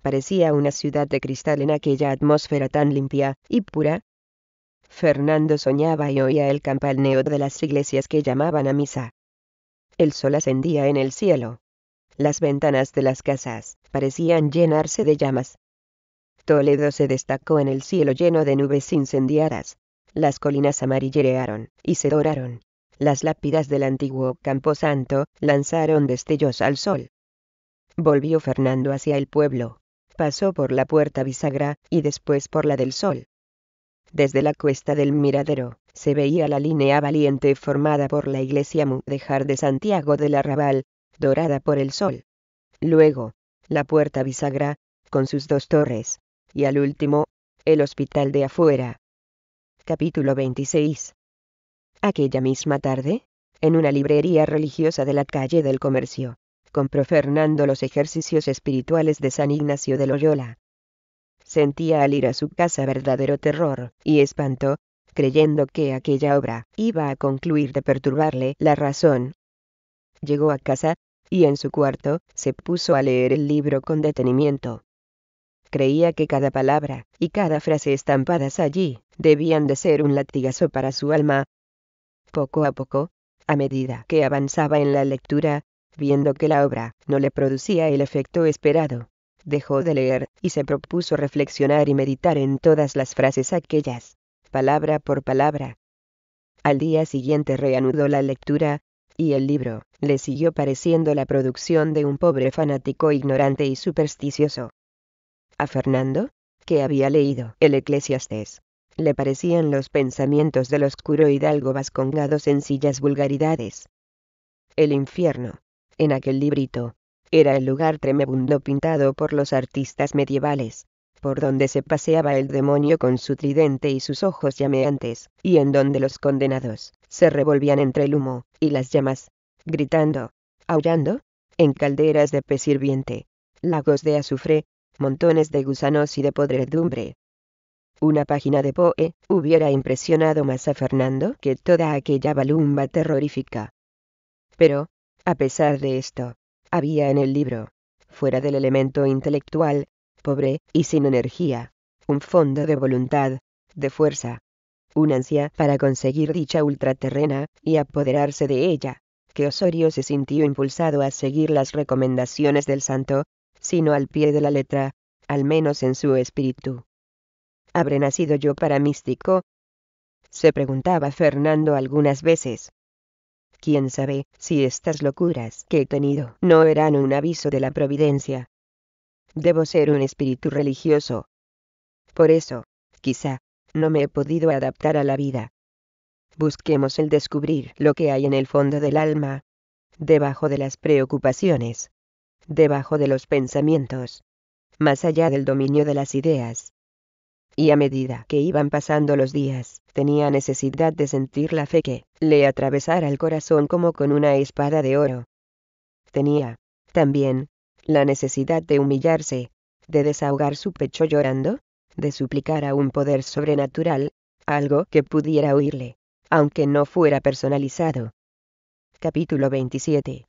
parecía una ciudad de cristal en aquella atmósfera tan limpia y pura. Fernando soñaba y oía el campaneo de las iglesias que llamaban a misa. El sol ascendía en el cielo. Las ventanas de las casas parecían llenarse de llamas. Toledo se destacó en el cielo lleno de nubes incendiadas. Las colinas amarillerearon y se doraron. Las lápidas del antiguo camposanto lanzaron destellos al sol. Volvió Fernando hacia el pueblo pasó por la puerta bisagra, y después por la del sol. Desde la cuesta del miradero, se veía la línea valiente formada por la iglesia Mudejar de Santiago del Arrabal, dorada por el sol. Luego, la puerta bisagra, con sus dos torres, y al último, el hospital de afuera. Capítulo 26. Aquella misma tarde, en una librería religiosa de la calle del comercio, compró Fernando los ejercicios espirituales de San Ignacio de Loyola. Sentía al ir a su casa verdadero terror y espanto, creyendo que aquella obra iba a concluir de perturbarle la razón. Llegó a casa, y en su cuarto, se puso a leer el libro con detenimiento. Creía que cada palabra y cada frase estampadas allí debían de ser un latigazo para su alma. Poco a poco, a medida que avanzaba en la lectura, viendo que la obra no le producía el efecto esperado. Dejó de leer, y se propuso reflexionar y meditar en todas las frases aquellas, palabra por palabra. Al día siguiente reanudó la lectura, y el libro le siguió pareciendo la producción de un pobre fanático ignorante y supersticioso. A Fernando, que había leído el Eclesiastes, le parecían los pensamientos del oscuro hidalgo vascongado sencillas vulgaridades. El infierno en aquel librito. Era el lugar tremebundo pintado por los artistas medievales, por donde se paseaba el demonio con su tridente y sus ojos llameantes, y en donde los condenados se revolvían entre el humo y las llamas, gritando, aullando, en calderas de pez hirviente, lagos de azufre, montones de gusanos y de podredumbre. Una página de Poe hubiera impresionado más a Fernando que toda aquella balumba terrorífica. Pero, a pesar de esto, había en el libro, fuera del elemento intelectual, pobre y sin energía, un fondo de voluntad, de fuerza, un ansia para conseguir dicha ultraterrena y apoderarse de ella, que Osorio se sintió impulsado a seguir las recomendaciones del santo, sino al pie de la letra, al menos en su espíritu. ¿Habré nacido yo para místico? Se preguntaba Fernando algunas veces, quién sabe si estas locuras que he tenido no eran un aviso de la providencia. Debo ser un espíritu religioso. Por eso, quizá, no me he podido adaptar a la vida. Busquemos el descubrir lo que hay en el fondo del alma, debajo de las preocupaciones, debajo de los pensamientos, más allá del dominio de las ideas y a medida que iban pasando los días, tenía necesidad de sentir la fe que le atravesara el corazón como con una espada de oro. Tenía, también, la necesidad de humillarse, de desahogar su pecho llorando, de suplicar a un poder sobrenatural, algo que pudiera oírle, aunque no fuera personalizado. Capítulo 27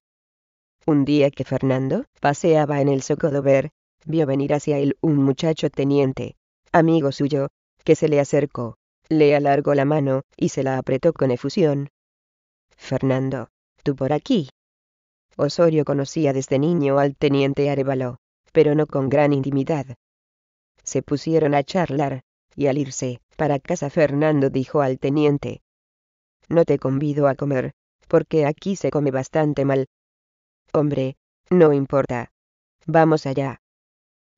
Un día que Fernando paseaba en el Socodover, vio venir hacia él un muchacho teniente, amigo suyo, que se le acercó, le alargó la mano y se la apretó con efusión. Fernando, tú por aquí. Osorio conocía desde niño al teniente Arevalo, pero no con gran intimidad. Se pusieron a charlar, y al irse, para casa Fernando dijo al teniente, No te convido a comer, porque aquí se come bastante mal. Hombre, no importa. Vamos allá.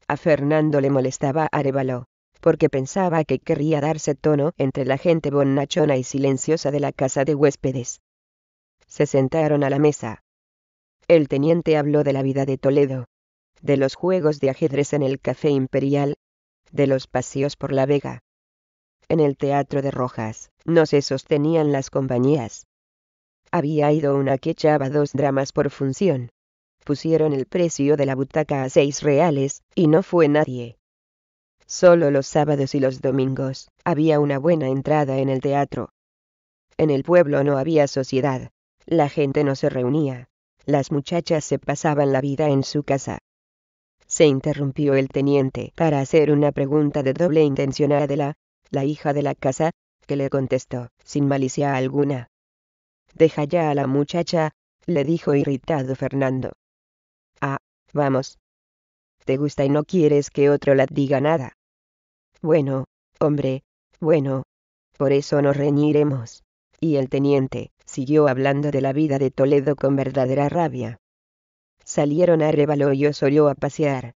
A Fernando le molestaba Arevalo porque pensaba que querría darse tono entre la gente bonachona y silenciosa de la casa de huéspedes. Se sentaron a la mesa. El teniente habló de la vida de Toledo, de los juegos de ajedrez en el Café Imperial, de los paseos por la Vega. En el Teatro de Rojas, no se sostenían las compañías. Había ido una que echaba dos dramas por función. Pusieron el precio de la butaca a seis reales, y no fue nadie. Solo los sábados y los domingos había una buena entrada en el teatro. En el pueblo no había sociedad, la gente no se reunía, las muchachas se pasaban la vida en su casa. Se interrumpió el teniente para hacer una pregunta de doble intención a Adela, la hija de la casa, que le contestó, sin malicia alguna. Deja ya a la muchacha, le dijo irritado Fernando. Ah, vamos. ¿Te gusta y no quieres que otro la diga nada? Bueno, hombre, bueno. Por eso nos reñiremos. Y el teniente, siguió hablando de la vida de Toledo con verdadera rabia. Salieron a Arevalo y Osorio a pasear.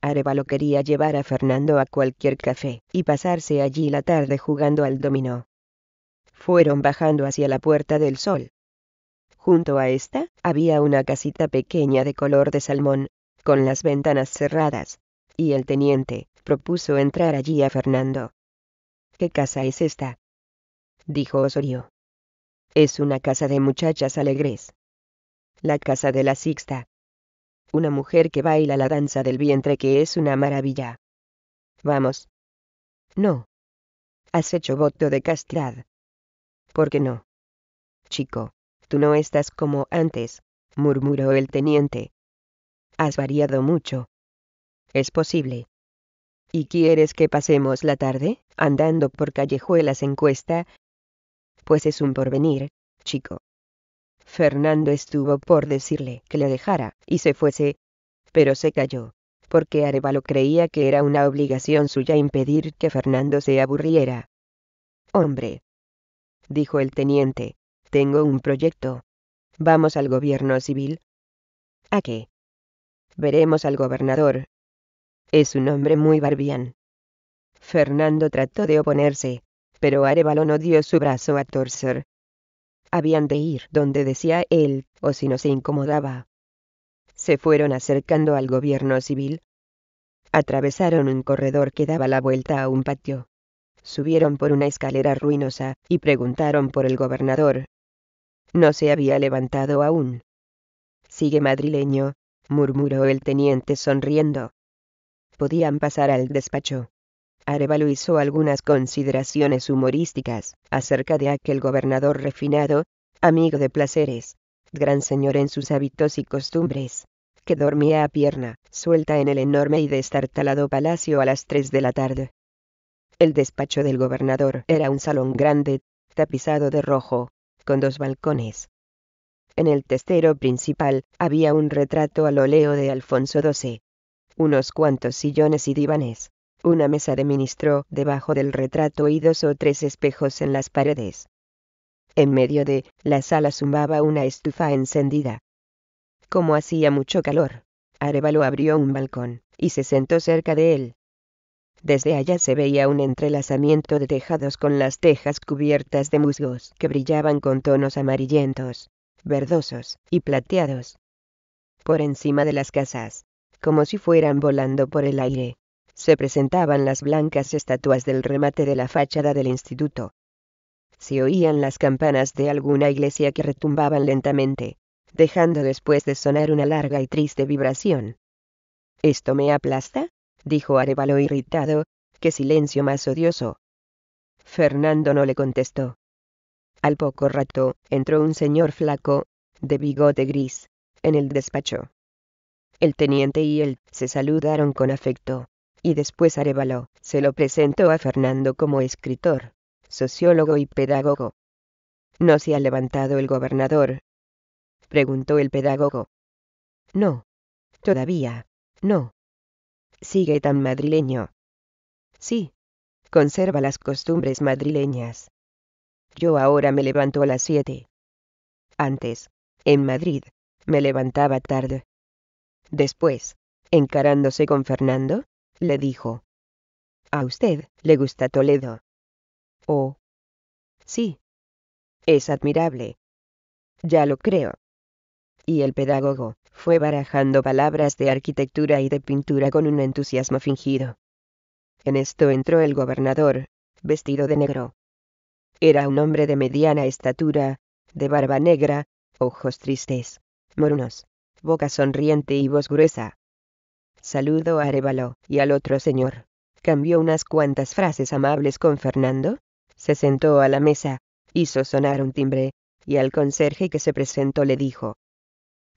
Arevalo quería llevar a Fernando a cualquier café y pasarse allí la tarde jugando al dominó. Fueron bajando hacia la Puerta del Sol. Junto a esta, había una casita pequeña de color de salmón, con las ventanas cerradas, y el teniente, propuso entrar allí a Fernando. ¿Qué casa es esta? dijo Osorio. Es una casa de muchachas alegres. La casa de la Sixta. Una mujer que baila la danza del vientre que es una maravilla. Vamos. No. Has hecho voto de castidad. ¿Por qué no? Chico, tú no estás como antes, murmuró el teniente. Has variado mucho. Es posible. ¿Y quieres que pasemos la tarde andando por callejuelas en cuesta? Pues es un porvenir, chico. Fernando estuvo por decirle que le dejara y se fuese, pero se calló, porque Arevalo creía que era una obligación suya impedir que Fernando se aburriera. Hombre, dijo el teniente, tengo un proyecto. Vamos al gobierno civil. ¿A qué? Veremos al gobernador, es un hombre muy barbián. Fernando trató de oponerse, pero Arevalo no dio su brazo a torcer. Habían de ir donde decía él, o si no se incomodaba. Se fueron acercando al gobierno civil. Atravesaron un corredor que daba la vuelta a un patio. Subieron por una escalera ruinosa, y preguntaron por el gobernador. No se había levantado aún. Sigue madrileño, murmuró el teniente sonriendo podían pasar al despacho. Arevalo hizo algunas consideraciones humorísticas acerca de aquel gobernador refinado, amigo de placeres, gran señor en sus hábitos y costumbres, que dormía a pierna suelta en el enorme y destartalado palacio a las tres de la tarde. El despacho del gobernador era un salón grande, tapizado de rojo, con dos balcones. En el testero principal había un retrato al óleo de Alfonso XII, unos cuantos sillones y divanes, una mesa de ministro debajo del retrato y dos o tres espejos en las paredes. En medio de la sala zumbaba una estufa encendida. Como hacía mucho calor, Arevalo abrió un balcón, y se sentó cerca de él. Desde allá se veía un entrelazamiento de tejados con las tejas cubiertas de musgos que brillaban con tonos amarillentos, verdosos y plateados. Por encima de las casas, como si fueran volando por el aire. Se presentaban las blancas estatuas del remate de la fachada del instituto. Se oían las campanas de alguna iglesia que retumbaban lentamente, dejando después de sonar una larga y triste vibración. ¿Esto me aplasta? dijo Arevalo irritado, qué silencio más odioso. Fernando no le contestó. Al poco rato, entró un señor flaco, de bigote gris, en el despacho. El teniente y él se saludaron con afecto. Y después Arevalo se lo presentó a Fernando como escritor, sociólogo y pedagogo. ¿No se ha levantado el gobernador? preguntó el pedagogo. No. Todavía. No. Sigue tan madrileño. Sí. Conserva las costumbres madrileñas. Yo ahora me levanto a las siete. Antes, en Madrid, me levantaba tarde, Después, encarándose con Fernando, le dijo, A usted le gusta Toledo. Oh. Sí. Es admirable. Ya lo creo. Y el pedagogo fue barajando palabras de arquitectura y de pintura con un entusiasmo fingido. En esto entró el gobernador, vestido de negro. Era un hombre de mediana estatura, de barba negra, ojos tristes, morunos, boca sonriente y voz gruesa. Saludo a Arevalo y al otro señor. Cambió unas cuantas frases amables con Fernando, se sentó a la mesa, hizo sonar un timbre, y al conserje que se presentó le dijo,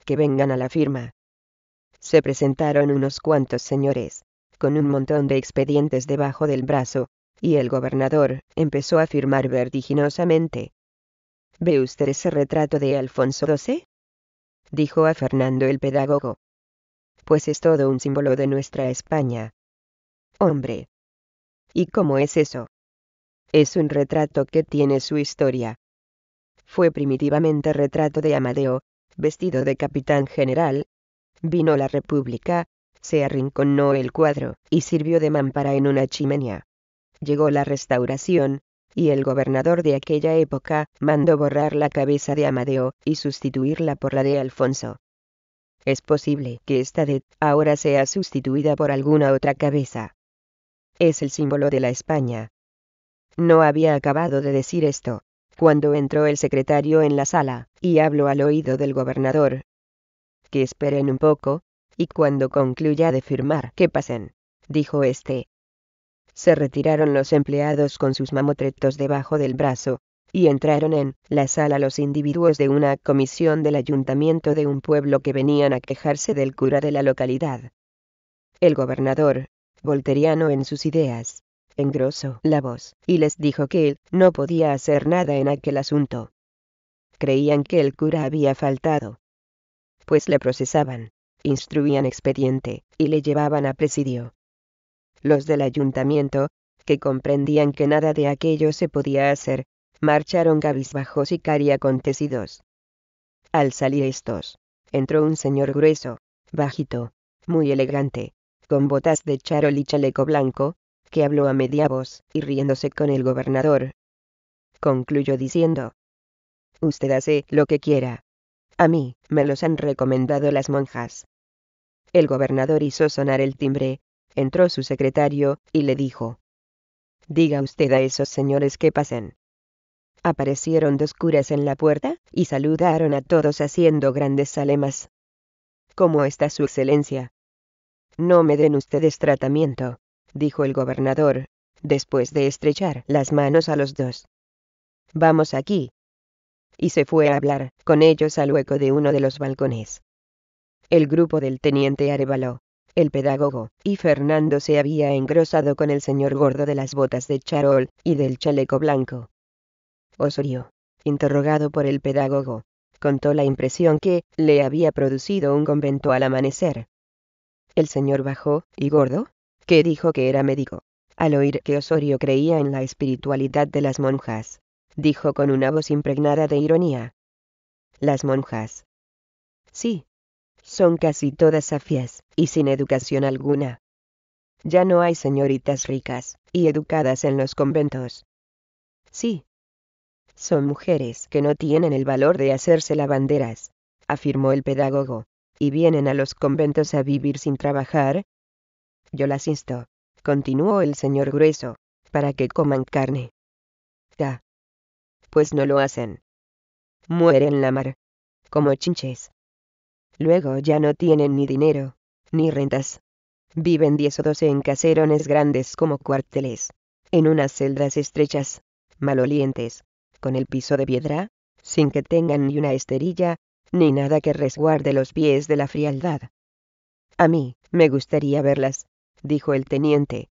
que vengan a la firma. Se presentaron unos cuantos señores, con un montón de expedientes debajo del brazo, y el gobernador empezó a firmar vertiginosamente. ¿Ve usted ese retrato de Alfonso XII? dijo a Fernando el pedagogo. Pues es todo un símbolo de nuestra España. Hombre. ¿Y cómo es eso? Es un retrato que tiene su historia. Fue primitivamente retrato de Amadeo, vestido de capitán general. Vino la República, se arrinconó el cuadro y sirvió de mampara en una chimenea. Llegó la restauración, y el gobernador de aquella época mandó borrar la cabeza de Amadeo y sustituirla por la de Alfonso. Es posible que esta de ahora sea sustituida por alguna otra cabeza. Es el símbolo de la España. No había acabado de decir esto, cuando entró el secretario en la sala, y habló al oído del gobernador. Que esperen un poco, y cuando concluya de firmar que pasen, dijo este. Se retiraron los empleados con sus mamotretos debajo del brazo, y entraron en la sala los individuos de una comisión del ayuntamiento de un pueblo que venían a quejarse del cura de la localidad. El gobernador, volteriano en sus ideas, engrosó la voz y les dijo que él no podía hacer nada en aquel asunto. Creían que el cura había faltado. Pues le procesaban, instruían expediente y le llevaban a presidio los del ayuntamiento, que comprendían que nada de aquello se podía hacer, marcharon cabizbajos y acontecidos. Al salir estos, entró un señor grueso, bajito, muy elegante, con botas de charol y chaleco blanco, que habló a media voz y riéndose con el gobernador. Concluyó diciendo, Usted hace lo que quiera. A mí, me los han recomendado las monjas. El gobernador hizo sonar el timbre, Entró su secretario, y le dijo. Diga usted a esos señores que pasen. Aparecieron dos curas en la puerta, y saludaron a todos haciendo grandes salemas. ¿Cómo está su excelencia? No me den ustedes tratamiento, dijo el gobernador, después de estrechar las manos a los dos. Vamos aquí. Y se fue a hablar con ellos al hueco de uno de los balcones. El grupo del teniente Arevalo, el pedagogo, y Fernando se había engrosado con el señor gordo de las botas de charol, y del chaleco blanco. Osorio, interrogado por el pedagogo, contó la impresión que le había producido un convento al amanecer. El señor bajó, y gordo, que dijo que era médico, al oír que Osorio creía en la espiritualidad de las monjas, dijo con una voz impregnada de ironía. Las monjas. Sí, son casi todas afias, y sin educación alguna. Ya no hay señoritas ricas, y educadas en los conventos. Sí. Son mujeres que no tienen el valor de hacerse lavanderas, afirmó el pedagogo, y vienen a los conventos a vivir sin trabajar. Yo las insto, continuó el señor grueso, para que coman carne. Ya. Pues no lo hacen. Mueren la mar. Como chinches. Luego ya no tienen ni dinero, ni rentas. Viven diez o doce en caserones grandes como cuarteles, en unas celdas estrechas, malolientes, con el piso de piedra, sin que tengan ni una esterilla, ni nada que resguarde los pies de la frialdad. A mí, me gustaría verlas, dijo el teniente.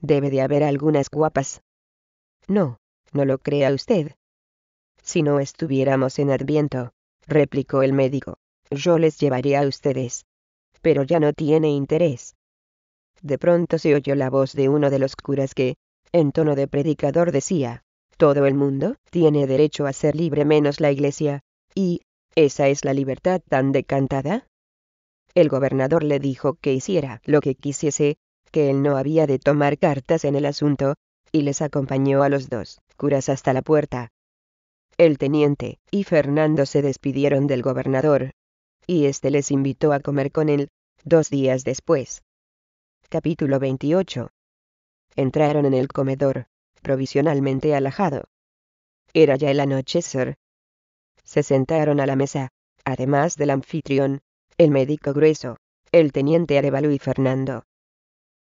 Debe de haber algunas guapas. No, no lo crea usted. Si no estuviéramos en Adviento, replicó el médico, yo les llevaré a ustedes. Pero ya no tiene interés. De pronto se oyó la voz de uno de los curas que, en tono de predicador, decía, Todo el mundo tiene derecho a ser libre menos la Iglesia, y, ¿esa es la libertad tan decantada? El gobernador le dijo que hiciera lo que quisiese, que él no había de tomar cartas en el asunto, y les acompañó a los dos curas hasta la puerta. El teniente y Fernando se despidieron del gobernador, y éste les invitó a comer con él, dos días después. Capítulo 28. Entraron en el comedor, provisionalmente alajado. Era ya el anochecer. Se sentaron a la mesa, además del anfitrión, el médico grueso, el teniente Arevalu y Fernando.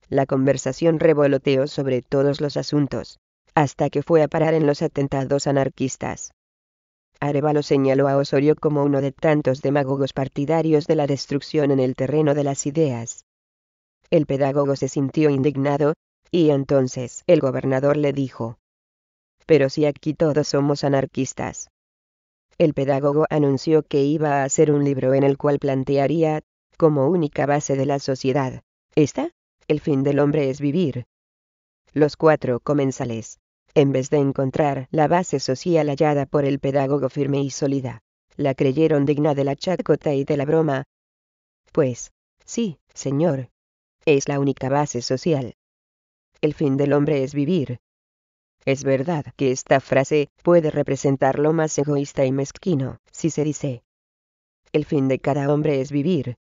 La conversación revoloteó sobre todos los asuntos, hasta que fue a parar en los atentados anarquistas. Arevalo señaló a Osorio como uno de tantos demagogos partidarios de la destrucción en el terreno de las ideas. El pedagogo se sintió indignado, y entonces el gobernador le dijo. Pero si aquí todos somos anarquistas. El pedagogo anunció que iba a hacer un libro en el cual plantearía, como única base de la sociedad, esta, el fin del hombre es vivir. Los cuatro comensales, en vez de encontrar la base social hallada por el pedagogo firme y sólida. La creyeron digna de la chacota y de la broma. Pues, sí, señor. Es la única base social. El fin del hombre es vivir. Es verdad que esta frase puede representar lo más egoísta y mezquino, si se dice. El fin de cada hombre es vivir.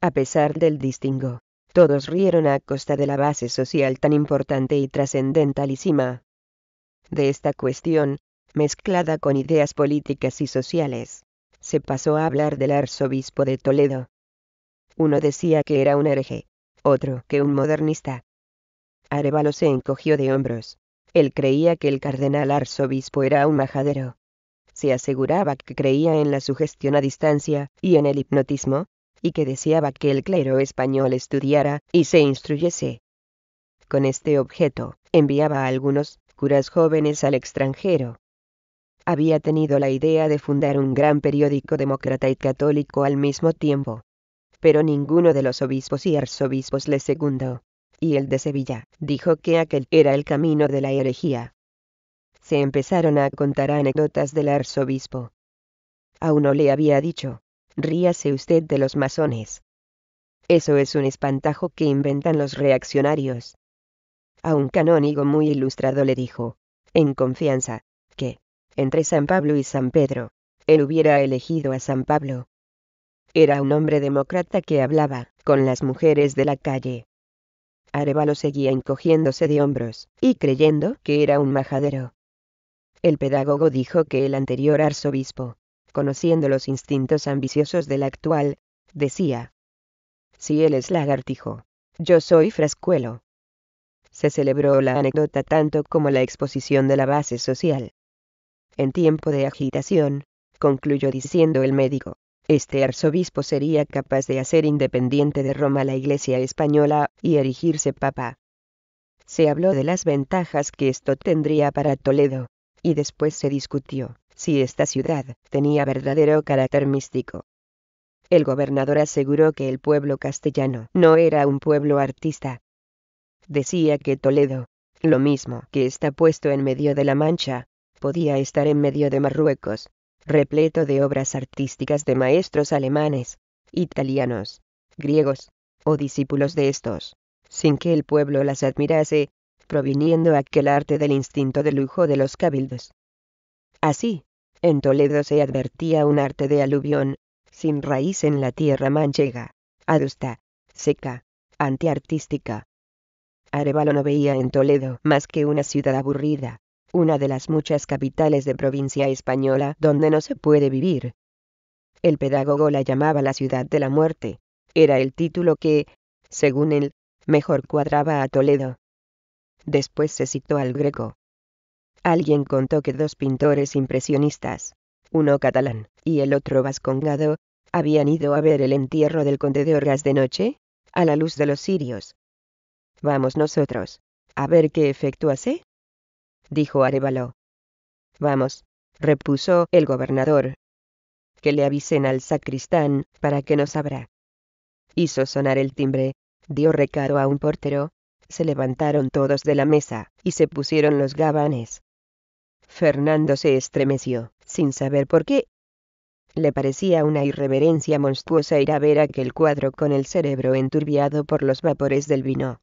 A pesar del distingo, todos rieron a costa de la base social tan importante y trascendentalísima, de esta cuestión, mezclada con ideas políticas y sociales, se pasó a hablar del arzobispo de Toledo. Uno decía que era un hereje, otro que un modernista. Arevalo se encogió de hombros. Él creía que el cardenal arzobispo era un majadero. Se aseguraba que creía en la sugestión a distancia y en el hipnotismo, y que deseaba que el clero español estudiara y se instruyese. Con este objeto, enviaba a algunos, curas jóvenes al extranjero. Había tenido la idea de fundar un gran periódico demócrata y católico al mismo tiempo. Pero ninguno de los obispos y arzobispos le segundó, Y el de Sevilla dijo que aquel era el camino de la herejía. Se empezaron a contar anécdotas del arzobispo. A uno le había dicho, ríase usted de los masones. Eso es un espantajo que inventan los reaccionarios a un canónigo muy ilustrado le dijo, en confianza, que, entre San Pablo y San Pedro, él hubiera elegido a San Pablo. Era un hombre demócrata que hablaba con las mujeres de la calle. Arevalo seguía encogiéndose de hombros, y creyendo que era un majadero. El pedagogo dijo que el anterior arzobispo, conociendo los instintos ambiciosos del actual, decía, Si él es lagartijo, yo soy frascuelo se celebró la anécdota tanto como la exposición de la base social. En tiempo de agitación, concluyó diciendo el médico, este arzobispo sería capaz de hacer independiente de Roma la Iglesia española y erigirse papa. Se habló de las ventajas que esto tendría para Toledo, y después se discutió si esta ciudad tenía verdadero carácter místico. El gobernador aseguró que el pueblo castellano no era un pueblo artista, decía que Toledo, lo mismo que está puesto en medio de la Mancha, podía estar en medio de Marruecos, repleto de obras artísticas de maestros alemanes, italianos, griegos, o discípulos de estos, sin que el pueblo las admirase, proviniendo aquel arte del instinto de lujo de los cabildos. Así, en Toledo se advertía un arte de aluvión, sin raíz en la tierra manchega, adusta, seca, antiartística, Arevalo no veía en Toledo más que una ciudad aburrida, una de las muchas capitales de provincia española donde no se puede vivir. El pedagogo la llamaba la ciudad de la muerte, era el título que, según él, mejor cuadraba a Toledo. Después se citó al greco. Alguien contó que dos pintores impresionistas, uno catalán y el otro vascongado, habían ido a ver el entierro del conde de Orgas de noche, a la luz de los Sirios. Vamos nosotros. A ver qué efecto hace. Dijo Arevalo. Vamos, repuso el gobernador. Que le avisen al sacristán, para que nos abra. Hizo sonar el timbre, dio recado a un portero, se levantaron todos de la mesa, y se pusieron los gabanes. Fernando se estremeció, sin saber por qué. Le parecía una irreverencia monstruosa ir a ver aquel cuadro con el cerebro enturbiado por los vapores del vino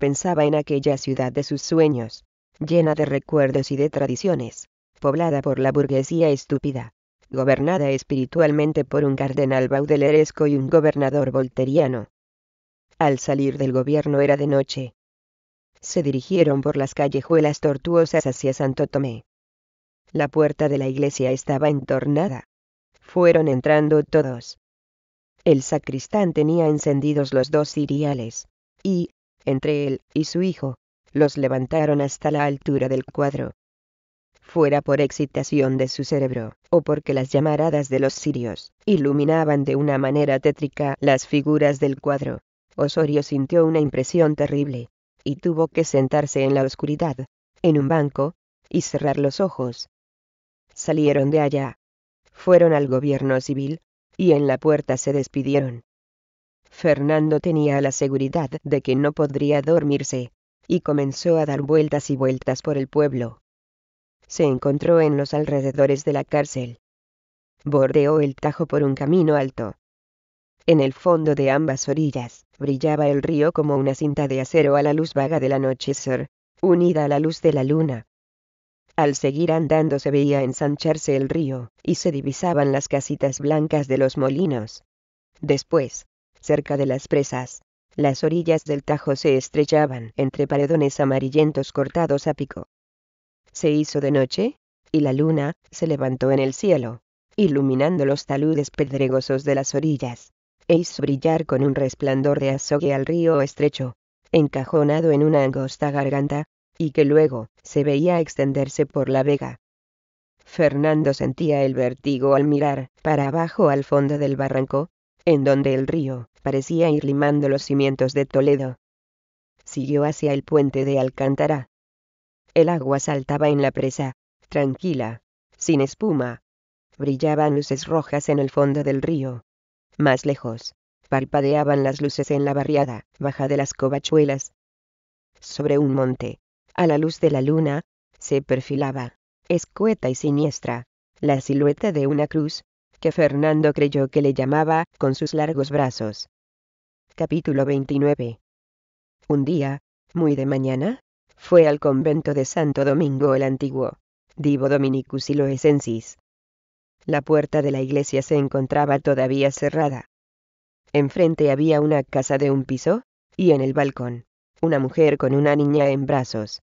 pensaba en aquella ciudad de sus sueños, llena de recuerdos y de tradiciones, poblada por la burguesía estúpida, gobernada espiritualmente por un cardenal baudeleresco y un gobernador volteriano. Al salir del gobierno era de noche. Se dirigieron por las callejuelas tortuosas hacia Santo Tomé. La puerta de la iglesia estaba entornada. Fueron entrando todos. El sacristán tenía encendidos los dos ciriales, y, entre él y su hijo, los levantaron hasta la altura del cuadro. Fuera por excitación de su cerebro, o porque las llamaradas de los sirios iluminaban de una manera tétrica las figuras del cuadro, Osorio sintió una impresión terrible, y tuvo que sentarse en la oscuridad, en un banco, y cerrar los ojos. Salieron de allá. Fueron al gobierno civil, y en la puerta se despidieron. Fernando tenía la seguridad de que no podría dormirse, y comenzó a dar vueltas y vueltas por el pueblo. Se encontró en los alrededores de la cárcel. Bordeó el Tajo por un camino alto. En el fondo de ambas orillas, brillaba el río como una cinta de acero a la luz vaga del anochecer, unida a la luz de la luna. Al seguir andando se veía ensancharse el río, y se divisaban las casitas blancas de los molinos. Después, cerca de las presas. Las orillas del Tajo se estrechaban entre paredones amarillentos cortados a pico. Se hizo de noche, y la luna se levantó en el cielo, iluminando los taludes pedregosos de las orillas, e hizo brillar con un resplandor de azogue al río estrecho, encajonado en una angosta garganta, y que luego se veía extenderse por la vega. Fernando sentía el vértigo al mirar para abajo al fondo del barranco, en donde el río parecía ir limando los cimientos de Toledo. Siguió hacia el puente de Alcántara. El agua saltaba en la presa, tranquila, sin espuma. Brillaban luces rojas en el fondo del río. Más lejos, parpadeaban las luces en la barriada baja de las covachuelas. Sobre un monte, a la luz de la luna, se perfilaba, escueta y siniestra, la silueta de una cruz, que Fernando creyó que le llamaba con sus largos brazos. Capítulo 29. Un día, muy de mañana, fue al convento de Santo Domingo el Antiguo, Divo Dominicus y La puerta de la iglesia se encontraba todavía cerrada. Enfrente había una casa de un piso, y en el balcón, una mujer con una niña en brazos.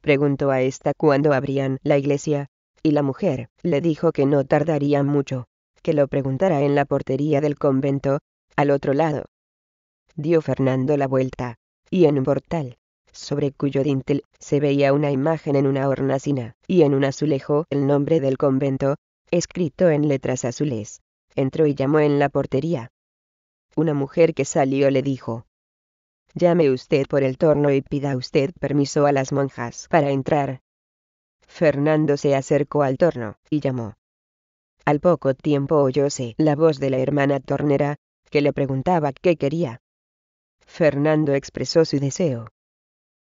Preguntó a esta cuándo abrían la iglesia, y la mujer le dijo que no tardaría mucho, que lo preguntara en la portería del convento, al otro lado. Dio Fernando la vuelta, y en un portal, sobre cuyo dintel se veía una imagen en una hornacina, y en un azulejo el nombre del convento, escrito en letras azules. Entró y llamó en la portería. Una mujer que salió le dijo, Llame usted por el torno y pida usted permiso a las monjas para entrar. Fernando se acercó al torno, y llamó. Al poco tiempo oyóse la voz de la hermana tornera, que le preguntaba qué quería. Fernando expresó su deseo.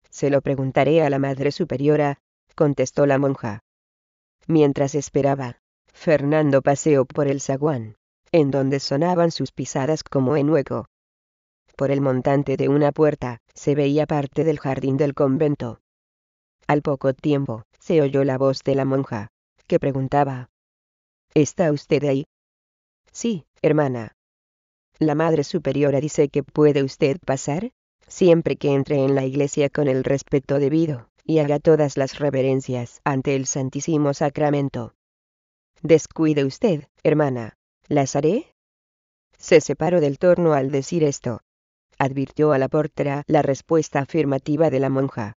Se lo preguntaré a la Madre Superiora, contestó la monja. Mientras esperaba, Fernando paseó por el zaguán, en donde sonaban sus pisadas como en hueco. Por el montante de una puerta, se veía parte del jardín del convento. Al poco tiempo, se oyó la voz de la monja, que preguntaba. ¿Está usted ahí? Sí, hermana. La Madre Superiora dice que puede usted pasar, siempre que entre en la iglesia con el respeto debido, y haga todas las reverencias ante el Santísimo Sacramento. Descuide usted, hermana. ¿Las haré? Se separó del torno al decir esto. Advirtió a la portera la respuesta afirmativa de la monja.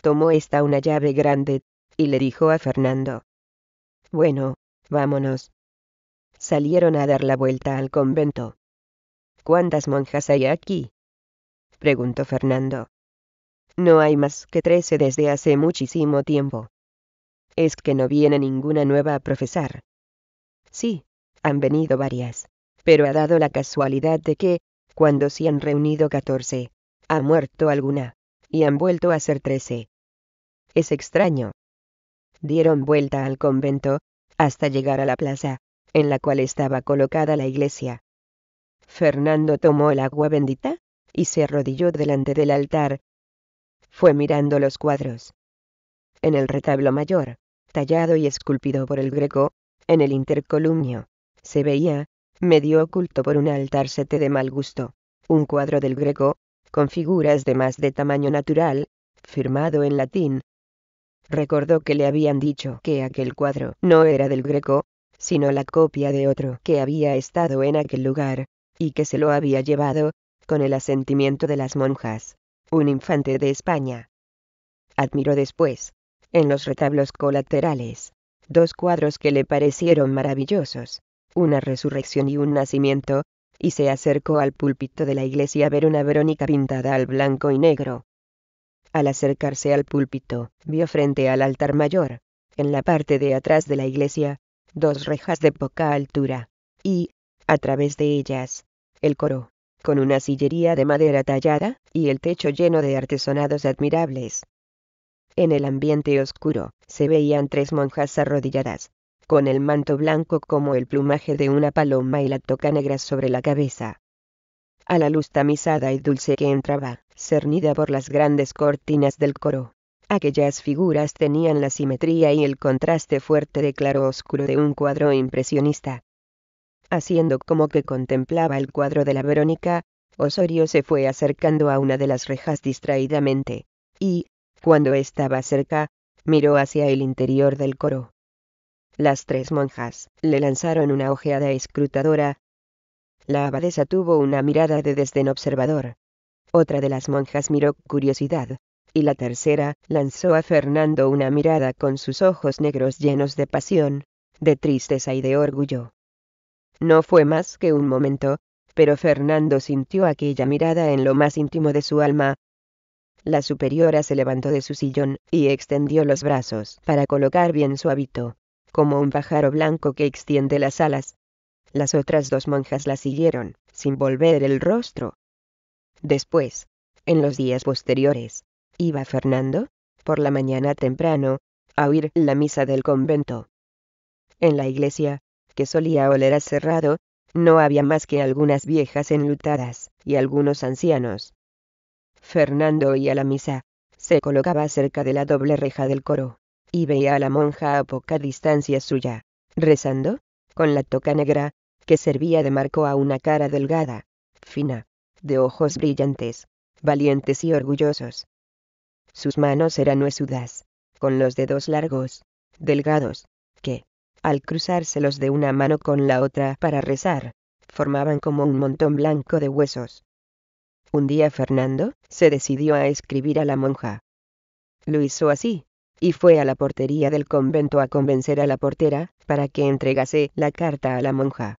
Tomó esta una llave grande y le dijo a Fernando. Bueno, vámonos. Salieron a dar la vuelta al convento. ¿Cuántas monjas hay aquí? preguntó Fernando. No hay más que trece desde hace muchísimo tiempo. Es que no viene ninguna nueva a profesar. Sí, han venido varias, pero ha dado la casualidad de que, cuando se han reunido catorce, ha muerto alguna, y han vuelto a ser trece. Es extraño, dieron vuelta al convento, hasta llegar a la plaza, en la cual estaba colocada la iglesia. Fernando tomó el agua bendita y se arrodilló delante del altar. Fue mirando los cuadros. En el retablo mayor, tallado y esculpido por el greco, en el intercolumnio, se veía, medio oculto por un sete de mal gusto, un cuadro del greco, con figuras de más de tamaño natural, firmado en latín, recordó que le habían dicho que aquel cuadro no era del Greco, sino la copia de otro que había estado en aquel lugar, y que se lo había llevado, con el asentimiento de las monjas, un infante de España. Admiró después, en los retablos colaterales, dos cuadros que le parecieron maravillosos, una resurrección y un nacimiento, y se acercó al púlpito de la iglesia a ver una Verónica pintada al blanco y negro, al acercarse al púlpito, vio frente al altar mayor, en la parte de atrás de la iglesia, dos rejas de poca altura, y, a través de ellas, el coro, con una sillería de madera tallada y el techo lleno de artesonados admirables. En el ambiente oscuro, se veían tres monjas arrodilladas, con el manto blanco como el plumaje de una paloma y la toca negra sobre la cabeza a la luz tamizada y dulce que entraba, cernida por las grandes cortinas del coro. Aquellas figuras tenían la simetría y el contraste fuerte de claro-oscuro de un cuadro impresionista. Haciendo como que contemplaba el cuadro de la Verónica, Osorio se fue acercando a una de las rejas distraídamente, y, cuando estaba cerca, miró hacia el interior del coro. Las tres monjas le lanzaron una ojeada escrutadora, la abadesa tuvo una mirada de desdén observador. Otra de las monjas miró curiosidad, y la tercera lanzó a Fernando una mirada con sus ojos negros llenos de pasión, de tristeza y de orgullo. No fue más que un momento, pero Fernando sintió aquella mirada en lo más íntimo de su alma. La superiora se levantó de su sillón y extendió los brazos para colocar bien su hábito, como un pájaro blanco que extiende las alas, las otras dos monjas la siguieron, sin volver el rostro. Después, en los días posteriores, iba Fernando, por la mañana temprano, a oír la misa del convento. En la iglesia, que solía oler a cerrado, no había más que algunas viejas enlutadas y algunos ancianos. Fernando oía la misa, se colocaba cerca de la doble reja del coro, y veía a la monja a poca distancia suya, rezando, con la toca negra, que servía de marco a una cara delgada, fina, de ojos brillantes, valientes y orgullosos. Sus manos eran huesudas, con los dedos largos, delgados, que, al cruzárselos de una mano con la otra para rezar, formaban como un montón blanco de huesos. Un día Fernando se decidió a escribir a la monja. Lo hizo así, y fue a la portería del convento a convencer a la portera para que entregase la carta a la monja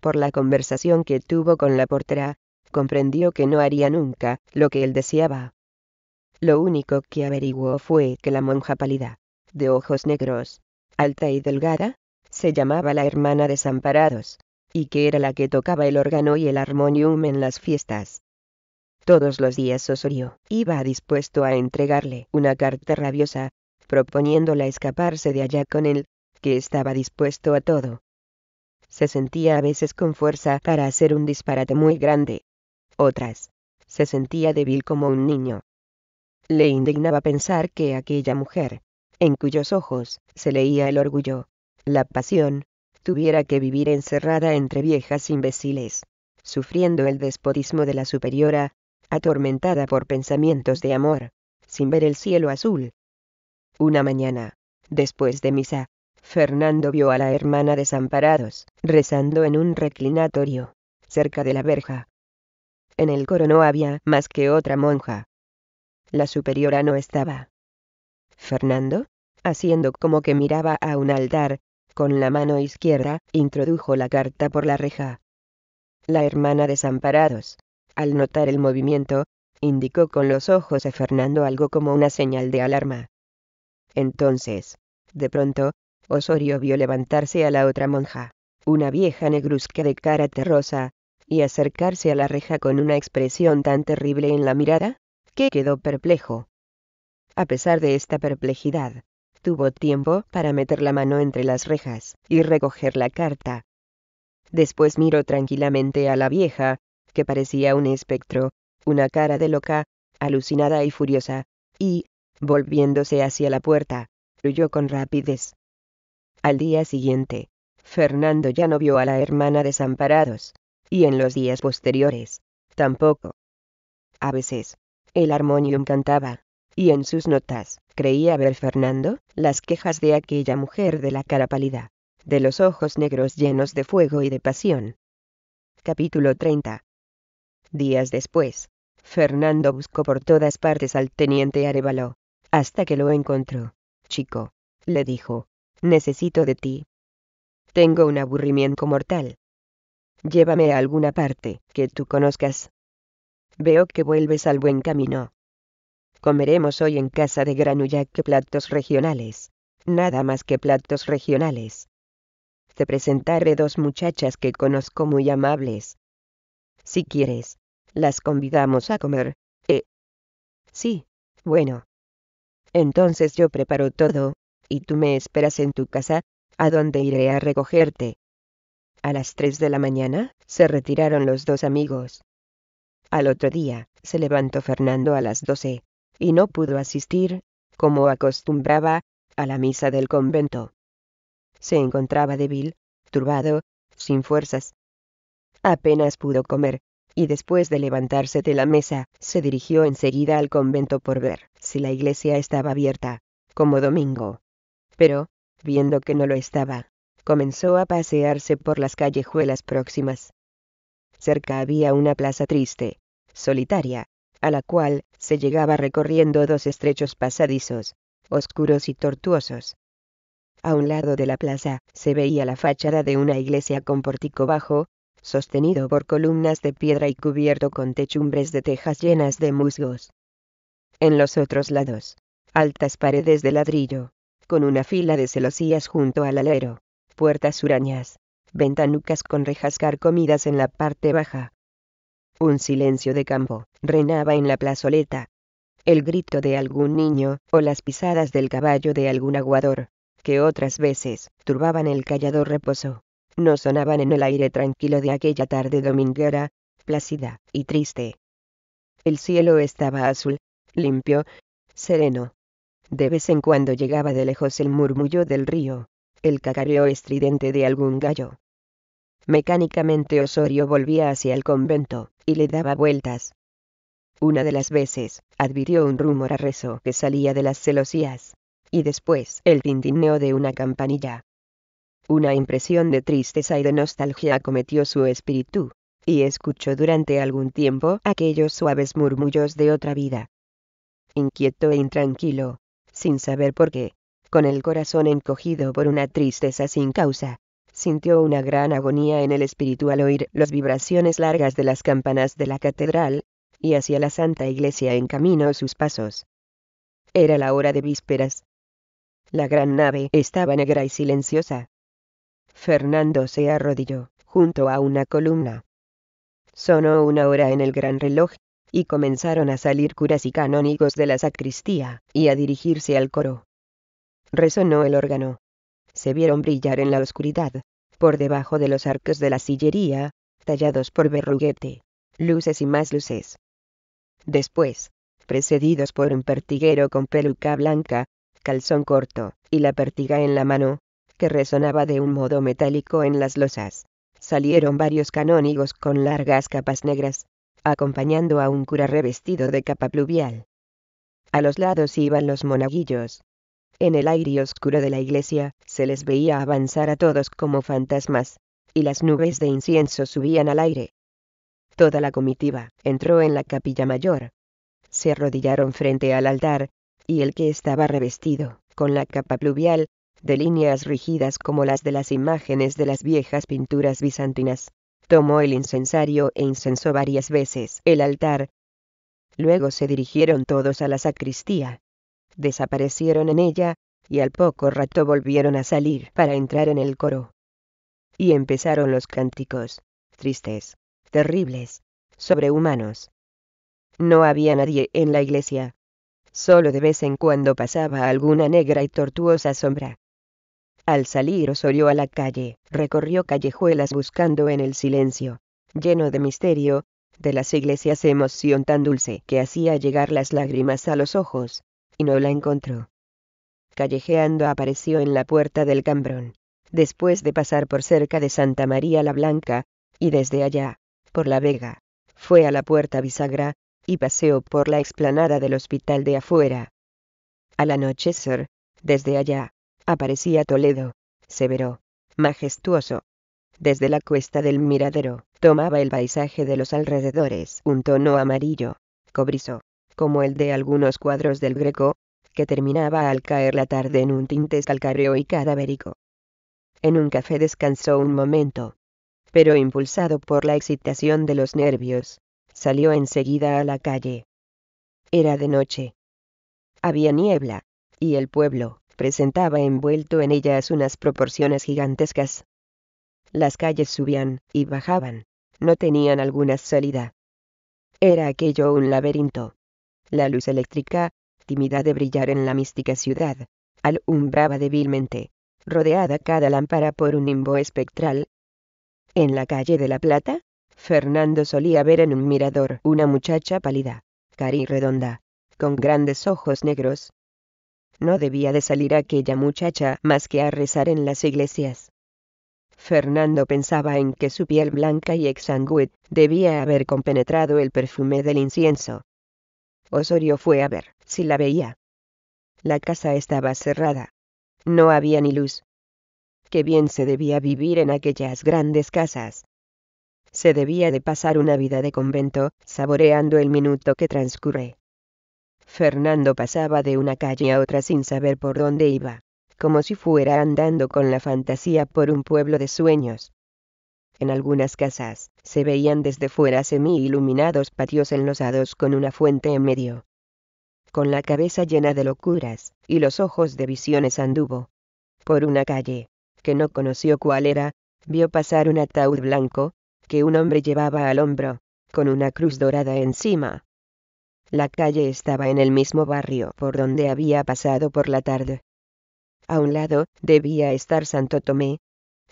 por la conversación que tuvo con la portera, comprendió que no haría nunca lo que él deseaba. Lo único que averiguó fue que la monja pálida, de ojos negros, alta y delgada, se llamaba la hermana desamparados, y que era la que tocaba el órgano y el armonium en las fiestas. Todos los días Osorio iba dispuesto a entregarle una carta rabiosa, proponiéndola escaparse de allá con él, que estaba dispuesto a todo, se sentía a veces con fuerza para hacer un disparate muy grande. Otras, se sentía débil como un niño. Le indignaba pensar que aquella mujer, en cuyos ojos se leía el orgullo, la pasión, tuviera que vivir encerrada entre viejas imbéciles, sufriendo el despotismo de la superiora, atormentada por pensamientos de amor, sin ver el cielo azul. Una mañana, después de misa, Fernando vio a la hermana desamparados, rezando en un reclinatorio, cerca de la verja. En el coro no había más que otra monja. La superiora no estaba. Fernando, haciendo como que miraba a un altar, con la mano izquierda, introdujo la carta por la reja. La hermana desamparados, al notar el movimiento, indicó con los ojos a Fernando algo como una señal de alarma. Entonces, de pronto, Osorio vio levantarse a la otra monja, una vieja negruzca de cara terrosa, y acercarse a la reja con una expresión tan terrible en la mirada, que quedó perplejo. A pesar de esta perplejidad, tuvo tiempo para meter la mano entre las rejas y recoger la carta. Después miró tranquilamente a la vieja, que parecía un espectro, una cara de loca, alucinada y furiosa, y, volviéndose hacia la puerta, huyó con rapidez. Al día siguiente, Fernando ya no vio a la hermana desamparados, y en los días posteriores, tampoco. A veces, el armonium cantaba, y en sus notas, creía ver Fernando, las quejas de aquella mujer de la cara pálida, de los ojos negros llenos de fuego y de pasión. Capítulo 30. Días después, Fernando buscó por todas partes al teniente Arevalo, hasta que lo encontró. Chico, le dijo, Necesito de ti. Tengo un aburrimiento mortal. Llévame a alguna parte que tú conozcas. Veo que vuelves al buen camino. Comeremos hoy en casa de Granullac platos regionales. Nada más que platos regionales. Te presentaré dos muchachas que conozco muy amables. Si quieres, las convidamos a comer. ¿eh? Sí, bueno. Entonces yo preparo todo, y tú me esperas en tu casa, a donde iré a recogerte. A las tres de la mañana, se retiraron los dos amigos. Al otro día, se levantó Fernando a las doce, y no pudo asistir, como acostumbraba, a la misa del convento. Se encontraba débil, turbado, sin fuerzas. Apenas pudo comer, y después de levantarse de la mesa, se dirigió enseguida al convento por ver si la iglesia estaba abierta, como domingo pero, viendo que no lo estaba, comenzó a pasearse por las callejuelas próximas. Cerca había una plaza triste, solitaria, a la cual se llegaba recorriendo dos estrechos pasadizos, oscuros y tortuosos. A un lado de la plaza se veía la fachada de una iglesia con pórtico bajo, sostenido por columnas de piedra y cubierto con techumbres de tejas llenas de musgos. En los otros lados, altas paredes de ladrillo, con una fila de celosías junto al alero, puertas hurañas, ventanucas con rejas carcomidas en la parte baja. Un silencio de campo reinaba en la plazoleta. El grito de algún niño, o las pisadas del caballo de algún aguador, que otras veces turbaban el callado reposo, no sonaban en el aire tranquilo de aquella tarde dominguera, plácida y triste. El cielo estaba azul, limpio, sereno, de vez en cuando llegaba de lejos el murmullo del río, el cacareo estridente de algún gallo. Mecánicamente Osorio volvía hacia el convento, y le daba vueltas. Una de las veces, advirtió un rumor a rezo que salía de las celosías, y después el tintineo de una campanilla. Una impresión de tristeza y de nostalgia acometió su espíritu, y escuchó durante algún tiempo aquellos suaves murmullos de otra vida. Inquieto e intranquilo, sin saber por qué, con el corazón encogido por una tristeza sin causa. Sintió una gran agonía en el espíritu al oír las vibraciones largas de las campanas de la catedral, y hacia la Santa Iglesia encaminó sus pasos. Era la hora de vísperas. La gran nave estaba negra y silenciosa. Fernando se arrodilló, junto a una columna. Sonó una hora en el gran reloj, y comenzaron a salir curas y canónigos de la sacristía, y a dirigirse al coro. Resonó el órgano. Se vieron brillar en la oscuridad, por debajo de los arcos de la sillería, tallados por berruguete, luces y más luces. Después, precedidos por un pertiguero con peluca blanca, calzón corto, y la pertiga en la mano, que resonaba de un modo metálico en las losas, salieron varios canónigos con largas capas negras, acompañando a un cura revestido de capa pluvial. A los lados iban los monaguillos. En el aire oscuro de la iglesia, se les veía avanzar a todos como fantasmas, y las nubes de incienso subían al aire. Toda la comitiva entró en la capilla mayor. Se arrodillaron frente al altar, y el que estaba revestido, con la capa pluvial, de líneas rígidas como las de las imágenes de las viejas pinturas bizantinas, tomó el incensario e incensó varias veces el altar. Luego se dirigieron todos a la sacristía. Desaparecieron en ella, y al poco rato volvieron a salir para entrar en el coro. Y empezaron los cánticos, tristes, terribles, sobrehumanos. No había nadie en la iglesia. Solo de vez en cuando pasaba alguna negra y tortuosa sombra, al salir Osorio a la calle, recorrió callejuelas buscando en el silencio, lleno de misterio, de las iglesias emoción tan dulce que hacía llegar las lágrimas a los ojos, y no la encontró. Callejeando apareció en la puerta del Cambrón, después de pasar por cerca de Santa María la Blanca, y desde allá, por la Vega, fue a la puerta bisagra, y paseó por la explanada del hospital de afuera. Al anochecer, desde allá, aparecía Toledo, severo, majestuoso. Desde la cuesta del miradero, tomaba el paisaje de los alrededores un tono amarillo, cobrizo, como el de algunos cuadros del Greco, que terminaba al caer la tarde en un tinte calcáreo y cadavérico. En un café descansó un momento, pero impulsado por la excitación de los nervios, salió enseguida a la calle. Era de noche. Había niebla, y el pueblo, presentaba envuelto en ellas unas proporciones gigantescas. Las calles subían y bajaban, no tenían alguna salida. Era aquello un laberinto. La luz eléctrica, tímida de brillar en la mística ciudad, alumbraba débilmente, rodeada cada lámpara por un nimbo espectral. En la calle de la Plata, Fernando solía ver en un mirador una muchacha pálida, cari redonda, con grandes ojos negros, no debía de salir aquella muchacha más que a rezar en las iglesias. Fernando pensaba en que su piel blanca y exangüe debía haber compenetrado el perfume del incienso. Osorio fue a ver si la veía. La casa estaba cerrada. No había ni luz. Qué bien se debía vivir en aquellas grandes casas. Se debía de pasar una vida de convento, saboreando el minuto que transcurre. Fernando pasaba de una calle a otra sin saber por dónde iba, como si fuera andando con la fantasía por un pueblo de sueños. En algunas casas, se veían desde fuera semi-iluminados patios enlosados con una fuente en medio. Con la cabeza llena de locuras, y los ojos de visiones anduvo. Por una calle, que no conoció cuál era, vio pasar un ataúd blanco, que un hombre llevaba al hombro, con una cruz dorada encima. La calle estaba en el mismo barrio por donde había pasado por la tarde. A un lado debía estar Santo Tomé,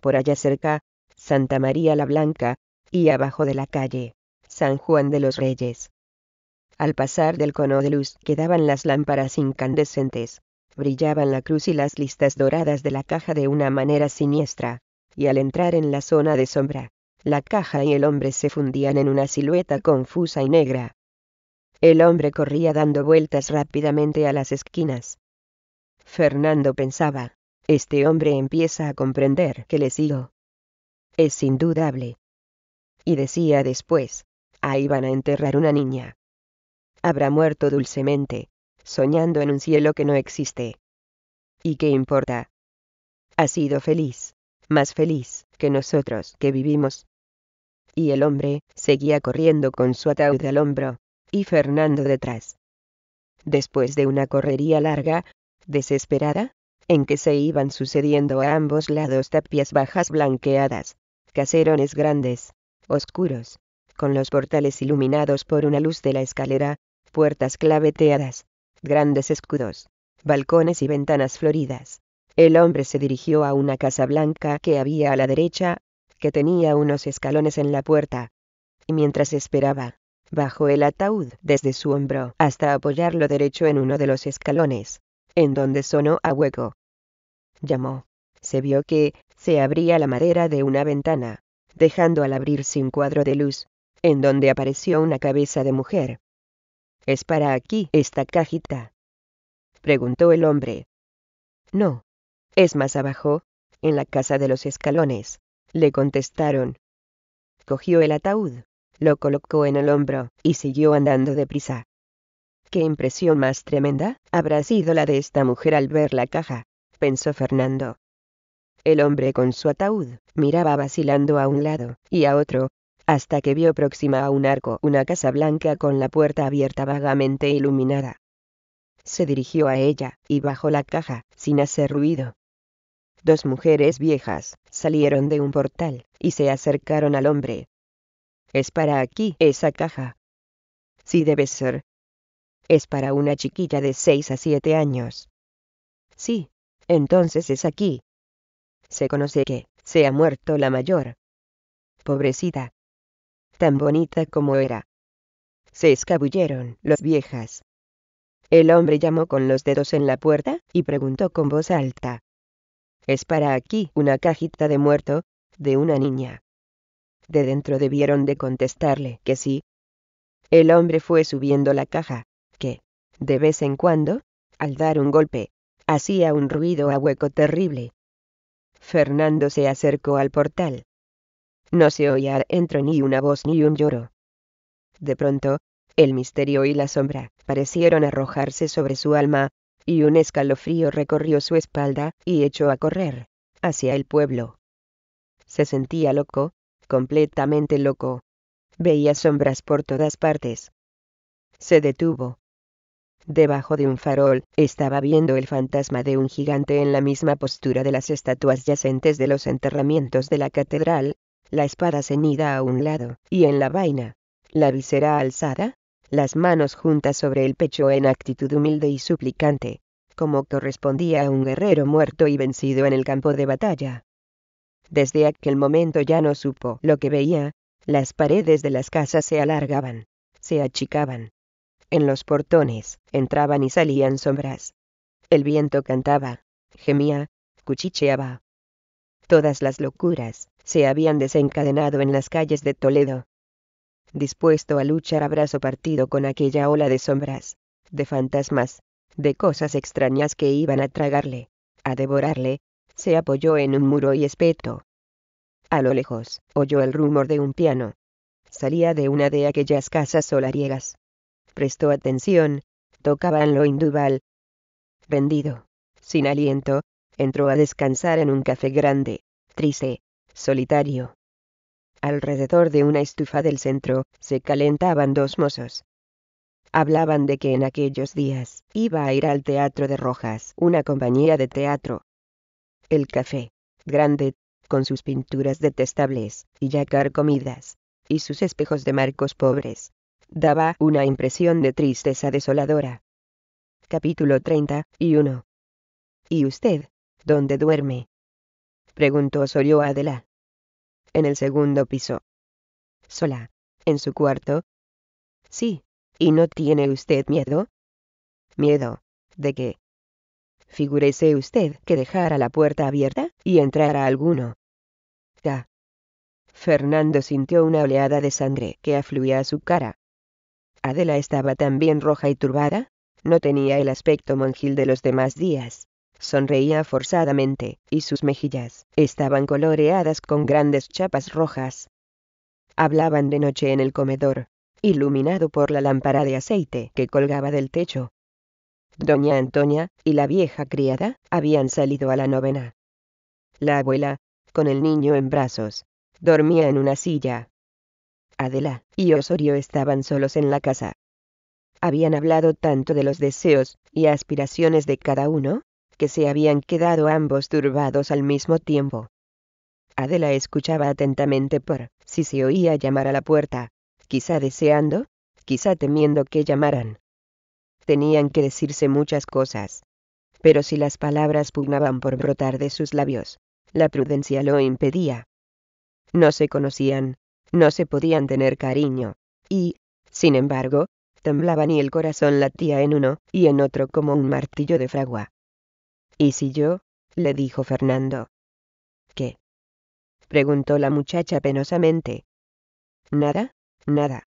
por allá cerca, Santa María la Blanca, y abajo de la calle, San Juan de los Reyes. Al pasar del cono de luz quedaban las lámparas incandescentes, brillaban la cruz y las listas doradas de la caja de una manera siniestra, y al entrar en la zona de sombra, la caja y el hombre se fundían en una silueta confusa y negra, el hombre corría dando vueltas rápidamente a las esquinas. Fernando pensaba, este hombre empieza a comprender que le sigo. Es indudable. Y decía después, ahí van a enterrar una niña. Habrá muerto dulcemente, soñando en un cielo que no existe. ¿Y qué importa? Ha sido feliz, más feliz que nosotros que vivimos. Y el hombre seguía corriendo con su ataúd al hombro, y Fernando detrás. Después de una correría larga, desesperada, en que se iban sucediendo a ambos lados tapias bajas blanqueadas, caserones grandes, oscuros, con los portales iluminados por una luz de la escalera, puertas claveteadas, grandes escudos, balcones y ventanas floridas. El hombre se dirigió a una casa blanca que había a la derecha, que tenía unos escalones en la puerta. Y mientras esperaba, Bajó el ataúd desde su hombro hasta apoyarlo derecho en uno de los escalones, en donde sonó a hueco. Llamó. Se vio que se abría la madera de una ventana, dejando al abrirse un cuadro de luz, en donde apareció una cabeza de mujer. ¿Es para aquí esta cajita? preguntó el hombre. No, es más abajo, en la casa de los escalones, le contestaron. Cogió el ataúd, lo colocó en el hombro, y siguió andando deprisa. ¿Qué impresión más tremenda habrá sido la de esta mujer al ver la caja? pensó Fernando. El hombre con su ataúd miraba vacilando a un lado y a otro, hasta que vio próxima a un arco una casa blanca con la puerta abierta vagamente iluminada. Se dirigió a ella, y bajó la caja, sin hacer ruido. Dos mujeres viejas salieron de un portal, y se acercaron al hombre, es para aquí, esa caja. Sí debe ser. Es para una chiquilla de seis a siete años. Sí, entonces es aquí. Se conoce que, se ha muerto la mayor. Pobrecita. Tan bonita como era. Se escabulleron las viejas. El hombre llamó con los dedos en la puerta y preguntó con voz alta. Es para aquí una cajita de muerto, de una niña. De dentro debieron de contestarle que sí. El hombre fue subiendo la caja, que, de vez en cuando, al dar un golpe, hacía un ruido a hueco terrible. Fernando se acercó al portal. No se oía dentro ni una voz ni un lloro. De pronto, el misterio y la sombra parecieron arrojarse sobre su alma, y un escalofrío recorrió su espalda y echó a correr, hacia el pueblo. Se sentía loco, completamente loco. Veía sombras por todas partes. Se detuvo. Debajo de un farol, estaba viendo el fantasma de un gigante en la misma postura de las estatuas yacentes de los enterramientos de la catedral, la espada ceñida a un lado, y en la vaina, la visera alzada, las manos juntas sobre el pecho en actitud humilde y suplicante, como correspondía a un guerrero muerto y vencido en el campo de batalla. Desde aquel momento ya no supo lo que veía, las paredes de las casas se alargaban, se achicaban. En los portones entraban y salían sombras. El viento cantaba, gemía, cuchicheaba. Todas las locuras se habían desencadenado en las calles de Toledo. Dispuesto a luchar a brazo partido con aquella ola de sombras, de fantasmas, de cosas extrañas que iban a tragarle, a devorarle, se apoyó en un muro y espetó. A lo lejos, oyó el rumor de un piano. Salía de una de aquellas casas solariegas. Prestó atención, tocaban lo indubal. Vendido, sin aliento, entró a descansar en un café grande, triste, solitario. Alrededor de una estufa del centro, se calentaban dos mozos. Hablaban de que en aquellos días iba a ir al Teatro de Rojas una compañía de teatro, el café, grande, con sus pinturas detestables, y ya carcomidas, y sus espejos de marcos pobres, daba una impresión de tristeza desoladora. Capítulo 31. ¿Y usted, dónde duerme? preguntó Osorio Adela. En el segundo piso. ¿Sola? ¿En su cuarto? Sí. ¿Y no tiene usted miedo? ¿Miedo? ¿De qué? figúrese usted que dejara la puerta abierta y entrara alguno. Ya. Fernando sintió una oleada de sangre que afluía a su cara. Adela estaba también roja y turbada, no tenía el aspecto monjil de los demás días. Sonreía forzadamente, y sus mejillas estaban coloreadas con grandes chapas rojas. Hablaban de noche en el comedor, iluminado por la lámpara de aceite que colgaba del techo doña Antonia y la vieja criada habían salido a la novena. La abuela, con el niño en brazos, dormía en una silla. Adela y Osorio estaban solos en la casa. Habían hablado tanto de los deseos y aspiraciones de cada uno, que se habían quedado ambos turbados al mismo tiempo. Adela escuchaba atentamente por si se oía llamar a la puerta, quizá deseando, quizá temiendo que llamaran tenían que decirse muchas cosas. Pero si las palabras pugnaban por brotar de sus labios, la prudencia lo impedía. No se conocían, no se podían tener cariño, y, sin embargo, temblaban y el corazón latía en uno y en otro como un martillo de fragua. ¿Y si yo? le dijo Fernando. ¿Qué? preguntó la muchacha penosamente. Nada, nada.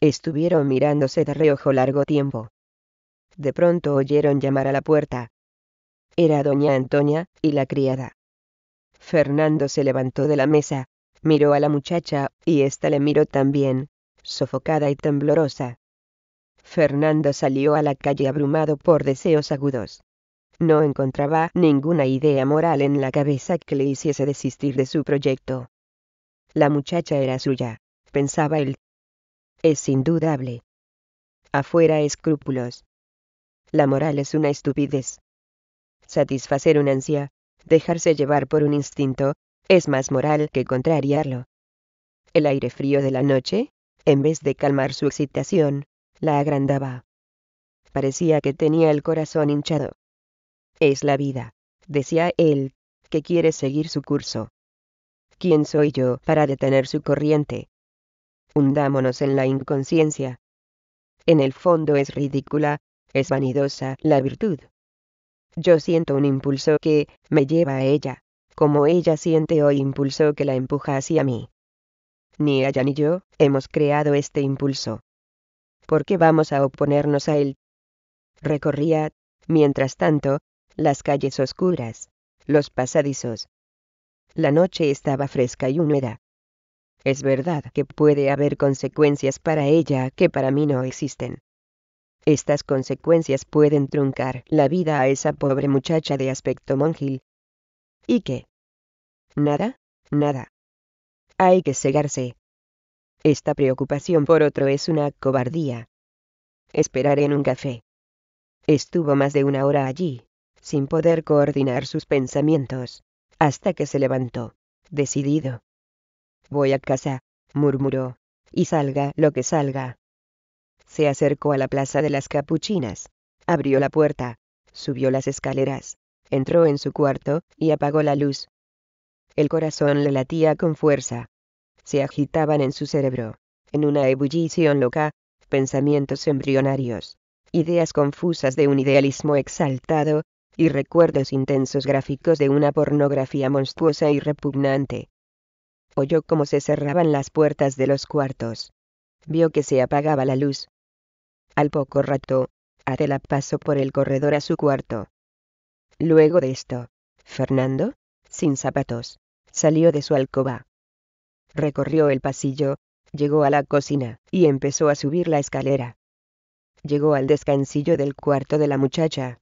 Estuvieron mirándose de reojo largo tiempo. De pronto oyeron llamar a la puerta. Era doña Antonia y la criada. Fernando se levantó de la mesa, miró a la muchacha, y ésta le miró también, sofocada y temblorosa. Fernando salió a la calle abrumado por deseos agudos. No encontraba ninguna idea moral en la cabeza que le hiciese desistir de su proyecto. La muchacha era suya, pensaba él. Es indudable. Afuera escrúpulos, la moral es una estupidez. Satisfacer una ansia, dejarse llevar por un instinto, es más moral que contrariarlo. El aire frío de la noche, en vez de calmar su excitación, la agrandaba. Parecía que tenía el corazón hinchado. Es la vida, decía él, que quiere seguir su curso. ¿Quién soy yo para detener su corriente? Hundámonos en la inconsciencia. En el fondo es ridícula, es vanidosa la virtud. Yo siento un impulso que me lleva a ella, como ella siente hoy impulso que la empuja hacia mí. Ni ella ni yo hemos creado este impulso. ¿Por qué vamos a oponernos a él? Recorría, mientras tanto, las calles oscuras, los pasadizos. La noche estaba fresca y húmeda. Es verdad que puede haber consecuencias para ella que para mí no existen. Estas consecuencias pueden truncar la vida a esa pobre muchacha de aspecto monjil. ¿Y qué? Nada, nada. Hay que cegarse. Esta preocupación por otro es una cobardía. Esperar en un café. Estuvo más de una hora allí, sin poder coordinar sus pensamientos, hasta que se levantó, decidido. Voy a casa, murmuró, y salga lo que salga se acercó a la plaza de las capuchinas, abrió la puerta, subió las escaleras, entró en su cuarto, y apagó la luz. El corazón le latía con fuerza. Se agitaban en su cerebro, en una ebullición loca, pensamientos embrionarios, ideas confusas de un idealismo exaltado, y recuerdos intensos gráficos de una pornografía monstruosa y repugnante. Oyó cómo se cerraban las puertas de los cuartos. Vio que se apagaba la luz, al poco rato, Adela pasó por el corredor a su cuarto. Luego de esto, Fernando, sin zapatos, salió de su alcoba. Recorrió el pasillo, llegó a la cocina y empezó a subir la escalera. Llegó al descansillo del cuarto de la muchacha.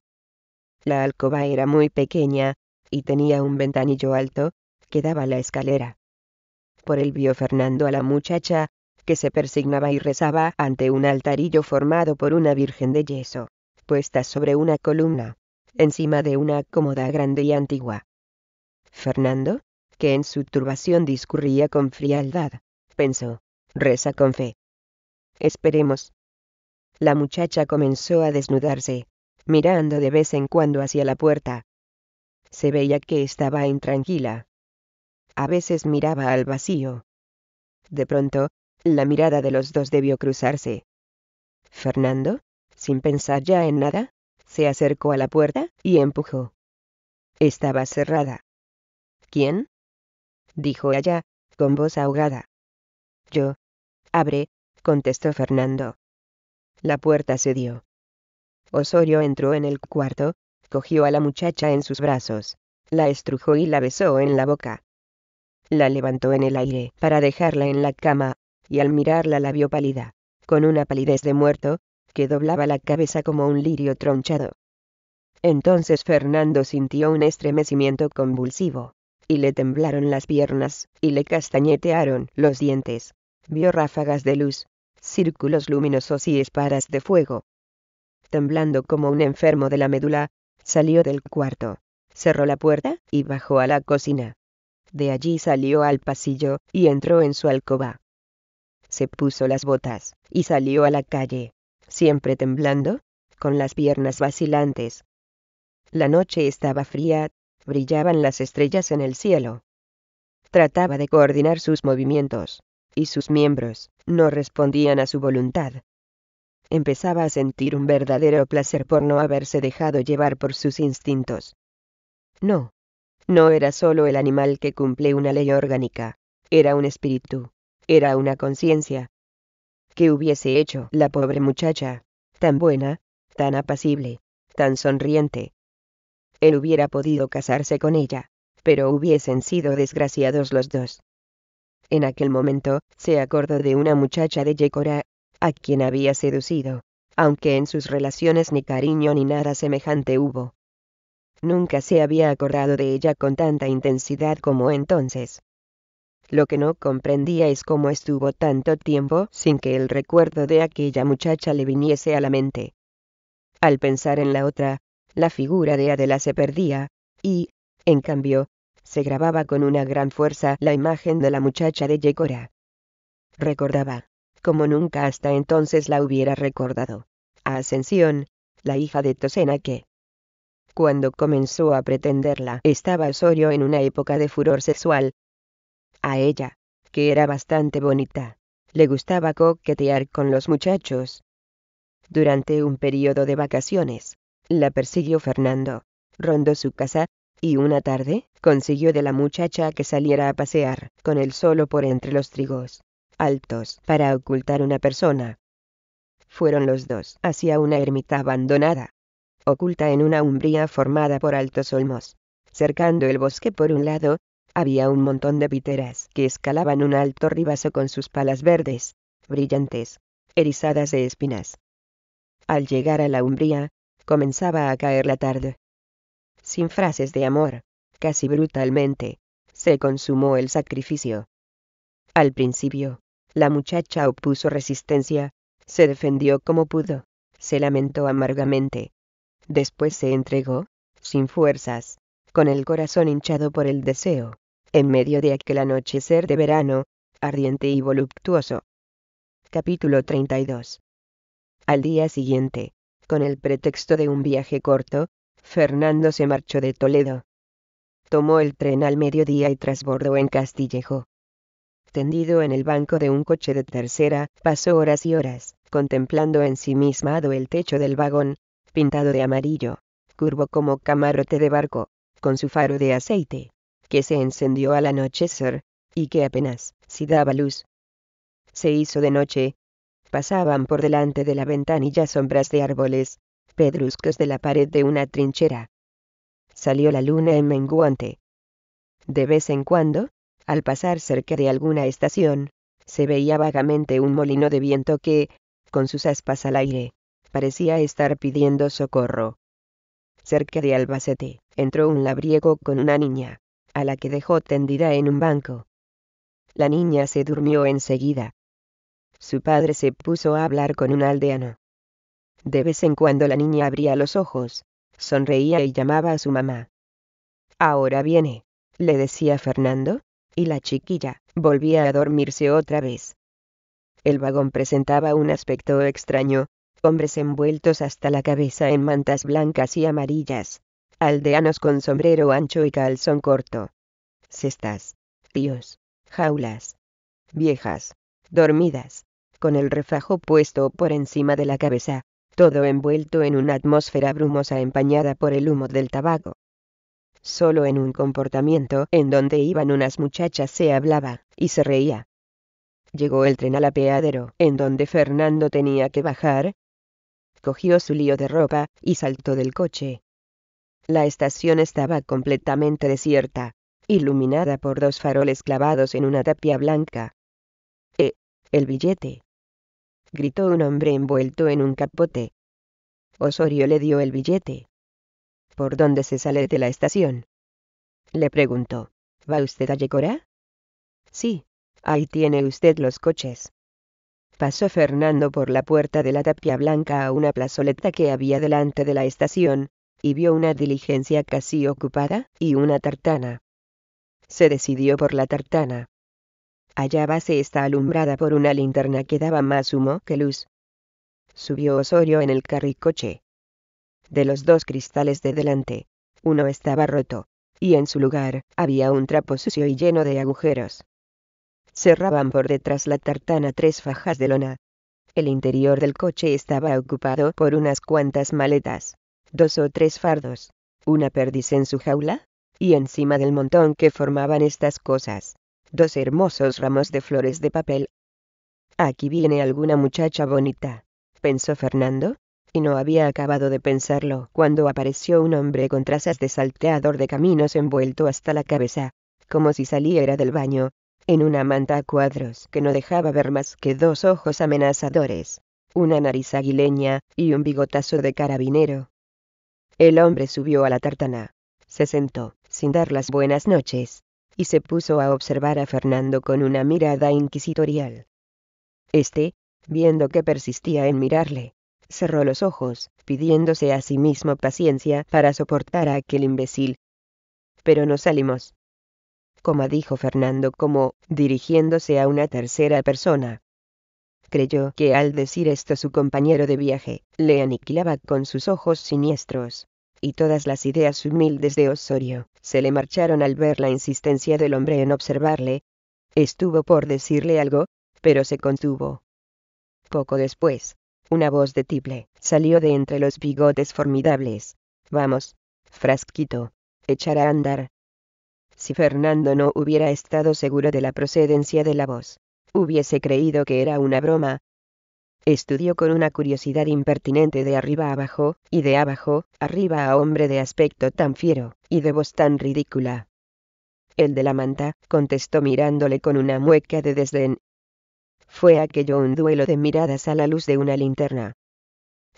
La alcoba era muy pequeña y tenía un ventanillo alto que daba a la escalera. Por él vio Fernando a la muchacha que se persignaba y rezaba ante un altarillo formado por una virgen de yeso, puesta sobre una columna, encima de una cómoda grande y antigua. Fernando, que en su turbación discurría con frialdad, pensó, reza con fe. Esperemos. La muchacha comenzó a desnudarse, mirando de vez en cuando hacia la puerta. Se veía que estaba intranquila. A veces miraba al vacío. De pronto, la mirada de los dos debió cruzarse. Fernando, sin pensar ya en nada, se acercó a la puerta y empujó. Estaba cerrada. ¿Quién? dijo ella, con voz ahogada. Yo. Abre, contestó Fernando. La puerta se dio. Osorio entró en el cuarto, cogió a la muchacha en sus brazos, la estrujó y la besó en la boca. La levantó en el aire para dejarla en la cama, y al mirarla la vio pálida, con una palidez de muerto, que doblaba la cabeza como un lirio tronchado. Entonces Fernando sintió un estremecimiento convulsivo, y le temblaron las piernas, y le castañetearon los dientes. Vio ráfagas de luz, círculos luminosos y esparas de fuego. Temblando como un enfermo de la médula, salió del cuarto, cerró la puerta y bajó a la cocina. De allí salió al pasillo y entró en su alcoba se puso las botas, y salió a la calle, siempre temblando, con las piernas vacilantes. La noche estaba fría, brillaban las estrellas en el cielo. Trataba de coordinar sus movimientos, y sus miembros no respondían a su voluntad. Empezaba a sentir un verdadero placer por no haberse dejado llevar por sus instintos. No, no era solo el animal que cumple una ley orgánica, era un espíritu, era una conciencia. ¿Qué hubiese hecho la pobre muchacha? Tan buena, tan apacible, tan sonriente. Él hubiera podido casarse con ella, pero hubiesen sido desgraciados los dos. En aquel momento, se acordó de una muchacha de Yecora, a quien había seducido, aunque en sus relaciones ni cariño ni nada semejante hubo. Nunca se había acordado de ella con tanta intensidad como entonces, lo que no comprendía es cómo estuvo tanto tiempo sin que el recuerdo de aquella muchacha le viniese a la mente. Al pensar en la otra, la figura de Adela se perdía, y, en cambio, se grababa con una gran fuerza la imagen de la muchacha de Yekora. Recordaba, como nunca hasta entonces la hubiera recordado, a Ascensión, la hija de Tosena que, cuando comenzó a pretenderla, estaba Osorio en una época de furor sexual, a ella, que era bastante bonita. Le gustaba coquetear con los muchachos. Durante un periodo de vacaciones, la persiguió Fernando, rondó su casa y una tarde consiguió de la muchacha que saliera a pasear con él solo por entre los trigos, altos, para ocultar una persona. Fueron los dos hacia una ermita abandonada, oculta en una umbría formada por altos olmos, cercando el bosque por un lado había un montón de piteras que escalaban un alto ribazo con sus palas verdes, brillantes, erizadas de espinas. Al llegar a la umbría, comenzaba a caer la tarde. Sin frases de amor, casi brutalmente, se consumó el sacrificio. Al principio, la muchacha opuso resistencia, se defendió como pudo, se lamentó amargamente. Después se entregó, sin fuerzas, con el corazón hinchado por el deseo en medio de aquel anochecer de verano, ardiente y voluptuoso. Capítulo 32. Al día siguiente, con el pretexto de un viaje corto, Fernando se marchó de Toledo. Tomó el tren al mediodía y trasbordó en Castillejo. Tendido en el banco de un coche de tercera, pasó horas y horas, contemplando en sí ensimismado el techo del vagón, pintado de amarillo, curvo como camarote de barco, con su faro de aceite que se encendió al anochecer, y que apenas, si daba luz. Se hizo de noche. Pasaban por delante de la ventanilla sombras de árboles, pedruscos de la pared de una trinchera. Salió la luna en menguante. De vez en cuando, al pasar cerca de alguna estación, se veía vagamente un molino de viento que, con sus aspas al aire, parecía estar pidiendo socorro. Cerca de Albacete, entró un labriego con una niña a la que dejó tendida en un banco. La niña se durmió enseguida. Su padre se puso a hablar con un aldeano. De vez en cuando la niña abría los ojos, sonreía y llamaba a su mamá. Ahora viene, le decía Fernando, y la chiquilla volvía a dormirse otra vez. El vagón presentaba un aspecto extraño, hombres envueltos hasta la cabeza en mantas blancas y amarillas, aldeanos con sombrero ancho y calzón corto, cestas, tíos, jaulas, viejas, dormidas, con el refajo puesto por encima de la cabeza, todo envuelto en una atmósfera brumosa empañada por el humo del tabaco. Solo en un comportamiento en donde iban unas muchachas se hablaba, y se reía. Llegó el tren al apeadero, en donde Fernando tenía que bajar. Cogió su lío de ropa, y saltó del coche. La estación estaba completamente desierta, iluminada por dos faroles clavados en una tapia blanca. ¡Eh! El billete. gritó un hombre envuelto en un capote. Osorio le dio el billete. ¿Por dónde se sale de la estación? Le preguntó. ¿Va usted a Yecora? Sí, ahí tiene usted los coches. Pasó Fernando por la puerta de la tapia blanca a una plazoleta que había delante de la estación, y vio una diligencia casi ocupada y una tartana. Se decidió por la tartana. hallábase esta está alumbrada por una linterna que daba más humo que luz. Subió Osorio en el carricoche. De los dos cristales de delante, uno estaba roto, y en su lugar había un trapo sucio y lleno de agujeros. Cerraban por detrás la tartana tres fajas de lona. El interior del coche estaba ocupado por unas cuantas maletas dos o tres fardos, una perdiz en su jaula, y encima del montón que formaban estas cosas, dos hermosos ramos de flores de papel. Aquí viene alguna muchacha bonita, pensó Fernando, y no había acabado de pensarlo cuando apareció un hombre con trazas de salteador de caminos envuelto hasta la cabeza, como si saliera del baño, en una manta a cuadros que no dejaba ver más que dos ojos amenazadores, una nariz aguileña y un bigotazo de carabinero, el hombre subió a la tartana, se sentó, sin dar las buenas noches, y se puso a observar a Fernando con una mirada inquisitorial. Este, viendo que persistía en mirarle, cerró los ojos, pidiéndose a sí mismo paciencia para soportar a aquel imbécil. Pero no salimos. Como dijo Fernando como, dirigiéndose a una tercera persona creyó que al decir esto su compañero de viaje, le aniquilaba con sus ojos siniestros. Y todas las ideas humildes de Osorio, se le marcharon al ver la insistencia del hombre en observarle. Estuvo por decirle algo, pero se contuvo. Poco después, una voz de tiple, salió de entre los bigotes formidables. Vamos, frasquito, echar a andar. Si Fernando no hubiera estado seguro de la procedencia de la voz, hubiese creído que era una broma. Estudió con una curiosidad impertinente de arriba abajo, y de abajo, arriba a hombre de aspecto tan fiero, y de voz tan ridícula. El de la manta, contestó mirándole con una mueca de desdén. Fue aquello un duelo de miradas a la luz de una linterna.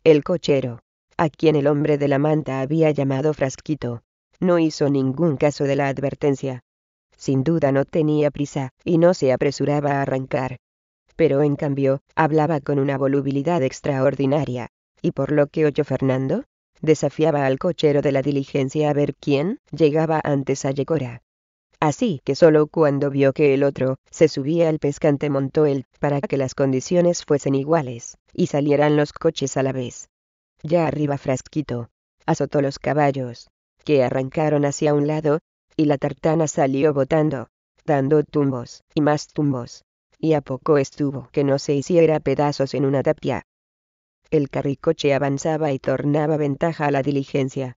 El cochero, a quien el hombre de la manta había llamado Frasquito, no hizo ningún caso de la advertencia. Sin duda no tenía prisa, y no se apresuraba a arrancar. Pero en cambio, hablaba con una volubilidad extraordinaria. ¿Y por lo que oyó Fernando? Desafiaba al cochero de la diligencia a ver quién llegaba antes a Yecora. Así que solo cuando vio que el otro se subía al pescante montó él, para que las condiciones fuesen iguales, y salieran los coches a la vez. Ya arriba Frasquito. Azotó los caballos, que arrancaron hacia un lado, y la tartana salió botando, dando tumbos, y más tumbos, y a poco estuvo que no se hiciera pedazos en una tapia. El carricoche avanzaba y tornaba ventaja a la diligencia.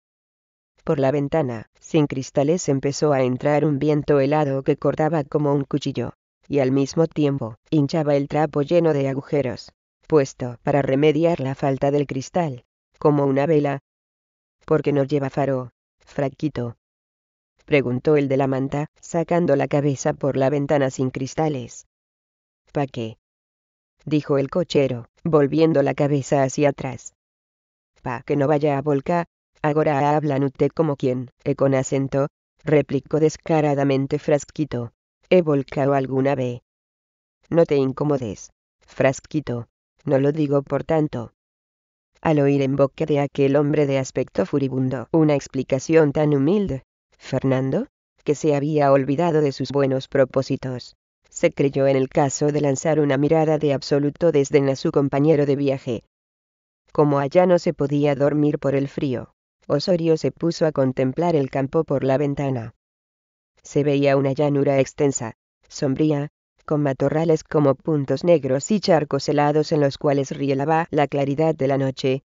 Por la ventana, sin cristales, empezó a entrar un viento helado que cortaba como un cuchillo, y al mismo tiempo, hinchaba el trapo lleno de agujeros, puesto para remediar la falta del cristal, como una vela. Porque no lleva faro, fraquito, preguntó el de la manta, sacando la cabeza por la ventana sin cristales. ¿Pa qué? dijo el cochero, volviendo la cabeza hacia atrás. Pa que no vaya a volcar, agora hablan usted como quien, y eh, con acento, replicó descaradamente Frasquito. He volcado alguna vez. No te incomodes, Frasquito, no lo digo por tanto. Al oír en boca de aquel hombre de aspecto furibundo una explicación tan humilde, Fernando, que se había olvidado de sus buenos propósitos, se creyó en el caso de lanzar una mirada de absoluto desdén a su compañero de viaje. Como allá no se podía dormir por el frío, Osorio se puso a contemplar el campo por la ventana. Se veía una llanura extensa, sombría, con matorrales como puntos negros y charcos helados en los cuales rielaba la claridad de la noche,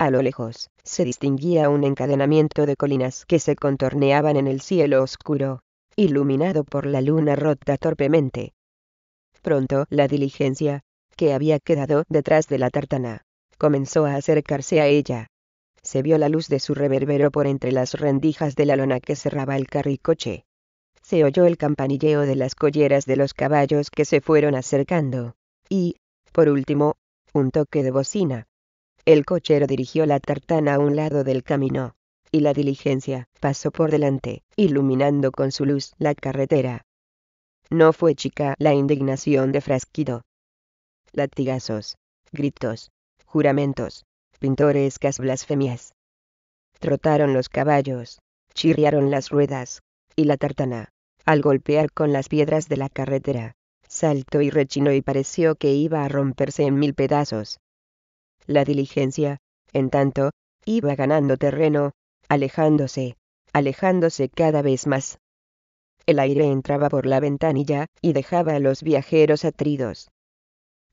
a lo lejos, se distinguía un encadenamiento de colinas que se contorneaban en el cielo oscuro, iluminado por la luna rota torpemente. Pronto la diligencia, que había quedado detrás de la tartana, comenzó a acercarse a ella. Se vio la luz de su reverbero por entre las rendijas de la lona que cerraba el carricoche. Se oyó el campanilleo de las colleras de los caballos que se fueron acercando, y, por último, un toque de bocina. El cochero dirigió la tartana a un lado del camino, y la diligencia pasó por delante, iluminando con su luz la carretera. No fue chica la indignación de Frasquido. Latigazos, gritos, juramentos, pintorescas blasfemias. Trotaron los caballos, chirriaron las ruedas, y la tartana, al golpear con las piedras de la carretera, saltó y rechinó y pareció que iba a romperse en mil pedazos la diligencia, en tanto, iba ganando terreno, alejándose, alejándose cada vez más. El aire entraba por la ventanilla y dejaba a los viajeros atridos.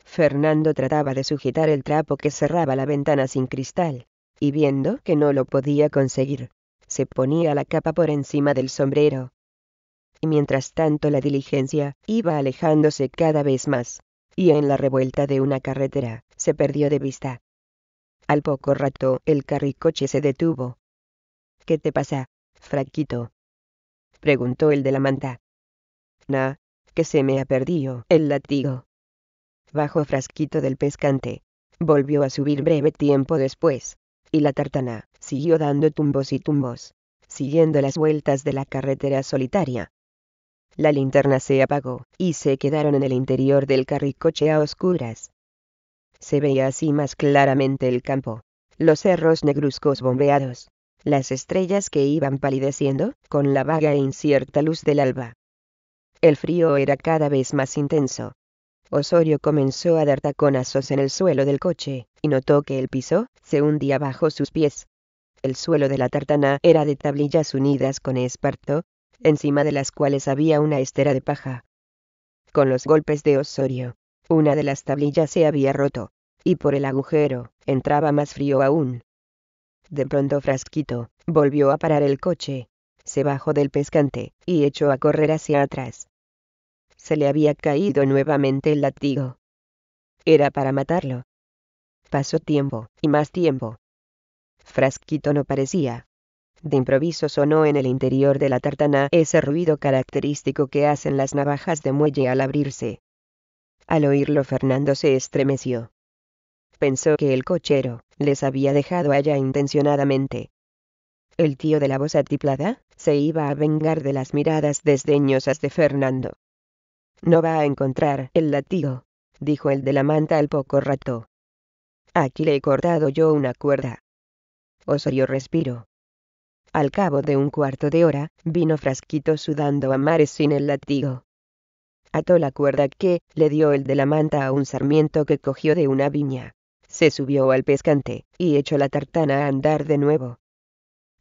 Fernando trataba de sujetar el trapo que cerraba la ventana sin cristal, y viendo que no lo podía conseguir, se ponía la capa por encima del sombrero. Y mientras tanto la diligencia iba alejándose cada vez más, y en la revuelta de una carretera se perdió de vista. Al poco rato, el carricoche se detuvo. ¿Qué te pasa, frasquito? preguntó el de la manta. Na, que se me ha perdido el latigo. Bajo frasquito del pescante. Volvió a subir breve tiempo después, y la tartana siguió dando tumbos y tumbos, siguiendo las vueltas de la carretera solitaria. La linterna se apagó, y se quedaron en el interior del carricoche a oscuras. Se veía así más claramente el campo, los cerros negruzcos bombeados, las estrellas que iban palideciendo, con la vaga e incierta luz del alba. El frío era cada vez más intenso. Osorio comenzó a dar taconazos en el suelo del coche, y notó que el piso se hundía bajo sus pies. El suelo de la tartana era de tablillas unidas con esparto, encima de las cuales había una estera de paja. Con los golpes de Osorio, una de las tablillas se había roto, y por el agujero, entraba más frío aún. De pronto Frasquito, volvió a parar el coche, se bajó del pescante, y echó a correr hacia atrás. Se le había caído nuevamente el latigo. Era para matarlo. Pasó tiempo, y más tiempo. Frasquito no parecía. De improviso sonó en el interior de la tartana ese ruido característico que hacen las navajas de muelle al abrirse. Al oírlo Fernando se estremeció. Pensó que el cochero les había dejado allá intencionadamente. El tío de la voz atiplada se iba a vengar de las miradas desdeñosas de Fernando. No va a encontrar el latigo, dijo el de la manta al poco rato. Aquí le he cortado yo una cuerda. Osorio respiro. Al cabo de un cuarto de hora, vino Frasquito sudando a mares sin el latigo ató la cuerda que le dio el de la manta a un sarmiento que cogió de una viña. Se subió al pescante, y echó la tartana a andar de nuevo.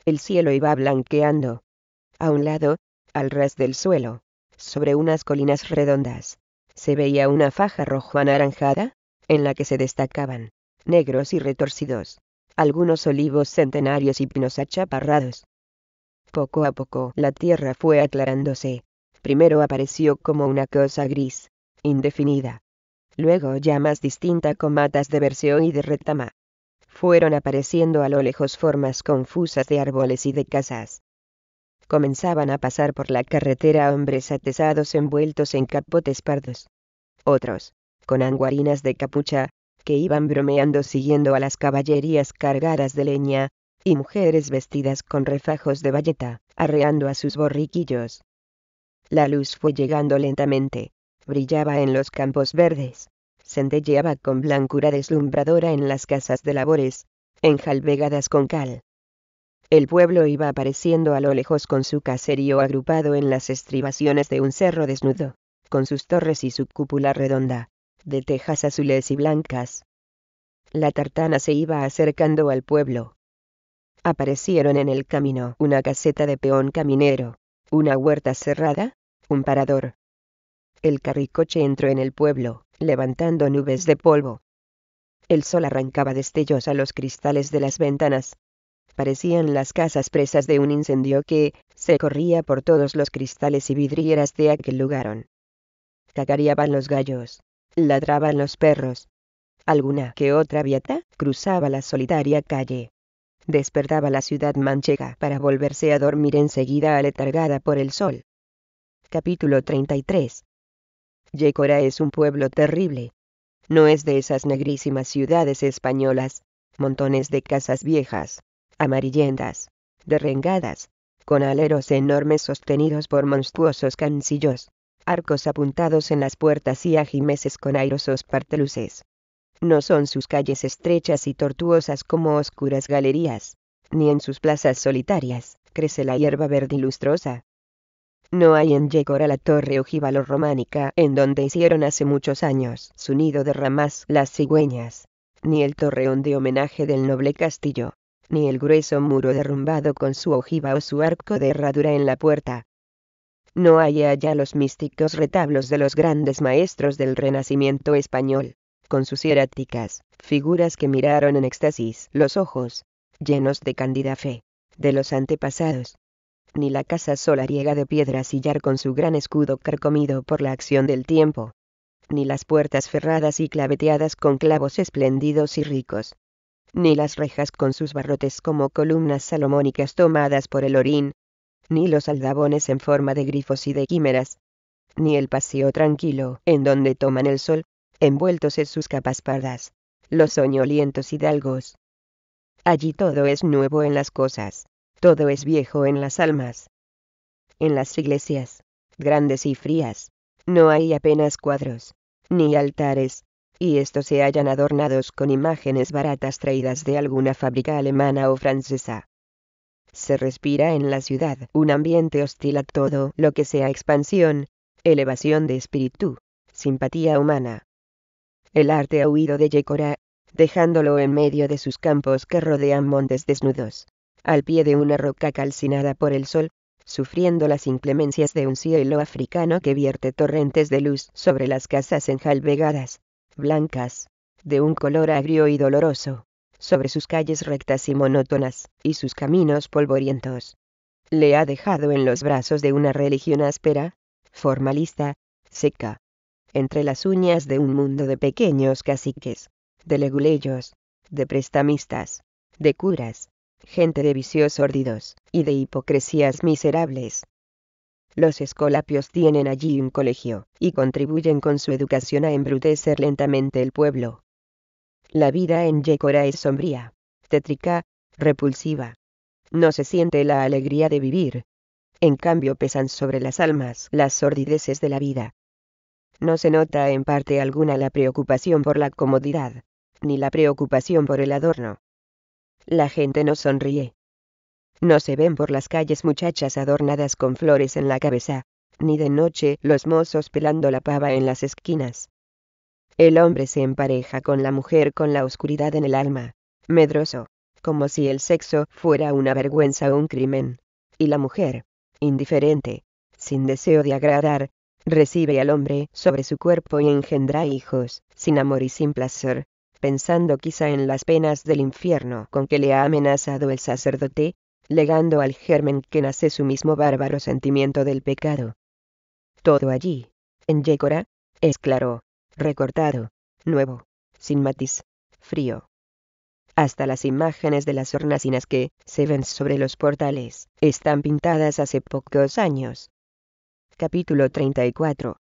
El cielo iba blanqueando. A un lado, al ras del suelo, sobre unas colinas redondas, se veía una faja rojo anaranjada, en la que se destacaban, negros y retorcidos, algunos olivos centenarios y pinos achaparrados. Poco a poco la tierra fue aclarándose, primero apareció como una cosa gris, indefinida. Luego ya más distinta con matas de berseo y de retama. Fueron apareciendo a lo lejos formas confusas de árboles y de casas. Comenzaban a pasar por la carretera hombres atesados envueltos en capotes pardos. Otros, con anguarinas de capucha, que iban bromeando siguiendo a las caballerías cargadas de leña, y mujeres vestidas con refajos de bayeta, arreando a sus borriquillos. La luz fue llegando lentamente, brillaba en los campos verdes, centelleaba con blancura deslumbradora en las casas de labores, enjalbegadas con cal. El pueblo iba apareciendo a lo lejos con su caserío agrupado en las estribaciones de un cerro desnudo, con sus torres y su cúpula redonda, de tejas azules y blancas. La tartana se iba acercando al pueblo. Aparecieron en el camino una caseta de peón caminero, una huerta cerrada, un parador. El carricoche entró en el pueblo, levantando nubes de polvo. El sol arrancaba destellos a los cristales de las ventanas. Parecían las casas presas de un incendio que se corría por todos los cristales y vidrieras de aquel lugar. Cacareaban los gallos, ladraban los perros. Alguna que otra viata cruzaba la solitaria calle despertaba la ciudad manchega para volverse a dormir enseguida aletargada por el sol. Capítulo 33. Yecora es un pueblo terrible. No es de esas negrísimas ciudades españolas, montones de casas viejas, amarillentas, derrengadas, con aleros enormes sostenidos por monstruosos cancillos, arcos apuntados en las puertas y ajimeces con airosos parteluces. No son sus calles estrechas y tortuosas como oscuras galerías, ni en sus plazas solitarias, crece la hierba verde y lustrosa. No hay en Yegora la torre ojíbalo románica en donde hicieron hace muchos años su nido de ramas las cigüeñas, ni el torreón de homenaje del noble castillo, ni el grueso muro derrumbado con su ojiva o su arco de herradura en la puerta. No hay allá los místicos retablos de los grandes maestros del Renacimiento español, con sus hieráticas figuras que miraron en éxtasis los ojos, llenos de cándida fe, de los antepasados. Ni la casa solariega de piedra sillar con su gran escudo carcomido por la acción del tiempo. Ni las puertas ferradas y claveteadas con clavos espléndidos y ricos. Ni las rejas con sus barrotes como columnas salomónicas tomadas por el orín. Ni los aldabones en forma de grifos y de quimeras. Ni el paseo tranquilo en donde toman el sol envueltos en sus capas pardas, los soñolientos hidalgos. Allí todo es nuevo en las cosas, todo es viejo en las almas. En las iglesias, grandes y frías, no hay apenas cuadros, ni altares, y estos se hallan adornados con imágenes baratas traídas de alguna fábrica alemana o francesa. Se respira en la ciudad un ambiente hostil a todo lo que sea expansión, elevación de espíritu, simpatía humana el arte ha huido de Yecora, dejándolo en medio de sus campos que rodean montes desnudos, al pie de una roca calcinada por el sol, sufriendo las inclemencias de un cielo africano que vierte torrentes de luz sobre las casas enjalbegadas, blancas, de un color agrio y doloroso, sobre sus calles rectas y monótonas, y sus caminos polvorientos. Le ha dejado en los brazos de una religión áspera, formalista, seca, entre las uñas de un mundo de pequeños caciques, de leguleyos, de prestamistas, de curas, gente de vicios sórdidos y de hipocresías miserables. Los escolapios tienen allí un colegio, y contribuyen con su educación a embrutecer lentamente el pueblo. La vida en Yecora es sombría, tétrica, repulsiva. No se siente la alegría de vivir. En cambio pesan sobre las almas las sordideces de la vida, no se nota en parte alguna la preocupación por la comodidad, ni la preocupación por el adorno. La gente no sonríe. No se ven por las calles muchachas adornadas con flores en la cabeza, ni de noche los mozos pelando la pava en las esquinas. El hombre se empareja con la mujer con la oscuridad en el alma, medroso, como si el sexo fuera una vergüenza o un crimen, y la mujer, indiferente, sin deseo de agradar, recibe al hombre sobre su cuerpo y engendra hijos, sin amor y sin placer, pensando quizá en las penas del infierno con que le ha amenazado el sacerdote, legando al germen que nace su mismo bárbaro sentimiento del pecado. Todo allí, en Yécora, es claro, recortado, nuevo, sin matiz, frío. Hasta las imágenes de las hornacinas que se ven sobre los portales están pintadas hace pocos años, Capítulo 34.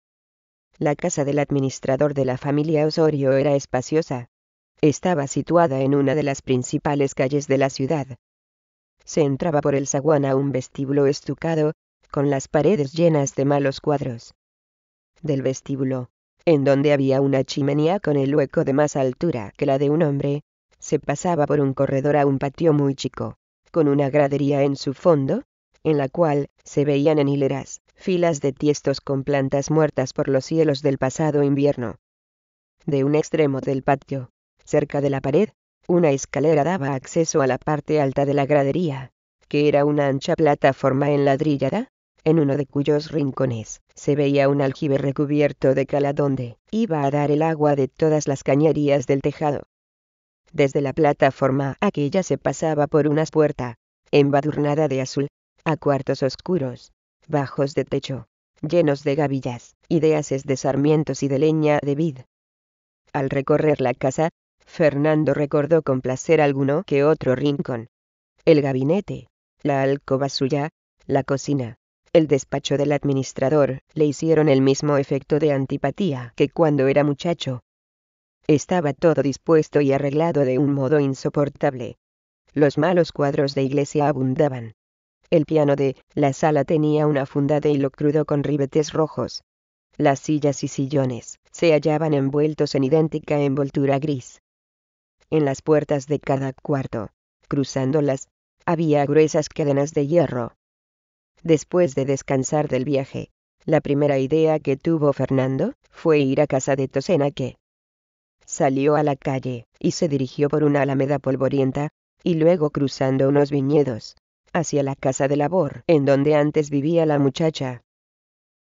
La casa del administrador de la familia Osorio era espaciosa. Estaba situada en una de las principales calles de la ciudad. Se entraba por el zaguán a un vestíbulo estucado, con las paredes llenas de malos cuadros. Del vestíbulo, en donde había una chimenea con el hueco de más altura que la de un hombre, se pasaba por un corredor a un patio muy chico, con una gradería en su fondo, en la cual se veían en hileras filas de tiestos con plantas muertas por los cielos del pasado invierno. De un extremo del patio, cerca de la pared, una escalera daba acceso a la parte alta de la gradería, que era una ancha plataforma enladrillada, en uno de cuyos rincones se veía un aljibe recubierto de cala donde iba a dar el agua de todas las cañerías del tejado. Desde la plataforma aquella se pasaba por una puerta, embadurnada de azul, a cuartos oscuros, bajos de techo, llenos de gavillas y de haces de sarmientos y de leña de vid. Al recorrer la casa, Fernando recordó con placer alguno que otro rincón. El gabinete, la alcoba suya, la cocina, el despacho del administrador, le hicieron el mismo efecto de antipatía que cuando era muchacho. Estaba todo dispuesto y arreglado de un modo insoportable. Los malos cuadros de iglesia abundaban, el piano de la sala tenía una funda de hilo crudo con ribetes rojos. Las sillas y sillones se hallaban envueltos en idéntica envoltura gris. En las puertas de cada cuarto, cruzándolas, había gruesas cadenas de hierro. Después de descansar del viaje, la primera idea que tuvo Fernando fue ir a casa de Tosenaque. Salió a la calle y se dirigió por una alameda polvorienta, y luego cruzando unos viñedos, hacia la casa de labor, en donde antes vivía la muchacha.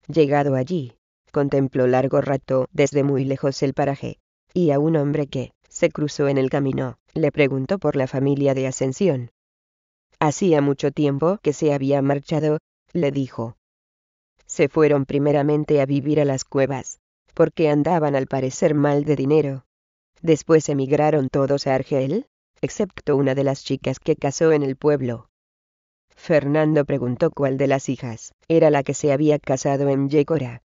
Llegado allí, contempló largo rato desde muy lejos el paraje, y a un hombre que se cruzó en el camino, le preguntó por la familia de Ascensión. Hacía mucho tiempo que se había marchado, le dijo. Se fueron primeramente a vivir a las cuevas, porque andaban al parecer mal de dinero. Después emigraron todos a Argel, excepto una de las chicas que casó en el pueblo. Fernando preguntó cuál de las hijas era la que se había casado en Yecora.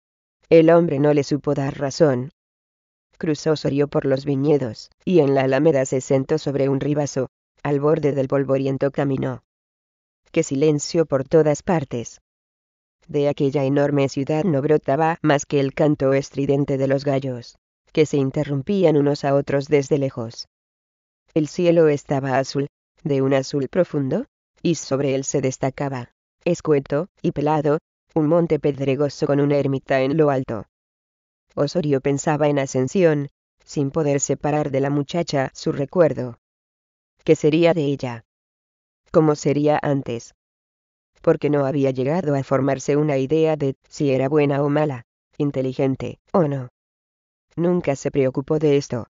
El hombre no le supo dar razón. Cruzó sorió por los viñedos, y en la alameda se sentó sobre un ribazo, al borde del polvoriento camino. Qué silencio por todas partes. De aquella enorme ciudad no brotaba más que el canto estridente de los gallos, que se interrumpían unos a otros desde lejos. El cielo estaba azul, de un azul profundo, y sobre él se destacaba, escueto y pelado, un monte pedregoso con una ermita en lo alto. Osorio pensaba en Ascensión, sin poder separar de la muchacha su recuerdo. ¿Qué sería de ella? ¿Cómo sería antes? Porque no había llegado a formarse una idea de si era buena o mala, inteligente o no. Nunca se preocupó de esto.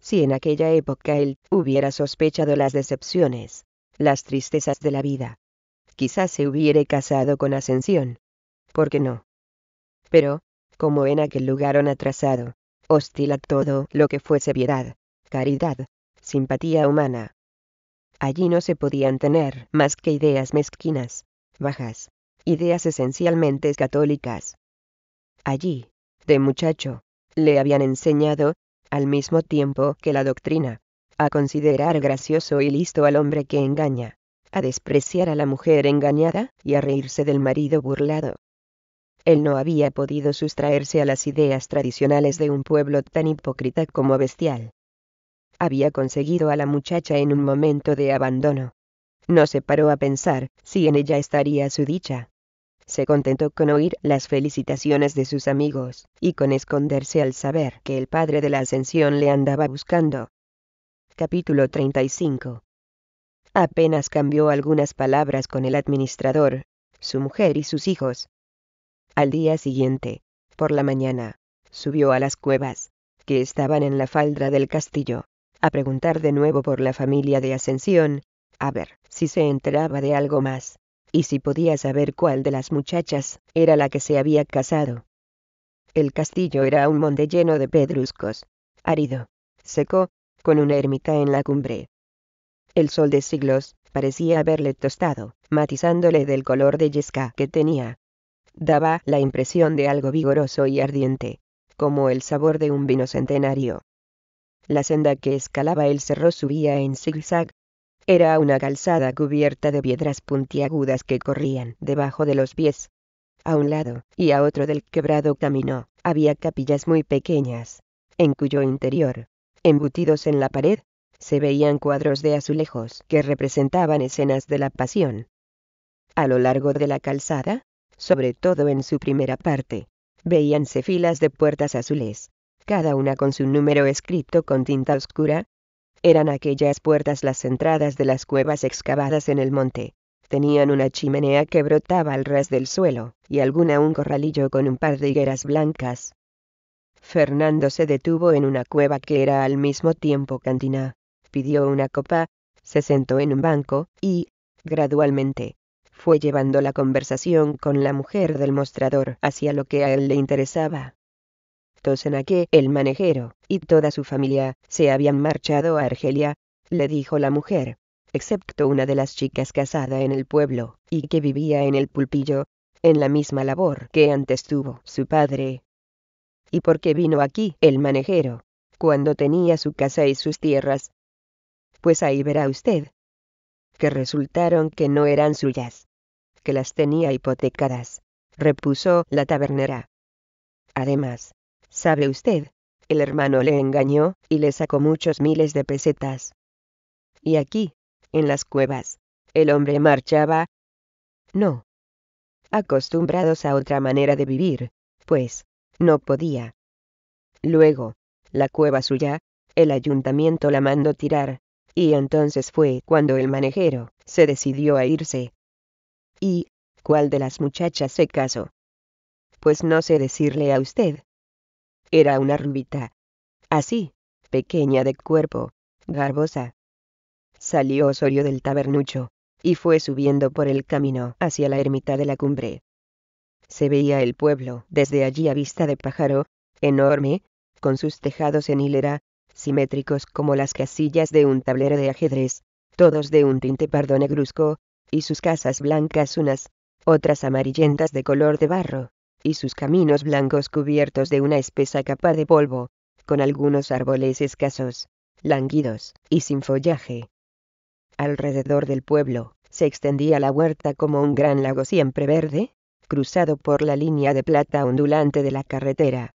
Si en aquella época él hubiera sospechado las decepciones las tristezas de la vida. Quizás se hubiere casado con Ascensión. ¿Por qué no? Pero, como en aquel lugar un atrasado, hostil a todo lo que fuese piedad, caridad, simpatía humana. Allí no se podían tener más que ideas mezquinas, bajas, ideas esencialmente católicas. Allí, de muchacho, le habían enseñado, al mismo tiempo que la doctrina, a considerar gracioso y listo al hombre que engaña, a despreciar a la mujer engañada, y a reírse del marido burlado. Él no había podido sustraerse a las ideas tradicionales de un pueblo tan hipócrita como bestial. Había conseguido a la muchacha en un momento de abandono. No se paró a pensar si en ella estaría su dicha. Se contentó con oír las felicitaciones de sus amigos, y con esconderse al saber que el padre de la ascensión le andaba buscando capítulo 35. Apenas cambió algunas palabras con el administrador, su mujer y sus hijos. Al día siguiente, por la mañana, subió a las cuevas, que estaban en la falda del castillo, a preguntar de nuevo por la familia de Ascensión, a ver si se enteraba de algo más, y si podía saber cuál de las muchachas era la que se había casado. El castillo era un monte lleno de pedruscos, árido, seco, con una ermita en la cumbre. El sol de siglos, parecía haberle tostado, matizándole del color de yesca que tenía. Daba la impresión de algo vigoroso y ardiente, como el sabor de un vino centenario. La senda que escalaba el cerro subía en zigzag. Era una calzada cubierta de piedras puntiagudas que corrían debajo de los pies. A un lado y a otro del quebrado camino, había capillas muy pequeñas, en cuyo interior Embutidos en la pared, se veían cuadros de azulejos que representaban escenas de la pasión. A lo largo de la calzada, sobre todo en su primera parte, veíanse filas de puertas azules, cada una con su número escrito con tinta oscura. Eran aquellas puertas las entradas de las cuevas excavadas en el monte. Tenían una chimenea que brotaba al ras del suelo, y alguna un corralillo con un par de higueras blancas, Fernando se detuvo en una cueva que era al mismo tiempo cantina, pidió una copa, se sentó en un banco, y, gradualmente, fue llevando la conversación con la mujer del mostrador hacia lo que a él le interesaba. Tosenaque, el manejero, y toda su familia, se habían marchado a Argelia, le dijo la mujer, excepto una de las chicas casada en el pueblo, y que vivía en el pulpillo, en la misma labor que antes tuvo su padre, y por qué vino aquí el manejero, cuando tenía su casa y sus tierras. Pues ahí verá usted. Que resultaron que no eran suyas. Que las tenía hipotecadas, repuso la tabernera. Además, sabe usted, el hermano le engañó y le sacó muchos miles de pesetas. Y aquí, en las cuevas, el hombre marchaba. No. Acostumbrados a otra manera de vivir, pues, no podía. Luego, la cueva suya, el ayuntamiento la mandó tirar, y entonces fue cuando el manejero se decidió a irse. ¿Y cuál de las muchachas se casó? Pues no sé decirle a usted. Era una rubita. Así, pequeña de cuerpo, garbosa. Salió Osorio del tabernucho, y fue subiendo por el camino hacia la ermita de la cumbre se veía el pueblo desde allí a vista de pájaro, enorme, con sus tejados en hilera, simétricos como las casillas de un tablero de ajedrez, todos de un tinte pardo negruzco, y sus casas blancas unas, otras amarillentas de color de barro, y sus caminos blancos cubiertos de una espesa capa de polvo, con algunos árboles escasos, languidos, y sin follaje. Alrededor del pueblo, se extendía la huerta como un gran lago siempre verde, cruzado por la línea de plata ondulante de la carretera.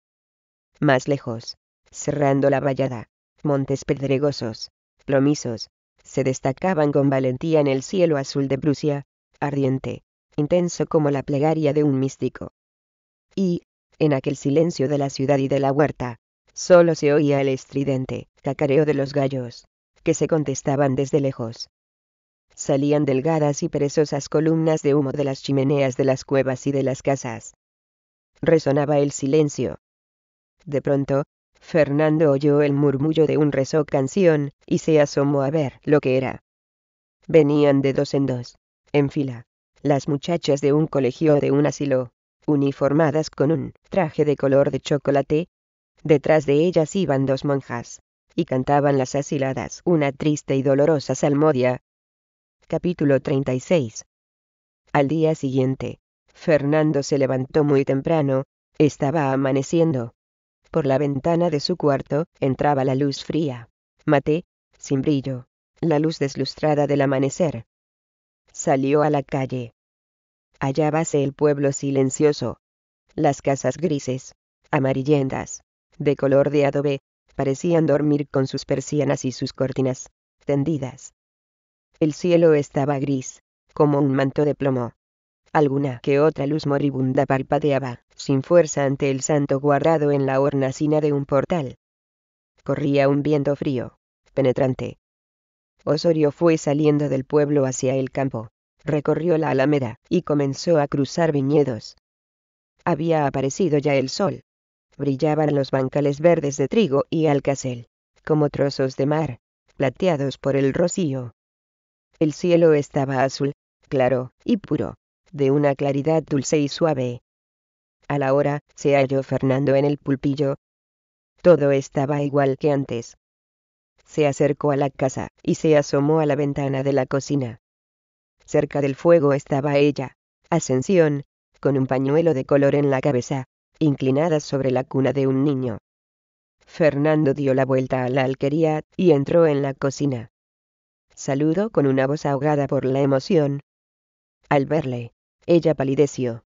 Más lejos, cerrando la vallada, montes pedregosos, plomizos, se destacaban con valentía en el cielo azul de Prusia, ardiente, intenso como la plegaria de un místico. Y, en aquel silencio de la ciudad y de la huerta, solo se oía el estridente cacareo de los gallos, que se contestaban desde lejos salían delgadas y perezosas columnas de humo de las chimeneas de las cuevas y de las casas. Resonaba el silencio. De pronto, Fernando oyó el murmullo de un rezo canción, y se asomó a ver lo que era. Venían de dos en dos, en fila, las muchachas de un colegio o de un asilo, uniformadas con un traje de color de chocolate. Detrás de ellas iban dos monjas, y cantaban las asiladas una triste y dolorosa salmodia, Capítulo 36. Al día siguiente, Fernando se levantó muy temprano, estaba amaneciendo. Por la ventana de su cuarto entraba la luz fría, mate, sin brillo, la luz deslustrada del amanecer. Salió a la calle. Hallábase el pueblo silencioso. Las casas grises, amarillentas, de color de adobe, parecían dormir con sus persianas y sus cortinas, tendidas. El cielo estaba gris, como un manto de plomo. Alguna que otra luz moribunda palpadeaba sin fuerza ante el santo guardado en la hornacina de un portal. Corría un viento frío, penetrante. Osorio fue saliendo del pueblo hacia el campo, recorrió la alameda, y comenzó a cruzar viñedos. Había aparecido ya el sol. Brillaban los bancales verdes de trigo y alcacel, como trozos de mar, plateados por el rocío. El cielo estaba azul, claro y puro, de una claridad dulce y suave. A la hora, se halló Fernando en el pulpillo. Todo estaba igual que antes. Se acercó a la casa y se asomó a la ventana de la cocina. Cerca del fuego estaba ella, Ascensión, con un pañuelo de color en la cabeza, inclinada sobre la cuna de un niño. Fernando dio la vuelta a la alquería y entró en la cocina. Saludó con una voz ahogada por la emoción. Al verle, ella palideció.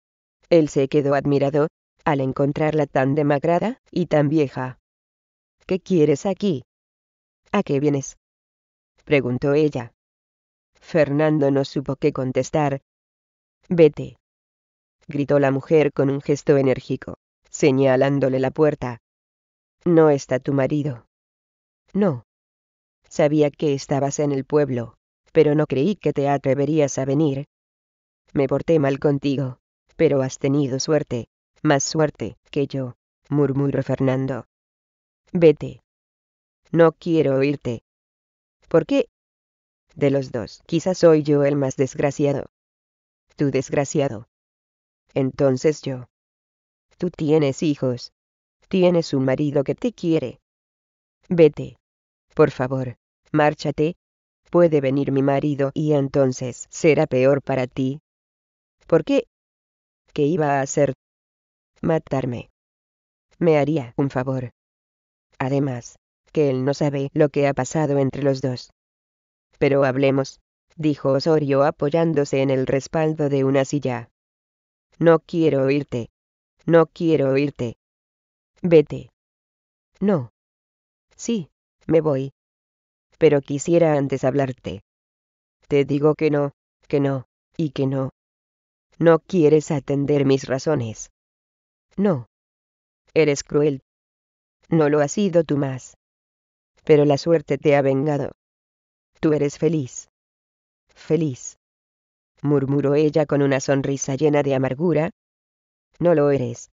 Él se quedó admirado, al encontrarla tan demagrada y tan vieja. ¿Qué quieres aquí? ¿A qué vienes? preguntó ella. Fernando no supo qué contestar. Vete. gritó la mujer con un gesto enérgico, señalándole la puerta. No está tu marido. No, Sabía que estabas en el pueblo, pero no creí que te atreverías a venir. Me porté mal contigo, pero has tenido suerte, más suerte que yo, murmuró Fernando. Vete. No quiero oírte. ¿Por qué? De los dos, quizás soy yo el más desgraciado. Tú desgraciado. Entonces yo. Tú tienes hijos. Tienes un marido que te quiere. Vete. Por favor márchate, puede venir mi marido y entonces será peor para ti. ¿Por qué? ¿Qué iba a hacer? Matarme. Me haría un favor. Además, que él no sabe lo que ha pasado entre los dos. Pero hablemos, dijo Osorio apoyándose en el respaldo de una silla. No quiero oírte. No quiero oírte. Vete. No. Sí, me voy, pero quisiera antes hablarte. Te digo que no, que no, y que no. No quieres atender mis razones. No. Eres cruel. No lo has sido tú más. Pero la suerte te ha vengado. Tú eres feliz. Feliz. murmuró ella con una sonrisa llena de amargura. No lo eres.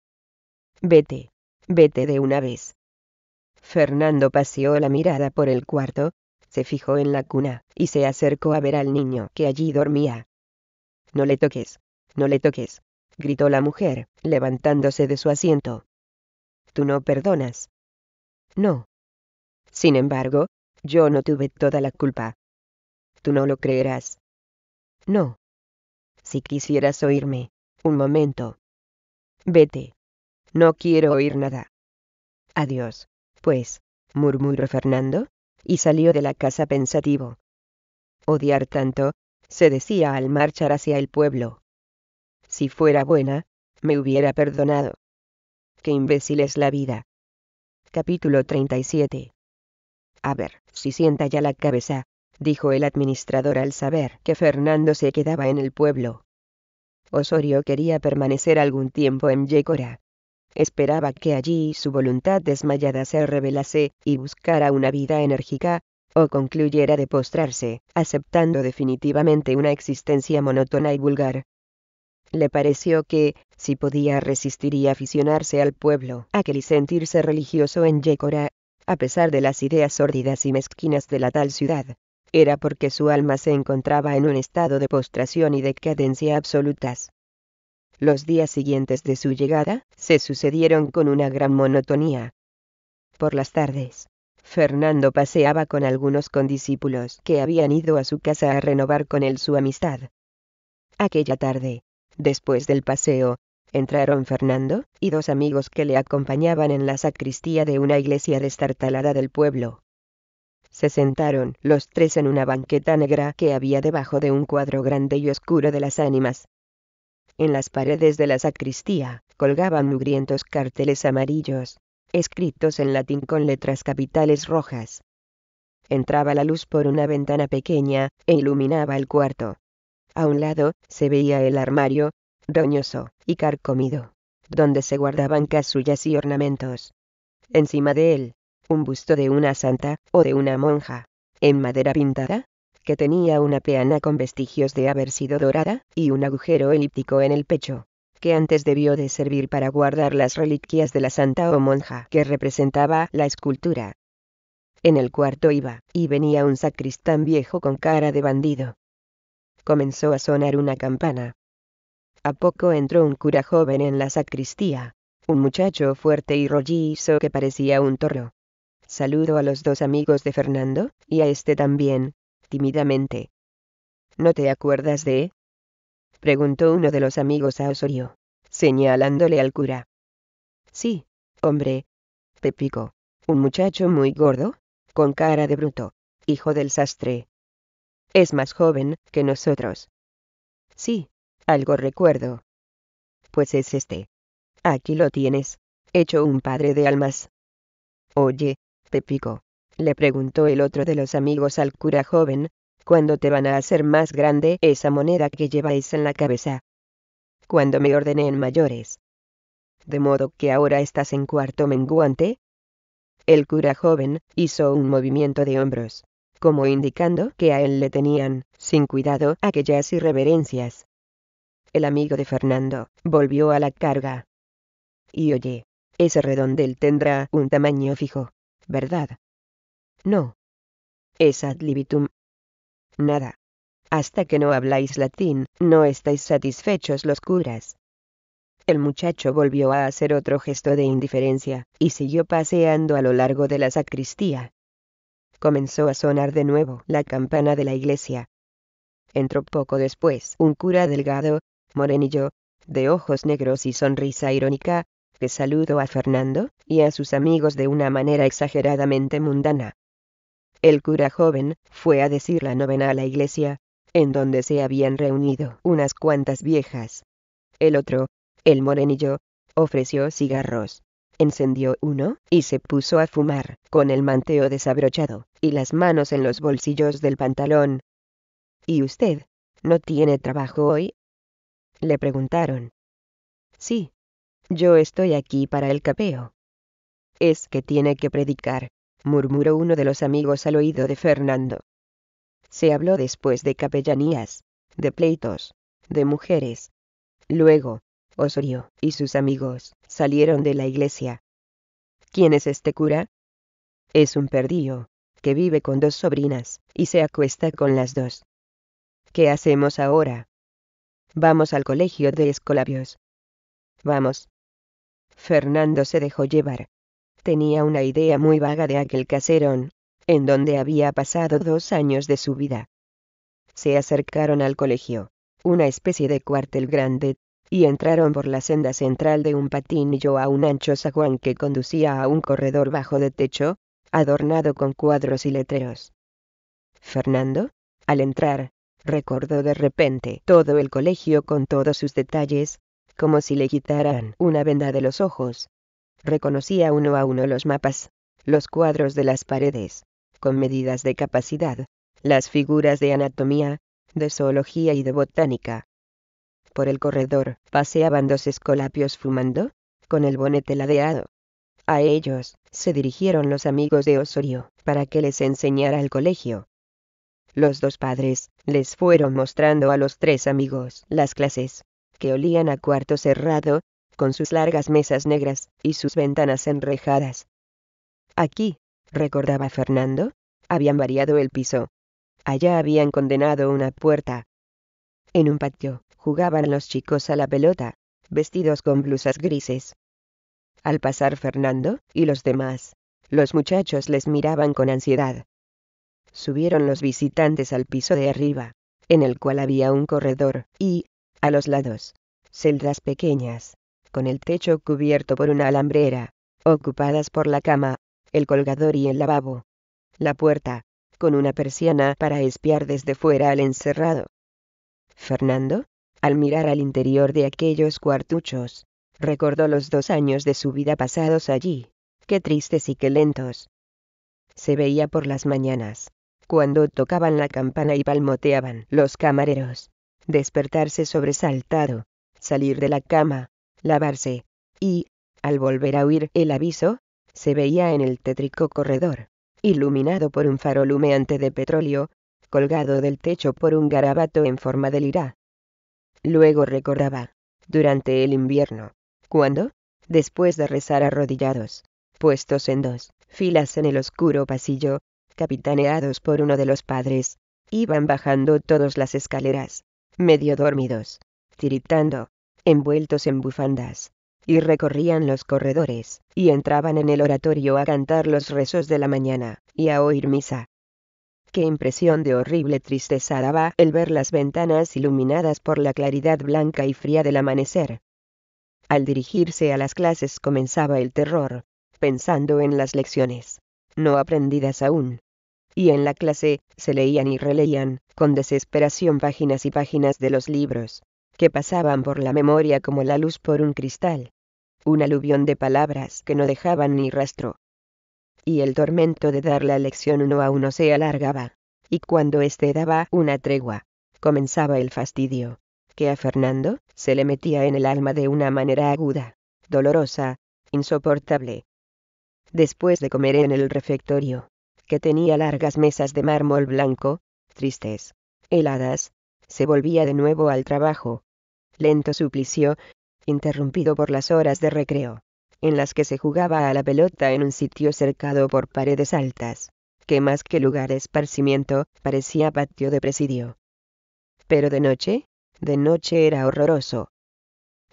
Vete, vete de una vez. Fernando paseó la mirada por el cuarto, se fijó en la cuna, y se acercó a ver al niño que allí dormía. No le toques, no le toques, gritó la mujer, levantándose de su asiento. Tú no perdonas. No. Sin embargo, yo no tuve toda la culpa. Tú no lo creerás. No. Si quisieras oírme, un momento. Vete. No quiero oír nada. Adiós, pues, murmuró Fernando, y salió de la casa pensativo. Odiar tanto, se decía al marchar hacia el pueblo. Si fuera buena, me hubiera perdonado. Qué imbécil es la vida. Capítulo 37. A ver, si sienta ya la cabeza, dijo el administrador al saber que Fernando se quedaba en el pueblo. Osorio quería permanecer algún tiempo en Yecora, Esperaba que allí su voluntad desmayada se revelase y buscara una vida enérgica, o concluyera de postrarse, aceptando definitivamente una existencia monótona y vulgar. Le pareció que, si podía resistir y aficionarse al pueblo, aquel y sentirse religioso en Yécora, a pesar de las ideas sórdidas y mezquinas de la tal ciudad, era porque su alma se encontraba en un estado de postración y decadencia absolutas. Los días siguientes de su llegada se sucedieron con una gran monotonía. Por las tardes, Fernando paseaba con algunos condiscípulos que habían ido a su casa a renovar con él su amistad. Aquella tarde, después del paseo, entraron Fernando y dos amigos que le acompañaban en la sacristía de una iglesia destartalada del pueblo. Se sentaron los tres en una banqueta negra que había debajo de un cuadro grande y oscuro de las ánimas, en las paredes de la sacristía colgaban mugrientos carteles amarillos, escritos en latín con letras capitales rojas. Entraba la luz por una ventana pequeña e iluminaba el cuarto. A un lado se veía el armario, doñoso, y carcomido, donde se guardaban casullas y ornamentos. Encima de él, un busto de una santa o de una monja, en madera pintada, que tenía una peana con vestigios de haber sido dorada, y un agujero elíptico en el pecho, que antes debió de servir para guardar las reliquias de la santa o monja que representaba la escultura. En el cuarto iba, y venía un sacristán viejo con cara de bandido. Comenzó a sonar una campana. A poco entró un cura joven en la sacristía, un muchacho fuerte y rollizo que parecía un toro. Saludo a los dos amigos de Fernando, y a este también, tímidamente. ¿No te acuerdas de? preguntó uno de los amigos a Osorio, señalándole al cura. Sí, hombre. Pepico. Un muchacho muy gordo, con cara de bruto, hijo del sastre. Es más joven que nosotros. Sí, algo recuerdo. Pues es este. Aquí lo tienes, hecho un padre de almas. Oye, Pepico, le preguntó el otro de los amigos al cura joven, ¿cuándo te van a hacer más grande esa moneda que lleváis en la cabeza? Cuando me ordené en mayores. ¿De modo que ahora estás en cuarto menguante? El cura joven hizo un movimiento de hombros, como indicando que a él le tenían, sin cuidado, aquellas irreverencias. El amigo de Fernando volvió a la carga. Y oye, ese redondel tendrá un tamaño fijo, ¿verdad? No. Es ad libitum. Nada. Hasta que no habláis latín, no estáis satisfechos los curas. El muchacho volvió a hacer otro gesto de indiferencia, y siguió paseando a lo largo de la sacristía. Comenzó a sonar de nuevo la campana de la iglesia. Entró poco después un cura delgado, morenillo, de ojos negros y sonrisa irónica, que saludó a Fernando y a sus amigos de una manera exageradamente mundana. El cura joven fue a decir la novena a la iglesia, en donde se habían reunido unas cuantas viejas. El otro, el morenillo, ofreció cigarros. Encendió uno y se puso a fumar, con el manteo desabrochado y las manos en los bolsillos del pantalón. ¿Y usted? ¿No tiene trabajo hoy? Le preguntaron. Sí. Yo estoy aquí para el capeo. Es que tiene que predicar, murmuró uno de los amigos al oído de Fernando. Se habló después de capellanías, de pleitos, de mujeres. Luego, Osorio y sus amigos salieron de la iglesia. ¿Quién es este cura? Es un perdido, que vive con dos sobrinas, y se acuesta con las dos. ¿Qué hacemos ahora? Vamos al colegio de Escolabios. Vamos. Fernando se dejó llevar, tenía una idea muy vaga de aquel caserón, en donde había pasado dos años de su vida. Se acercaron al colegio, una especie de cuartel grande, y entraron por la senda central de un patín yo a un ancho zaguán que conducía a un corredor bajo de techo, adornado con cuadros y letreros. Fernando, al entrar, recordó de repente todo el colegio con todos sus detalles, como si le quitaran una venda de los ojos, reconocía uno a uno los mapas, los cuadros de las paredes, con medidas de capacidad, las figuras de anatomía, de zoología y de botánica. Por el corredor paseaban dos escolapios fumando, con el bonete ladeado. A ellos se dirigieron los amigos de Osorio para que les enseñara el colegio. Los dos padres les fueron mostrando a los tres amigos las clases, que olían a cuarto cerrado, con sus largas mesas negras, y sus ventanas enrejadas. Aquí, recordaba Fernando, habían variado el piso. Allá habían condenado una puerta. En un patio, jugaban los chicos a la pelota, vestidos con blusas grises. Al pasar Fernando y los demás, los muchachos les miraban con ansiedad. Subieron los visitantes al piso de arriba, en el cual había un corredor, y, a los lados, celdas pequeñas con el techo cubierto por una alambrera, ocupadas por la cama, el colgador y el lavabo. La puerta, con una persiana para espiar desde fuera al encerrado. Fernando, al mirar al interior de aquellos cuartuchos, recordó los dos años de su vida pasados allí, qué tristes y qué lentos. Se veía por las mañanas, cuando tocaban la campana y palmoteaban los camareros, despertarse sobresaltado, salir de la cama, lavarse, y, al volver a oír el aviso, se veía en el tétrico corredor, iluminado por un farol lumeante de petróleo, colgado del techo por un garabato en forma de lira. Luego recordaba, durante el invierno, cuando, después de rezar arrodillados, puestos en dos filas en el oscuro pasillo, capitaneados por uno de los padres, iban bajando todas las escaleras, medio dormidos, tiritando, envueltos en bufandas, y recorrían los corredores, y entraban en el oratorio a cantar los rezos de la mañana, y a oír misa. Qué impresión de horrible tristeza daba el ver las ventanas iluminadas por la claridad blanca y fría del amanecer. Al dirigirse a las clases comenzaba el terror, pensando en las lecciones, no aprendidas aún. Y en la clase, se leían y releían, con desesperación páginas y páginas de los libros, que pasaban por la memoria como la luz por un cristal. Un aluvión de palabras que no dejaban ni rastro. Y el tormento de dar la lección uno a uno se alargaba. Y cuando éste daba una tregua, comenzaba el fastidio, que a Fernando se le metía en el alma de una manera aguda, dolorosa, insoportable. Después de comer en el refectorio, que tenía largas mesas de mármol blanco, tristes, heladas, se volvía de nuevo al trabajo, lento suplicio, interrumpido por las horas de recreo, en las que se jugaba a la pelota en un sitio cercado por paredes altas, que más que lugar de esparcimiento, parecía patio de presidio. Pero de noche, de noche era horroroso.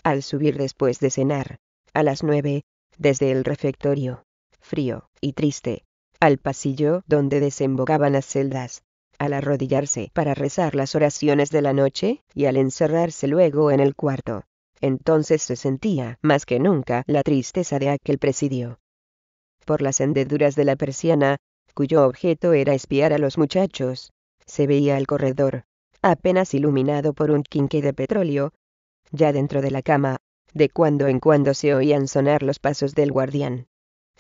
Al subir después de cenar, a las nueve, desde el refectorio, frío y triste, al pasillo donde desembocaban las celdas, al arrodillarse para rezar las oraciones de la noche y al encerrarse luego en el cuarto. Entonces se sentía, más que nunca, la tristeza de aquel presidio. Por las hendeduras de la persiana, cuyo objeto era espiar a los muchachos, se veía el corredor, apenas iluminado por un quinque de petróleo. Ya dentro de la cama, de cuando en cuando se oían sonar los pasos del guardián.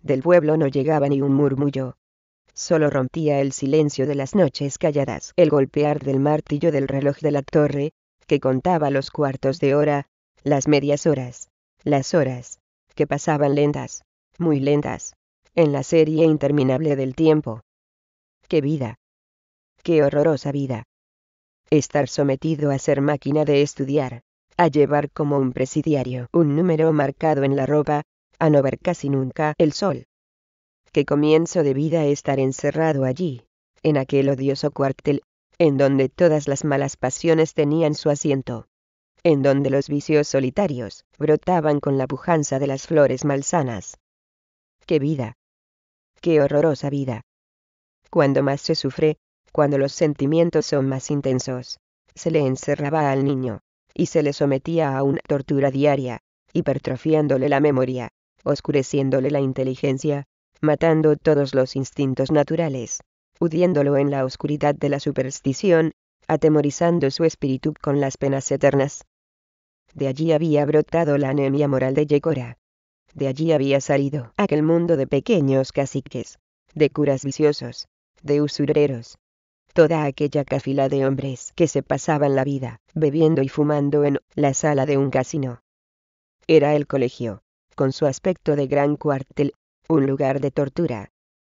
Del pueblo no llegaba ni un murmullo solo rompía el silencio de las noches calladas el golpear del martillo del reloj de la torre, que contaba los cuartos de hora, las medias horas, las horas, que pasaban lentas, muy lentas, en la serie interminable del tiempo. ¡Qué vida! ¡Qué horrorosa vida! Estar sometido a ser máquina de estudiar, a llevar como un presidiario un número marcado en la ropa, a no ver casi nunca el sol, qué comienzo de vida estar encerrado allí, en aquel odioso cuartel, en donde todas las malas pasiones tenían su asiento, en donde los vicios solitarios brotaban con la pujanza de las flores malsanas. ¡Qué vida! ¡Qué horrorosa vida! Cuando más se sufre, cuando los sentimientos son más intensos, se le encerraba al niño, y se le sometía a una tortura diaria, hipertrofiándole la memoria, oscureciéndole la inteligencia, matando todos los instintos naturales, hundiéndolo en la oscuridad de la superstición, atemorizando su espíritu con las penas eternas. De allí había brotado la anemia moral de Yecora, De allí había salido aquel mundo de pequeños caciques, de curas viciosos, de usureros. Toda aquella cafila de hombres que se pasaban la vida, bebiendo y fumando en la sala de un casino. Era el colegio, con su aspecto de gran cuartel, un lugar de tortura.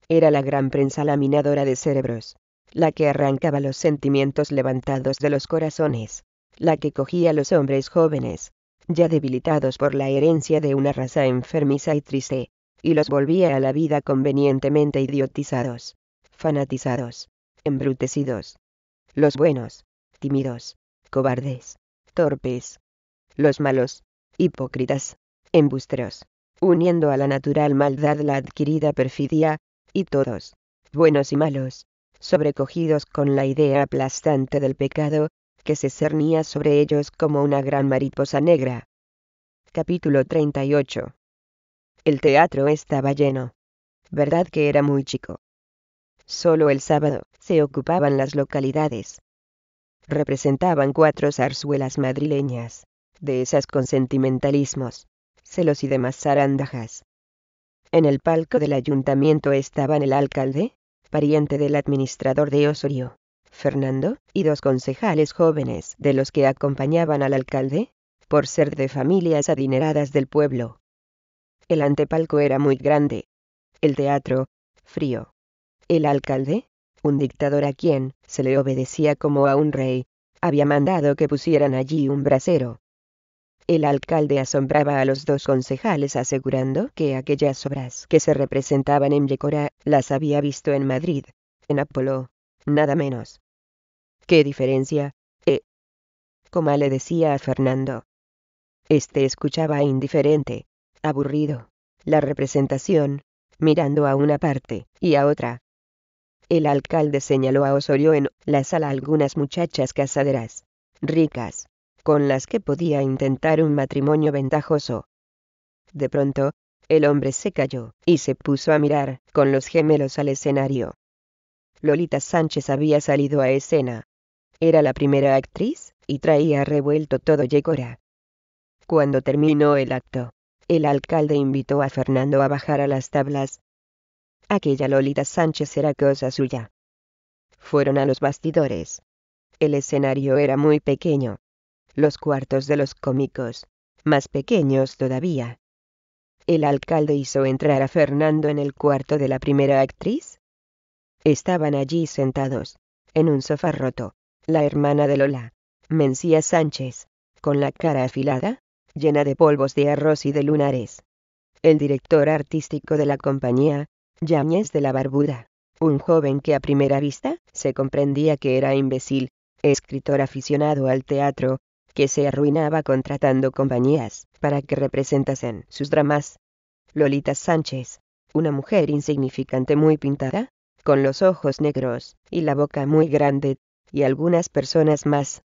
Era la gran prensa laminadora de cerebros, la que arrancaba los sentimientos levantados de los corazones, la que cogía a los hombres jóvenes, ya debilitados por la herencia de una raza enfermiza y triste, y los volvía a la vida convenientemente idiotizados, fanatizados, embrutecidos. Los buenos, tímidos, cobardes, torpes. Los malos, hipócritas, embusteros, uniendo a la natural maldad la adquirida perfidia, y todos, buenos y malos, sobrecogidos con la idea aplastante del pecado, que se cernía sobre ellos como una gran mariposa negra. Capítulo 38. El teatro estaba lleno. Verdad que era muy chico. Solo el sábado se ocupaban las localidades. Representaban cuatro zarzuelas madrileñas, de esas con sentimentalismos, celos y demás zarandajas. En el palco del ayuntamiento estaban el alcalde, pariente del administrador de Osorio, Fernando, y dos concejales jóvenes de los que acompañaban al alcalde, por ser de familias adineradas del pueblo. El antepalco era muy grande. El teatro, frío. El alcalde, un dictador a quien se le obedecía como a un rey, había mandado que pusieran allí un brasero, el alcalde asombraba a los dos concejales asegurando que aquellas obras que se representaban en Yecora las había visto en Madrid, en Apolo, nada menos. ¿Qué diferencia? Eh. Coma le decía a Fernando. Este escuchaba indiferente, aburrido, la representación, mirando a una parte y a otra. El alcalde señaló a Osorio en la sala algunas muchachas casaderas, ricas, con las que podía intentar un matrimonio ventajoso. De pronto, el hombre se calló, y se puso a mirar, con los gemelos al escenario. Lolita Sánchez había salido a escena. Era la primera actriz, y traía revuelto todo Yegora. Cuando terminó el acto, el alcalde invitó a Fernando a bajar a las tablas. Aquella Lolita Sánchez era cosa suya. Fueron a los bastidores. El escenario era muy pequeño, los cuartos de los cómicos, más pequeños todavía. El alcalde hizo entrar a Fernando en el cuarto de la primera actriz. Estaban allí sentados, en un sofá roto, la hermana de Lola, Mencía Sánchez, con la cara afilada, llena de polvos de arroz y de lunares. El director artístico de la compañía, Yáñez de la Barbuda, un joven que a primera vista se comprendía que era imbécil, escritor aficionado al teatro, que se arruinaba contratando compañías para que representasen sus dramas. Lolita Sánchez, una mujer insignificante muy pintada, con los ojos negros y la boca muy grande, y algunas personas más.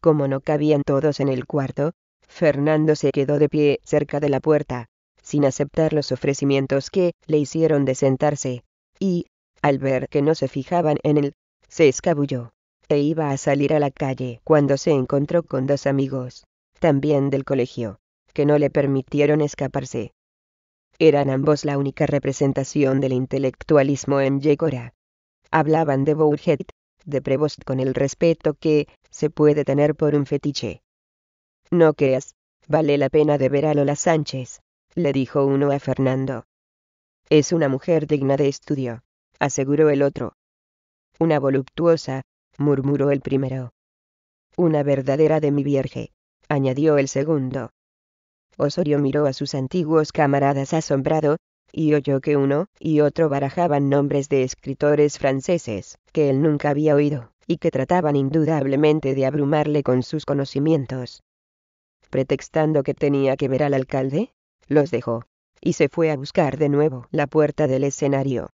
Como no cabían todos en el cuarto, Fernando se quedó de pie cerca de la puerta, sin aceptar los ofrecimientos que le hicieron de sentarse, y, al ver que no se fijaban en él, se escabulló iba a salir a la calle cuando se encontró con dos amigos, también del colegio, que no le permitieron escaparse. Eran ambos la única representación del intelectualismo en Yegora. Hablaban de Bourget, de Prevost con el respeto que se puede tener por un fetiche. No creas, vale la pena de ver a Lola Sánchez, le dijo uno a Fernando. Es una mujer digna de estudio, aseguró el otro. Una voluptuosa, murmuró el primero. Una verdadera de mi vierge, añadió el segundo. Osorio miró a sus antiguos camaradas asombrado, y oyó que uno y otro barajaban nombres de escritores franceses, que él nunca había oído, y que trataban indudablemente de abrumarle con sus conocimientos. Pretextando que tenía que ver al alcalde, los dejó, y se fue a buscar de nuevo la puerta del escenario.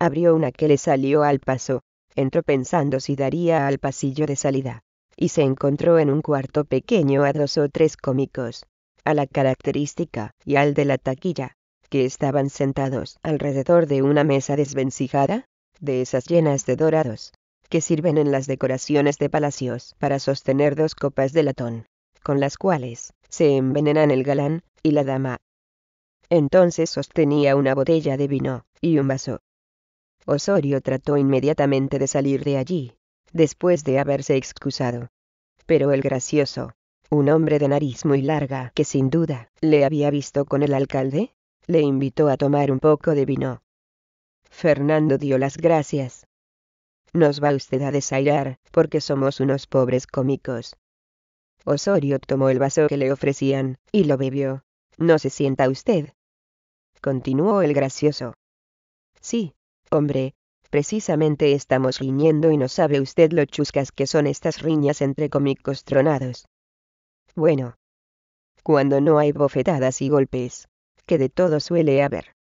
Abrió una que le salió al paso, entró pensando si daría al pasillo de salida, y se encontró en un cuarto pequeño a dos o tres cómicos, a la característica y al de la taquilla, que estaban sentados alrededor de una mesa desvencijada, de esas llenas de dorados, que sirven en las decoraciones de palacios para sostener dos copas de latón, con las cuales se envenenan el galán y la dama. Entonces sostenía una botella de vino y un vaso, Osorio trató inmediatamente de salir de allí, después de haberse excusado. Pero el gracioso, un hombre de nariz muy larga que sin duda le había visto con el alcalde, le invitó a tomar un poco de vino. Fernando dio las gracias. Nos va usted a desairar, porque somos unos pobres cómicos. Osorio tomó el vaso que le ofrecían, y lo bebió. No se sienta usted. Continuó el gracioso. Sí, Hombre, precisamente estamos riñendo y no sabe usted lo chuscas que son estas riñas entre cómicos tronados. Bueno. Cuando no hay bofetadas y golpes, que de todo suele haber.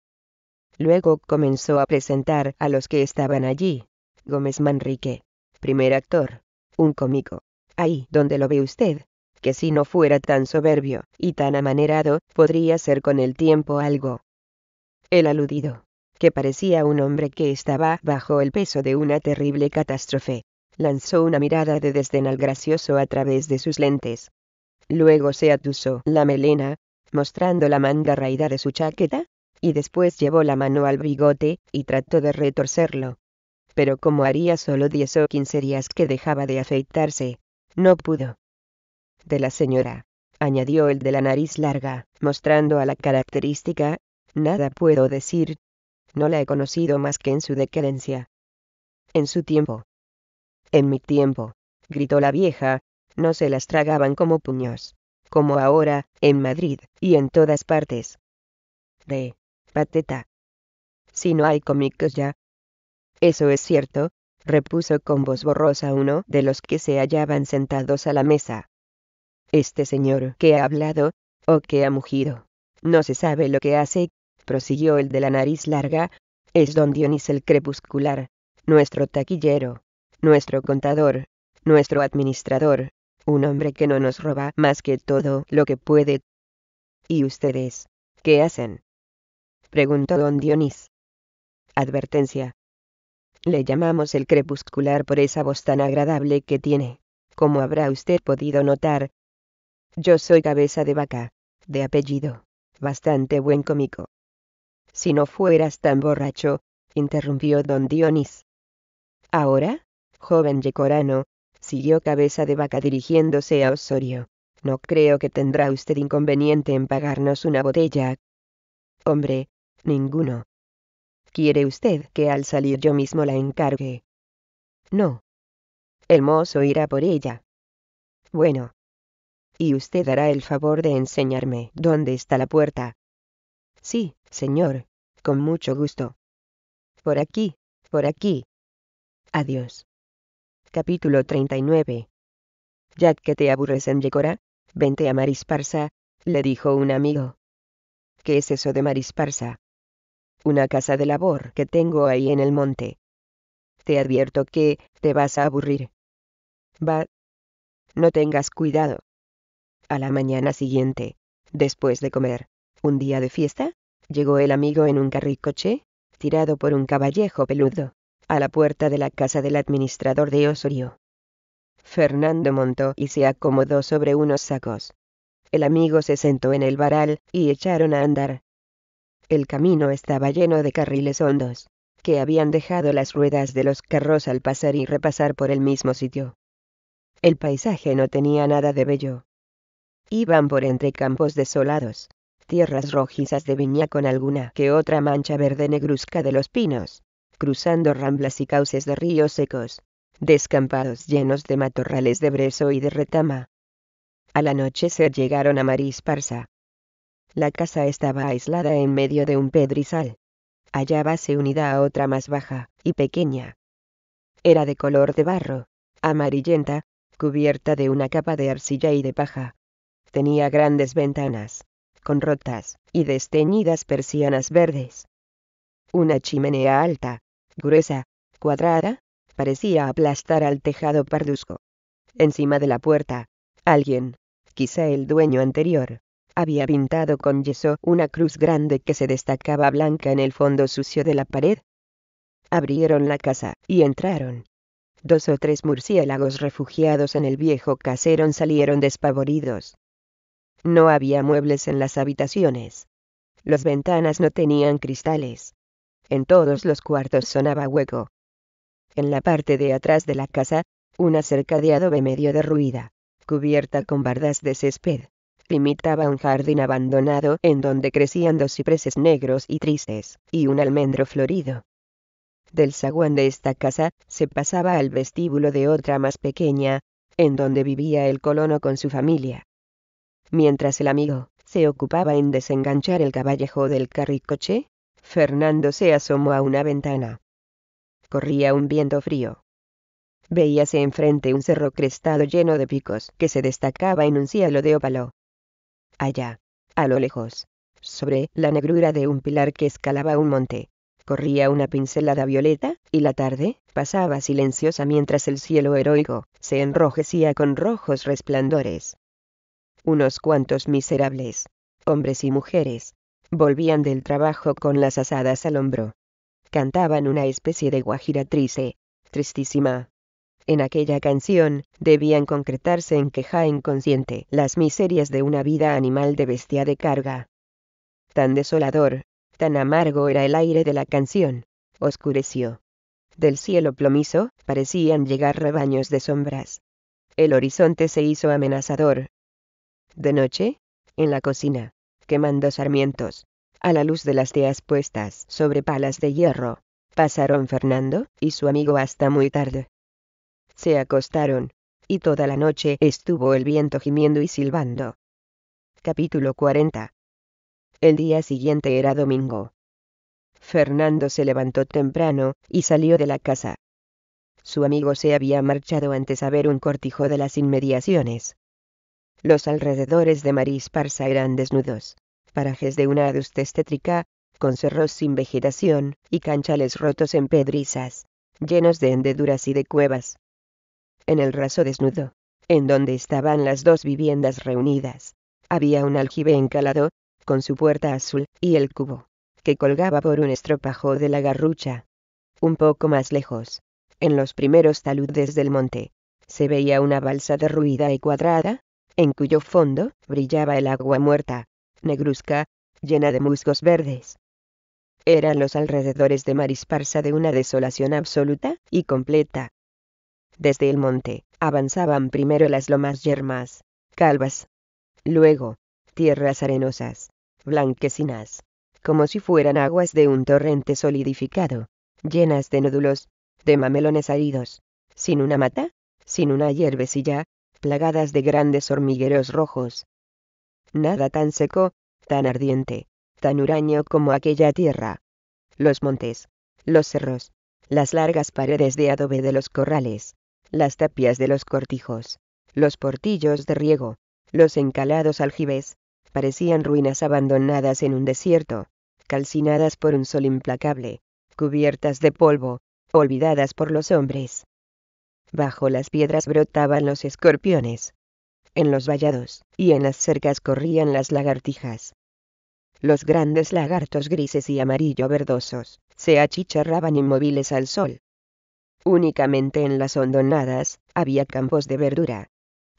Luego comenzó a presentar a los que estaban allí. Gómez Manrique, primer actor, un cómico. Ahí donde lo ve usted, que si no fuera tan soberbio y tan amanerado, podría ser con el tiempo algo. El aludido, que parecía un hombre que estaba bajo el peso de una terrible catástrofe. Lanzó una mirada de desdén al gracioso a través de sus lentes. Luego se atusó la melena, mostrando la manga raída de su chaqueta, y después llevó la mano al bigote, y trató de retorcerlo. Pero como haría solo diez o quince días que dejaba de afeitarse, no pudo. De la señora, añadió el de la nariz larga, mostrando a la característica, nada puedo decir, no la he conocido más que en su decadencia. En su tiempo. En mi tiempo, gritó la vieja, no se las tragaban como puños. Como ahora, en Madrid, y en todas partes. De. Pateta. Si no hay cómicos ya. Eso es cierto, repuso con voz borrosa uno de los que se hallaban sentados a la mesa. Este señor que ha hablado, o que ha mugido, no se sabe lo que hace, prosiguió el de la nariz larga, es don Dionis el crepuscular, nuestro taquillero, nuestro contador, nuestro administrador, un hombre que no nos roba más que todo lo que puede. ¿Y ustedes? ¿Qué hacen? preguntó don Dionis Advertencia. Le llamamos el crepuscular por esa voz tan agradable que tiene, como habrá usted podido notar. Yo soy cabeza de vaca, de apellido, bastante buen cómico. Si no fueras tan borracho, interrumpió don Dionis. Ahora, joven yecorano, siguió cabeza de vaca dirigiéndose a Osorio. No creo que tendrá usted inconveniente en pagarnos una botella. Hombre, ninguno. ¿Quiere usted que al salir yo mismo la encargue? No. El mozo irá por ella. Bueno. Y usted hará el favor de enseñarme dónde está la puerta. Sí, señor, con mucho gusto. Por aquí, por aquí. Adiós. Capítulo 39. Ya que te aburres en Yecora, vente a Marisparsa, le dijo un amigo. ¿Qué es eso de Marisparsa? Una casa de labor que tengo ahí en el monte. Te advierto que te vas a aburrir. Va. No tengas cuidado. A la mañana siguiente, después de comer, un día de fiesta, llegó el amigo en un carricoche, tirado por un caballejo peludo, a la puerta de la casa del administrador de Osorio. Fernando montó y se acomodó sobre unos sacos. El amigo se sentó en el varal y echaron a andar. El camino estaba lleno de carriles hondos, que habían dejado las ruedas de los carros al pasar y repasar por el mismo sitio. El paisaje no tenía nada de bello. Iban por entre campos desolados, tierras rojizas de viña con alguna que otra mancha verde negruzca de los pinos, cruzando ramblas y cauces de ríos secos, descampados llenos de matorrales de brezo y de retama. A la noche se llegaron a Marisparsa. La casa estaba aislada en medio de un pedrizal. Hallábase unida a otra más baja y pequeña. Era de color de barro, amarillenta, cubierta de una capa de arcilla y de paja. Tenía grandes ventanas, con rotas y desteñidas persianas verdes. Una chimenea alta, gruesa, cuadrada, parecía aplastar al tejado pardusco. Encima de la puerta, alguien, quizá el dueño anterior, había pintado con yeso una cruz grande que se destacaba blanca en el fondo sucio de la pared. Abrieron la casa y entraron. Dos o tres murciélagos refugiados en el viejo caserón salieron despavoridos, no había muebles en las habitaciones. Las ventanas no tenían cristales. En todos los cuartos sonaba hueco. En la parte de atrás de la casa, una cerca de adobe medio derruida, cubierta con bardas de césped, limitaba un jardín abandonado en donde crecían dos cipreses negros y tristes, y un almendro florido. Del saguán de esta casa, se pasaba al vestíbulo de otra más pequeña, en donde vivía el colono con su familia. Mientras el amigo se ocupaba en desenganchar el caballejo del carricoche, Fernando se asomó a una ventana. Corría un viento frío. Veíase enfrente un cerro crestado lleno de picos que se destacaba en un cielo de ópalo. Allá, a lo lejos, sobre la negrura de un pilar que escalaba un monte, corría una pincelada violeta, y la tarde pasaba silenciosa mientras el cielo heroico se enrojecía con rojos resplandores. Unos cuantos miserables, hombres y mujeres, volvían del trabajo con las asadas al hombro. Cantaban una especie de guajira triste, tristísima. En aquella canción debían concretarse en queja inconsciente las miserias de una vida animal de bestia de carga. Tan desolador, tan amargo era el aire de la canción. Oscureció. Del cielo plomizo parecían llegar rebaños de sombras. El horizonte se hizo amenazador, de noche, en la cocina, quemando sarmientos, a la luz de las teas puestas sobre palas de hierro, pasaron Fernando y su amigo hasta muy tarde. Se acostaron, y toda la noche estuvo el viento gimiendo y silbando. Capítulo 40 El día siguiente era domingo. Fernando se levantó temprano, y salió de la casa. Su amigo se había marchado antes a ver un cortijo de las inmediaciones. Los alrededores de Maris Parsa eran desnudos, parajes de una adustez tétrica, con cerros sin vegetación y canchales rotos en pedrizas, llenos de hendeduras y de cuevas. En el raso desnudo, en donde estaban las dos viviendas reunidas, había un aljibe encalado, con su puerta azul, y el cubo, que colgaba por un estropajo de la garrucha. Un poco más lejos, en los primeros taludes del monte, se veía una balsa derruida y cuadrada, en cuyo fondo brillaba el agua muerta, negruzca, llena de musgos verdes. Eran los alrededores de Marisparsa de una desolación absoluta y completa. Desde el monte avanzaban primero las lomas yermas, calvas, luego tierras arenosas, blanquecinas, como si fueran aguas de un torrente solidificado, llenas de nódulos, de mamelones áridos, sin una mata, sin una hierbecilla, plagadas de grandes hormigueros rojos. Nada tan seco, tan ardiente, tan huraño como aquella tierra. Los montes, los cerros, las largas paredes de adobe de los corrales, las tapias de los cortijos, los portillos de riego, los encalados aljibes, parecían ruinas abandonadas en un desierto, calcinadas por un sol implacable, cubiertas de polvo, olvidadas por los hombres. Bajo las piedras brotaban los escorpiones. En los vallados y en las cercas corrían las lagartijas. Los grandes lagartos grises y amarillo verdosos se achicharraban inmóviles al sol. Únicamente en las hondonadas había campos de verdura.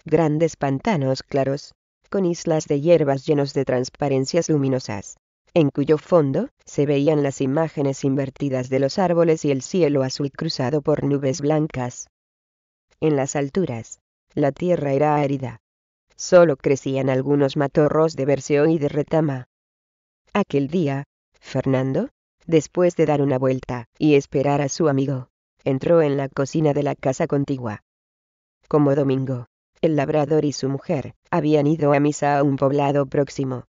Grandes pantanos claros, con islas de hierbas llenos de transparencias luminosas, en cuyo fondo se veían las imágenes invertidas de los árboles y el cielo azul cruzado por nubes blancas. En las alturas, la tierra era árida. Solo crecían algunos matorros de berceo y de retama. Aquel día, Fernando, después de dar una vuelta y esperar a su amigo, entró en la cocina de la casa contigua. Como domingo, el labrador y su mujer habían ido a misa a un poblado próximo.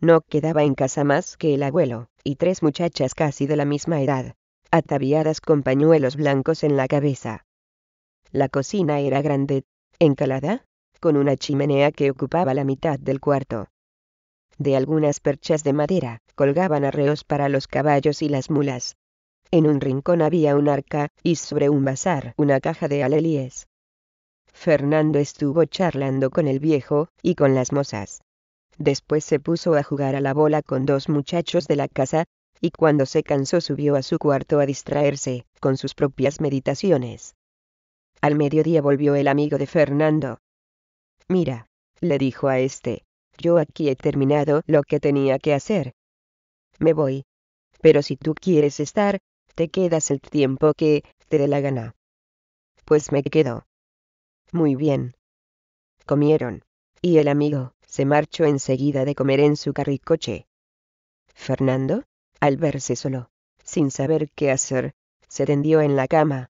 No quedaba en casa más que el abuelo y tres muchachas casi de la misma edad, ataviadas con pañuelos blancos en la cabeza. La cocina era grande, encalada, con una chimenea que ocupaba la mitad del cuarto. De algunas perchas de madera, colgaban arreos para los caballos y las mulas. En un rincón había un arca, y sobre un bazar una caja de alelíes. Fernando estuvo charlando con el viejo, y con las mozas. Después se puso a jugar a la bola con dos muchachos de la casa, y cuando se cansó subió a su cuarto a distraerse, con sus propias meditaciones. Al mediodía volvió el amigo de Fernando. Mira, le dijo a este, yo aquí he terminado lo que tenía que hacer. Me voy. Pero si tú quieres estar, te quedas el tiempo que te dé la gana. Pues me quedo. Muy bien. Comieron, y el amigo se marchó enseguida de comer en su carricoche. Fernando, al verse solo, sin saber qué hacer, se tendió en la cama.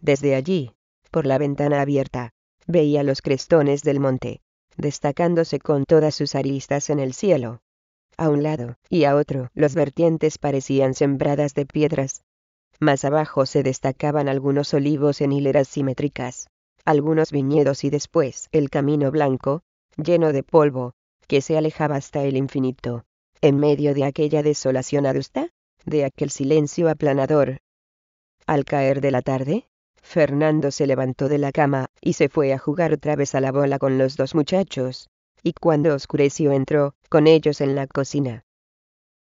Desde allí, por la ventana abierta, veía los crestones del monte, destacándose con todas sus aristas en el cielo. A un lado y a otro, los vertientes parecían sembradas de piedras. Más abajo se destacaban algunos olivos en hileras simétricas, algunos viñedos y después el camino blanco, lleno de polvo, que se alejaba hasta el infinito. En medio de aquella desolación adusta, de aquel silencio aplanador. Al caer de la tarde, Fernando se levantó de la cama, y se fue a jugar otra vez a la bola con los dos muchachos, y cuando oscureció entró, con ellos en la cocina.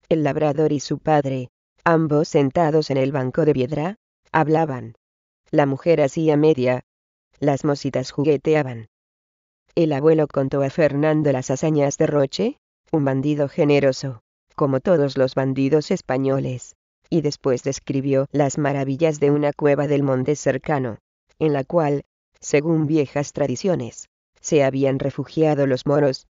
El labrador y su padre, ambos sentados en el banco de piedra, hablaban. La mujer hacía media. Las mositas jugueteaban. El abuelo contó a Fernando las hazañas de Roche, un bandido generoso, como todos los bandidos españoles, y después describió las maravillas de una cueva del monte cercano, en la cual, según viejas tradiciones, se habían refugiado los moros.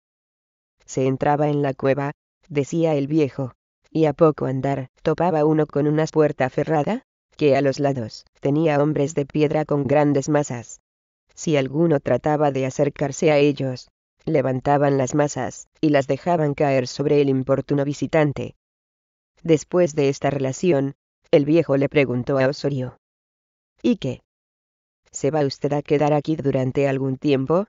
Se entraba en la cueva, decía el viejo, y a poco andar topaba uno con una puerta cerrada, que a los lados tenía hombres de piedra con grandes masas. Si alguno trataba de acercarse a ellos, levantaban las masas y las dejaban caer sobre el importuno visitante, Después de esta relación, el viejo le preguntó a Osorio. ¿Y qué? ¿Se va usted a quedar aquí durante algún tiempo?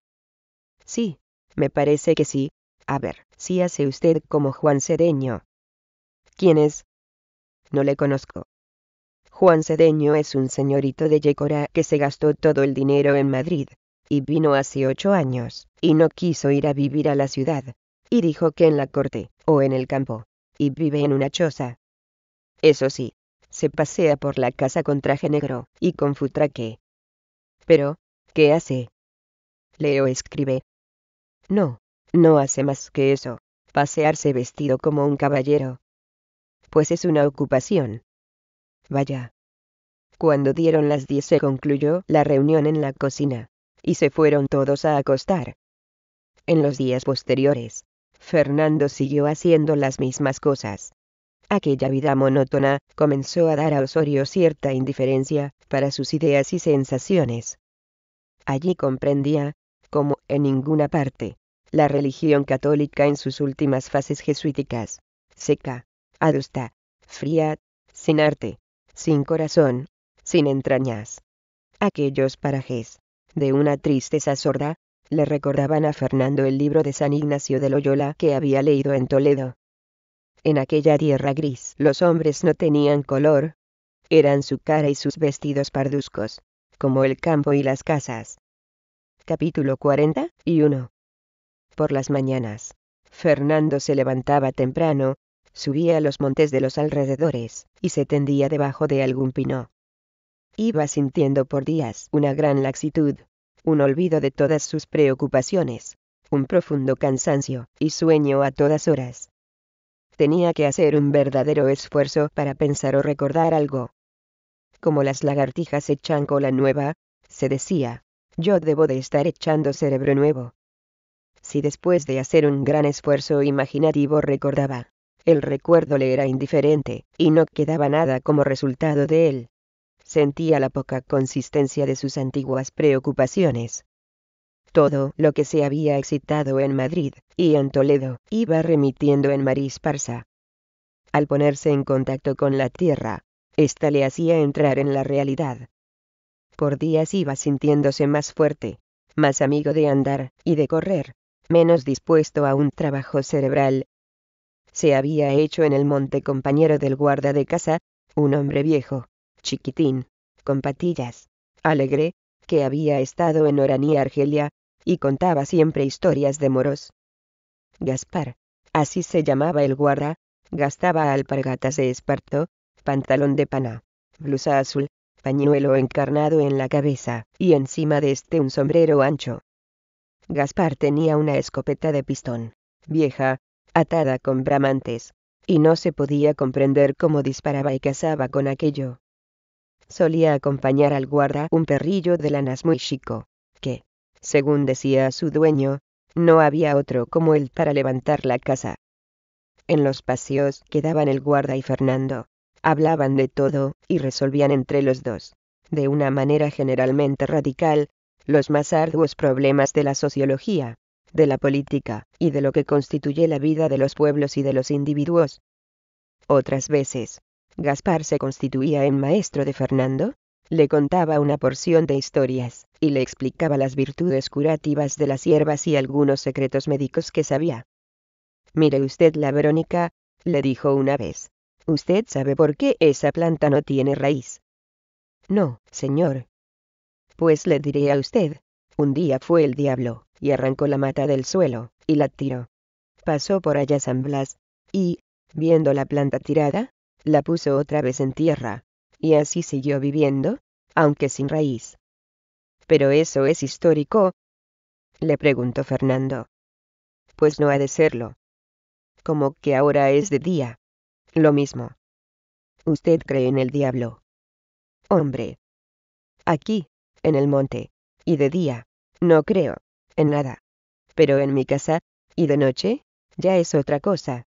Sí, me parece que sí. A ver, si hace usted como Juan Cedeño. ¿Quién es? No le conozco. Juan Cedeño es un señorito de Yecora que se gastó todo el dinero en Madrid, y vino hace ocho años, y no quiso ir a vivir a la ciudad, y dijo que en la corte, o en el campo, y vive en una choza. Eso sí, se pasea por la casa con traje negro y con futraque. Pero, ¿qué hace? Leo escribe. No, no hace más que eso, pasearse vestido como un caballero. Pues es una ocupación. Vaya. Cuando dieron las diez se concluyó la reunión en la cocina, y se fueron todos a acostar. En los días posteriores, Fernando siguió haciendo las mismas cosas. Aquella vida monótona comenzó a dar a Osorio cierta indiferencia para sus ideas y sensaciones. Allí comprendía, como en ninguna parte, la religión católica en sus últimas fases jesuíticas, seca, adusta, fría, sin arte, sin corazón, sin entrañas. Aquellos parajes, de una tristeza sorda, le recordaban a Fernando el libro de San Ignacio de Loyola que había leído en Toledo. En aquella tierra gris los hombres no tenían color. Eran su cara y sus vestidos parduzcos, como el campo y las casas. Capítulo 41. Por las mañanas, Fernando se levantaba temprano, subía a los montes de los alrededores, y se tendía debajo de algún pino. Iba sintiendo por días una gran laxitud, un olvido de todas sus preocupaciones, un profundo cansancio y sueño a todas horas. Tenía que hacer un verdadero esfuerzo para pensar o recordar algo. Como las lagartijas echan cola nueva, se decía, yo debo de estar echando cerebro nuevo. Si después de hacer un gran esfuerzo imaginativo recordaba, el recuerdo le era indiferente, y no quedaba nada como resultado de él, sentía la poca consistencia de sus antiguas preocupaciones. Todo lo que se había excitado en Madrid, y en Toledo, iba remitiendo en Maris Parsa. Al ponerse en contacto con la tierra, ésta le hacía entrar en la realidad. Por días iba sintiéndose más fuerte, más amigo de andar, y de correr, menos dispuesto a un trabajo cerebral. Se había hecho en el monte compañero del guarda de casa, un hombre viejo, chiquitín, con patillas, alegre, que había estado en Oranía, Argelia, y contaba siempre historias de moros. Gaspar, así se llamaba el guarda, gastaba alpargatas de esparto, pantalón de pana, blusa azul, pañuelo encarnado en la cabeza, y encima de este un sombrero ancho. Gaspar tenía una escopeta de pistón, vieja, atada con bramantes, y no se podía comprender cómo disparaba y cazaba con aquello solía acompañar al guarda un perrillo de lanas muy chico, que, según decía su dueño, no había otro como él para levantar la casa. En los paseos quedaban el guarda y Fernando, hablaban de todo, y resolvían entre los dos, de una manera generalmente radical, los más arduos problemas de la sociología, de la política, y de lo que constituye la vida de los pueblos y de los individuos. Otras veces, Gaspar se constituía en maestro de Fernando, le contaba una porción de historias, y le explicaba las virtudes curativas de las hierbas y algunos secretos médicos que sabía. Mire usted la Verónica, le dijo una vez. Usted sabe por qué esa planta no tiene raíz. No, señor. Pues le diré a usted. Un día fue el diablo, y arrancó la mata del suelo, y la tiró. Pasó por allá San Blas, y, viendo la planta tirada, la puso otra vez en tierra, y así siguió viviendo, aunque sin raíz. Pero eso es histórico, le preguntó Fernando. Pues no ha de serlo. Como que ahora es de día. Lo mismo. Usted cree en el diablo. Hombre. Aquí, en el monte, y de día, no creo, en nada. Pero en mi casa, y de noche, ya es otra cosa.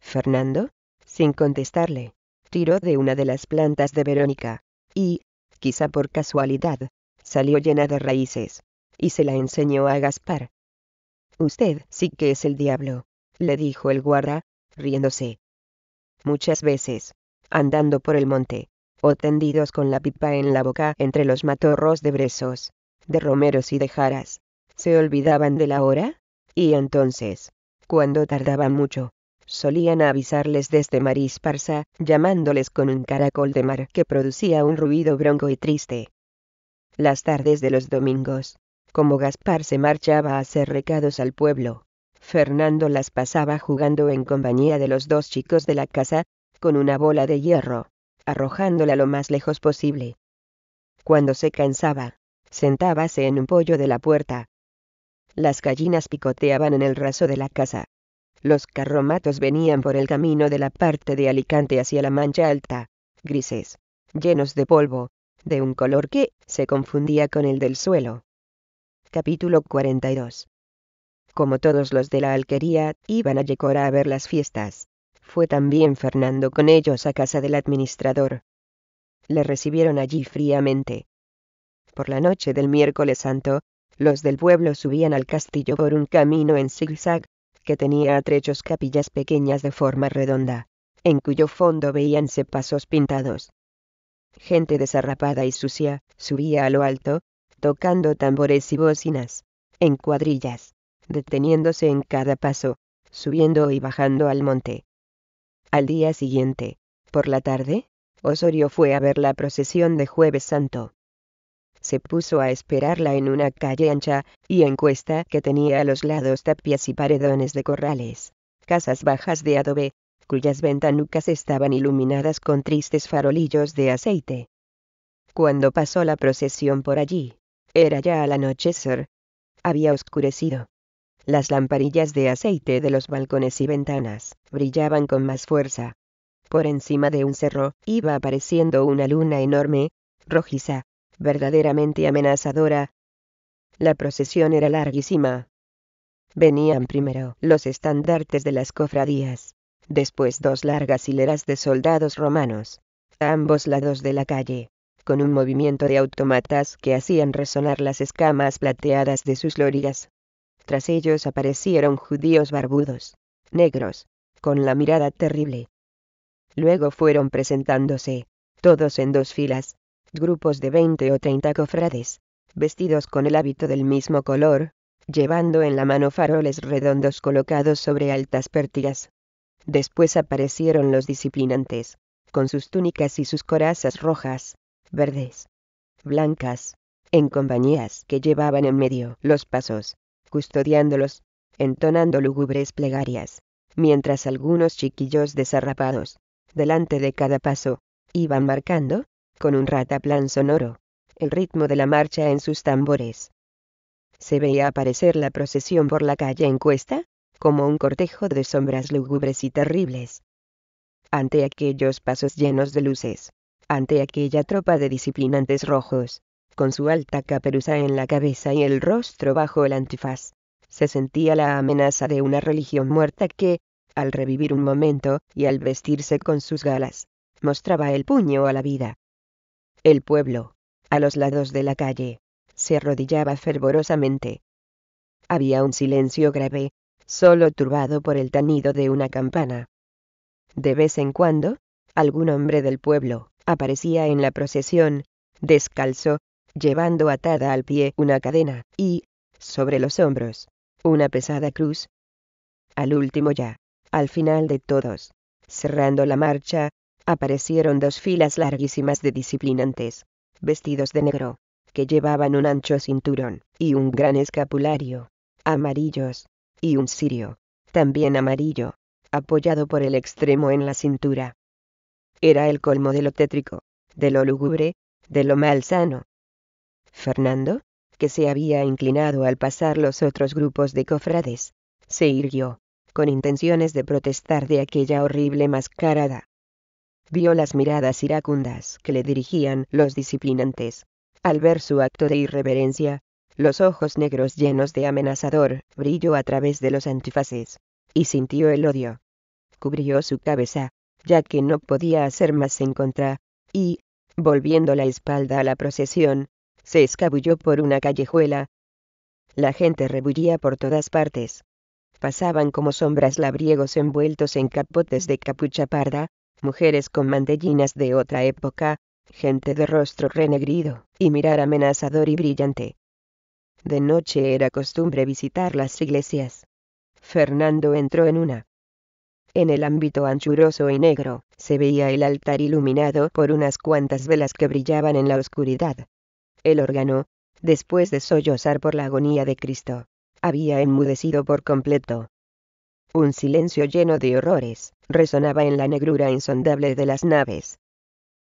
Fernando, sin contestarle, tiró de una de las plantas de Verónica, y, quizá por casualidad, salió llena de raíces, y se la enseñó a Gaspar. Usted sí que es el diablo, le dijo el guarda, riéndose. Muchas veces, andando por el monte, o tendidos con la pipa en la boca entre los matorros de brezos, de romeros y de jaras, se olvidaban de la hora, y entonces, cuando tardaban mucho, solían avisarles desde Marisparsa, llamándoles con un caracol de mar que producía un ruido bronco y triste. Las tardes de los domingos, como Gaspar se marchaba a hacer recados al pueblo, Fernando las pasaba jugando en compañía de los dos chicos de la casa, con una bola de hierro, arrojándola lo más lejos posible. Cuando se cansaba, sentábase en un pollo de la puerta. Las gallinas picoteaban en el raso de la casa, los carromatos venían por el camino de la parte de Alicante hacia la Mancha Alta, grises, llenos de polvo, de un color que se confundía con el del suelo. Capítulo 42. Como todos los de la alquería, iban a Yecora a ver las fiestas. Fue también Fernando con ellos a casa del administrador. Le recibieron allí fríamente. Por la noche del miércoles santo, los del pueblo subían al castillo por un camino en zigzag, que tenía a trechos capillas pequeñas de forma redonda, en cuyo fondo veíanse pasos pintados. Gente desarrapada y sucia subía a lo alto, tocando tambores y bocinas, en cuadrillas, deteniéndose en cada paso, subiendo y bajando al monte. Al día siguiente, por la tarde, Osorio fue a ver la procesión de Jueves Santo se puso a esperarla en una calle ancha y en cuesta que tenía a los lados tapias y paredones de corrales, casas bajas de adobe, cuyas ventanucas estaban iluminadas con tristes farolillos de aceite. Cuando pasó la procesión por allí, era ya al anochecer. Había oscurecido. Las lamparillas de aceite de los balcones y ventanas brillaban con más fuerza. Por encima de un cerro iba apareciendo una luna enorme, rojiza, verdaderamente amenazadora. La procesión era larguísima. Venían primero los estandartes de las cofradías, después dos largas hileras de soldados romanos, a ambos lados de la calle, con un movimiento de autómatas que hacían resonar las escamas plateadas de sus lorigas. Tras ellos aparecieron judíos barbudos, negros, con la mirada terrible. Luego fueron presentándose, todos en dos filas, grupos de veinte o treinta cofrades, vestidos con el hábito del mismo color, llevando en la mano faroles redondos colocados sobre altas pértigas. Después aparecieron los disciplinantes, con sus túnicas y sus corazas rojas, verdes, blancas, en compañías que llevaban en medio los pasos, custodiándolos, entonando lúgubres plegarias, mientras algunos chiquillos desarrapados, delante de cada paso, iban marcando, con un rataplan sonoro, el ritmo de la marcha en sus tambores. Se veía aparecer la procesión por la calle en cuesta, como un cortejo de sombras lúgubres y terribles. Ante aquellos pasos llenos de luces, ante aquella tropa de disciplinantes rojos, con su alta caperuza en la cabeza y el rostro bajo el antifaz, se sentía la amenaza de una religión muerta que, al revivir un momento, y al vestirse con sus galas, mostraba el puño a la vida. El pueblo, a los lados de la calle, se arrodillaba fervorosamente. Había un silencio grave, solo turbado por el tanido de una campana. De vez en cuando, algún hombre del pueblo aparecía en la procesión, descalzo, llevando atada al pie una cadena y, sobre los hombros, una pesada cruz. Al último ya, al final de todos, cerrando la marcha, aparecieron dos filas larguísimas de disciplinantes, vestidos de negro, que llevaban un ancho cinturón, y un gran escapulario, amarillos, y un cirio, también amarillo, apoyado por el extremo en la cintura. Era el colmo de lo tétrico, de lo lúgubre, de lo malsano. Fernando, que se había inclinado al pasar los otros grupos de cofrades, se irguió, con intenciones de protestar de aquella horrible mascarada, vio las miradas iracundas que le dirigían los disciplinantes. Al ver su acto de irreverencia, los ojos negros llenos de amenazador brillo a través de los antifaces, y sintió el odio. Cubrió su cabeza, ya que no podía hacer más en contra, y, volviendo la espalda a la procesión, se escabulló por una callejuela. La gente rebullía por todas partes. Pasaban como sombras labriegos envueltos en capotes de capucha parda, mujeres con mantellinas de otra época, gente de rostro renegrido, y mirar amenazador y brillante. De noche era costumbre visitar las iglesias. Fernando entró en una. En el ámbito anchuroso y negro, se veía el altar iluminado por unas cuantas velas que brillaban en la oscuridad. El órgano, después de sollozar por la agonía de Cristo, había enmudecido por completo. Un silencio lleno de horrores, resonaba en la negrura insondable de las naves.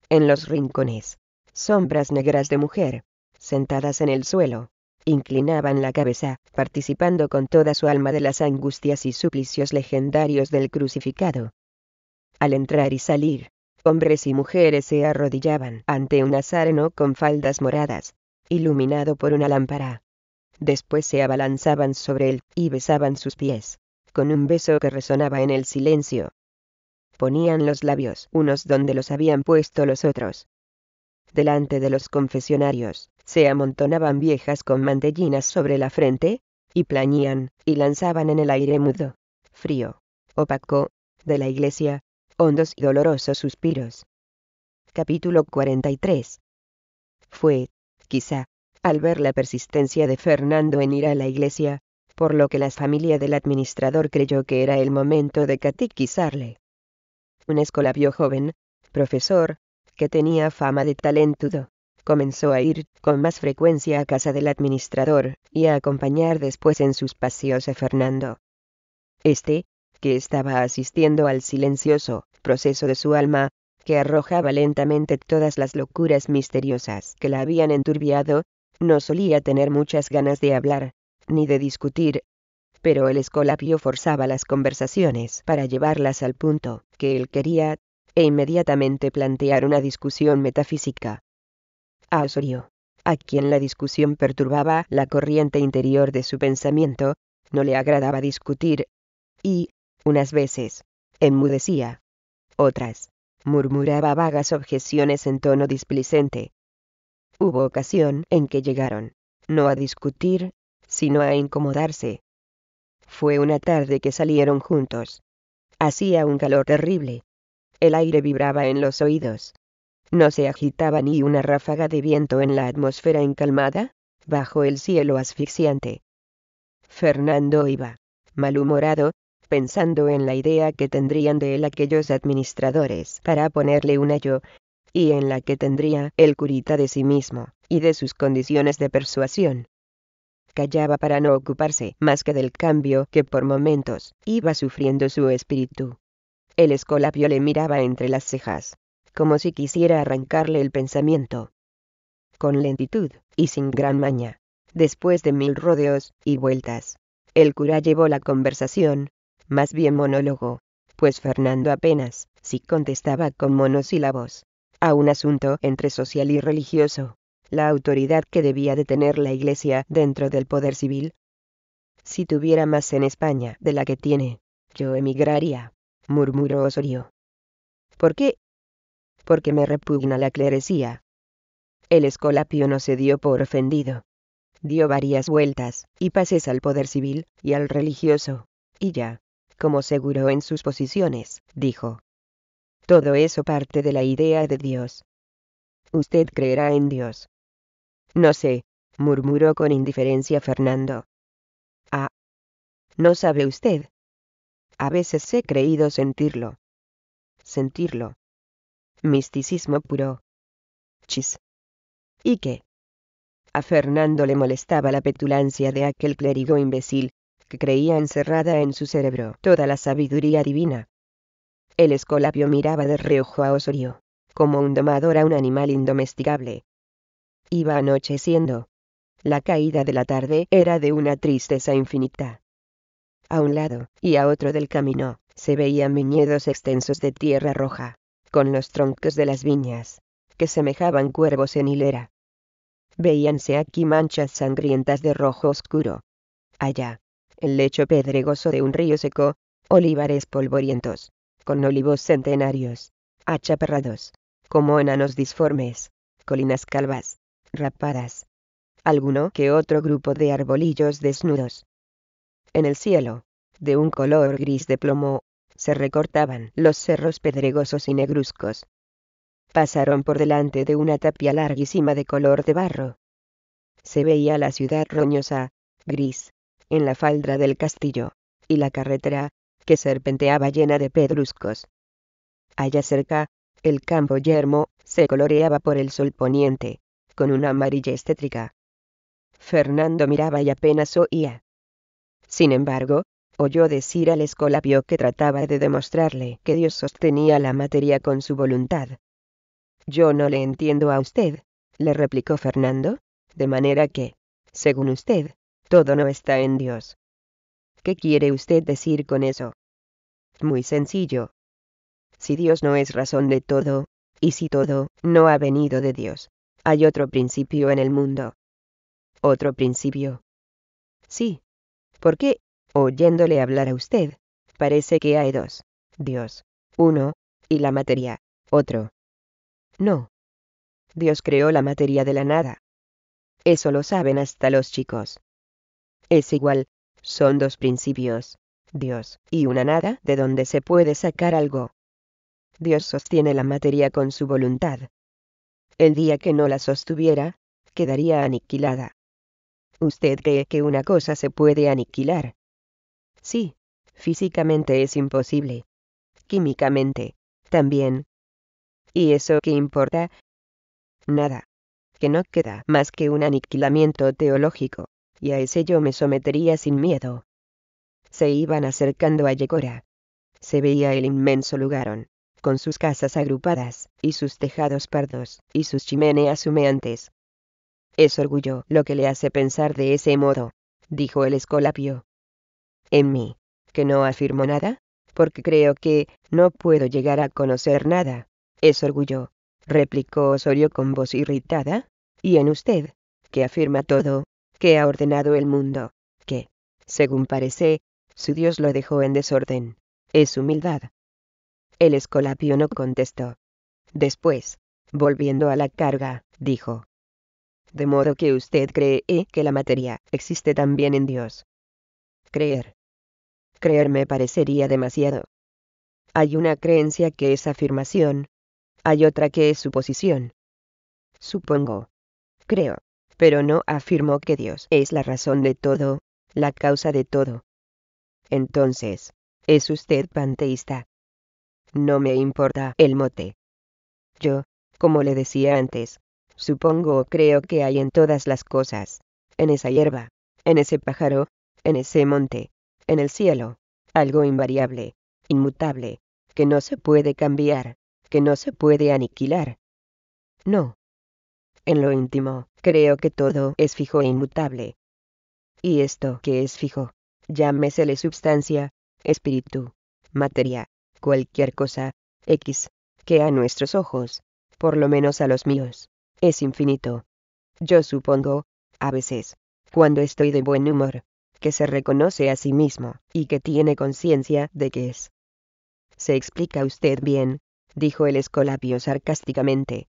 En los rincones, sombras negras de mujer, sentadas en el suelo, inclinaban la cabeza, participando con toda su alma de las angustias y suplicios legendarios del crucificado. Al entrar y salir, hombres y mujeres se arrodillaban ante un azareno con faldas moradas, iluminado por una lámpara. Después se abalanzaban sobre él y besaban sus pies con un beso que resonaba en el silencio. Ponían los labios unos donde los habían puesto los otros. Delante de los confesionarios, se amontonaban viejas con mantellinas sobre la frente, y plañían, y lanzaban en el aire mudo, frío, opaco, de la iglesia, hondos y dolorosos suspiros. Capítulo 43. Fue, quizá, al ver la persistencia de Fernando en ir a la iglesia, por lo que la familia del administrador creyó que era el momento de catequizarle. Un escolapio joven, profesor, que tenía fama de talentudo, comenzó a ir con más frecuencia a casa del administrador y a acompañar después en sus paseos a Fernando. Este, que estaba asistiendo al silencioso proceso de su alma, que arrojaba lentamente todas las locuras misteriosas que la habían enturbiado, no solía tener muchas ganas de hablar, ni de discutir, pero el escolapio forzaba las conversaciones para llevarlas al punto que él quería, e inmediatamente plantear una discusión metafísica. A Osorio, a quien la discusión perturbaba la corriente interior de su pensamiento, no le agradaba discutir, y, unas veces, enmudecía, otras, murmuraba vagas objeciones en tono displicente. Hubo ocasión en que llegaron, no a discutir, sino a incomodarse. Fue una tarde que salieron juntos. Hacía un calor terrible. El aire vibraba en los oídos. No se agitaba ni una ráfaga de viento en la atmósfera encalmada, bajo el cielo asfixiante. Fernando iba, malhumorado, pensando en la idea que tendrían de él aquellos administradores para ponerle un yo, y en la que tendría el curita de sí mismo, y de sus condiciones de persuasión callaba para no ocuparse más que del cambio que por momentos iba sufriendo su espíritu. El escolapio le miraba entre las cejas, como si quisiera arrancarle el pensamiento. Con lentitud, y sin gran maña, después de mil rodeos y vueltas, el cura llevó la conversación, más bien monólogo, pues Fernando apenas, si contestaba con monosílabos, a un asunto entre social y religioso la autoridad que debía de tener la Iglesia dentro del poder civil? Si tuviera más en España de la que tiene, yo emigraría, murmuró Osorio. ¿Por qué? Porque me repugna la clerecía. El escolapio no se dio por ofendido. Dio varias vueltas y pases al poder civil y al religioso, y ya, como seguro en sus posiciones, dijo. Todo eso parte de la idea de Dios. Usted creerá en Dios, no sé, murmuró con indiferencia Fernando. Ah. No sabe usted. A veces he creído sentirlo. Sentirlo. Misticismo puro. Chis. ¿Y qué? A Fernando le molestaba la petulancia de aquel clérigo imbécil, que creía encerrada en su cerebro toda la sabiduría divina. El escolapio miraba de reojo a Osorio, como un domador a un animal indomesticable, Iba anocheciendo. La caída de la tarde era de una tristeza infinita. A un lado y a otro del camino, se veían viñedos extensos de tierra roja, con los troncos de las viñas, que semejaban cuervos en hilera. Veíanse aquí manchas sangrientas de rojo oscuro. Allá, el lecho pedregoso de un río seco, olivares polvorientos, con olivos centenarios, achaparrados, como enanos disformes, colinas calvas, rapadas. Alguno que otro grupo de arbolillos desnudos. En el cielo, de un color gris de plomo, se recortaban los cerros pedregosos y negruzcos. Pasaron por delante de una tapia larguísima de color de barro. Se veía la ciudad roñosa, gris, en la falda del castillo, y la carretera, que serpenteaba llena de pedruscos. Allá cerca, el campo yermo, se coloreaba por el sol poniente con una amarilla estétrica. Fernando miraba y apenas oía. Sin embargo, oyó decir al escolapio que trataba de demostrarle que Dios sostenía la materia con su voluntad. Yo no le entiendo a usted, le replicó Fernando, de manera que, según usted, todo no está en Dios. ¿Qué quiere usted decir con eso? Muy sencillo. Si Dios no es razón de todo, y si todo no ha venido de Dios, hay otro principio en el mundo. Otro principio. Sí. ¿Por qué, oyéndole hablar a usted, parece que hay dos. Dios. Uno, y la materia. Otro. No. Dios creó la materia de la nada. Eso lo saben hasta los chicos. Es igual, son dos principios. Dios, y una nada de donde se puede sacar algo. Dios sostiene la materia con su voluntad, el día que no la sostuviera, quedaría aniquilada. ¿Usted cree que una cosa se puede aniquilar? Sí, físicamente es imposible. Químicamente, también. ¿Y eso qué importa? Nada. Que no queda más que un aniquilamiento teológico, y a ese yo me sometería sin miedo. Se iban acercando a Yegora. Se veía el inmenso lugarón con sus casas agrupadas, y sus tejados pardos, y sus chimeneas humeantes. Es orgullo lo que le hace pensar de ese modo, dijo el escolapio. En mí, que no afirmo nada, porque creo que, no puedo llegar a conocer nada. Es orgullo, replicó Osorio con voz irritada, y en usted, que afirma todo, que ha ordenado el mundo, que, según parece, su Dios lo dejó en desorden. Es humildad, el escolapio no contestó. Después, volviendo a la carga, dijo. De modo que usted cree eh, que la materia existe también en Dios. Creer. Creer me parecería demasiado. Hay una creencia que es afirmación. Hay otra que es suposición. Supongo. Creo. Pero no afirmo que Dios es la razón de todo, la causa de todo. Entonces, ¿es usted panteísta? No me importa el mote. Yo, como le decía antes, supongo o creo que hay en todas las cosas, en esa hierba, en ese pájaro, en ese monte, en el cielo, algo invariable, inmutable, que no se puede cambiar, que no se puede aniquilar. No. En lo íntimo, creo que todo es fijo e inmutable. Y esto que es fijo, llámesele substancia, espíritu, materia, cualquier cosa, X, que a nuestros ojos, por lo menos a los míos, es infinito. Yo supongo, a veces, cuando estoy de buen humor, que se reconoce a sí mismo, y que tiene conciencia de que es. Se explica usted bien, dijo el escolapio sarcásticamente.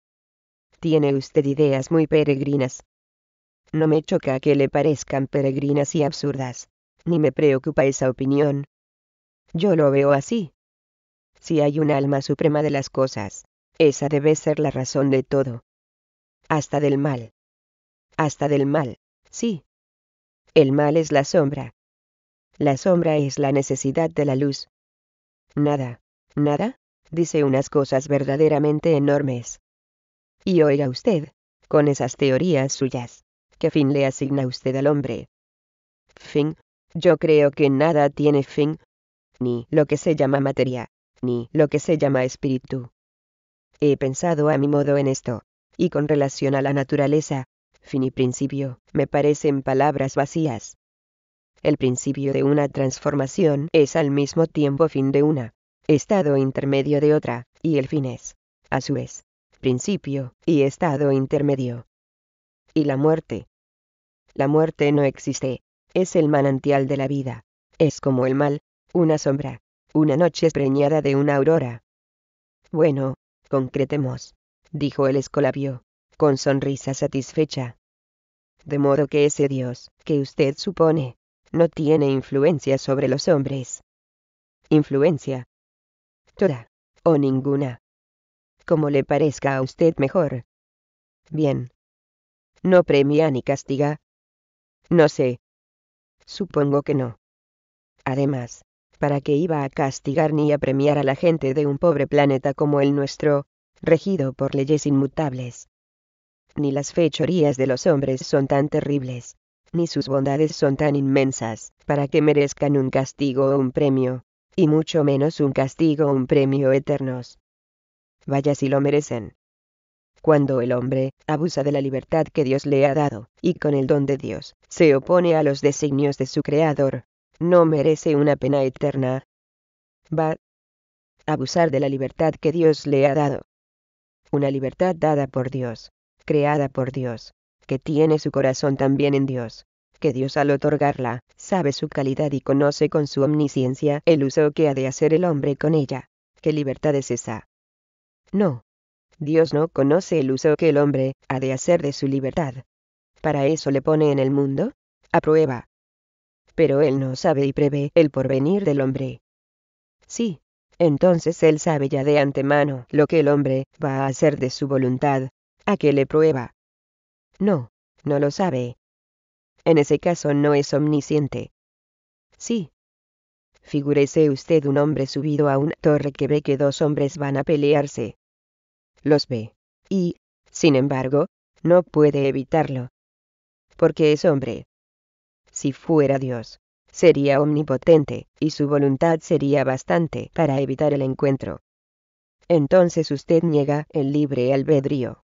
Tiene usted ideas muy peregrinas. No me choca que le parezcan peregrinas y absurdas, ni me preocupa esa opinión. Yo lo veo así, si hay un alma suprema de las cosas, esa debe ser la razón de todo. Hasta del mal. Hasta del mal, sí. El mal es la sombra. La sombra es la necesidad de la luz. Nada, nada, dice unas cosas verdaderamente enormes. Y oiga usted, con esas teorías suyas, ¿qué fin le asigna usted al hombre? Fin, yo creo que nada tiene fin, ni lo que se llama materia, ni lo que se llama espíritu. He pensado a mi modo en esto, y con relación a la naturaleza, fin y principio, me parecen palabras vacías. El principio de una transformación es al mismo tiempo fin de una, estado intermedio de otra, y el fin es, a su vez, principio y estado intermedio. Y la muerte. La muerte no existe, es el manantial de la vida, es como el mal, una sombra, una noche preñada de una aurora. Bueno, concretemos, dijo el escolabio, con sonrisa satisfecha. De modo que ese Dios, que usted supone, no tiene influencia sobre los hombres. Influencia. Toda, o ninguna. Como le parezca a usted mejor. Bien. No premia ni castiga. No sé. Supongo que no. Además, para que iba a castigar ni a premiar a la gente de un pobre planeta como el nuestro, regido por leyes inmutables. Ni las fechorías de los hombres son tan terribles, ni sus bondades son tan inmensas, para que merezcan un castigo o un premio, y mucho menos un castigo o un premio eternos. Vaya si lo merecen. Cuando el hombre abusa de la libertad que Dios le ha dado, y con el don de Dios, se opone a los designios de su Creador, no merece una pena eterna. Va a abusar de la libertad que Dios le ha dado. Una libertad dada por Dios, creada por Dios, que tiene su corazón también en Dios, que Dios al otorgarla, sabe su calidad y conoce con su omnisciencia el uso que ha de hacer el hombre con ella. ¿Qué libertad es esa? No. Dios no conoce el uso que el hombre ha de hacer de su libertad. Para eso le pone en el mundo, a prueba, pero él no sabe y prevé el porvenir del hombre. Sí, entonces él sabe ya de antemano lo que el hombre va a hacer de su voluntad, a que le prueba. No, no lo sabe. En ese caso no es omnisciente. Sí. Figúrese usted un hombre subido a una torre que ve que dos hombres van a pelearse. Los ve, y, sin embargo, no puede evitarlo. Porque es hombre si fuera Dios. Sería omnipotente, y su voluntad sería bastante para evitar el encuentro. Entonces usted niega el libre albedrío.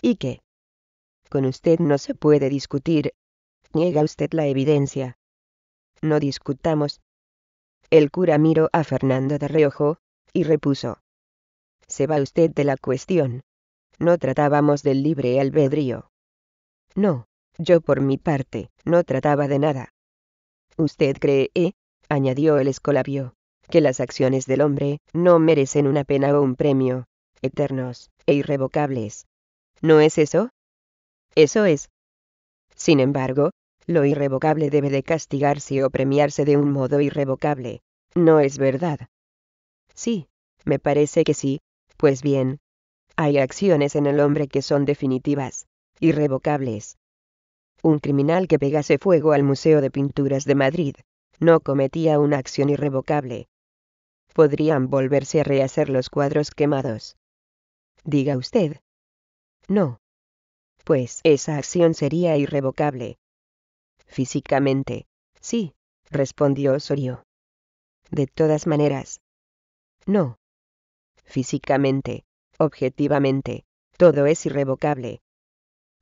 ¿Y qué? Con usted no se puede discutir. Niega usted la evidencia. No discutamos. El cura miró a Fernando de reojo, y repuso. Se va usted de la cuestión. No tratábamos del libre albedrío. No, yo por mi parte, no trataba de nada. Usted cree, eh? añadió el escolabio, que las acciones del hombre no merecen una pena o un premio, eternos e irrevocables. ¿No es eso? Eso es. Sin embargo, lo irrevocable debe de castigarse o premiarse de un modo irrevocable. ¿No es verdad? Sí, me parece que sí. Pues bien, hay acciones en el hombre que son definitivas, irrevocables, un criminal que pegase fuego al Museo de Pinturas de Madrid, no cometía una acción irrevocable. Podrían volverse a rehacer los cuadros quemados. Diga usted. No. Pues esa acción sería irrevocable. Físicamente, sí, respondió Osorio. De todas maneras. No. Físicamente, objetivamente, todo es irrevocable.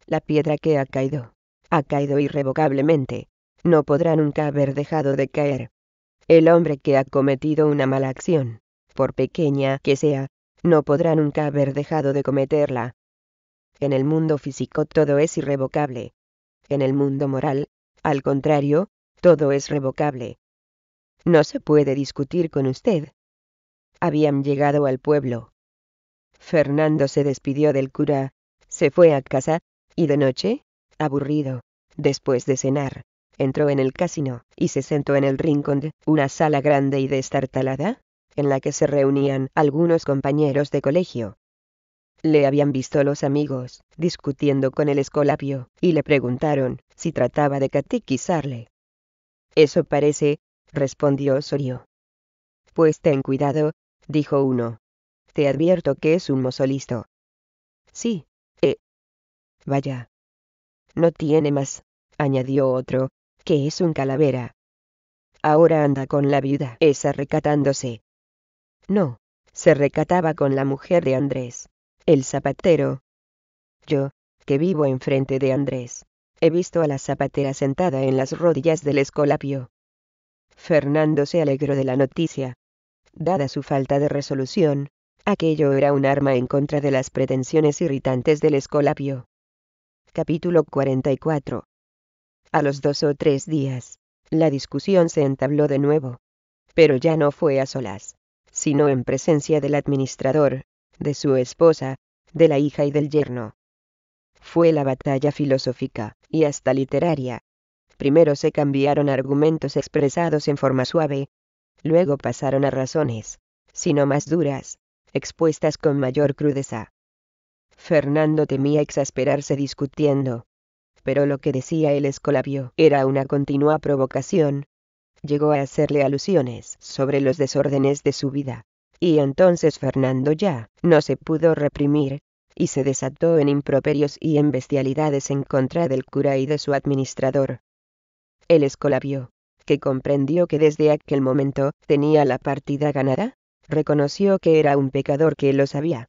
La piedra que ha caído ha caído irrevocablemente, no podrá nunca haber dejado de caer. El hombre que ha cometido una mala acción, por pequeña que sea, no podrá nunca haber dejado de cometerla. En el mundo físico todo es irrevocable. En el mundo moral, al contrario, todo es revocable. No se puede discutir con usted. Habían llegado al pueblo. Fernando se despidió del cura, se fue a casa, y de noche, Aburrido. Después de cenar, entró en el casino y se sentó en el rincón de una sala grande y destartalada, en la que se reunían algunos compañeros de colegio. Le habían visto los amigos discutiendo con el escolapio y le preguntaron si trataba de catequizarle. Eso parece, respondió Osorio. Pues ten cuidado, dijo uno. Te advierto que es un mosolisto. Sí, eh. Vaya, no tiene más, añadió otro, que es un calavera. Ahora anda con la viuda esa recatándose. No, se recataba con la mujer de Andrés, el zapatero. Yo, que vivo enfrente de Andrés, he visto a la zapatera sentada en las rodillas del escolapio. Fernando se alegró de la noticia. Dada su falta de resolución, aquello era un arma en contra de las pretensiones irritantes del escolapio. Capítulo 44. A los dos o tres días, la discusión se entabló de nuevo, pero ya no fue a solas, sino en presencia del administrador, de su esposa, de la hija y del yerno. Fue la batalla filosófica, y hasta literaria. Primero se cambiaron argumentos expresados en forma suave, luego pasaron a razones, sino más duras, expuestas con mayor crudeza. Fernando temía exasperarse discutiendo. Pero lo que decía el escolabio era una continua provocación. Llegó a hacerle alusiones sobre los desórdenes de su vida. Y entonces Fernando ya no se pudo reprimir, y se desató en improperios y en bestialidades en contra del cura y de su administrador. El escolabio, que comprendió que desde aquel momento tenía la partida ganada, reconoció que era un pecador que lo sabía,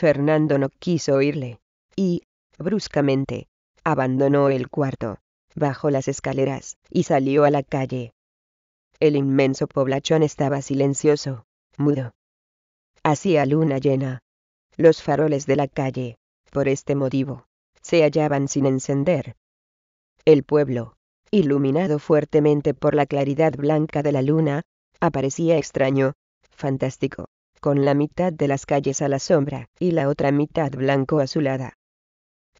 Fernando no quiso oírle, y, bruscamente, abandonó el cuarto, bajó las escaleras y salió a la calle. El inmenso poblachón estaba silencioso, mudo. Hacía luna llena. Los faroles de la calle, por este motivo, se hallaban sin encender. El pueblo, iluminado fuertemente por la claridad blanca de la luna, aparecía extraño, fantástico, con la mitad de las calles a la sombra y la otra mitad blanco azulada.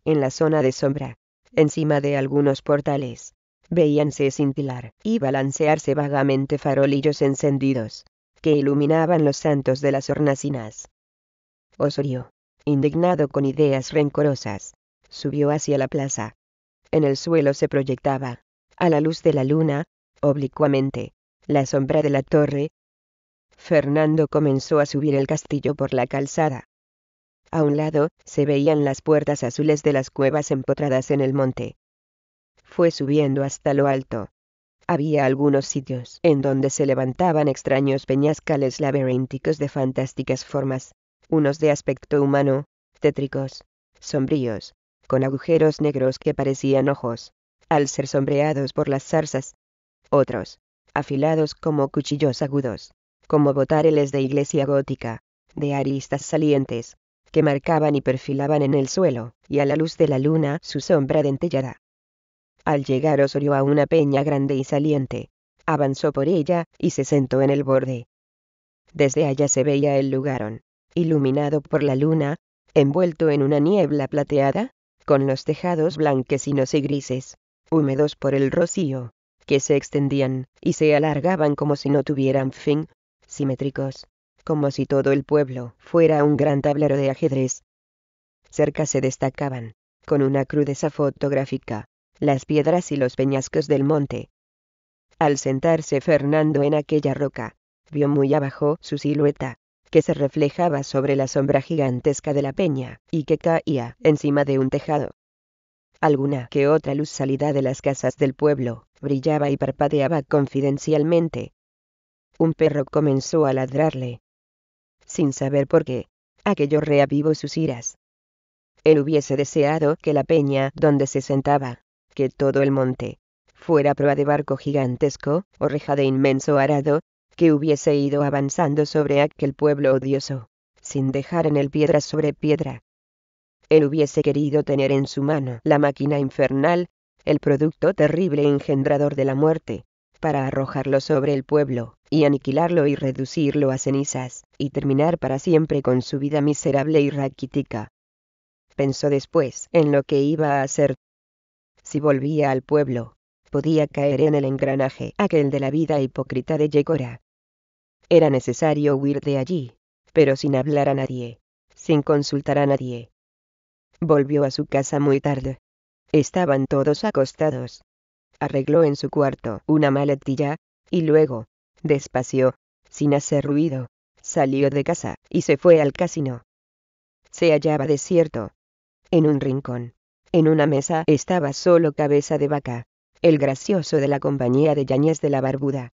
En la zona de sombra, encima de algunos portales, veíanse cintilar y balancearse vagamente farolillos encendidos, que iluminaban los santos de las hornacinas. Osorio, indignado con ideas rencorosas, subió hacia la plaza. En el suelo se proyectaba, a la luz de la luna, oblicuamente, la sombra de la torre, Fernando comenzó a subir el castillo por la calzada. A un lado, se veían las puertas azules de las cuevas empotradas en el monte. Fue subiendo hasta lo alto. Había algunos sitios en donde se levantaban extraños peñascales laberínticos de fantásticas formas, unos de aspecto humano, tétricos, sombríos, con agujeros negros que parecían ojos, al ser sombreados por las zarzas. Otros, afilados como cuchillos agudos, como botareles de iglesia gótica, de aristas salientes, que marcaban y perfilaban en el suelo, y a la luz de la luna su sombra dentellada. Al llegar Osorio a una peña grande y saliente, avanzó por ella, y se sentó en el borde. Desde allá se veía el lugarón, iluminado por la luna, envuelto en una niebla plateada, con los tejados blanquecinos y grises, húmedos por el rocío, que se extendían, y se alargaban como si no tuvieran fin, simétricos, como si todo el pueblo fuera un gran tablero de ajedrez. Cerca se destacaban, con una crudeza fotográfica, las piedras y los peñascos del monte. Al sentarse Fernando en aquella roca, vio muy abajo su silueta, que se reflejaba sobre la sombra gigantesca de la peña, y que caía encima de un tejado. Alguna que otra luz salida de las casas del pueblo, brillaba y parpadeaba confidencialmente, un perro comenzó a ladrarle. Sin saber por qué, aquello reavivó sus iras. Él hubiese deseado que la peña donde se sentaba, que todo el monte, fuera proa de barco gigantesco, o reja de inmenso arado, que hubiese ido avanzando sobre aquel pueblo odioso, sin dejar en él piedra sobre piedra. Él hubiese querido tener en su mano la máquina infernal, el producto terrible engendrador de la muerte, para arrojarlo sobre el pueblo, y aniquilarlo y reducirlo a cenizas, y terminar para siempre con su vida miserable y raquítica. Pensó después en lo que iba a hacer. Si volvía al pueblo, podía caer en el engranaje aquel de la vida hipócrita de Yegora. Era necesario huir de allí, pero sin hablar a nadie, sin consultar a nadie. Volvió a su casa muy tarde. Estaban todos acostados, arregló en su cuarto una maletilla, y luego, despacio, sin hacer ruido, salió de casa y se fue al casino. Se hallaba desierto. En un rincón, en una mesa estaba solo cabeza de vaca, el gracioso de la compañía de Yañez de la Barbuda.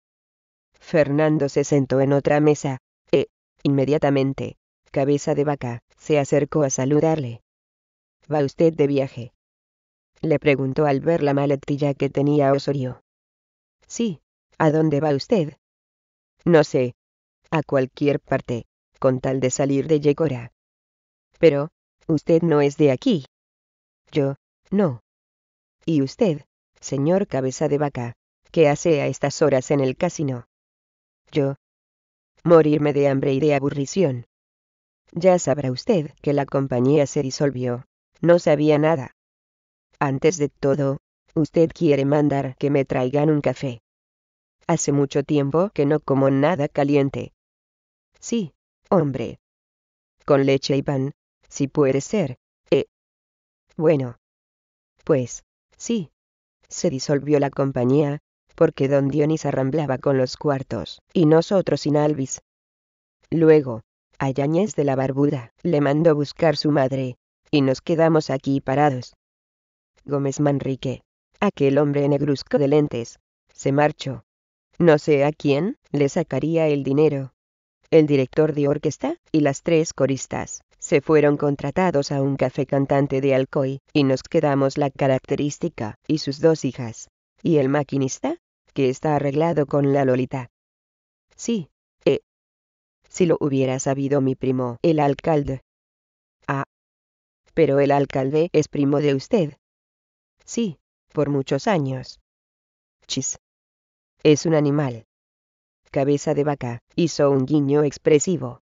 Fernando se sentó en otra mesa, e, inmediatamente, cabeza de vaca, se acercó a saludarle. ¿Va usted de viaje? le preguntó al ver la maletilla que tenía Osorio. Sí, ¿a dónde va usted? No sé. A cualquier parte, con tal de salir de Yegora. Pero, usted no es de aquí. Yo, no. ¿Y usted, señor cabeza de vaca, qué hace a estas horas en el casino? Yo. Morirme de hambre y de aburrición. Ya sabrá usted que la compañía se disolvió. No sabía nada. Antes de todo, usted quiere mandar que me traigan un café. Hace mucho tiempo que no como nada caliente. Sí, hombre. Con leche y pan, si puede ser. Eh. Bueno. Pues, sí. Se disolvió la compañía, porque don Dionis arramblaba con los cuartos, y nosotros sin Alvis. Luego, a de la Barbuda le mandó buscar su madre, y nos quedamos aquí parados. Gómez Manrique. Aquel hombre negruzco de lentes. Se marchó. No sé a quién le sacaría el dinero. El director de orquesta y las tres coristas se fueron contratados a un café cantante de Alcoy, y nos quedamos la característica y sus dos hijas. ¿Y el maquinista? Que está arreglado con la Lolita. Sí. Eh. Si lo hubiera sabido mi primo, el alcalde. Ah. Pero el alcalde es primo de usted. Sí, por muchos años. Chis. Es un animal. Cabeza de vaca, hizo un guiño expresivo.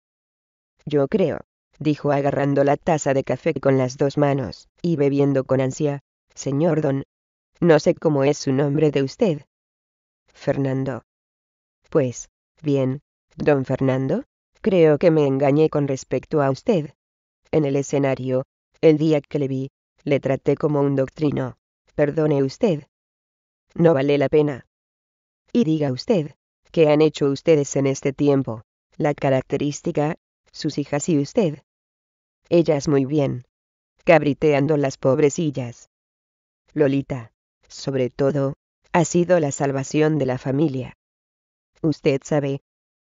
Yo creo, dijo agarrando la taza de café con las dos manos, y bebiendo con ansia, señor don. No sé cómo es su nombre de usted. Fernando. Pues, bien, don Fernando, creo que me engañé con respecto a usted. En el escenario, el día que le vi, le traté como un doctrino perdone usted. No vale la pena. Y diga usted, ¿qué han hecho ustedes en este tiempo? La característica, sus hijas y usted. Ellas muy bien. Cabriteando las pobrecillas. Lolita, sobre todo, ha sido la salvación de la familia. Usted sabe,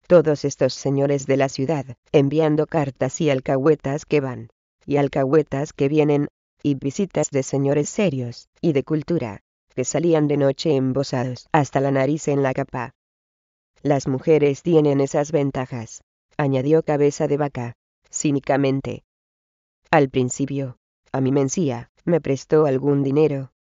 todos estos señores de la ciudad, enviando cartas y alcahuetas que van, y alcahuetas que vienen, y visitas de señores serios, y de cultura, que salían de noche embosados hasta la nariz en la capa. Las mujeres tienen esas ventajas, añadió cabeza de vaca, cínicamente. Al principio, a mi mencía, me prestó algún dinero.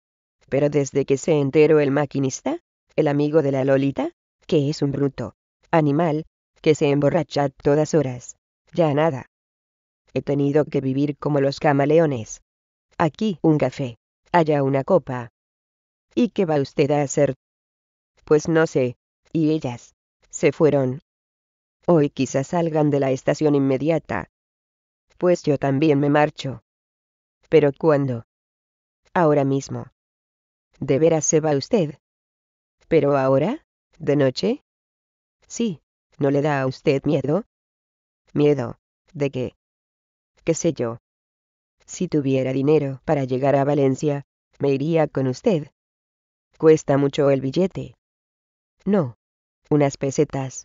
Pero desde que se enteró el maquinista, el amigo de la Lolita, que es un bruto, animal, que se emborracha todas horas, ya nada. He tenido que vivir como los camaleones, Aquí un café, allá una copa. ¿Y qué va usted a hacer? Pues no sé. Y ellas se fueron. Hoy quizás salgan de la estación inmediata. Pues yo también me marcho. ¿Pero cuándo? Ahora mismo. ¿De veras se va usted? ¿Pero ahora? ¿De noche? Sí, ¿no le da a usted miedo? ¿Miedo? ¿De qué? ¿Qué sé yo? Si tuviera dinero para llegar a Valencia, me iría con usted. Cuesta mucho el billete. No. Unas pesetas.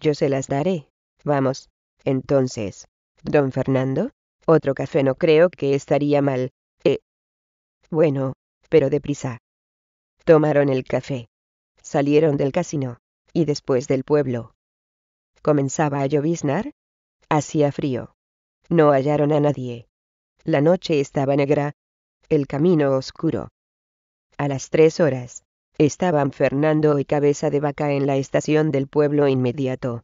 Yo se las daré. Vamos. Entonces, don Fernando, otro café no creo que estaría mal. Eh. Bueno, pero deprisa. Tomaron el café. Salieron del casino, y después del pueblo. Comenzaba a lloviznar. Hacía frío. No hallaron a nadie. La noche estaba negra, el camino oscuro. A las tres horas, estaban Fernando y Cabeza de Vaca en la estación del pueblo inmediato.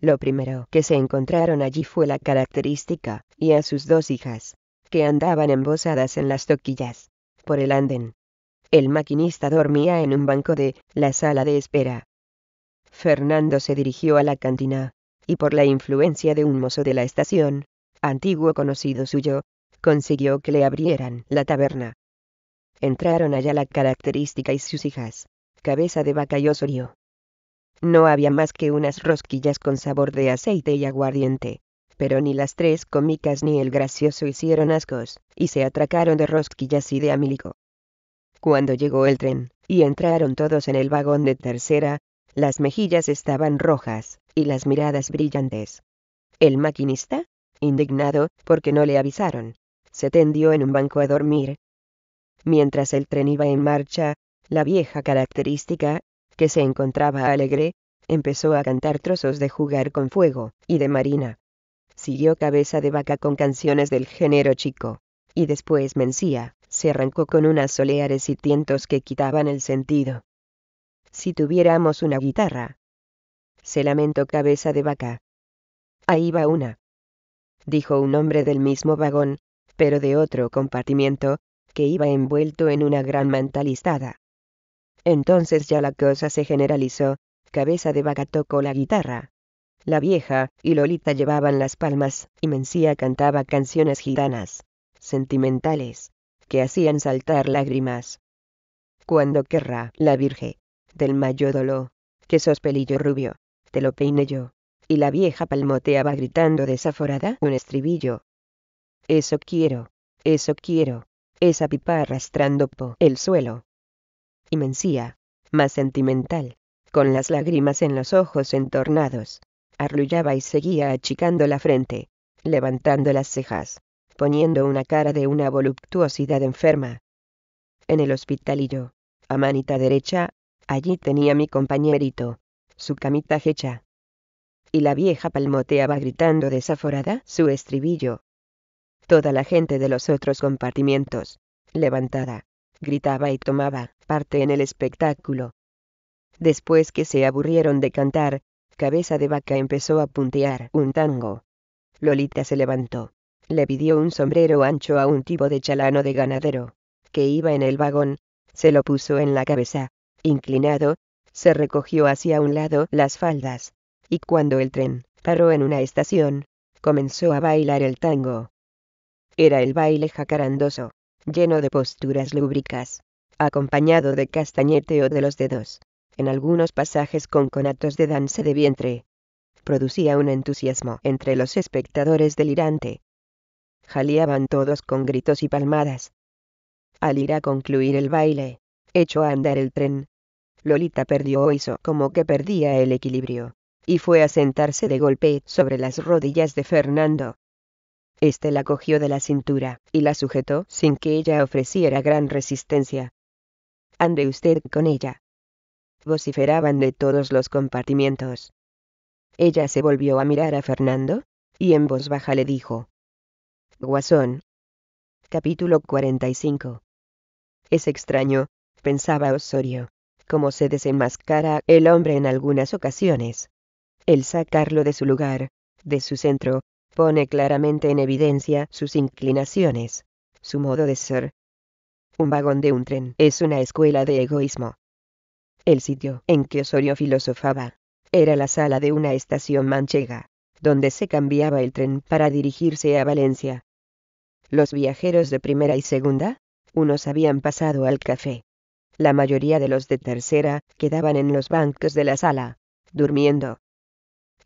Lo primero que se encontraron allí fue la característica, y a sus dos hijas, que andaban embosadas en las toquillas, por el andén. El maquinista dormía en un banco de la sala de espera. Fernando se dirigió a la cantina, y por la influencia de un mozo de la estación, antiguo conocido suyo, consiguió que le abrieran la taberna. Entraron allá la característica y sus hijas, cabeza de vaca y osorio. No había más que unas rosquillas con sabor de aceite y aguardiente, pero ni las tres cómicas ni el gracioso hicieron ascos, y se atracaron de rosquillas y de amílico. Cuando llegó el tren, y entraron todos en el vagón de tercera, las mejillas estaban rojas, y las miradas brillantes. El maquinista, indignado, porque no le avisaron, se tendió en un banco a dormir. Mientras el tren iba en marcha, la vieja característica, que se encontraba alegre, empezó a cantar trozos de jugar con fuego, y de marina. Siguió cabeza de vaca con canciones del género chico. Y después Mencía, se arrancó con unas soleares y tientos que quitaban el sentido. Si tuviéramos una guitarra. Se lamentó cabeza de vaca. Ahí va una. Dijo un hombre del mismo vagón, pero de otro compartimiento, que iba envuelto en una gran manta listada. Entonces ya la cosa se generalizó, cabeza de vaca tocó la guitarra. La vieja y Lolita llevaban las palmas, y Mencía cantaba canciones gitanas, sentimentales, que hacían saltar lágrimas. Cuando querrá la Virgen, del mayo doló, que sos pelillo rubio, te lo peine yo. Y la vieja palmoteaba gritando desaforada un estribillo. Eso quiero, eso quiero, esa pipa arrastrando po el suelo. Y Mencía, más sentimental, con las lágrimas en los ojos entornados, arrullaba y seguía achicando la frente, levantando las cejas, poniendo una cara de una voluptuosidad enferma. En el hospitalillo, a manita derecha, allí tenía mi compañerito, su camita hecha. Y la vieja palmoteaba gritando desaforada su estribillo, toda la gente de los otros compartimientos, levantada, gritaba y tomaba parte en el espectáculo. Después que se aburrieron de cantar, Cabeza de Vaca empezó a puntear un tango. Lolita se levantó. Le pidió un sombrero ancho a un tipo de chalano de ganadero, que iba en el vagón, se lo puso en la cabeza, inclinado, se recogió hacia un lado las faldas, y cuando el tren paró en una estación, comenzó a bailar el tango. Era el baile jacarandoso, lleno de posturas lúbricas, acompañado de castañete o de los dedos, en algunos pasajes con conatos de danza de vientre. Producía un entusiasmo entre los espectadores delirante. Jaleaban todos con gritos y palmadas. Al ir a concluir el baile, echó a andar el tren. Lolita perdió o hizo como que perdía el equilibrio, y fue a sentarse de golpe sobre las rodillas de Fernando, este la cogió de la cintura y la sujetó sin que ella ofreciera gran resistencia. Ande usted con ella. Vociferaban de todos los compartimientos. Ella se volvió a mirar a Fernando, y en voz baja le dijo. Guasón. Capítulo 45. Es extraño, pensaba Osorio, cómo se desenmascara el hombre en algunas ocasiones. El sacarlo de su lugar, de su centro, pone claramente en evidencia sus inclinaciones, su modo de ser. Un vagón de un tren es una escuela de egoísmo. El sitio en que Osorio filosofaba era la sala de una estación manchega, donde se cambiaba el tren para dirigirse a Valencia. Los viajeros de primera y segunda, unos habían pasado al café. La mayoría de los de tercera quedaban en los bancos de la sala, durmiendo.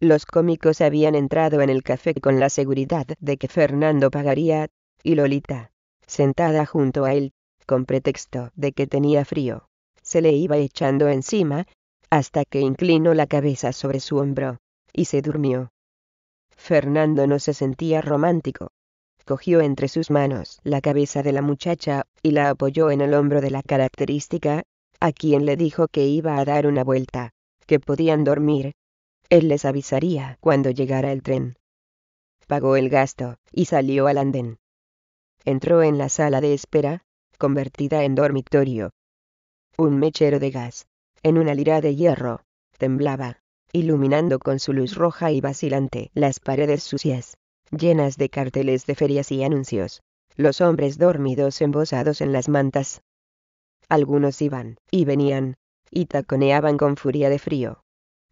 Los cómicos habían entrado en el café con la seguridad de que Fernando pagaría, y Lolita, sentada junto a él, con pretexto de que tenía frío, se le iba echando encima, hasta que inclinó la cabeza sobre su hombro, y se durmió. Fernando no se sentía romántico. Cogió entre sus manos la cabeza de la muchacha, y la apoyó en el hombro de la característica, a quien le dijo que iba a dar una vuelta, que podían dormir, él les avisaría cuando llegara el tren. Pagó el gasto y salió al andén. Entró en la sala de espera, convertida en dormitorio. Un mechero de gas, en una lira de hierro, temblaba, iluminando con su luz roja y vacilante las paredes sucias, llenas de carteles de ferias y anuncios, los hombres dormidos embosados en las mantas. Algunos iban y venían, y taconeaban con furia de frío.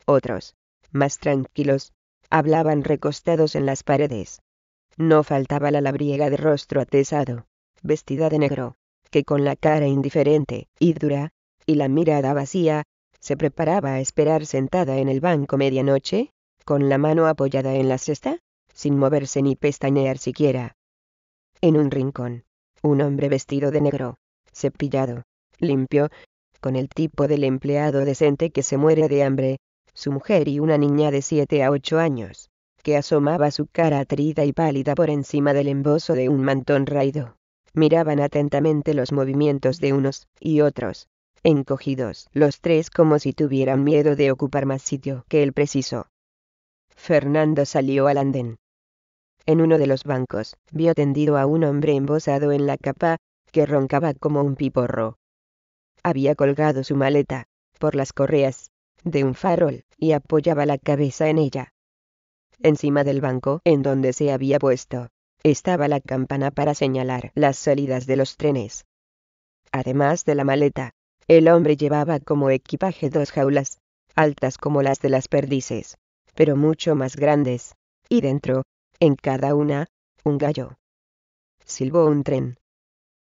Otros, más tranquilos, hablaban recostados en las paredes. No faltaba la labriega de rostro atesado, vestida de negro, que con la cara indiferente y dura, y la mirada vacía, se preparaba a esperar sentada en el banco medianoche, con la mano apoyada en la cesta, sin moverse ni pestañear siquiera. En un rincón, un hombre vestido de negro, cepillado, limpio, con el tipo del empleado decente que se muere de hambre, su mujer y una niña de siete a ocho años, que asomaba su cara atrida y pálida por encima del embozo de un mantón raído. Miraban atentamente los movimientos de unos y otros, encogidos los tres como si tuvieran miedo de ocupar más sitio que el preciso. Fernando salió al andén. En uno de los bancos, vio tendido a un hombre embosado en la capa, que roncaba como un piporro. Había colgado su maleta, por las correas, de un farol, y apoyaba la cabeza en ella. Encima del banco, en donde se había puesto, estaba la campana para señalar las salidas de los trenes. Además de la maleta, el hombre llevaba como equipaje dos jaulas, altas como las de las perdices, pero mucho más grandes, y dentro, en cada una, un gallo. Silbó un tren.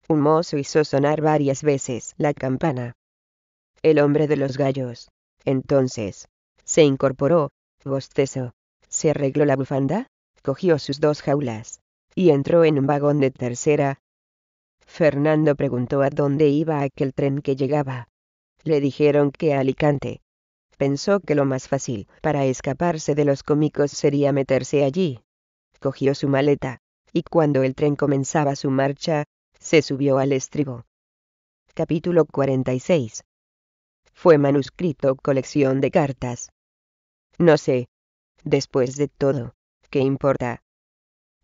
Un mozo hizo sonar varias veces la campana. El hombre de los gallos, entonces, se incorporó, bostezo, se arregló la bufanda, cogió sus dos jaulas, y entró en un vagón de tercera. Fernando preguntó a dónde iba aquel tren que llegaba. Le dijeron que a Alicante. Pensó que lo más fácil para escaparse de los cómicos sería meterse allí. Cogió su maleta, y cuando el tren comenzaba su marcha, se subió al estribo. Capítulo 46 fue manuscrito colección de cartas. No sé. Después de todo, ¿qué importa?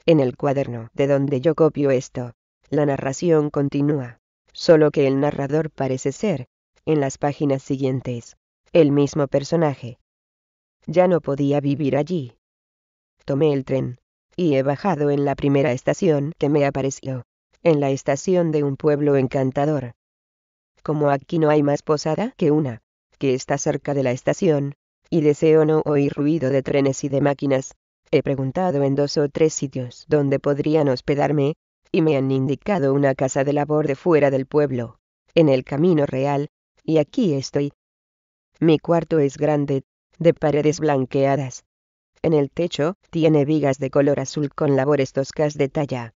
En el cuaderno de donde yo copio esto, la narración continúa, solo que el narrador parece ser, en las páginas siguientes, el mismo personaje. Ya no podía vivir allí. Tomé el tren, y he bajado en la primera estación que me apareció, en la estación de un pueblo encantador, como aquí no hay más posada que una, que está cerca de la estación, y deseo no oír ruido de trenes y de máquinas, he preguntado en dos o tres sitios donde podrían hospedarme, y me han indicado una casa de labor de fuera del pueblo, en el camino real, y aquí estoy. Mi cuarto es grande, de paredes blanqueadas. En el techo, tiene vigas de color azul con labores toscas de talla.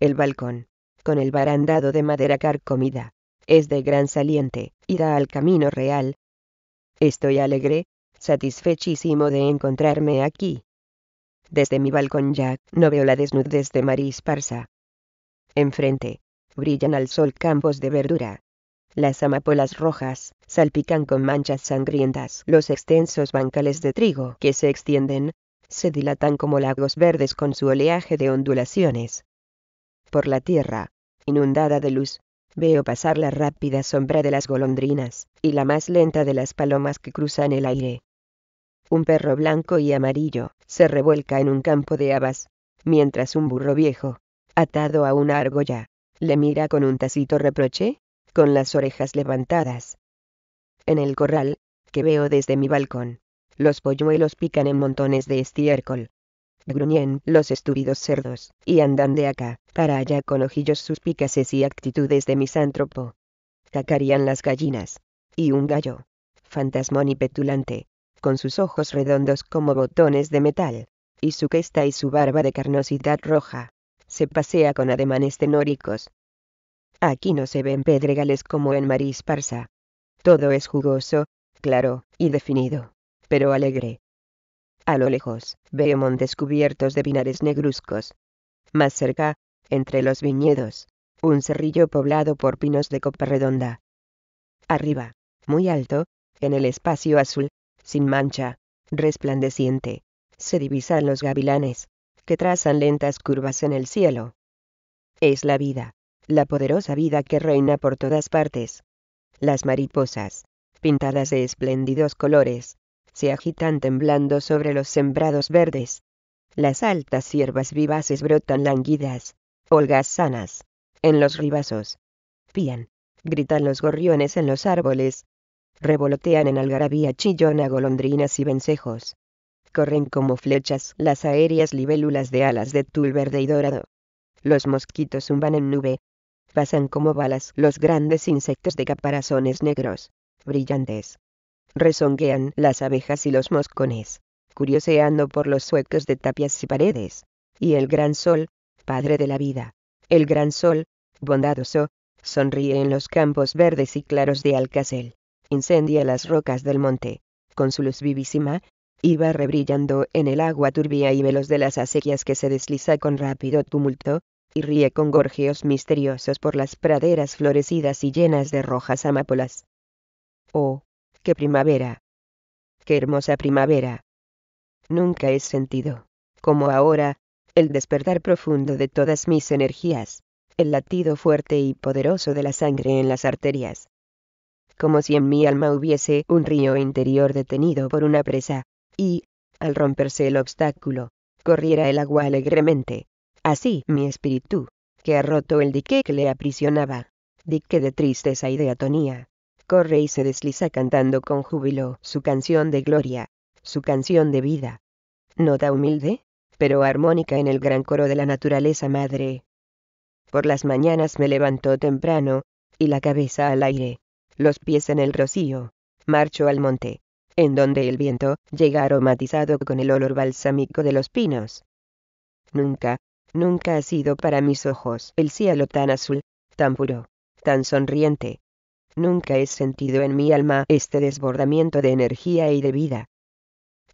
El balcón, con el barandado de madera carcomida, es de gran saliente, y da al camino real. Estoy alegre, satisfechísimo de encontrarme aquí. Desde mi balcón ya no veo la desnudez de Maris esparsa. Enfrente, brillan al sol campos de verdura. Las amapolas rojas salpican con manchas sangrientas los extensos bancales de trigo que se extienden, se dilatan como lagos verdes con su oleaje de ondulaciones. Por la tierra, inundada de luz, Veo pasar la rápida sombra de las golondrinas, y la más lenta de las palomas que cruzan el aire. Un perro blanco y amarillo se revuelca en un campo de habas, mientras un burro viejo, atado a una argolla, le mira con un tacito reproche, con las orejas levantadas. En el corral, que veo desde mi balcón, los polluelos pican en montones de estiércol, gruñen los estúpidos cerdos, y andan de acá, para allá con ojillos suspicaces y actitudes de misántropo. Cacarían las gallinas. Y un gallo. Fantasmón y petulante. Con sus ojos redondos como botones de metal. Y su cresta y su barba de carnosidad roja. Se pasea con ademanes tenóricos. Aquí no se ven pedregales como en Marisparsa. Todo es jugoso, claro, y definido. Pero alegre, a lo lejos, veo montes cubiertos de pinares negruzcos. Más cerca, entre los viñedos, un cerrillo poblado por pinos de copa redonda. Arriba, muy alto, en el espacio azul, sin mancha, resplandeciente, se divisan los gavilanes, que trazan lentas curvas en el cielo. Es la vida, la poderosa vida que reina por todas partes. Las mariposas, pintadas de espléndidos colores, se agitan temblando sobre los sembrados verdes. Las altas hierbas vivaces brotan lánguidas, holgazanas, en los ribazos. Pían, gritan los gorriones en los árboles. Revolotean en algarabía chillona golondrinas y vencejos. Corren como flechas las aéreas libélulas de alas de tul verde y dorado. Los mosquitos zumban en nube. Pasan como balas los grandes insectos de caparazones negros, brillantes. Resonguean las abejas y los moscones, curioseando por los huecos de tapias y paredes. Y el gran sol, padre de la vida, el gran sol, bondadoso, sonríe en los campos verdes y claros de Alcacel, incendia las rocas del monte, con su luz vivísima, iba va rebrillando en el agua turbia y veloz de las acequias que se desliza con rápido tumulto, y ríe con gorjeos misteriosos por las praderas florecidas y llenas de rojas amapolas. Oh, Qué primavera. Qué hermosa primavera. Nunca he sentido, como ahora, el despertar profundo de todas mis energías, el latido fuerte y poderoso de la sangre en las arterias. Como si en mi alma hubiese un río interior detenido por una presa, y, al romperse el obstáculo, corriera el agua alegremente. Así mi espíritu, que ha roto el dique que le aprisionaba, dique de tristeza y de atonía, corre y se desliza cantando con júbilo su canción de gloria, su canción de vida. Nota humilde, pero armónica en el gran coro de la naturaleza madre. Por las mañanas me levanto temprano, y la cabeza al aire, los pies en el rocío, marcho al monte, en donde el viento llega aromatizado con el olor balsámico de los pinos. Nunca, nunca ha sido para mis ojos el cielo tan azul, tan puro, tan sonriente, nunca he sentido en mi alma este desbordamiento de energía y de vida.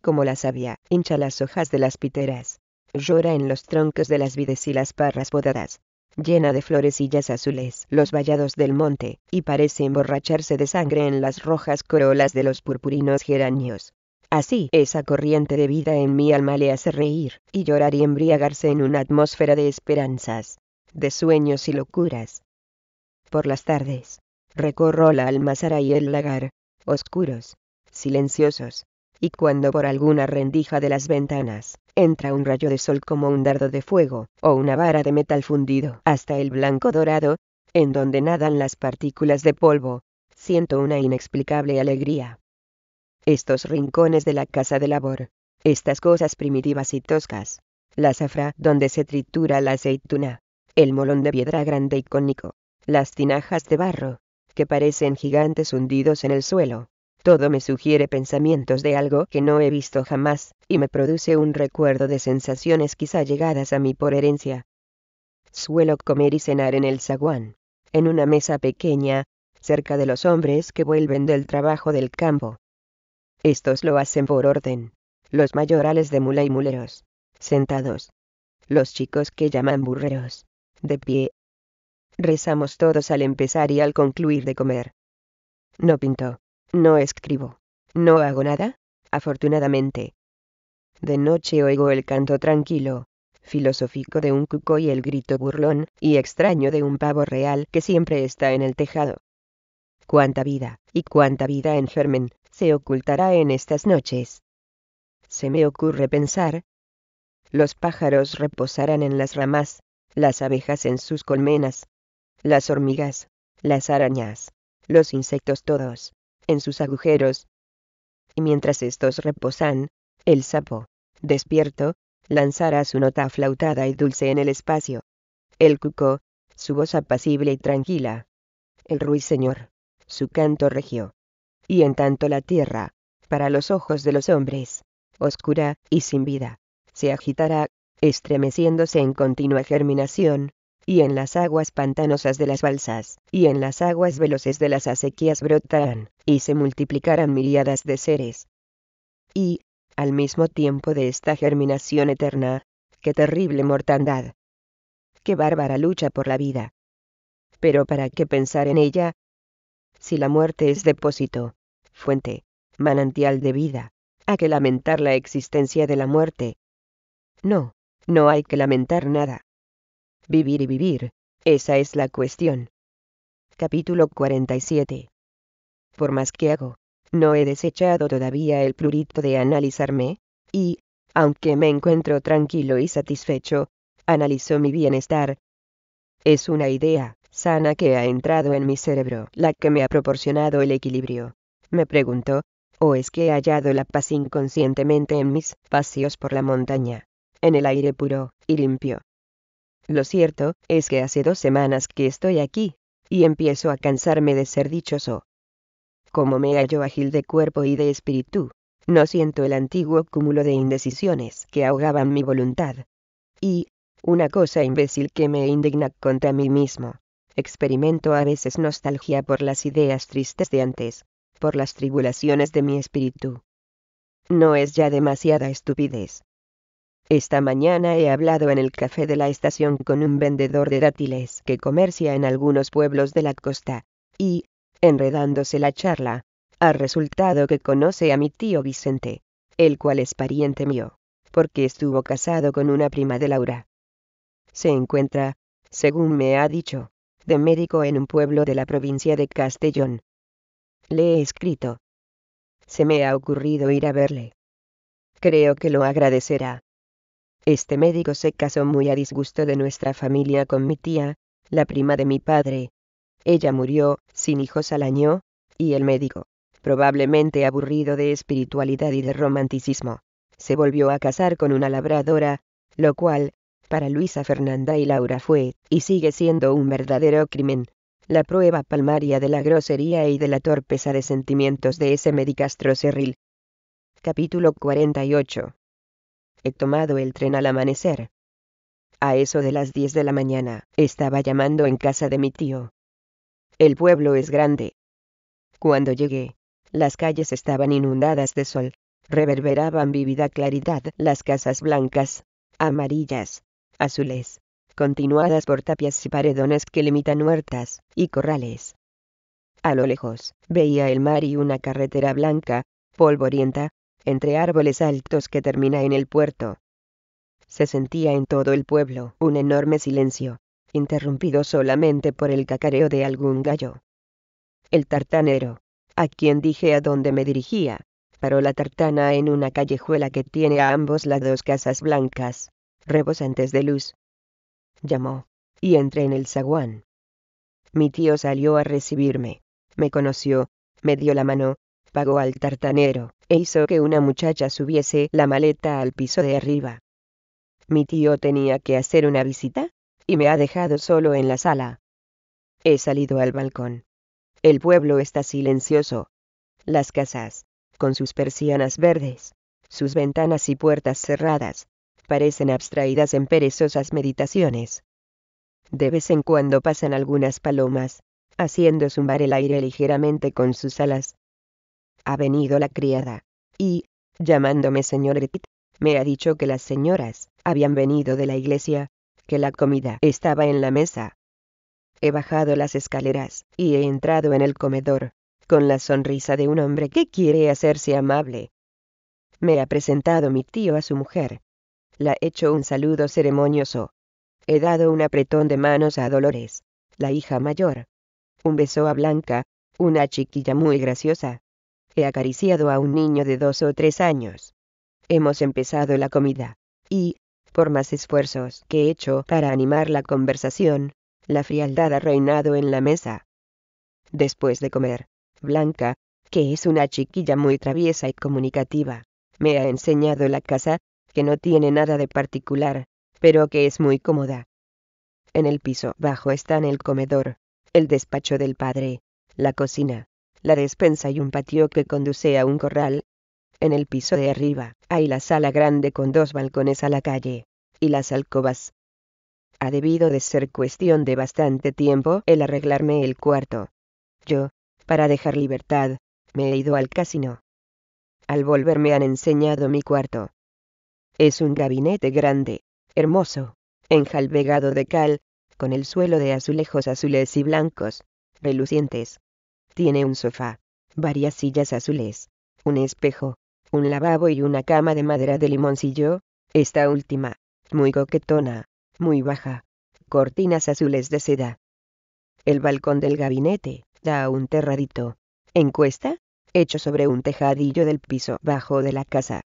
Como la savia, hincha las hojas de las piteras, llora en los troncos de las vides y las parras podadas, llena de florecillas azules los vallados del monte, y parece emborracharse de sangre en las rojas corolas de los purpurinos geranios. Así, esa corriente de vida en mi alma le hace reír, y llorar y embriagarse en una atmósfera de esperanzas, de sueños y locuras. Por las tardes, recorro la almazara y el lagar, oscuros, silenciosos, y cuando por alguna rendija de las ventanas, entra un rayo de sol como un dardo de fuego, o una vara de metal fundido hasta el blanco dorado, en donde nadan las partículas de polvo, siento una inexplicable alegría. Estos rincones de la casa de labor, estas cosas primitivas y toscas, la zafra donde se tritura la aceituna, el molón de piedra grande y cónico, las tinajas de barro, que parecen gigantes hundidos en el suelo. Todo me sugiere pensamientos de algo que no he visto jamás, y me produce un recuerdo de sensaciones quizá llegadas a mí por herencia. Suelo comer y cenar en el zaguán, en una mesa pequeña, cerca de los hombres que vuelven del trabajo del campo. Estos lo hacen por orden, los mayorales de mula y muleros, sentados. Los chicos que llaman burreros, de pie, Rezamos todos al empezar y al concluir de comer. No pinto, no escribo, no hago nada, afortunadamente. De noche oigo el canto tranquilo, filosófico de un cuco y el grito burlón y extraño de un pavo real que siempre está en el tejado. Cuánta vida, y cuánta vida en germen, se ocultará en estas noches. Se me ocurre pensar. Los pájaros reposarán en las ramas, las abejas en sus colmenas, las hormigas, las arañas, los insectos todos, en sus agujeros. Y mientras estos reposan, el sapo, despierto, lanzará su nota aflautada y dulce en el espacio. El cuco, su voz apacible y tranquila. El ruiseñor, su canto regió. Y en tanto la tierra, para los ojos de los hombres, oscura y sin vida, se agitará, estremeciéndose en continua germinación, y en las aguas pantanosas de las balsas, y en las aguas veloces de las acequias brotarán, y se multiplicarán miriadas de seres. Y, al mismo tiempo de esta germinación eterna, qué terrible mortandad. Qué bárbara lucha por la vida. Pero ¿para qué pensar en ella? Si la muerte es depósito, fuente, manantial de vida, ¿a qué lamentar la existencia de la muerte? No, no hay que lamentar nada. Vivir y vivir, esa es la cuestión. Capítulo 47. Por más que hago, no he desechado todavía el plurito de analizarme, y, aunque me encuentro tranquilo y satisfecho, analizo mi bienestar. Es una idea sana que ha entrado en mi cerebro, la que me ha proporcionado el equilibrio. Me pregunto, o es que he hallado la paz inconscientemente en mis paseos por la montaña, en el aire puro y limpio, lo cierto, es que hace dos semanas que estoy aquí, y empiezo a cansarme de ser dichoso. Como me hallo ágil de cuerpo y de espíritu, no siento el antiguo cúmulo de indecisiones que ahogaban mi voluntad. Y, una cosa imbécil que me indigna contra mí mismo, experimento a veces nostalgia por las ideas tristes de antes, por las tribulaciones de mi espíritu. No es ya demasiada estupidez, esta mañana he hablado en el café de la estación con un vendedor de dátiles que comercia en algunos pueblos de la costa, y, enredándose la charla, ha resultado que conoce a mi tío Vicente, el cual es pariente mío, porque estuvo casado con una prima de Laura. Se encuentra, según me ha dicho, de médico en un pueblo de la provincia de Castellón. Le he escrito. Se me ha ocurrido ir a verle. Creo que lo agradecerá este médico se casó muy a disgusto de nuestra familia con mi tía, la prima de mi padre. Ella murió, sin hijos al año, y el médico, probablemente aburrido de espiritualidad y de romanticismo, se volvió a casar con una labradora, lo cual, para Luisa Fernanda y Laura fue, y sigue siendo un verdadero crimen. La prueba palmaria de la grosería y de la torpeza de sentimientos de ese medicastro serril. Capítulo 48 He tomado el tren al amanecer. A eso de las 10 de la mañana, estaba llamando en casa de mi tío. El pueblo es grande. Cuando llegué, las calles estaban inundadas de sol, reverberaban vívida claridad las casas blancas, amarillas, azules, continuadas por tapias y paredones que limitan huertas y corrales. A lo lejos, veía el mar y una carretera blanca, polvorienta, entre árboles altos que termina en el puerto. Se sentía en todo el pueblo un enorme silencio, interrumpido solamente por el cacareo de algún gallo. El tartanero, a quien dije a dónde me dirigía, paró la tartana en una callejuela que tiene a ambos lados casas blancas, rebosantes de luz. Llamó, y entré en el zaguán. Mi tío salió a recibirme, me conoció, me dio la mano, pagó al tartanero, e hizo que una muchacha subiese la maleta al piso de arriba. Mi tío tenía que hacer una visita, y me ha dejado solo en la sala. He salido al balcón. El pueblo está silencioso. Las casas, con sus persianas verdes, sus ventanas y puertas cerradas, parecen abstraídas en perezosas meditaciones. De vez en cuando pasan algunas palomas, haciendo zumbar el aire ligeramente con sus alas, ha venido la criada, y, llamándome señor señorita, me ha dicho que las señoras habían venido de la iglesia, que la comida estaba en la mesa. He bajado las escaleras y he entrado en el comedor, con la sonrisa de un hombre que quiere hacerse amable. Me ha presentado mi tío a su mujer. La he hecho un saludo ceremonioso. He dado un apretón de manos a Dolores, la hija mayor. Un beso a Blanca, una chiquilla muy graciosa, he acariciado a un niño de dos o tres años. Hemos empezado la comida. Y, por más esfuerzos que he hecho para animar la conversación, la frialdad ha reinado en la mesa. Después de comer, Blanca, que es una chiquilla muy traviesa y comunicativa, me ha enseñado la casa, que no tiene nada de particular, pero que es muy cómoda. En el piso bajo están el comedor, el despacho del padre, la cocina, la despensa y un patio que conduce a un corral. En el piso de arriba, hay la sala grande con dos balcones a la calle, y las alcobas. Ha debido de ser cuestión de bastante tiempo el arreglarme el cuarto. Yo, para dejar libertad, me he ido al casino. Al volver me han enseñado mi cuarto. Es un gabinete grande, hermoso, enjalbegado de cal, con el suelo de azulejos azules y blancos, relucientes. Tiene un sofá, varias sillas azules, un espejo, un lavabo y una cama de madera de limoncillo, esta última, muy coquetona, muy baja, cortinas azules de seda. El balcón del gabinete da a un terradito, encuesta, hecho sobre un tejadillo del piso bajo de la casa.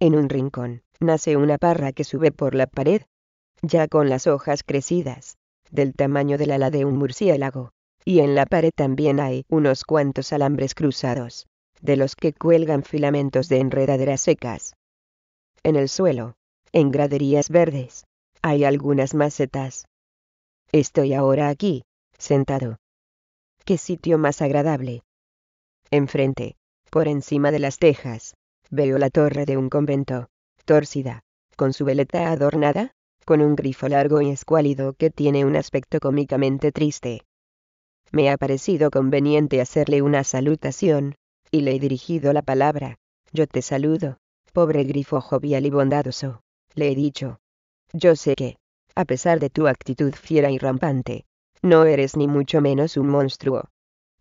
En un rincón, nace una parra que sube por la pared, ya con las hojas crecidas, del tamaño del ala de un murciélago y en la pared también hay unos cuantos alambres cruzados, de los que cuelgan filamentos de enredaderas secas. En el suelo, en graderías verdes, hay algunas macetas. Estoy ahora aquí, sentado. Qué sitio más agradable. Enfrente, por encima de las tejas, veo la torre de un convento, torcida, con su veleta adornada, con un grifo largo y escuálido que tiene un aspecto cómicamente triste me ha parecido conveniente hacerle una salutación, y le he dirigido la palabra. Yo te saludo, pobre grifo jovial y bondadoso, le he dicho. Yo sé que, a pesar de tu actitud fiera y rampante, no eres ni mucho menos un monstruo.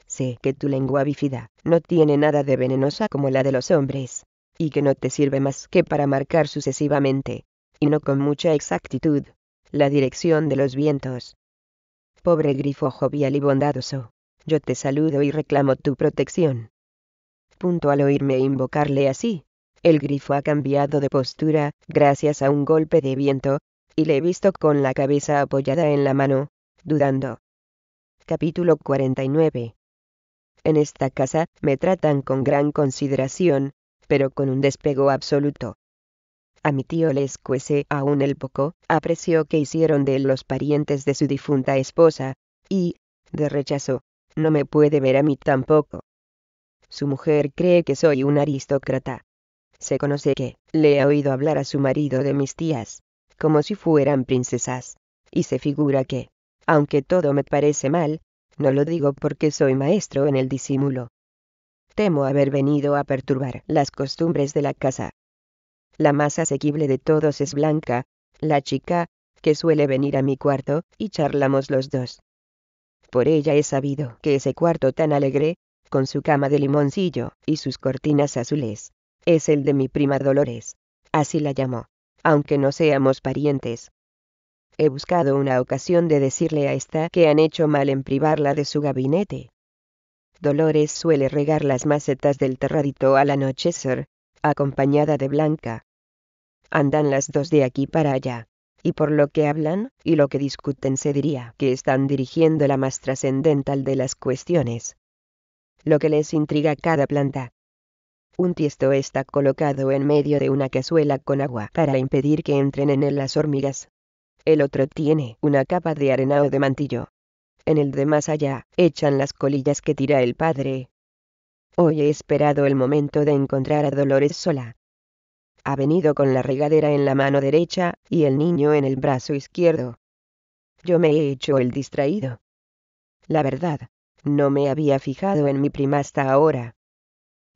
Sé que tu lengua bífida no tiene nada de venenosa como la de los hombres, y que no te sirve más que para marcar sucesivamente, y no con mucha exactitud, la dirección de los vientos, Pobre grifo jovial y bondadoso, yo te saludo y reclamo tu protección. Punto al oírme invocarle así, el grifo ha cambiado de postura, gracias a un golpe de viento, y le he visto con la cabeza apoyada en la mano, dudando. Capítulo 49. En esta casa, me tratan con gran consideración, pero con un despego absoluto a mi tío les cuece aún el poco aprecio que hicieron de él los parientes de su difunta esposa, y, de rechazo, no me puede ver a mí tampoco. Su mujer cree que soy un aristócrata. Se conoce que, le ha oído hablar a su marido de mis tías, como si fueran princesas, y se figura que, aunque todo me parece mal, no lo digo porque soy maestro en el disimulo. Temo haber venido a perturbar las costumbres de la casa, la más asequible de todos es Blanca, la chica, que suele venir a mi cuarto, y charlamos los dos. Por ella he sabido que ese cuarto tan alegre, con su cama de limoncillo y sus cortinas azules, es el de mi prima Dolores. Así la llamo, aunque no seamos parientes. He buscado una ocasión de decirle a esta que han hecho mal en privarla de su gabinete. Dolores suele regar las macetas del terradito al anochecer, acompañada de Blanca. Andan las dos de aquí para allá, y por lo que hablan y lo que discuten se diría que están dirigiendo la más trascendental de las cuestiones. Lo que les intriga cada planta. Un tiesto está colocado en medio de una cazuela con agua para impedir que entren en él las hormigas. El otro tiene una capa de arena o de mantillo. En el de más allá, echan las colillas que tira el padre, Hoy he esperado el momento de encontrar a Dolores sola. Ha venido con la regadera en la mano derecha, y el niño en el brazo izquierdo. Yo me he hecho el distraído. La verdad, no me había fijado en mi prima hasta ahora.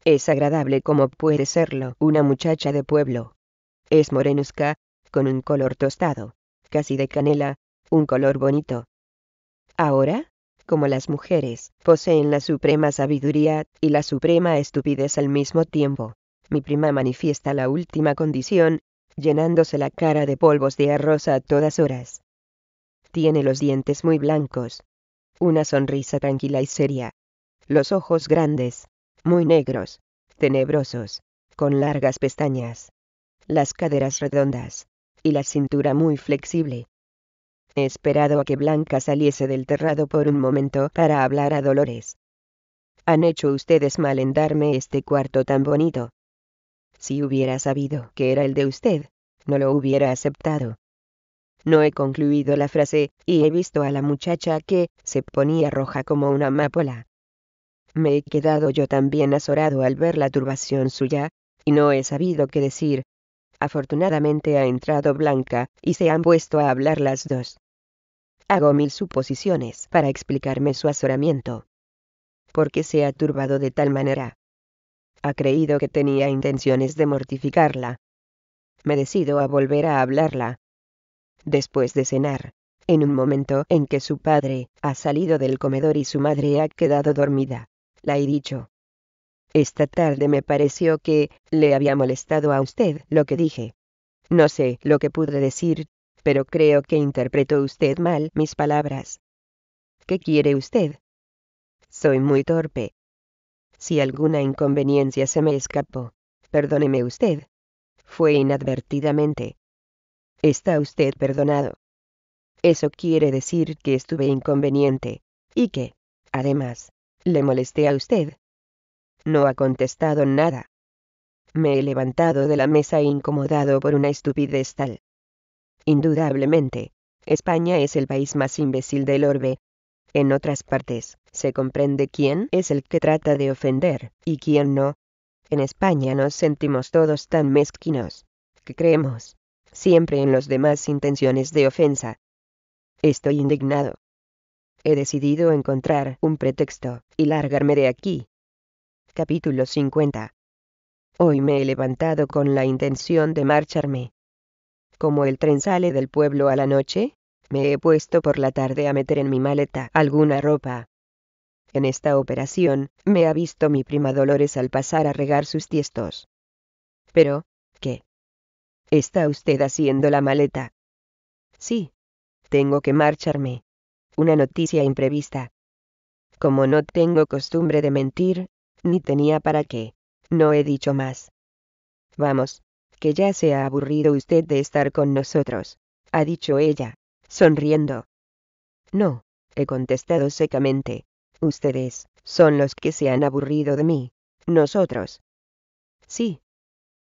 Es agradable como puede serlo una muchacha de pueblo. Es morenusca, con un color tostado, casi de canela, un color bonito. Ahora, como las mujeres, poseen la suprema sabiduría y la suprema estupidez al mismo tiempo. Mi prima manifiesta la última condición, llenándose la cara de polvos de arroz a todas horas. Tiene los dientes muy blancos. Una sonrisa tranquila y seria. Los ojos grandes, muy negros, tenebrosos, con largas pestañas. Las caderas redondas. Y la cintura muy flexible. He esperado a que Blanca saliese del terrado por un momento para hablar a Dolores. Han hecho ustedes mal en darme este cuarto tan bonito. Si hubiera sabido que era el de usted, no lo hubiera aceptado. No he concluido la frase, y he visto a la muchacha que se ponía roja como una mápola. Me he quedado yo también azorado al ver la turbación suya, y no he sabido qué decir. Afortunadamente ha entrado Blanca, y se han puesto a hablar las dos. Hago mil suposiciones para explicarme su azoramiento. ¿Por qué se ha turbado de tal manera? Ha creído que tenía intenciones de mortificarla. Me decido a volver a hablarla. Después de cenar, en un momento en que su padre ha salido del comedor y su madre ha quedado dormida, la he dicho. Esta tarde me pareció que le había molestado a usted lo que dije. No sé lo que pude decir, pero creo que interpretó usted mal mis palabras. ¿Qué quiere usted? Soy muy torpe. Si alguna inconveniencia se me escapó, perdóneme usted. Fue inadvertidamente. Está usted perdonado. Eso quiere decir que estuve inconveniente, y que, además, le molesté a usted. No ha contestado nada. Me he levantado de la mesa incomodado por una estupidez tal. Indudablemente, España es el país más imbécil del orbe. En otras partes, se comprende quién es el que trata de ofender, y quién no. En España nos sentimos todos tan mezquinos, que creemos, siempre en los demás intenciones de ofensa. Estoy indignado. He decidido encontrar un pretexto, y largarme de aquí. Capítulo 50. Hoy me he levantado con la intención de marcharme, como el tren sale del pueblo a la noche, me he puesto por la tarde a meter en mi maleta alguna ropa. En esta operación, me ha visto mi prima Dolores al pasar a regar sus tiestos. Pero, ¿qué? ¿Está usted haciendo la maleta? Sí. Tengo que marcharme. Una noticia imprevista. Como no tengo costumbre de mentir, ni tenía para qué, no he dicho más. Vamos que ya se ha aburrido usted de estar con nosotros, ha dicho ella, sonriendo. No, he contestado secamente, ustedes, son los que se han aburrido de mí, nosotros. Sí.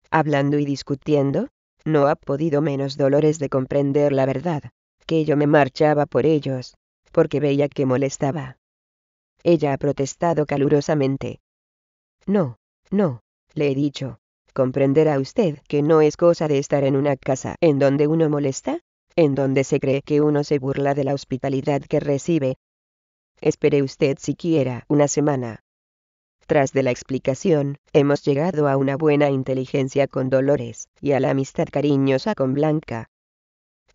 Hablando y discutiendo, no ha podido menos Dolores de comprender la verdad, que yo me marchaba por ellos, porque veía que molestaba. Ella ha protestado calurosamente. No, no, le he dicho, comprenderá usted que no es cosa de estar en una casa en donde uno molesta, en donde se cree que uno se burla de la hospitalidad que recibe. Espere usted siquiera una semana. Tras de la explicación, hemos llegado a una buena inteligencia con Dolores, y a la amistad cariñosa con Blanca.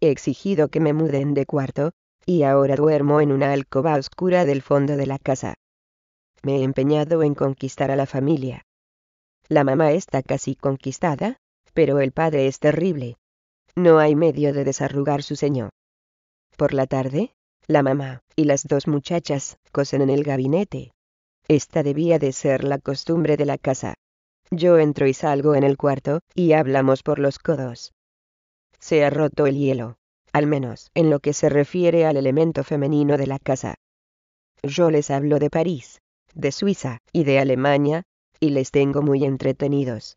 He exigido que me muden de cuarto, y ahora duermo en una alcoba oscura del fondo de la casa. Me he empeñado en conquistar a la familia, la mamá está casi conquistada, pero el padre es terrible. No hay medio de desarrugar su señor. Por la tarde, la mamá y las dos muchachas cosen en el gabinete. Esta debía de ser la costumbre de la casa. Yo entro y salgo en el cuarto, y hablamos por los codos. Se ha roto el hielo, al menos en lo que se refiere al elemento femenino de la casa. Yo les hablo de París, de Suiza y de Alemania, y les tengo muy entretenidos.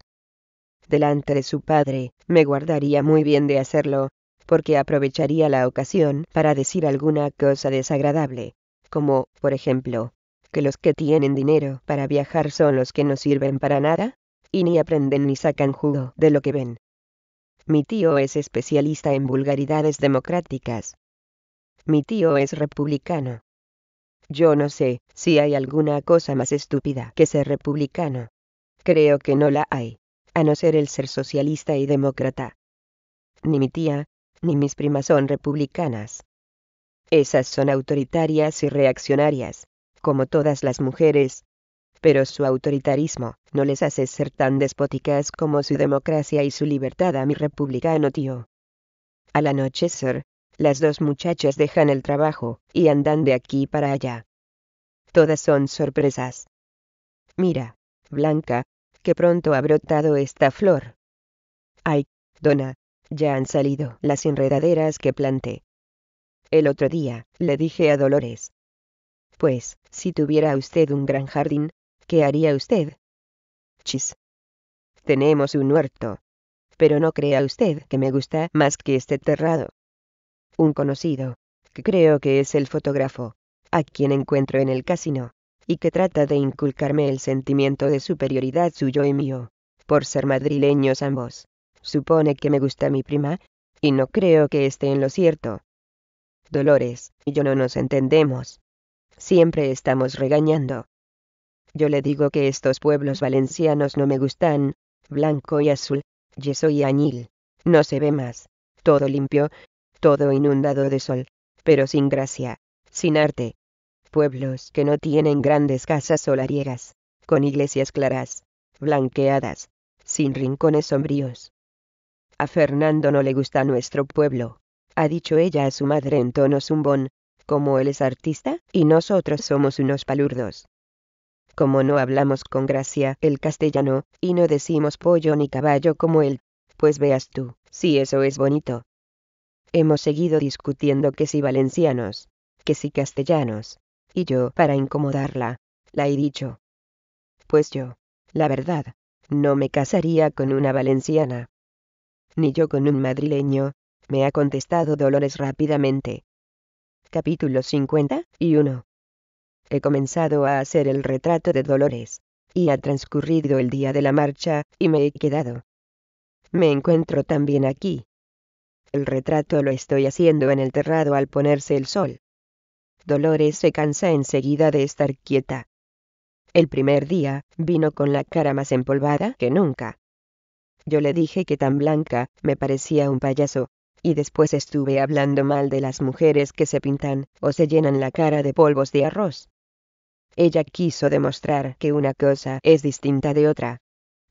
Delante de su padre, me guardaría muy bien de hacerlo, porque aprovecharía la ocasión para decir alguna cosa desagradable, como, por ejemplo, que los que tienen dinero para viajar son los que no sirven para nada, y ni aprenden ni sacan jugo de lo que ven. Mi tío es especialista en vulgaridades democráticas. Mi tío es republicano. Yo no sé si hay alguna cosa más estúpida que ser republicano. Creo que no la hay, a no ser el ser socialista y demócrata. Ni mi tía, ni mis primas son republicanas. Esas son autoritarias y reaccionarias, como todas las mujeres, pero su autoritarismo no les hace ser tan despóticas como su democracia y su libertad a mi republicano tío. Al anochecer, las dos muchachas dejan el trabajo, y andan de aquí para allá. Todas son sorpresas. Mira, Blanca, qué pronto ha brotado esta flor. Ay, dona, ya han salido las enredaderas que planté. El otro día, le dije a Dolores. Pues, si tuviera usted un gran jardín, ¿qué haría usted? Chis. Tenemos un huerto. Pero no crea usted que me gusta más que este terrado un conocido, que creo que es el fotógrafo, a quien encuentro en el casino, y que trata de inculcarme el sentimiento de superioridad suyo y mío, por ser madrileños ambos. Supone que me gusta mi prima, y no creo que esté en lo cierto. Dolores, y yo no nos entendemos. Siempre estamos regañando. Yo le digo que estos pueblos valencianos no me gustan, blanco y azul, yeso y añil. No se ve más, todo limpio, todo inundado de sol, pero sin gracia, sin arte. Pueblos que no tienen grandes casas solariegas, con iglesias claras, blanqueadas, sin rincones sombríos. A Fernando no le gusta nuestro pueblo, ha dicho ella a su madre en tono zumbón, como él es artista y nosotros somos unos palurdos. Como no hablamos con gracia el castellano, y no decimos pollo ni caballo como él, pues veas tú, si eso es bonito hemos seguido discutiendo que si valencianos, que si castellanos, y yo, para incomodarla, la he dicho. Pues yo, la verdad, no me casaría con una valenciana. Ni yo con un madrileño, me ha contestado Dolores rápidamente. Capítulo 51. He comenzado a hacer el retrato de Dolores, y ha transcurrido el día de la marcha, y me he quedado. Me encuentro también aquí, el retrato lo estoy haciendo en el terrado al ponerse el sol. Dolores se cansa enseguida de estar quieta. El primer día, vino con la cara más empolvada que nunca. Yo le dije que tan blanca, me parecía un payaso, y después estuve hablando mal de las mujeres que se pintan, o se llenan la cara de polvos de arroz. Ella quiso demostrar que una cosa es distinta de otra.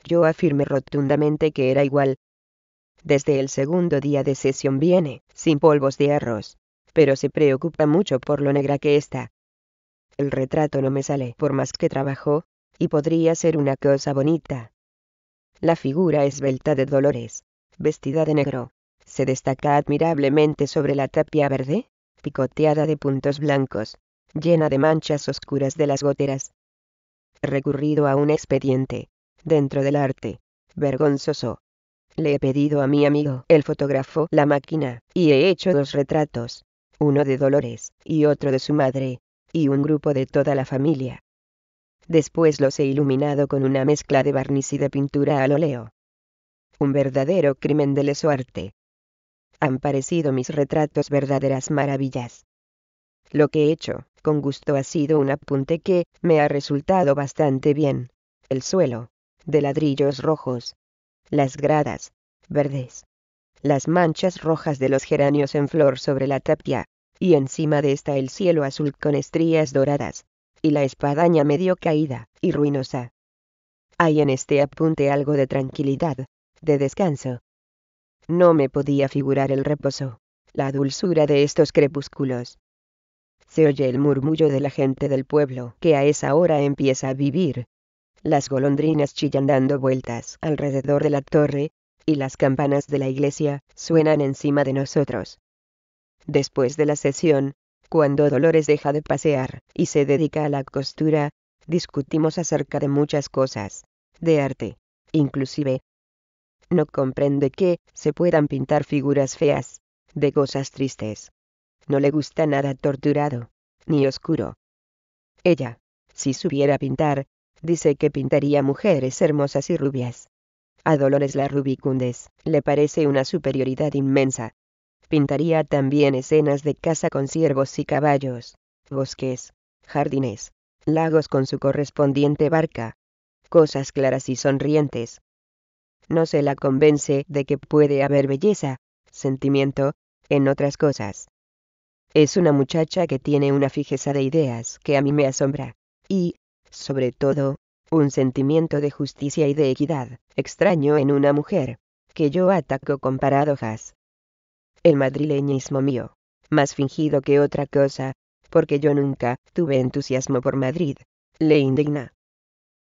Yo afirmé rotundamente que era igual, desde el segundo día de sesión viene, sin polvos de arroz. Pero se preocupa mucho por lo negra que está. El retrato no me sale por más que trabajo, y podría ser una cosa bonita. La figura esbelta de Dolores, vestida de negro, se destaca admirablemente sobre la tapia verde, picoteada de puntos blancos, llena de manchas oscuras de las goteras. recurrido a un expediente, dentro del arte, vergonzoso, le he pedido a mi amigo, el fotógrafo, la máquina, y he hecho dos retratos, uno de Dolores, y otro de su madre, y un grupo de toda la familia. Después los he iluminado con una mezcla de barniz y de pintura al óleo. Un verdadero crimen de leso arte. Han parecido mis retratos verdaderas maravillas. Lo que he hecho, con gusto, ha sido un apunte que me ha resultado bastante bien. El suelo, de ladrillos rojos, las gradas, verdes, las manchas rojas de los geranios en flor sobre la tapia, y encima de esta el cielo azul con estrías doradas, y la espadaña medio caída y ruinosa. Hay en este apunte algo de tranquilidad, de descanso. No me podía figurar el reposo, la dulzura de estos crepúsculos. Se oye el murmullo de la gente del pueblo que a esa hora empieza a vivir, las golondrinas chillan dando vueltas alrededor de la torre, y las campanas de la iglesia suenan encima de nosotros. Después de la sesión, cuando Dolores deja de pasear y se dedica a la costura, discutimos acerca de muchas cosas, de arte, inclusive. No comprende que se puedan pintar figuras feas, de cosas tristes. No le gusta nada torturado, ni oscuro. Ella, si supiera pintar, dice que pintaría mujeres hermosas y rubias. A Dolores la Rubicundes le parece una superioridad inmensa. Pintaría también escenas de caza con ciervos y caballos, bosques, jardines, lagos con su correspondiente barca, cosas claras y sonrientes. No se la convence de que puede haber belleza, sentimiento, en otras cosas. Es una muchacha que tiene una fijeza de ideas que a mí me asombra, y, sobre todo, un sentimiento de justicia y de equidad, extraño en una mujer, que yo ataco con paradojas. El madrileñismo mío, más fingido que otra cosa, porque yo nunca tuve entusiasmo por Madrid, le indigna.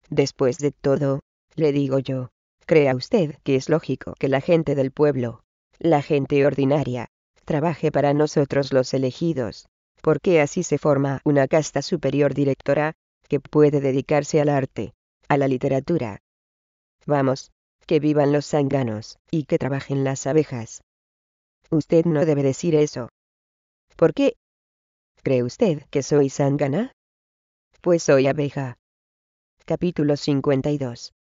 Después de todo, le digo yo, crea usted que es lógico que la gente del pueblo, la gente ordinaria, trabaje para nosotros los elegidos, porque así se forma una casta superior directora, que puede dedicarse al arte, a la literatura. Vamos, que vivan los zánganos, y que trabajen las abejas. Usted no debe decir eso. ¿Por qué? ¿Cree usted que soy zángana? Pues soy abeja. Capítulo 52.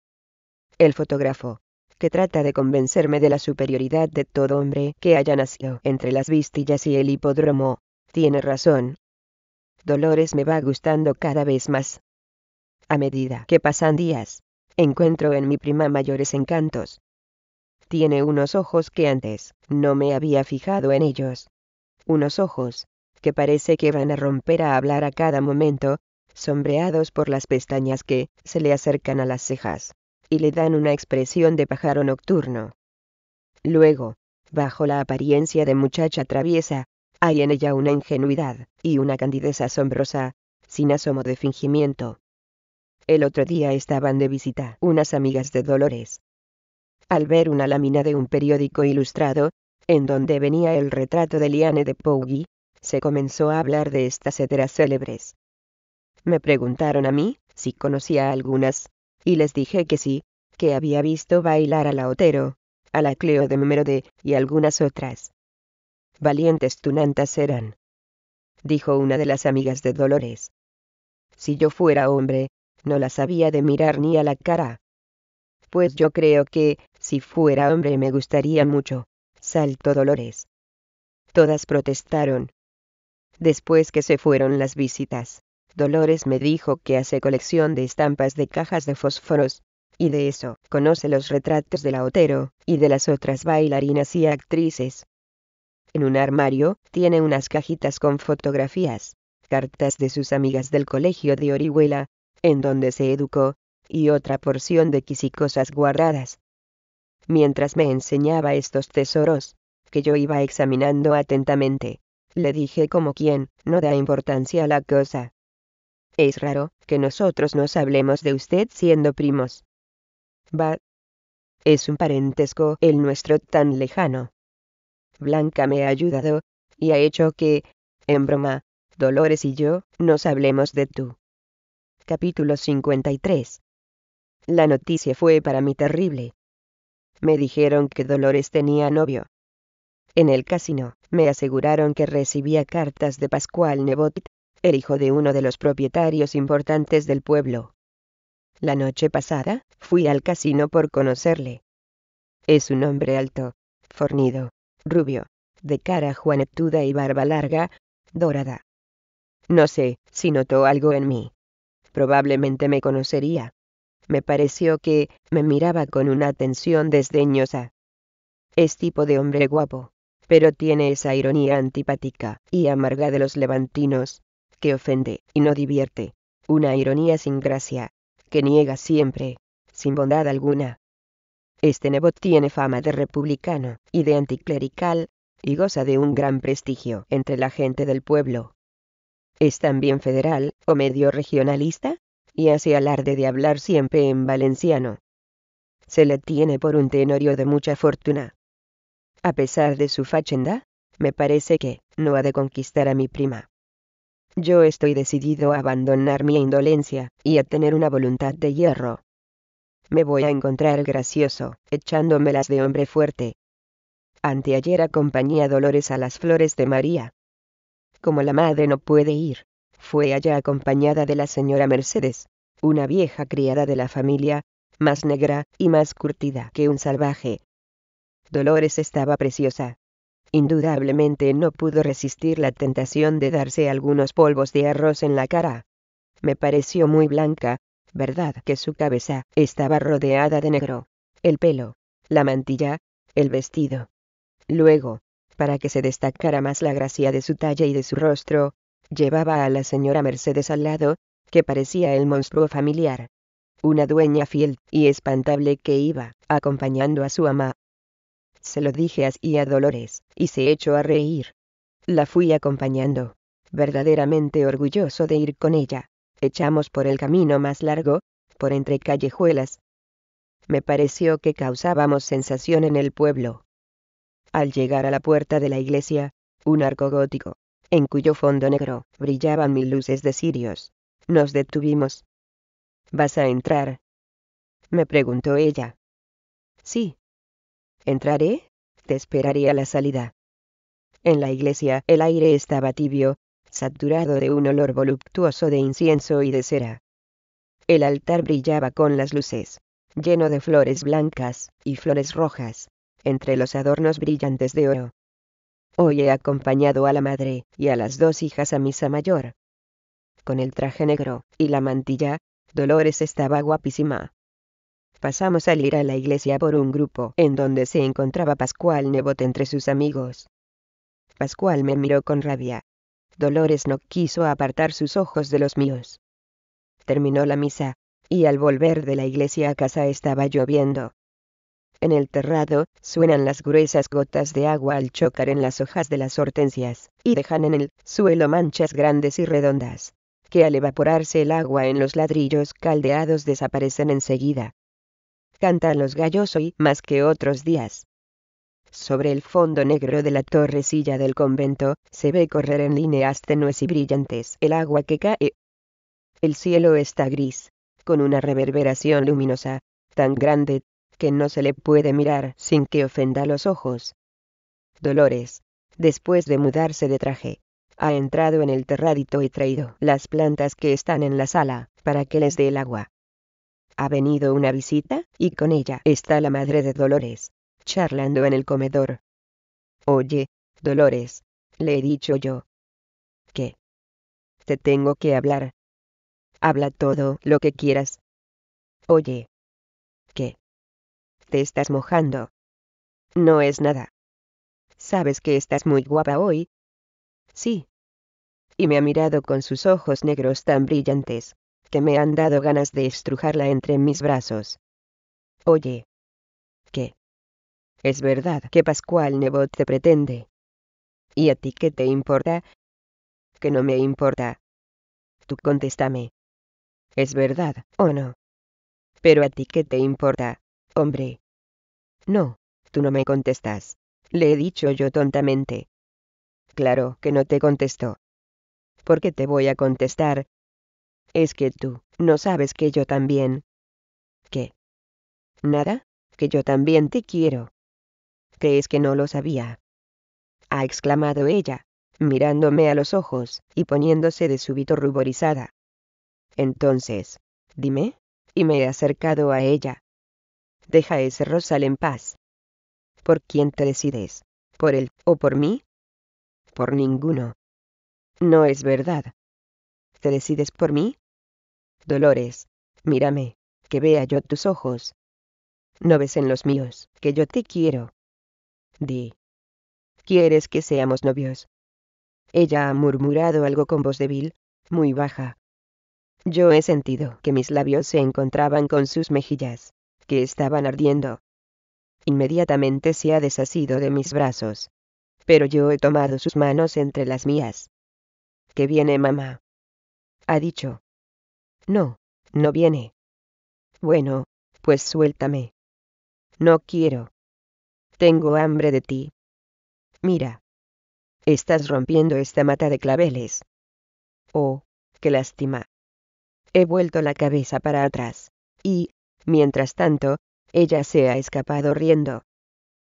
El fotógrafo, que trata de convencerme de la superioridad de todo hombre que haya nacido entre las vistillas y el hipódromo, tiene razón, Dolores me va gustando cada vez más. A medida que pasan días, encuentro en mi prima mayores encantos. Tiene unos ojos que antes no me había fijado en ellos. Unos ojos que parece que van a romper a hablar a cada momento, sombreados por las pestañas que se le acercan a las cejas, y le dan una expresión de pájaro nocturno. Luego, bajo la apariencia de muchacha traviesa, hay en ella una ingenuidad y una candidez asombrosa, sin asomo de fingimiento. El otro día estaban de visita unas amigas de Dolores. Al ver una lámina de un periódico ilustrado, en donde venía el retrato de Liane de Pougy, se comenzó a hablar de estas heteras célebres. Me preguntaron a mí si conocía algunas, y les dije que sí, que había visto bailar a la Otero, a la Cleo de Memerode y algunas otras. Valientes tunantas eran. Dijo una de las amigas de Dolores. Si yo fuera hombre, no las había de mirar ni a la cara. Pues yo creo que, si fuera hombre me gustaría mucho. Saltó Dolores. Todas protestaron. Después que se fueron las visitas, Dolores me dijo que hace colección de estampas de cajas de fósforos, y de eso conoce los retratos de la Otero, y de las otras bailarinas y actrices. En un armario, tiene unas cajitas con fotografías, cartas de sus amigas del colegio de Orihuela, en donde se educó, y otra porción de quisicosas guardadas. Mientras me enseñaba estos tesoros, que yo iba examinando atentamente, le dije como quien, no da importancia a la cosa. Es raro, que nosotros nos hablemos de usted siendo primos. Va. Es un parentesco el nuestro tan lejano. Blanca me ha ayudado, y ha hecho que, en broma, Dolores y yo nos hablemos de tú. Capítulo 53. La noticia fue para mí terrible. Me dijeron que Dolores tenía novio. En el casino, me aseguraron que recibía cartas de Pascual Nebot, el hijo de uno de los propietarios importantes del pueblo. La noche pasada, fui al casino por conocerle. Es un hombre alto, fornido, rubio, de cara juanetuda y barba larga, dorada. No sé si notó algo en mí. Probablemente me conocería. Me pareció que me miraba con una atención desdeñosa. Es tipo de hombre guapo, pero tiene esa ironía antipática y amarga de los levantinos, que ofende y no divierte, una ironía sin gracia, que niega siempre, sin bondad alguna, este Nebot tiene fama de republicano y de anticlerical, y goza de un gran prestigio entre la gente del pueblo. Es también federal o medio regionalista, y hace alarde de hablar siempre en valenciano. Se le tiene por un tenorio de mucha fortuna. A pesar de su fachenda, me parece que no ha de conquistar a mi prima. Yo estoy decidido a abandonar mi indolencia y a tener una voluntad de hierro me voy a encontrar gracioso, echándomelas de hombre fuerte. Anteayer acompañé a Dolores a las flores de María. Como la madre no puede ir, fue allá acompañada de la señora Mercedes, una vieja criada de la familia, más negra y más curtida que un salvaje. Dolores estaba preciosa. Indudablemente no pudo resistir la tentación de darse algunos polvos de arroz en la cara. Me pareció muy blanca, verdad que su cabeza estaba rodeada de negro, el pelo, la mantilla, el vestido. Luego, para que se destacara más la gracia de su talla y de su rostro, llevaba a la señora Mercedes al lado, que parecía el monstruo familiar. Una dueña fiel y espantable que iba, acompañando a su ama. Se lo dije así a Dolores, y se echó a reír. La fui acompañando, verdaderamente orgulloso de ir con ella echamos por el camino más largo, por entre callejuelas. Me pareció que causábamos sensación en el pueblo. Al llegar a la puerta de la iglesia, un arco gótico, en cuyo fondo negro brillaban mil luces de cirios, nos detuvimos. ¿Vas a entrar? me preguntó ella. Sí. ¿Entraré? Te esperaré a la salida. En la iglesia el aire estaba tibio, saturado de un olor voluptuoso de incienso y de cera. El altar brillaba con las luces, lleno de flores blancas y flores rojas, entre los adornos brillantes de oro. Hoy he acompañado a la madre y a las dos hijas a misa mayor. Con el traje negro y la mantilla, Dolores estaba guapísima. Pasamos a ir a la iglesia por un grupo en donde se encontraba Pascual Nebot entre sus amigos. Pascual me miró con rabia, Dolores no quiso apartar sus ojos de los míos. Terminó la misa, y al volver de la iglesia a casa estaba lloviendo. En el terrado suenan las gruesas gotas de agua al chocar en las hojas de las hortensias, y dejan en el suelo manchas grandes y redondas, que al evaporarse el agua en los ladrillos caldeados desaparecen enseguida. Cantan los gallos hoy más que otros días. Sobre el fondo negro de la torrecilla del convento, se ve correr en líneas tenues y brillantes el agua que cae. El cielo está gris, con una reverberación luminosa, tan grande, que no se le puede mirar sin que ofenda los ojos. Dolores, después de mudarse de traje, ha entrado en el terradito y traído las plantas que están en la sala, para que les dé el agua. Ha venido una visita, y con ella está la madre de Dolores charlando en el comedor. Oye, Dolores, le he dicho yo. ¿Qué? Te tengo que hablar. Habla todo lo que quieras. Oye. ¿Qué? Te estás mojando. No es nada. ¿Sabes que estás muy guapa hoy? Sí. Y me ha mirado con sus ojos negros tan brillantes, que me han dado ganas de estrujarla entre mis brazos. Oye. ¿Qué? Es verdad que Pascual Nebot te pretende. ¿Y a ti qué te importa? Que no me importa. Tú contéstame. ¿Es verdad o no? Pero a ti qué te importa, hombre. No, tú no me contestas. Le he dicho yo tontamente. Claro que no te contesto. ¿Por qué te voy a contestar? Es que tú, no sabes que yo también. ¿Qué? Nada, que yo también te quiero. ¿Crees que no lo sabía? ha exclamado ella, mirándome a los ojos y poniéndose de súbito ruborizada. Entonces, dime, y me he acercado a ella. Deja ese rosal en paz. ¿Por quién te decides? ¿Por él o por mí? Por ninguno. No es verdad. ¿Te decides por mí? Dolores, mírame, que vea yo tus ojos. No ves en los míos, que yo te quiero, Di. ¿Quieres que seamos novios? Ella ha murmurado algo con voz débil, muy baja. Yo he sentido que mis labios se encontraban con sus mejillas, que estaban ardiendo. Inmediatamente se ha desasido de mis brazos. Pero yo he tomado sus manos entre las mías. ¿Qué viene mamá. Ha dicho. No, no viene. Bueno, pues suéltame. No quiero. Tengo hambre de ti. Mira. Estás rompiendo esta mata de claveles. Oh, qué lástima. He vuelto la cabeza para atrás, y, mientras tanto, ella se ha escapado riendo.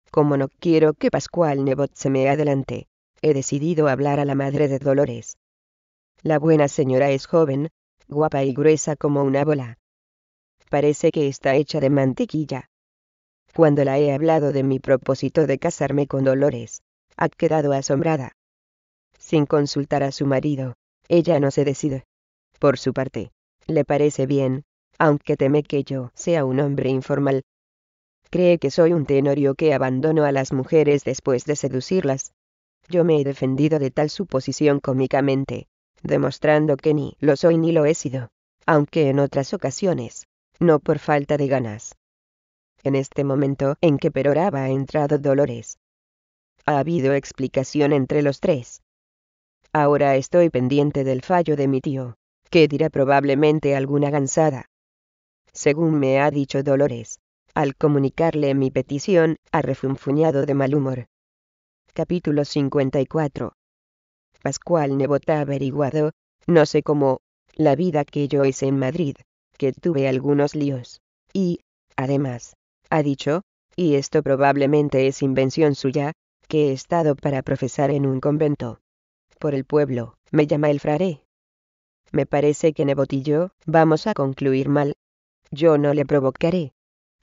Como no quiero que Pascual Nebot se me adelante, he decidido hablar a la madre de Dolores. La buena señora es joven, guapa y gruesa como una bola. Parece que está hecha de mantequilla cuando la he hablado de mi propósito de casarme con Dolores, ha quedado asombrada. Sin consultar a su marido, ella no se decide. Por su parte, le parece bien, aunque teme que yo sea un hombre informal. Cree que soy un tenorio que abandono a las mujeres después de seducirlas. Yo me he defendido de tal suposición cómicamente, demostrando que ni lo soy ni lo he sido, aunque en otras ocasiones, no por falta de ganas, en este momento en que peroraba ha entrado Dolores. Ha habido explicación entre los tres. Ahora estoy pendiente del fallo de mi tío, que dirá probablemente alguna gansada. Según me ha dicho Dolores, al comunicarle mi petición, ha refunfuñado de mal humor. Capítulo 54. Pascual Nebota averiguado, no sé cómo, la vida que yo hice en Madrid, que tuve algunos líos, y, además, ha dicho, y esto probablemente es invención suya, que he estado para profesar en un convento. Por el pueblo, me llama el fraré. Me parece que Nebotillo, vamos a concluir mal. Yo no le provocaré.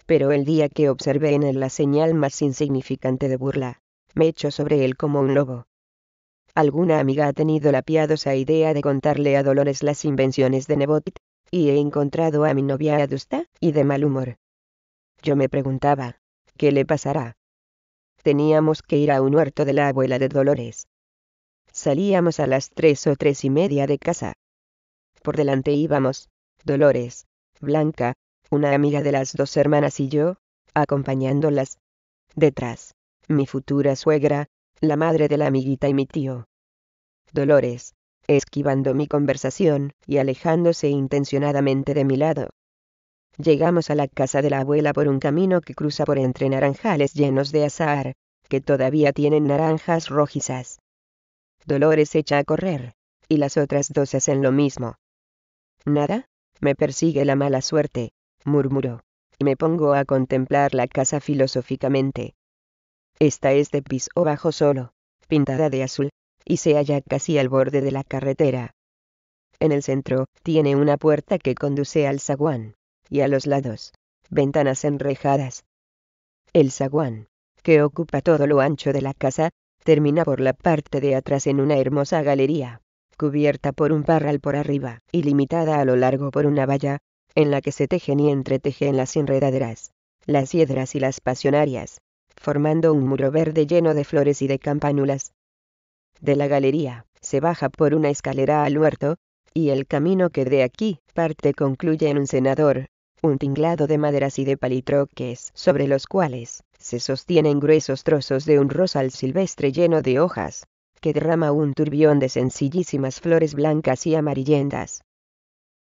Pero el día que observé en él la señal más insignificante de burla, me echo sobre él como un lobo. Alguna amiga ha tenido la piadosa idea de contarle a Dolores las invenciones de Nebot, y he encontrado a mi novia adusta y de mal humor. Yo me preguntaba, ¿qué le pasará? Teníamos que ir a un huerto de la abuela de Dolores. Salíamos a las tres o tres y media de casa. Por delante íbamos, Dolores, Blanca, una amiga de las dos hermanas y yo, acompañándolas. Detrás, mi futura suegra, la madre de la amiguita y mi tío. Dolores, esquivando mi conversación y alejándose intencionadamente de mi lado, Llegamos a la casa de la abuela por un camino que cruza por entre naranjales llenos de azahar, que todavía tienen naranjas rojizas. Dolores echa a correr, y las otras dos hacen lo mismo. Nada, me persigue la mala suerte, murmuró, y me pongo a contemplar la casa filosóficamente. Esta es de piso bajo solo, pintada de azul, y se halla casi al borde de la carretera. En el centro, tiene una puerta que conduce al zaguán y a los lados, ventanas enrejadas. El zaguán, que ocupa todo lo ancho de la casa, termina por la parte de atrás en una hermosa galería, cubierta por un parral por arriba y limitada a lo largo por una valla, en la que se tejen y entretejen las enredaderas, las hiedras y las pasionarias, formando un muro verde lleno de flores y de campanulas. De la galería, se baja por una escalera al huerto, y el camino que de aquí parte concluye en un senador, un tinglado de maderas y de palitroques, sobre los cuales se sostienen gruesos trozos de un rosal silvestre lleno de hojas, que derrama un turbión de sencillísimas flores blancas y amarillentas.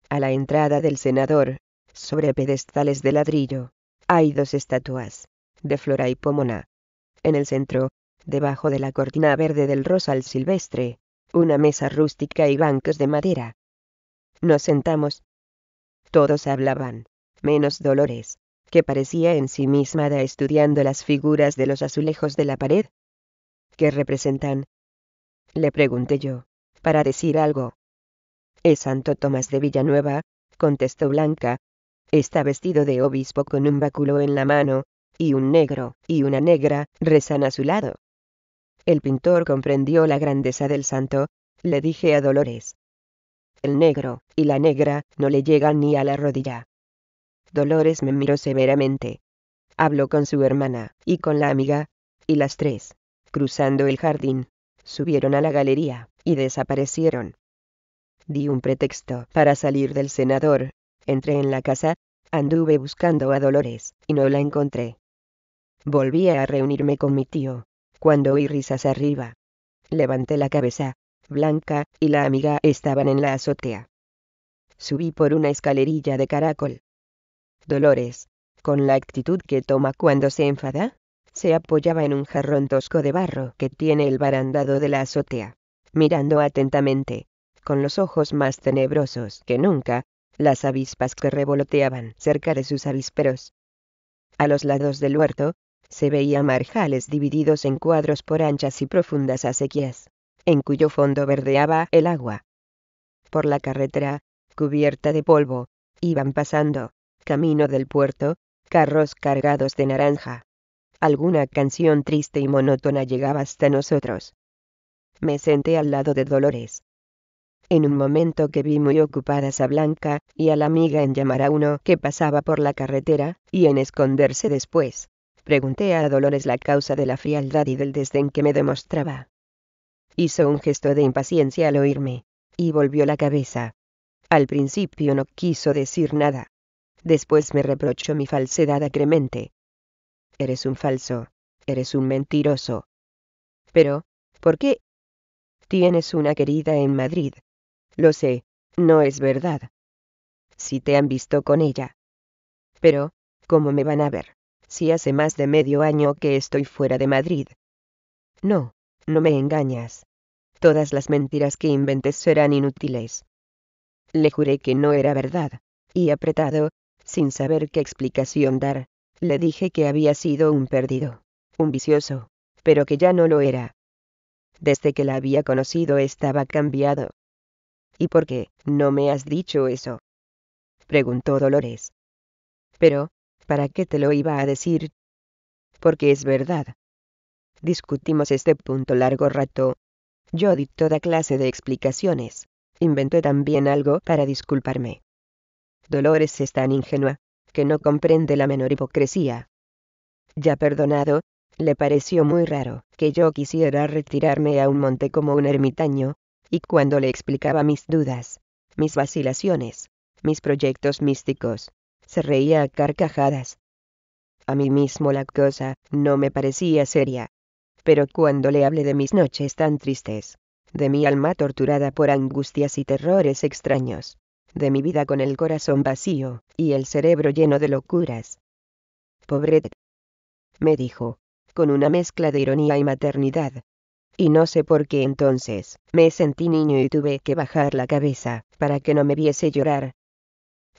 A la entrada del senador, sobre pedestales de ladrillo, hay dos estatuas, de flora y pomona. En el centro, debajo de la cortina verde del rosal silvestre, una mesa rústica y bancos de madera. Nos sentamos. Todos hablaban menos Dolores, que parecía en sí misma da estudiando las figuras de los azulejos de la pared. ¿Qué representan? Le pregunté yo, para decir algo. Es Santo Tomás de Villanueva, contestó Blanca. Está vestido de obispo con un báculo en la mano, y un negro y una negra rezan a su lado. El pintor comprendió la grandeza del santo, le dije a Dolores. El negro y la negra no le llegan ni a la rodilla. Dolores me miró severamente. Habló con su hermana, y con la amiga, y las tres, cruzando el jardín, subieron a la galería, y desaparecieron. Di un pretexto para salir del senador, entré en la casa, anduve buscando a Dolores, y no la encontré. Volví a reunirme con mi tío, cuando oí risas arriba. Levanté la cabeza, Blanca y la amiga estaban en la azotea. Subí por una escalerilla de caracol, dolores. Con la actitud que toma cuando se enfada, se apoyaba en un jarrón tosco de barro que tiene el barandado de la azotea, mirando atentamente, con los ojos más tenebrosos que nunca, las avispas que revoloteaban cerca de sus avisperos. A los lados del huerto, se veía marjales divididos en cuadros por anchas y profundas acequias, en cuyo fondo verdeaba el agua. Por la carretera, cubierta de polvo, iban pasando, camino del puerto, carros cargados de naranja. Alguna canción triste y monótona llegaba hasta nosotros. Me senté al lado de Dolores. En un momento que vi muy ocupadas a Blanca y a la amiga en llamar a uno que pasaba por la carretera, y en esconderse después, pregunté a Dolores la causa de la frialdad y del desdén que me demostraba. Hizo un gesto de impaciencia al oírme, y volvió la cabeza. Al principio no quiso decir nada, Después me reprochó mi falsedad acremente. Eres un falso, eres un mentiroso. Pero, ¿por qué? Tienes una querida en Madrid. Lo sé, no es verdad. Si te han visto con ella. Pero, ¿cómo me van a ver? Si hace más de medio año que estoy fuera de Madrid. No, no me engañas. Todas las mentiras que inventes serán inútiles. Le juré que no era verdad, y apretado, sin saber qué explicación dar, le dije que había sido un perdido, un vicioso, pero que ya no lo era. Desde que la había conocido estaba cambiado. ¿Y por qué no me has dicho eso? preguntó Dolores. Pero, ¿para qué te lo iba a decir? Porque es verdad. Discutimos este punto largo rato. Yo di toda clase de explicaciones. Inventé también algo para disculparme. Dolores es tan ingenua, que no comprende la menor hipocresía. Ya perdonado, le pareció muy raro que yo quisiera retirarme a un monte como un ermitaño, y cuando le explicaba mis dudas, mis vacilaciones, mis proyectos místicos, se reía a carcajadas. A mí mismo la cosa no me parecía seria. Pero cuando le hablé de mis noches tan tristes, de mi alma torturada por angustias y terrores extraños, de mi vida con el corazón vacío, y el cerebro lleno de locuras. Pobre. Me dijo, con una mezcla de ironía y maternidad. Y no sé por qué entonces, me sentí niño y tuve que bajar la cabeza, para que no me viese llorar.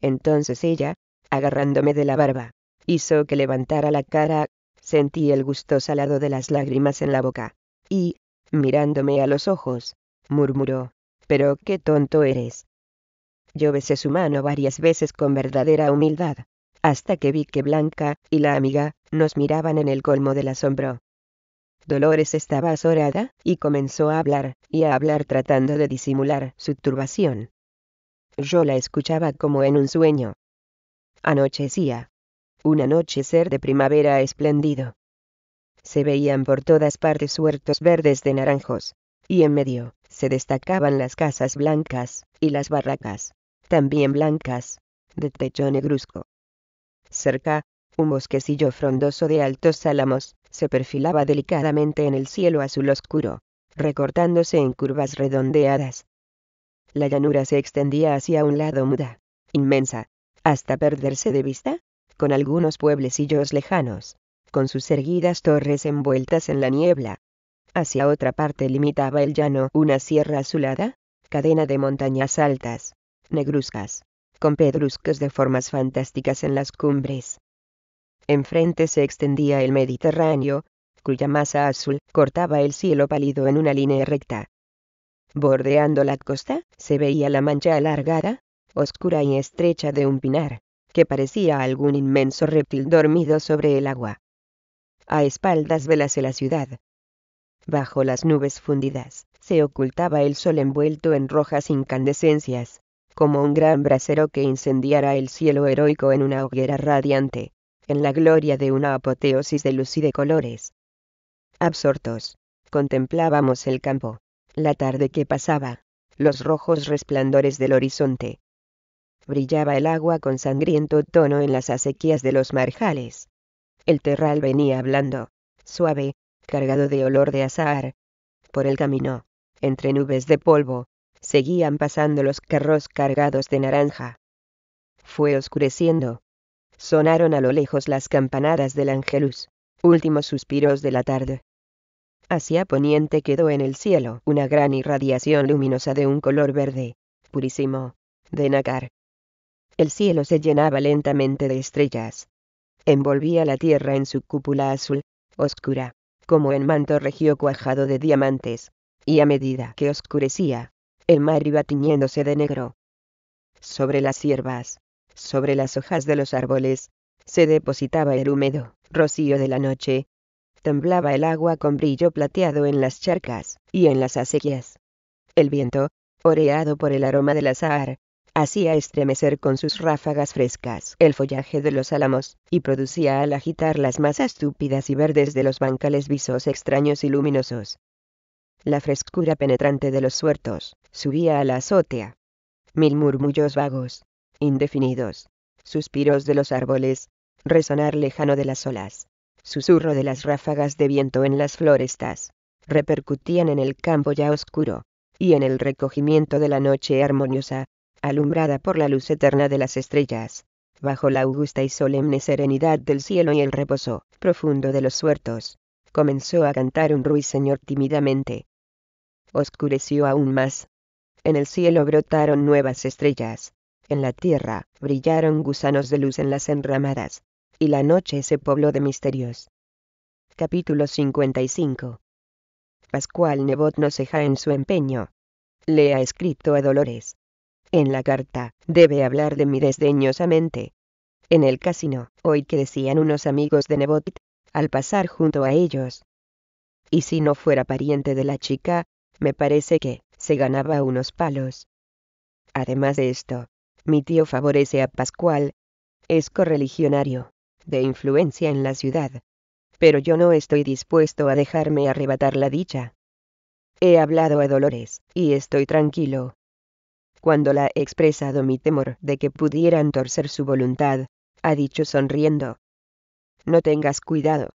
Entonces ella, agarrándome de la barba, hizo que levantara la cara, sentí el gusto salado de las lágrimas en la boca, y, mirándome a los ojos, murmuró, pero qué tonto eres. Yo besé su mano varias veces con verdadera humildad, hasta que vi que Blanca y la amiga nos miraban en el colmo del asombro. Dolores estaba azorada, y comenzó a hablar, y a hablar tratando de disimular su turbación. Yo la escuchaba como en un sueño. Anochecía. Un anochecer de primavera espléndido. Se veían por todas partes huertos verdes de naranjos, y en medio, se destacaban las casas blancas, y las barracas también blancas, de techo negruzco. Cerca, un bosquecillo frondoso de altos álamos, se perfilaba delicadamente en el cielo azul oscuro, recortándose en curvas redondeadas. La llanura se extendía hacia un lado muda, inmensa, hasta perderse de vista, con algunos pueblecillos lejanos, con sus erguidas torres envueltas en la niebla. Hacia otra parte limitaba el llano una sierra azulada, cadena de montañas altas, negruzcas, con pedruscos de formas fantásticas en las cumbres. Enfrente se extendía el Mediterráneo, cuya masa azul cortaba el cielo pálido en una línea recta. Bordeando la costa, se veía la mancha alargada, oscura y estrecha de un pinar, que parecía algún inmenso reptil dormido sobre el agua. A espaldas velase la ciudad. Bajo las nubes fundidas, se ocultaba el sol envuelto en rojas incandescencias como un gran brasero que incendiara el cielo heroico en una hoguera radiante, en la gloria de una apoteosis de luz y de colores. Absortos, contemplábamos el campo, la tarde que pasaba, los rojos resplandores del horizonte. Brillaba el agua con sangriento tono en las acequias de los marjales. El terral venía hablando, suave, cargado de olor de azahar. Por el camino, entre nubes de polvo, seguían pasando los carros cargados de naranja. Fue oscureciendo. Sonaron a lo lejos las campanadas del Angelus, últimos suspiros de la tarde. Hacia poniente quedó en el cielo una gran irradiación luminosa de un color verde, purísimo, de nácar. El cielo se llenaba lentamente de estrellas. Envolvía la tierra en su cúpula azul, oscura, como en manto regio cuajado de diamantes, y a medida que oscurecía, el mar iba tiñéndose de negro. Sobre las hierbas, sobre las hojas de los árboles, se depositaba el húmedo rocío de la noche. Temblaba el agua con brillo plateado en las charcas y en las acequias. El viento, oreado por el aroma del azahar, hacía estremecer con sus ráfagas frescas el follaje de los álamos, y producía al agitar las masas túpidas y verdes de los bancales visos extraños y luminosos, la frescura penetrante de los suertos subía a la azotea. Mil murmullos vagos, indefinidos, suspiros de los árboles, resonar lejano de las olas, susurro de las ráfagas de viento en las florestas, repercutían en el campo ya oscuro, y en el recogimiento de la noche armoniosa, alumbrada por la luz eterna de las estrellas, bajo la augusta y solemne serenidad del cielo y el reposo profundo de los suertos, comenzó a cantar un ruiseñor tímidamente, oscureció aún más. En el cielo brotaron nuevas estrellas. En la tierra, brillaron gusanos de luz en las enramadas. Y la noche se pobló de misterios. Capítulo 55. Pascual Nebot no ceja en su empeño. Le ha escrito a Dolores. En la carta, debe hablar de mí desdeñosamente. En el casino, hoy que decían unos amigos de Nebot, al pasar junto a ellos. Y si no fuera pariente de la chica, me parece que se ganaba unos palos. Además de esto, mi tío favorece a Pascual. Es correligionario, de influencia en la ciudad. Pero yo no estoy dispuesto a dejarme arrebatar la dicha. He hablado a Dolores, y estoy tranquilo. Cuando la he expresado mi temor de que pudieran torcer su voluntad, ha dicho sonriendo. No tengas cuidado.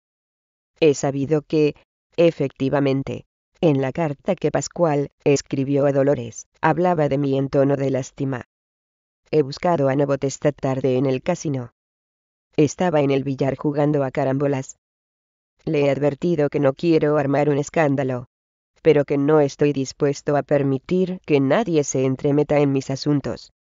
He sabido que, efectivamente, en la carta que Pascual escribió a Dolores, hablaba de mí en tono de lástima. He buscado a Novotesta esta tarde en el casino. Estaba en el billar jugando a carambolas. Le he advertido que no quiero armar un escándalo, pero que no estoy dispuesto a permitir que nadie se entremeta en mis asuntos.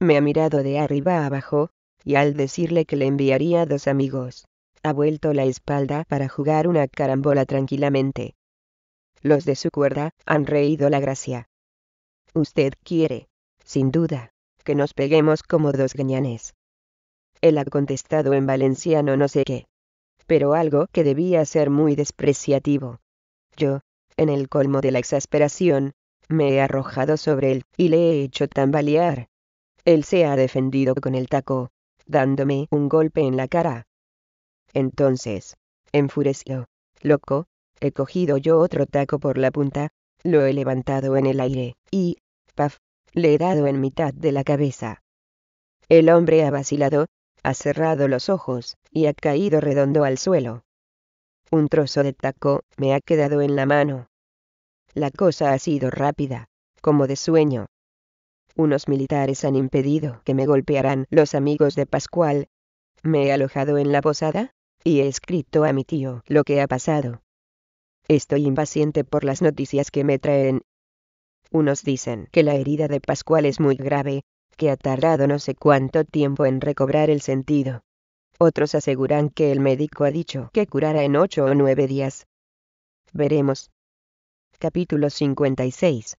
Me ha mirado de arriba abajo, y al decirle que le enviaría dos amigos, ha vuelto la espalda para jugar una carambola tranquilamente los de su cuerda, han reído la gracia. Usted quiere, sin duda, que nos peguemos como dos gañanes. Él ha contestado en valenciano no sé qué. Pero algo que debía ser muy despreciativo. Yo, en el colmo de la exasperación, me he arrojado sobre él y le he hecho tambalear. Él se ha defendido con el taco, dándome un golpe en la cara. Entonces, enfureció, loco, he cogido yo otro taco por la punta, lo he levantado en el aire, y, paf, le he dado en mitad de la cabeza. El hombre ha vacilado, ha cerrado los ojos, y ha caído redondo al suelo. Un trozo de taco me ha quedado en la mano. La cosa ha sido rápida, como de sueño. Unos militares han impedido que me golpearan los amigos de Pascual. Me he alojado en la posada, y he escrito a mi tío lo que ha pasado. Estoy impaciente por las noticias que me traen. Unos dicen que la herida de Pascual es muy grave, que ha tardado no sé cuánto tiempo en recobrar el sentido. Otros aseguran que el médico ha dicho que curará en ocho o nueve días. Veremos. Capítulo 56.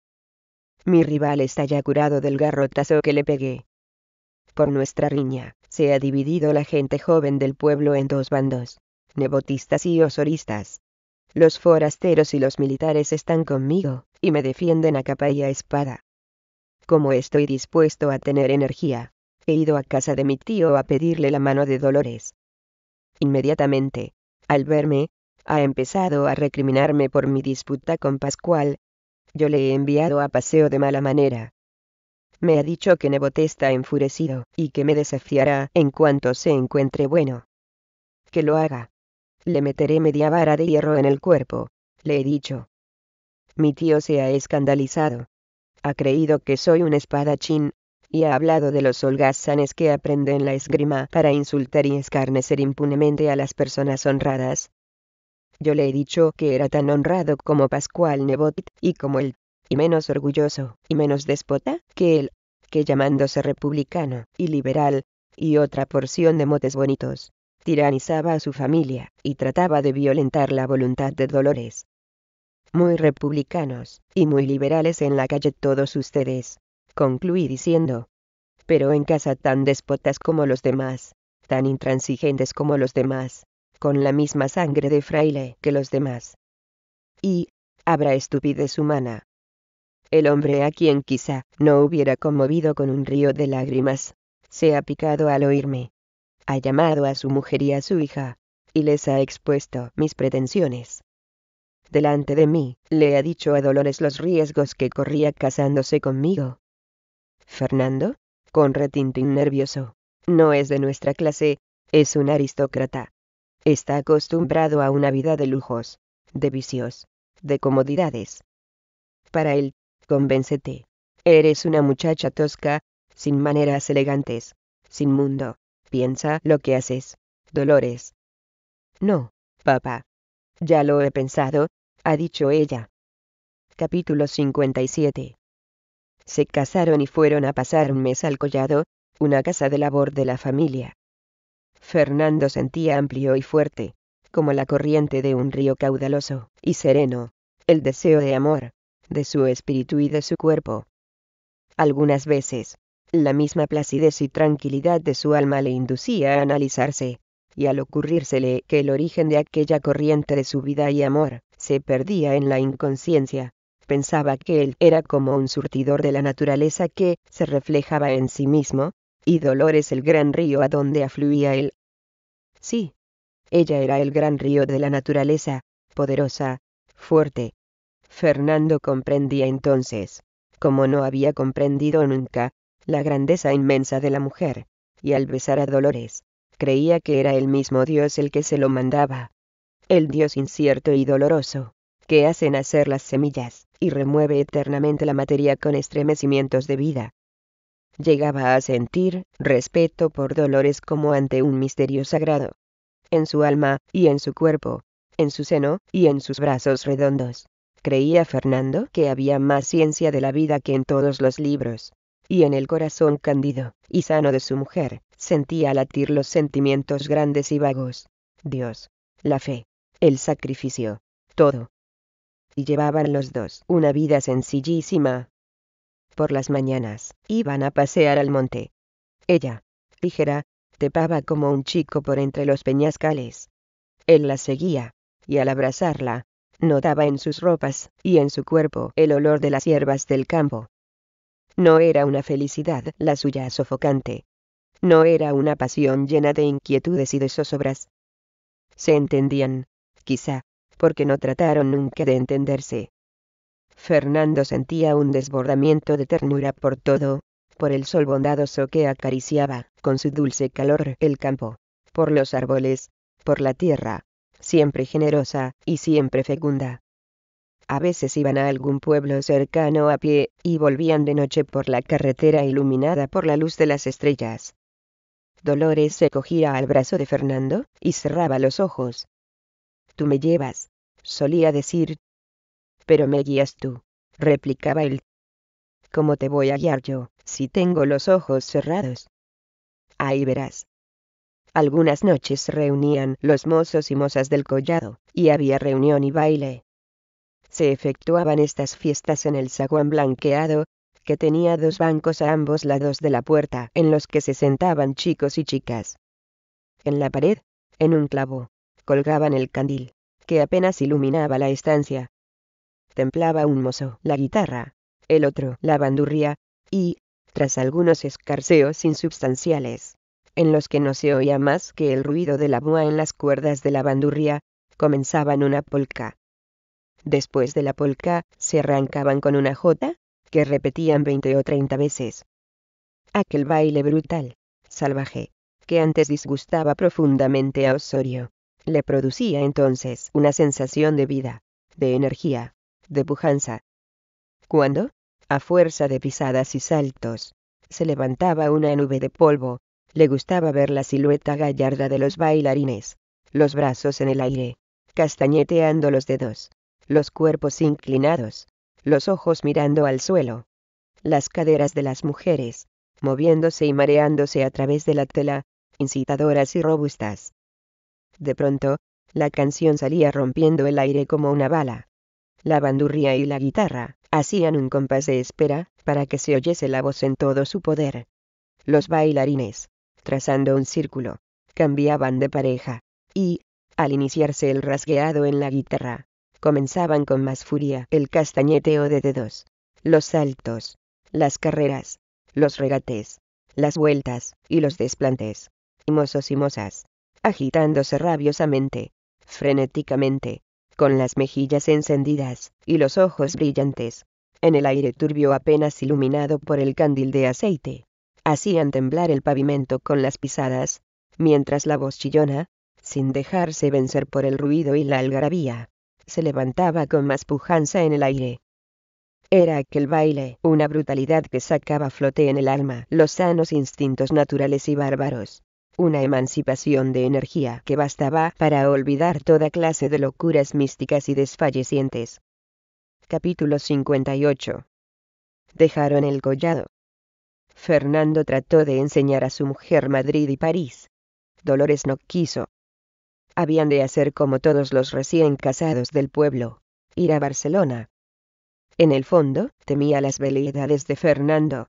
Mi rival está ya curado del garrotazo que le pegué. Por nuestra riña, se ha dividido la gente joven del pueblo en dos bandos, nebotistas y osoristas. Los forasteros y los militares están conmigo, y me defienden a capa y a espada. Como estoy dispuesto a tener energía, he ido a casa de mi tío a pedirle la mano de Dolores. Inmediatamente, al verme, ha empezado a recriminarme por mi disputa con Pascual. Yo le he enviado a paseo de mala manera. Me ha dicho que Nebote está enfurecido y que me desafiará en cuanto se encuentre bueno. Que lo haga, le meteré media vara de hierro en el cuerpo, le he dicho. Mi tío se ha escandalizado. Ha creído que soy un espadachín, y ha hablado de los holgazanes que aprenden la esgrima para insultar y escarnecer impunemente a las personas honradas. Yo le he dicho que era tan honrado como Pascual Nebot, y como él, y menos orgulloso, y menos déspota, que él, que llamándose republicano, y liberal, y otra porción de motes bonitos, tiranizaba a su familia, y trataba de violentar la voluntad de Dolores. Muy republicanos, y muy liberales en la calle todos ustedes, concluí diciendo. Pero en casa tan despotas como los demás, tan intransigentes como los demás, con la misma sangre de fraile que los demás. Y, habrá estupidez humana. El hombre a quien quizá no hubiera conmovido con un río de lágrimas, se ha picado al oírme ha llamado a su mujer y a su hija, y les ha expuesto mis pretensiones. Delante de mí, le ha dicho a Dolores los riesgos que corría casándose conmigo. Fernando, con retintín nervioso, no es de nuestra clase, es un aristócrata. Está acostumbrado a una vida de lujos, de vicios, de comodidades. Para él, convéncete. Eres una muchacha tosca, sin maneras elegantes, sin mundo, piensa lo que haces, Dolores. No, papá. Ya lo he pensado, ha dicho ella. Capítulo 57. Se casaron y fueron a pasar un mes al collado, una casa de labor de la familia. Fernando sentía amplio y fuerte, como la corriente de un río caudaloso y sereno, el deseo de amor, de su espíritu y de su cuerpo. Algunas veces, la misma placidez y tranquilidad de su alma le inducía a analizarse, y al ocurrírsele que el origen de aquella corriente de su vida y amor se perdía en la inconsciencia, pensaba que él era como un surtidor de la naturaleza que se reflejaba en sí mismo, y Dolores el gran río a donde afluía él. Sí, ella era el gran río de la naturaleza, poderosa, fuerte. Fernando comprendía entonces, como no había comprendido nunca, la grandeza inmensa de la mujer, y al besar a Dolores, creía que era el mismo Dios el que se lo mandaba. El Dios incierto y doloroso, que hace nacer las semillas, y remueve eternamente la materia con estremecimientos de vida. Llegaba a sentir respeto por Dolores como ante un misterio sagrado. En su alma, y en su cuerpo, en su seno, y en sus brazos redondos. Creía Fernando que había más ciencia de la vida que en todos los libros y en el corazón cándido y sano de su mujer, sentía latir los sentimientos grandes y vagos. Dios, la fe, el sacrificio, todo. Y llevaban los dos una vida sencillísima. Por las mañanas, iban a pasear al monte. Ella, ligera, tepaba como un chico por entre los peñascales. Él la seguía, y al abrazarla, notaba en sus ropas y en su cuerpo el olor de las hierbas del campo. No era una felicidad la suya sofocante. No era una pasión llena de inquietudes y de zozobras. Se entendían, quizá, porque no trataron nunca de entenderse. Fernando sentía un desbordamiento de ternura por todo, por el sol bondadoso que acariciaba, con su dulce calor, el campo, por los árboles, por la tierra, siempre generosa y siempre fecunda, a veces iban a algún pueblo cercano a pie y volvían de noche por la carretera iluminada por la luz de las estrellas. Dolores se cogía al brazo de Fernando y cerraba los ojos. Tú me llevas, solía decir. Pero me guías tú, replicaba él. ¿Cómo te voy a guiar yo, si tengo los ojos cerrados? Ahí verás. Algunas noches reunían los mozos y mozas del collado, y había reunión y baile se efectuaban estas fiestas en el saguán blanqueado, que tenía dos bancos a ambos lados de la puerta en los que se sentaban chicos y chicas. En la pared, en un clavo, colgaban el candil, que apenas iluminaba la estancia. Templaba un mozo la guitarra, el otro la bandurría, y, tras algunos escarceos insubstanciales, en los que no se oía más que el ruido de la búa en las cuerdas de la bandurría, comenzaban una polca. Después de la polca, se arrancaban con una jota, que repetían veinte o treinta veces. Aquel baile brutal, salvaje, que antes disgustaba profundamente a Osorio, le producía entonces una sensación de vida, de energía, de pujanza. Cuando, a fuerza de pisadas y saltos, se levantaba una nube de polvo, le gustaba ver la silueta gallarda de los bailarines, los brazos en el aire, castañeteando los dedos, los cuerpos inclinados, los ojos mirando al suelo, las caderas de las mujeres, moviéndose y mareándose a través de la tela, incitadoras y robustas. De pronto, la canción salía rompiendo el aire como una bala. La bandurría y la guitarra hacían un compás de espera para que se oyese la voz en todo su poder. Los bailarines, trazando un círculo, cambiaban de pareja, y, al iniciarse el rasgueado en la guitarra, comenzaban con más furia el castañeteo de dedos, los saltos, las carreras, los regates, las vueltas y los desplantes. Y mozos y mozas, agitándose rabiosamente, frenéticamente, con las mejillas encendidas y los ojos brillantes, en el aire turbio apenas iluminado por el candil de aceite. Hacían temblar el pavimento con las pisadas, mientras la voz chillona, sin dejarse vencer por el ruido y la algarabía, se levantaba con más pujanza en el aire. Era aquel baile, una brutalidad que sacaba flote en el alma los sanos instintos naturales y bárbaros. Una emancipación de energía que bastaba para olvidar toda clase de locuras místicas y desfallecientes. Capítulo 58. Dejaron el collado. Fernando trató de enseñar a su mujer Madrid y París. Dolores no quiso. Habían de hacer como todos los recién casados del pueblo, ir a Barcelona. En el fondo, temía las veleidades de Fernando.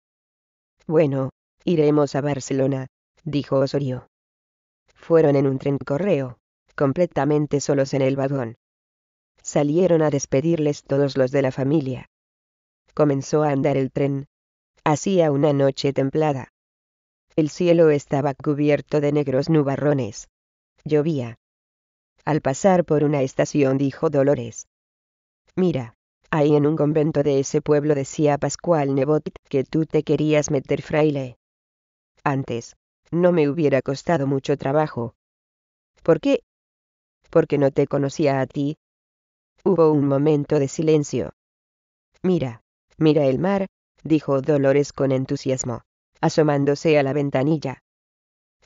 Bueno, iremos a Barcelona, dijo Osorio. Fueron en un tren correo, completamente solos en el vagón. Salieron a despedirles todos los de la familia. Comenzó a andar el tren. Hacía una noche templada. El cielo estaba cubierto de negros nubarrones. Llovía. Al pasar por una estación dijo Dolores. Mira, ahí en un convento de ese pueblo decía Pascual Nebot que tú te querías meter fraile. Antes, no me hubiera costado mucho trabajo. ¿Por qué? Porque no te conocía a ti. Hubo un momento de silencio. Mira, mira el mar, dijo Dolores con entusiasmo, asomándose a la ventanilla.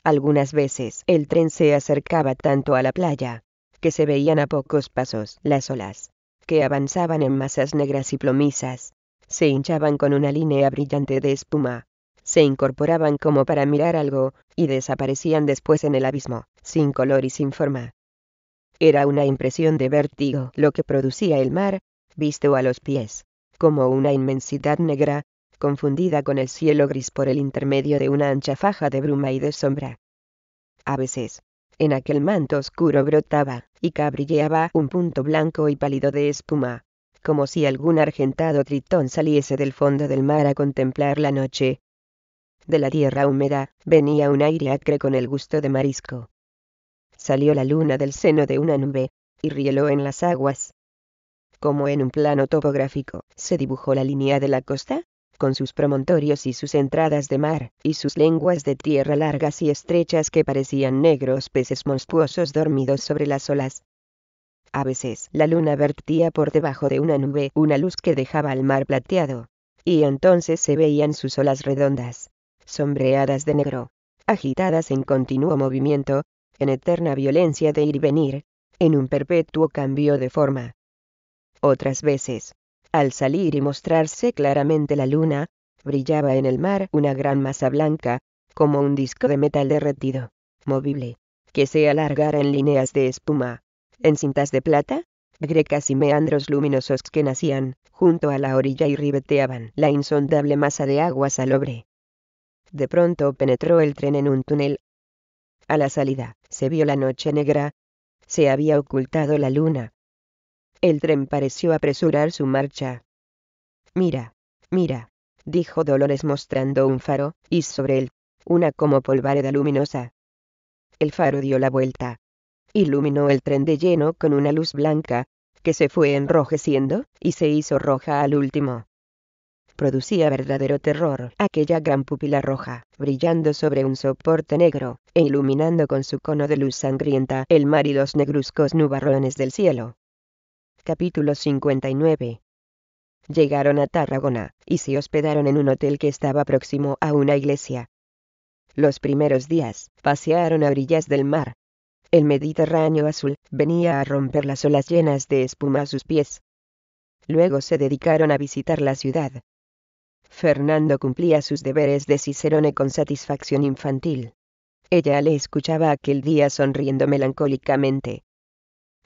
Algunas veces el tren se acercaba tanto a la playa, que se veían a pocos pasos. Las olas, que avanzaban en masas negras y plomizas, se hinchaban con una línea brillante de espuma, se incorporaban como para mirar algo, y desaparecían después en el abismo, sin color y sin forma. Era una impresión de vértigo lo que producía el mar, visto a los pies, como una inmensidad negra, confundida con el cielo gris por el intermedio de una ancha faja de bruma y de sombra. A veces, en aquel manto oscuro brotaba, y cabrilleaba un punto blanco y pálido de espuma, como si algún argentado tritón saliese del fondo del mar a contemplar la noche. De la tierra húmeda, venía un aire acre con el gusto de marisco. Salió la luna del seno de una nube, y rieló en las aguas. Como en un plano topográfico, se dibujó la línea de la costa, con sus promontorios y sus entradas de mar, y sus lenguas de tierra largas y estrechas que parecían negros peces monstruosos dormidos sobre las olas. A veces la luna vertía por debajo de una nube una luz que dejaba al mar plateado, y entonces se veían sus olas redondas, sombreadas de negro, agitadas en continuo movimiento, en eterna violencia de ir y venir, en un perpetuo cambio de forma. Otras veces, al salir y mostrarse claramente la luna, brillaba en el mar una gran masa blanca, como un disco de metal derretido, movible, que se alargara en líneas de espuma, en cintas de plata, grecas y meandros luminosos que nacían, junto a la orilla y ribeteaban la insondable masa de agua salobre. De pronto penetró el tren en un túnel. A la salida, se vio la noche negra. Se había ocultado la luna, el tren pareció apresurar su marcha. Mira, mira, dijo Dolores mostrando un faro, y sobre él, una como polvareda luminosa. El faro dio la vuelta. Iluminó el tren de lleno con una luz blanca, que se fue enrojeciendo, y se hizo roja al último. Producía verdadero terror aquella gran pupila roja, brillando sobre un soporte negro, e iluminando con su cono de luz sangrienta el mar y los negruzcos nubarrones del cielo. Capítulo 59. Llegaron a Tarragona y se hospedaron en un hotel que estaba próximo a una iglesia. Los primeros días pasearon a orillas del mar. El Mediterráneo azul venía a romper las olas llenas de espuma a sus pies. Luego se dedicaron a visitar la ciudad. Fernando cumplía sus deberes de Cicerone con satisfacción infantil. Ella le escuchaba aquel día sonriendo melancólicamente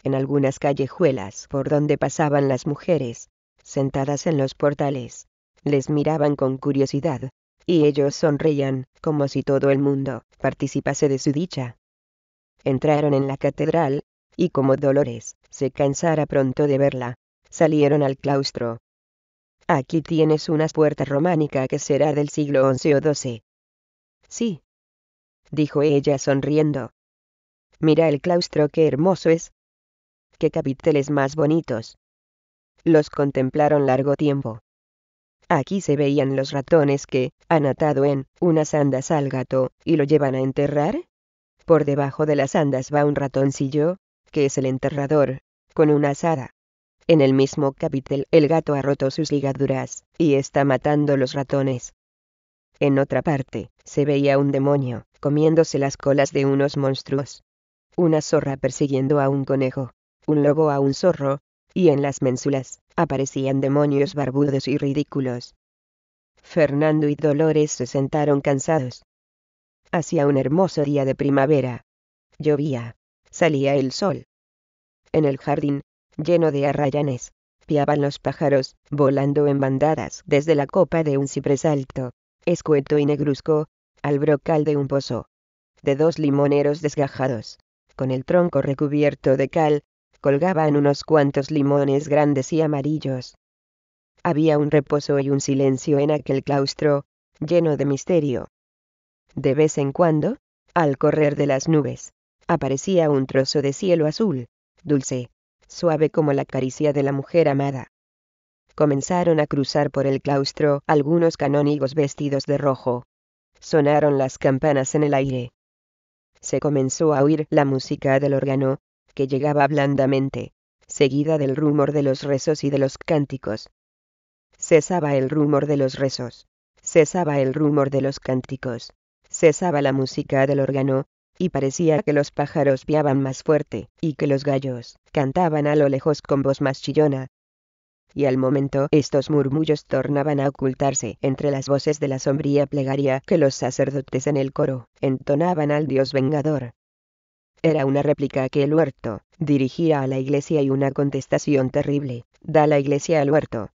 en algunas callejuelas por donde pasaban las mujeres, sentadas en los portales. Les miraban con curiosidad, y ellos sonreían, como si todo el mundo participase de su dicha. Entraron en la catedral, y como Dolores se cansara pronto de verla, salieron al claustro. Aquí tienes una puerta románica que será del siglo XI o XII. Sí, dijo ella sonriendo. Mira el claustro qué hermoso es, qué capiteles más bonitos. Los contemplaron largo tiempo. Aquí se veían los ratones que han atado en unas andas al gato y lo llevan a enterrar. Por debajo de las andas va un ratoncillo, que es el enterrador, con una asada. En el mismo capitel el gato ha roto sus ligaduras y está matando los ratones. En otra parte, se veía un demonio, comiéndose las colas de unos monstruos. Una zorra persiguiendo a un conejo un lobo a un zorro, y en las ménsulas, aparecían demonios barbudos y ridículos. Fernando y Dolores se sentaron cansados. Hacía un hermoso día de primavera. Llovía. Salía el sol. En el jardín, lleno de arrayanes, piaban los pájaros, volando en bandadas desde la copa de un ciprés alto, escueto y negruzco, al brocal de un pozo. De dos limoneros desgajados, con el tronco recubierto de cal, colgaban unos cuantos limones grandes y amarillos. Había un reposo y un silencio en aquel claustro, lleno de misterio. De vez en cuando, al correr de las nubes, aparecía un trozo de cielo azul, dulce, suave como la caricia de la mujer amada. Comenzaron a cruzar por el claustro algunos canónigos vestidos de rojo. Sonaron las campanas en el aire. Se comenzó a oír la música del órgano, que llegaba blandamente, seguida del rumor de los rezos y de los cánticos. Cesaba el rumor de los rezos, cesaba el rumor de los cánticos, cesaba la música del órgano, y parecía que los pájaros piaban más fuerte, y que los gallos cantaban a lo lejos con voz más chillona. Y al momento estos murmullos tornaban a ocultarse entre las voces de la sombría plegaria que los sacerdotes en el coro entonaban al Dios vengador era una réplica que el huerto dirigía a la iglesia y una contestación terrible, da la iglesia al huerto.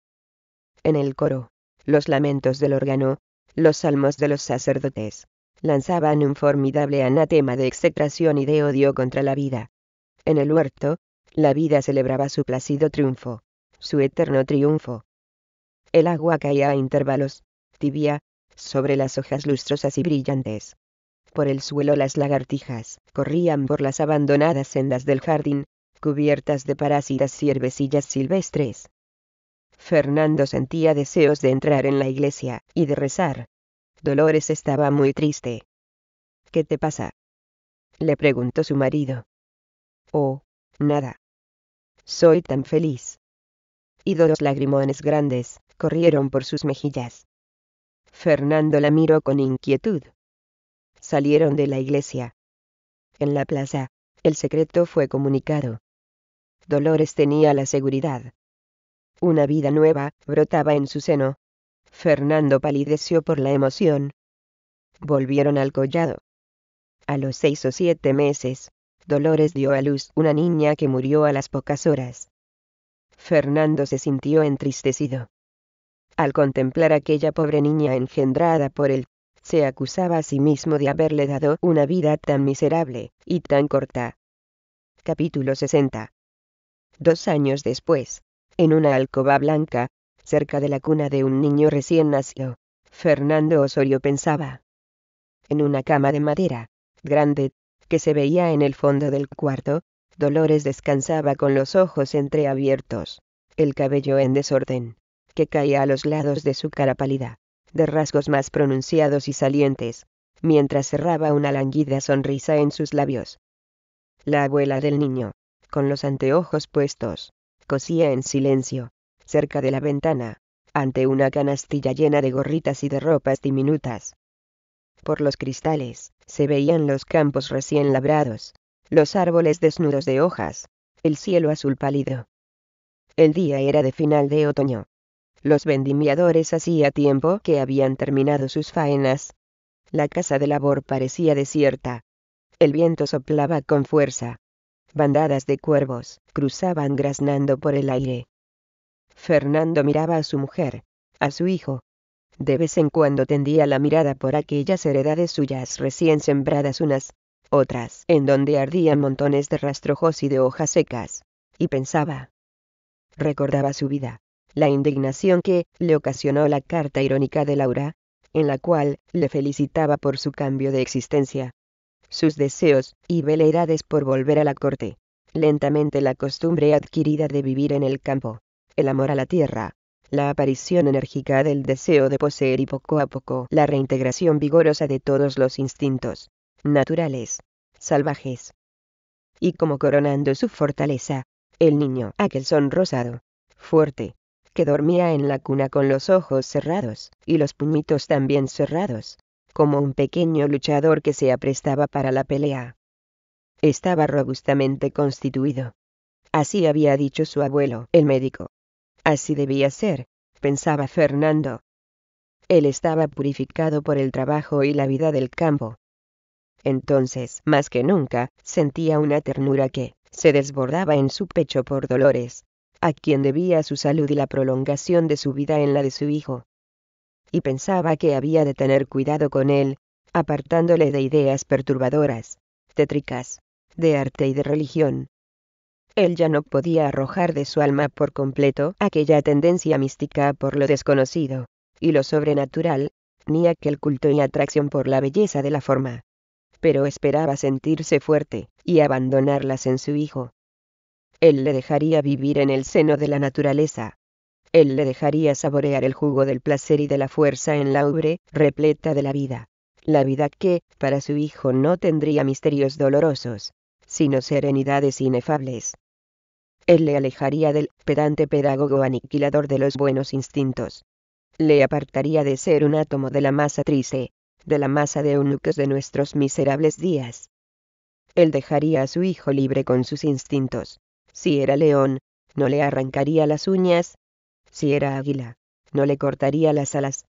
En el coro, los lamentos del órgano, los salmos de los sacerdotes, lanzaban un formidable anatema de execración y de odio contra la vida. En el huerto, la vida celebraba su placido triunfo, su eterno triunfo. El agua caía a intervalos, tibia, sobre las hojas lustrosas y brillantes por el suelo las lagartijas, corrían por las abandonadas sendas del jardín, cubiertas de parásitas y silvestres. Fernando sentía deseos de entrar en la iglesia, y de rezar. Dolores estaba muy triste. ¿Qué te pasa? le preguntó su marido. Oh, nada. Soy tan feliz. Y dos lagrimones grandes corrieron por sus mejillas. Fernando la miró con inquietud salieron de la iglesia. En la plaza, el secreto fue comunicado. Dolores tenía la seguridad. Una vida nueva brotaba en su seno. Fernando palideció por la emoción. Volvieron al collado. A los seis o siete meses, Dolores dio a luz una niña que murió a las pocas horas. Fernando se sintió entristecido. Al contemplar aquella pobre niña engendrada por el se acusaba a sí mismo de haberle dado una vida tan miserable y tan corta. Capítulo 60. Dos años después, en una alcoba blanca, cerca de la cuna de un niño recién nacido, Fernando Osorio pensaba. En una cama de madera, grande, que se veía en el fondo del cuarto, Dolores descansaba con los ojos entreabiertos, el cabello en desorden, que caía a los lados de su cara pálida de rasgos más pronunciados y salientes, mientras cerraba una languida sonrisa en sus labios. La abuela del niño, con los anteojos puestos, cosía en silencio, cerca de la ventana, ante una canastilla llena de gorritas y de ropas diminutas. Por los cristales, se veían los campos recién labrados, los árboles desnudos de hojas, el cielo azul pálido. El día era de final de otoño, los vendimiadores hacía tiempo que habían terminado sus faenas. La casa de labor parecía desierta. El viento soplaba con fuerza. Bandadas de cuervos cruzaban graznando por el aire. Fernando miraba a su mujer, a su hijo. De vez en cuando tendía la mirada por aquellas heredades suyas recién sembradas unas, otras, en donde ardían montones de rastrojos y de hojas secas, y pensaba. Recordaba su vida, la indignación que le ocasionó la carta irónica de Laura, en la cual le felicitaba por su cambio de existencia, sus deseos y veleidades por volver a la corte, lentamente la costumbre adquirida de vivir en el campo, el amor a la tierra, la aparición enérgica del deseo de poseer y poco a poco la reintegración vigorosa de todos los instintos, naturales, salvajes. Y como coronando su fortaleza, el niño aquel sonrosado, fuerte, que dormía en la cuna con los ojos cerrados, y los puñitos también cerrados, como un pequeño luchador que se aprestaba para la pelea. Estaba robustamente constituido. Así había dicho su abuelo, el médico. Así debía ser, pensaba Fernando. Él estaba purificado por el trabajo y la vida del campo. Entonces, más que nunca, sentía una ternura que se desbordaba en su pecho por dolores, a quien debía su salud y la prolongación de su vida en la de su hijo, y pensaba que había de tener cuidado con él, apartándole de ideas perturbadoras, tétricas, de arte y de religión. Él ya no podía arrojar de su alma por completo aquella tendencia mística por lo desconocido, y lo sobrenatural, ni aquel culto y atracción por la belleza de la forma. Pero esperaba sentirse fuerte, y abandonarlas en su hijo, él le dejaría vivir en el seno de la naturaleza. Él le dejaría saborear el jugo del placer y de la fuerza en la ubre, repleta de la vida. La vida que, para su hijo, no tendría misterios dolorosos, sino serenidades inefables. Él le alejaría del pedante pedagogo aniquilador de los buenos instintos. Le apartaría de ser un átomo de la masa triste, de la masa de eunucos de nuestros miserables días. Él dejaría a su hijo libre con sus instintos. Si era león, no le arrancaría las uñas. Si era águila, no le cortaría las alas.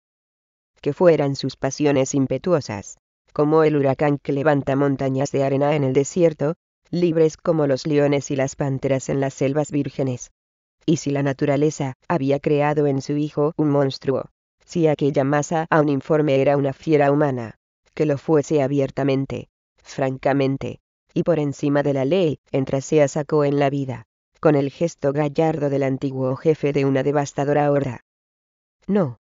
Que fueran sus pasiones impetuosas, como el huracán que levanta montañas de arena en el desierto, libres como los leones y las panteras en las selvas vírgenes. Y si la naturaleza había creado en su hijo un monstruo, si aquella masa a un informe era una fiera humana, que lo fuese abiertamente, francamente, y por encima de la ley, entrasea sacó en la vida, con el gesto gallardo del antiguo jefe de una devastadora horda. No.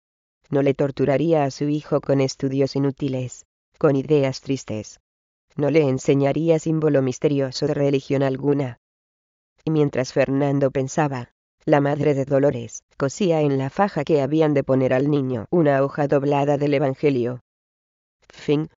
No le torturaría a su hijo con estudios inútiles, con ideas tristes. No le enseñaría símbolo misterioso de religión alguna. Y mientras Fernando pensaba, la madre de Dolores, cosía en la faja que habían de poner al niño una hoja doblada del Evangelio. Fin.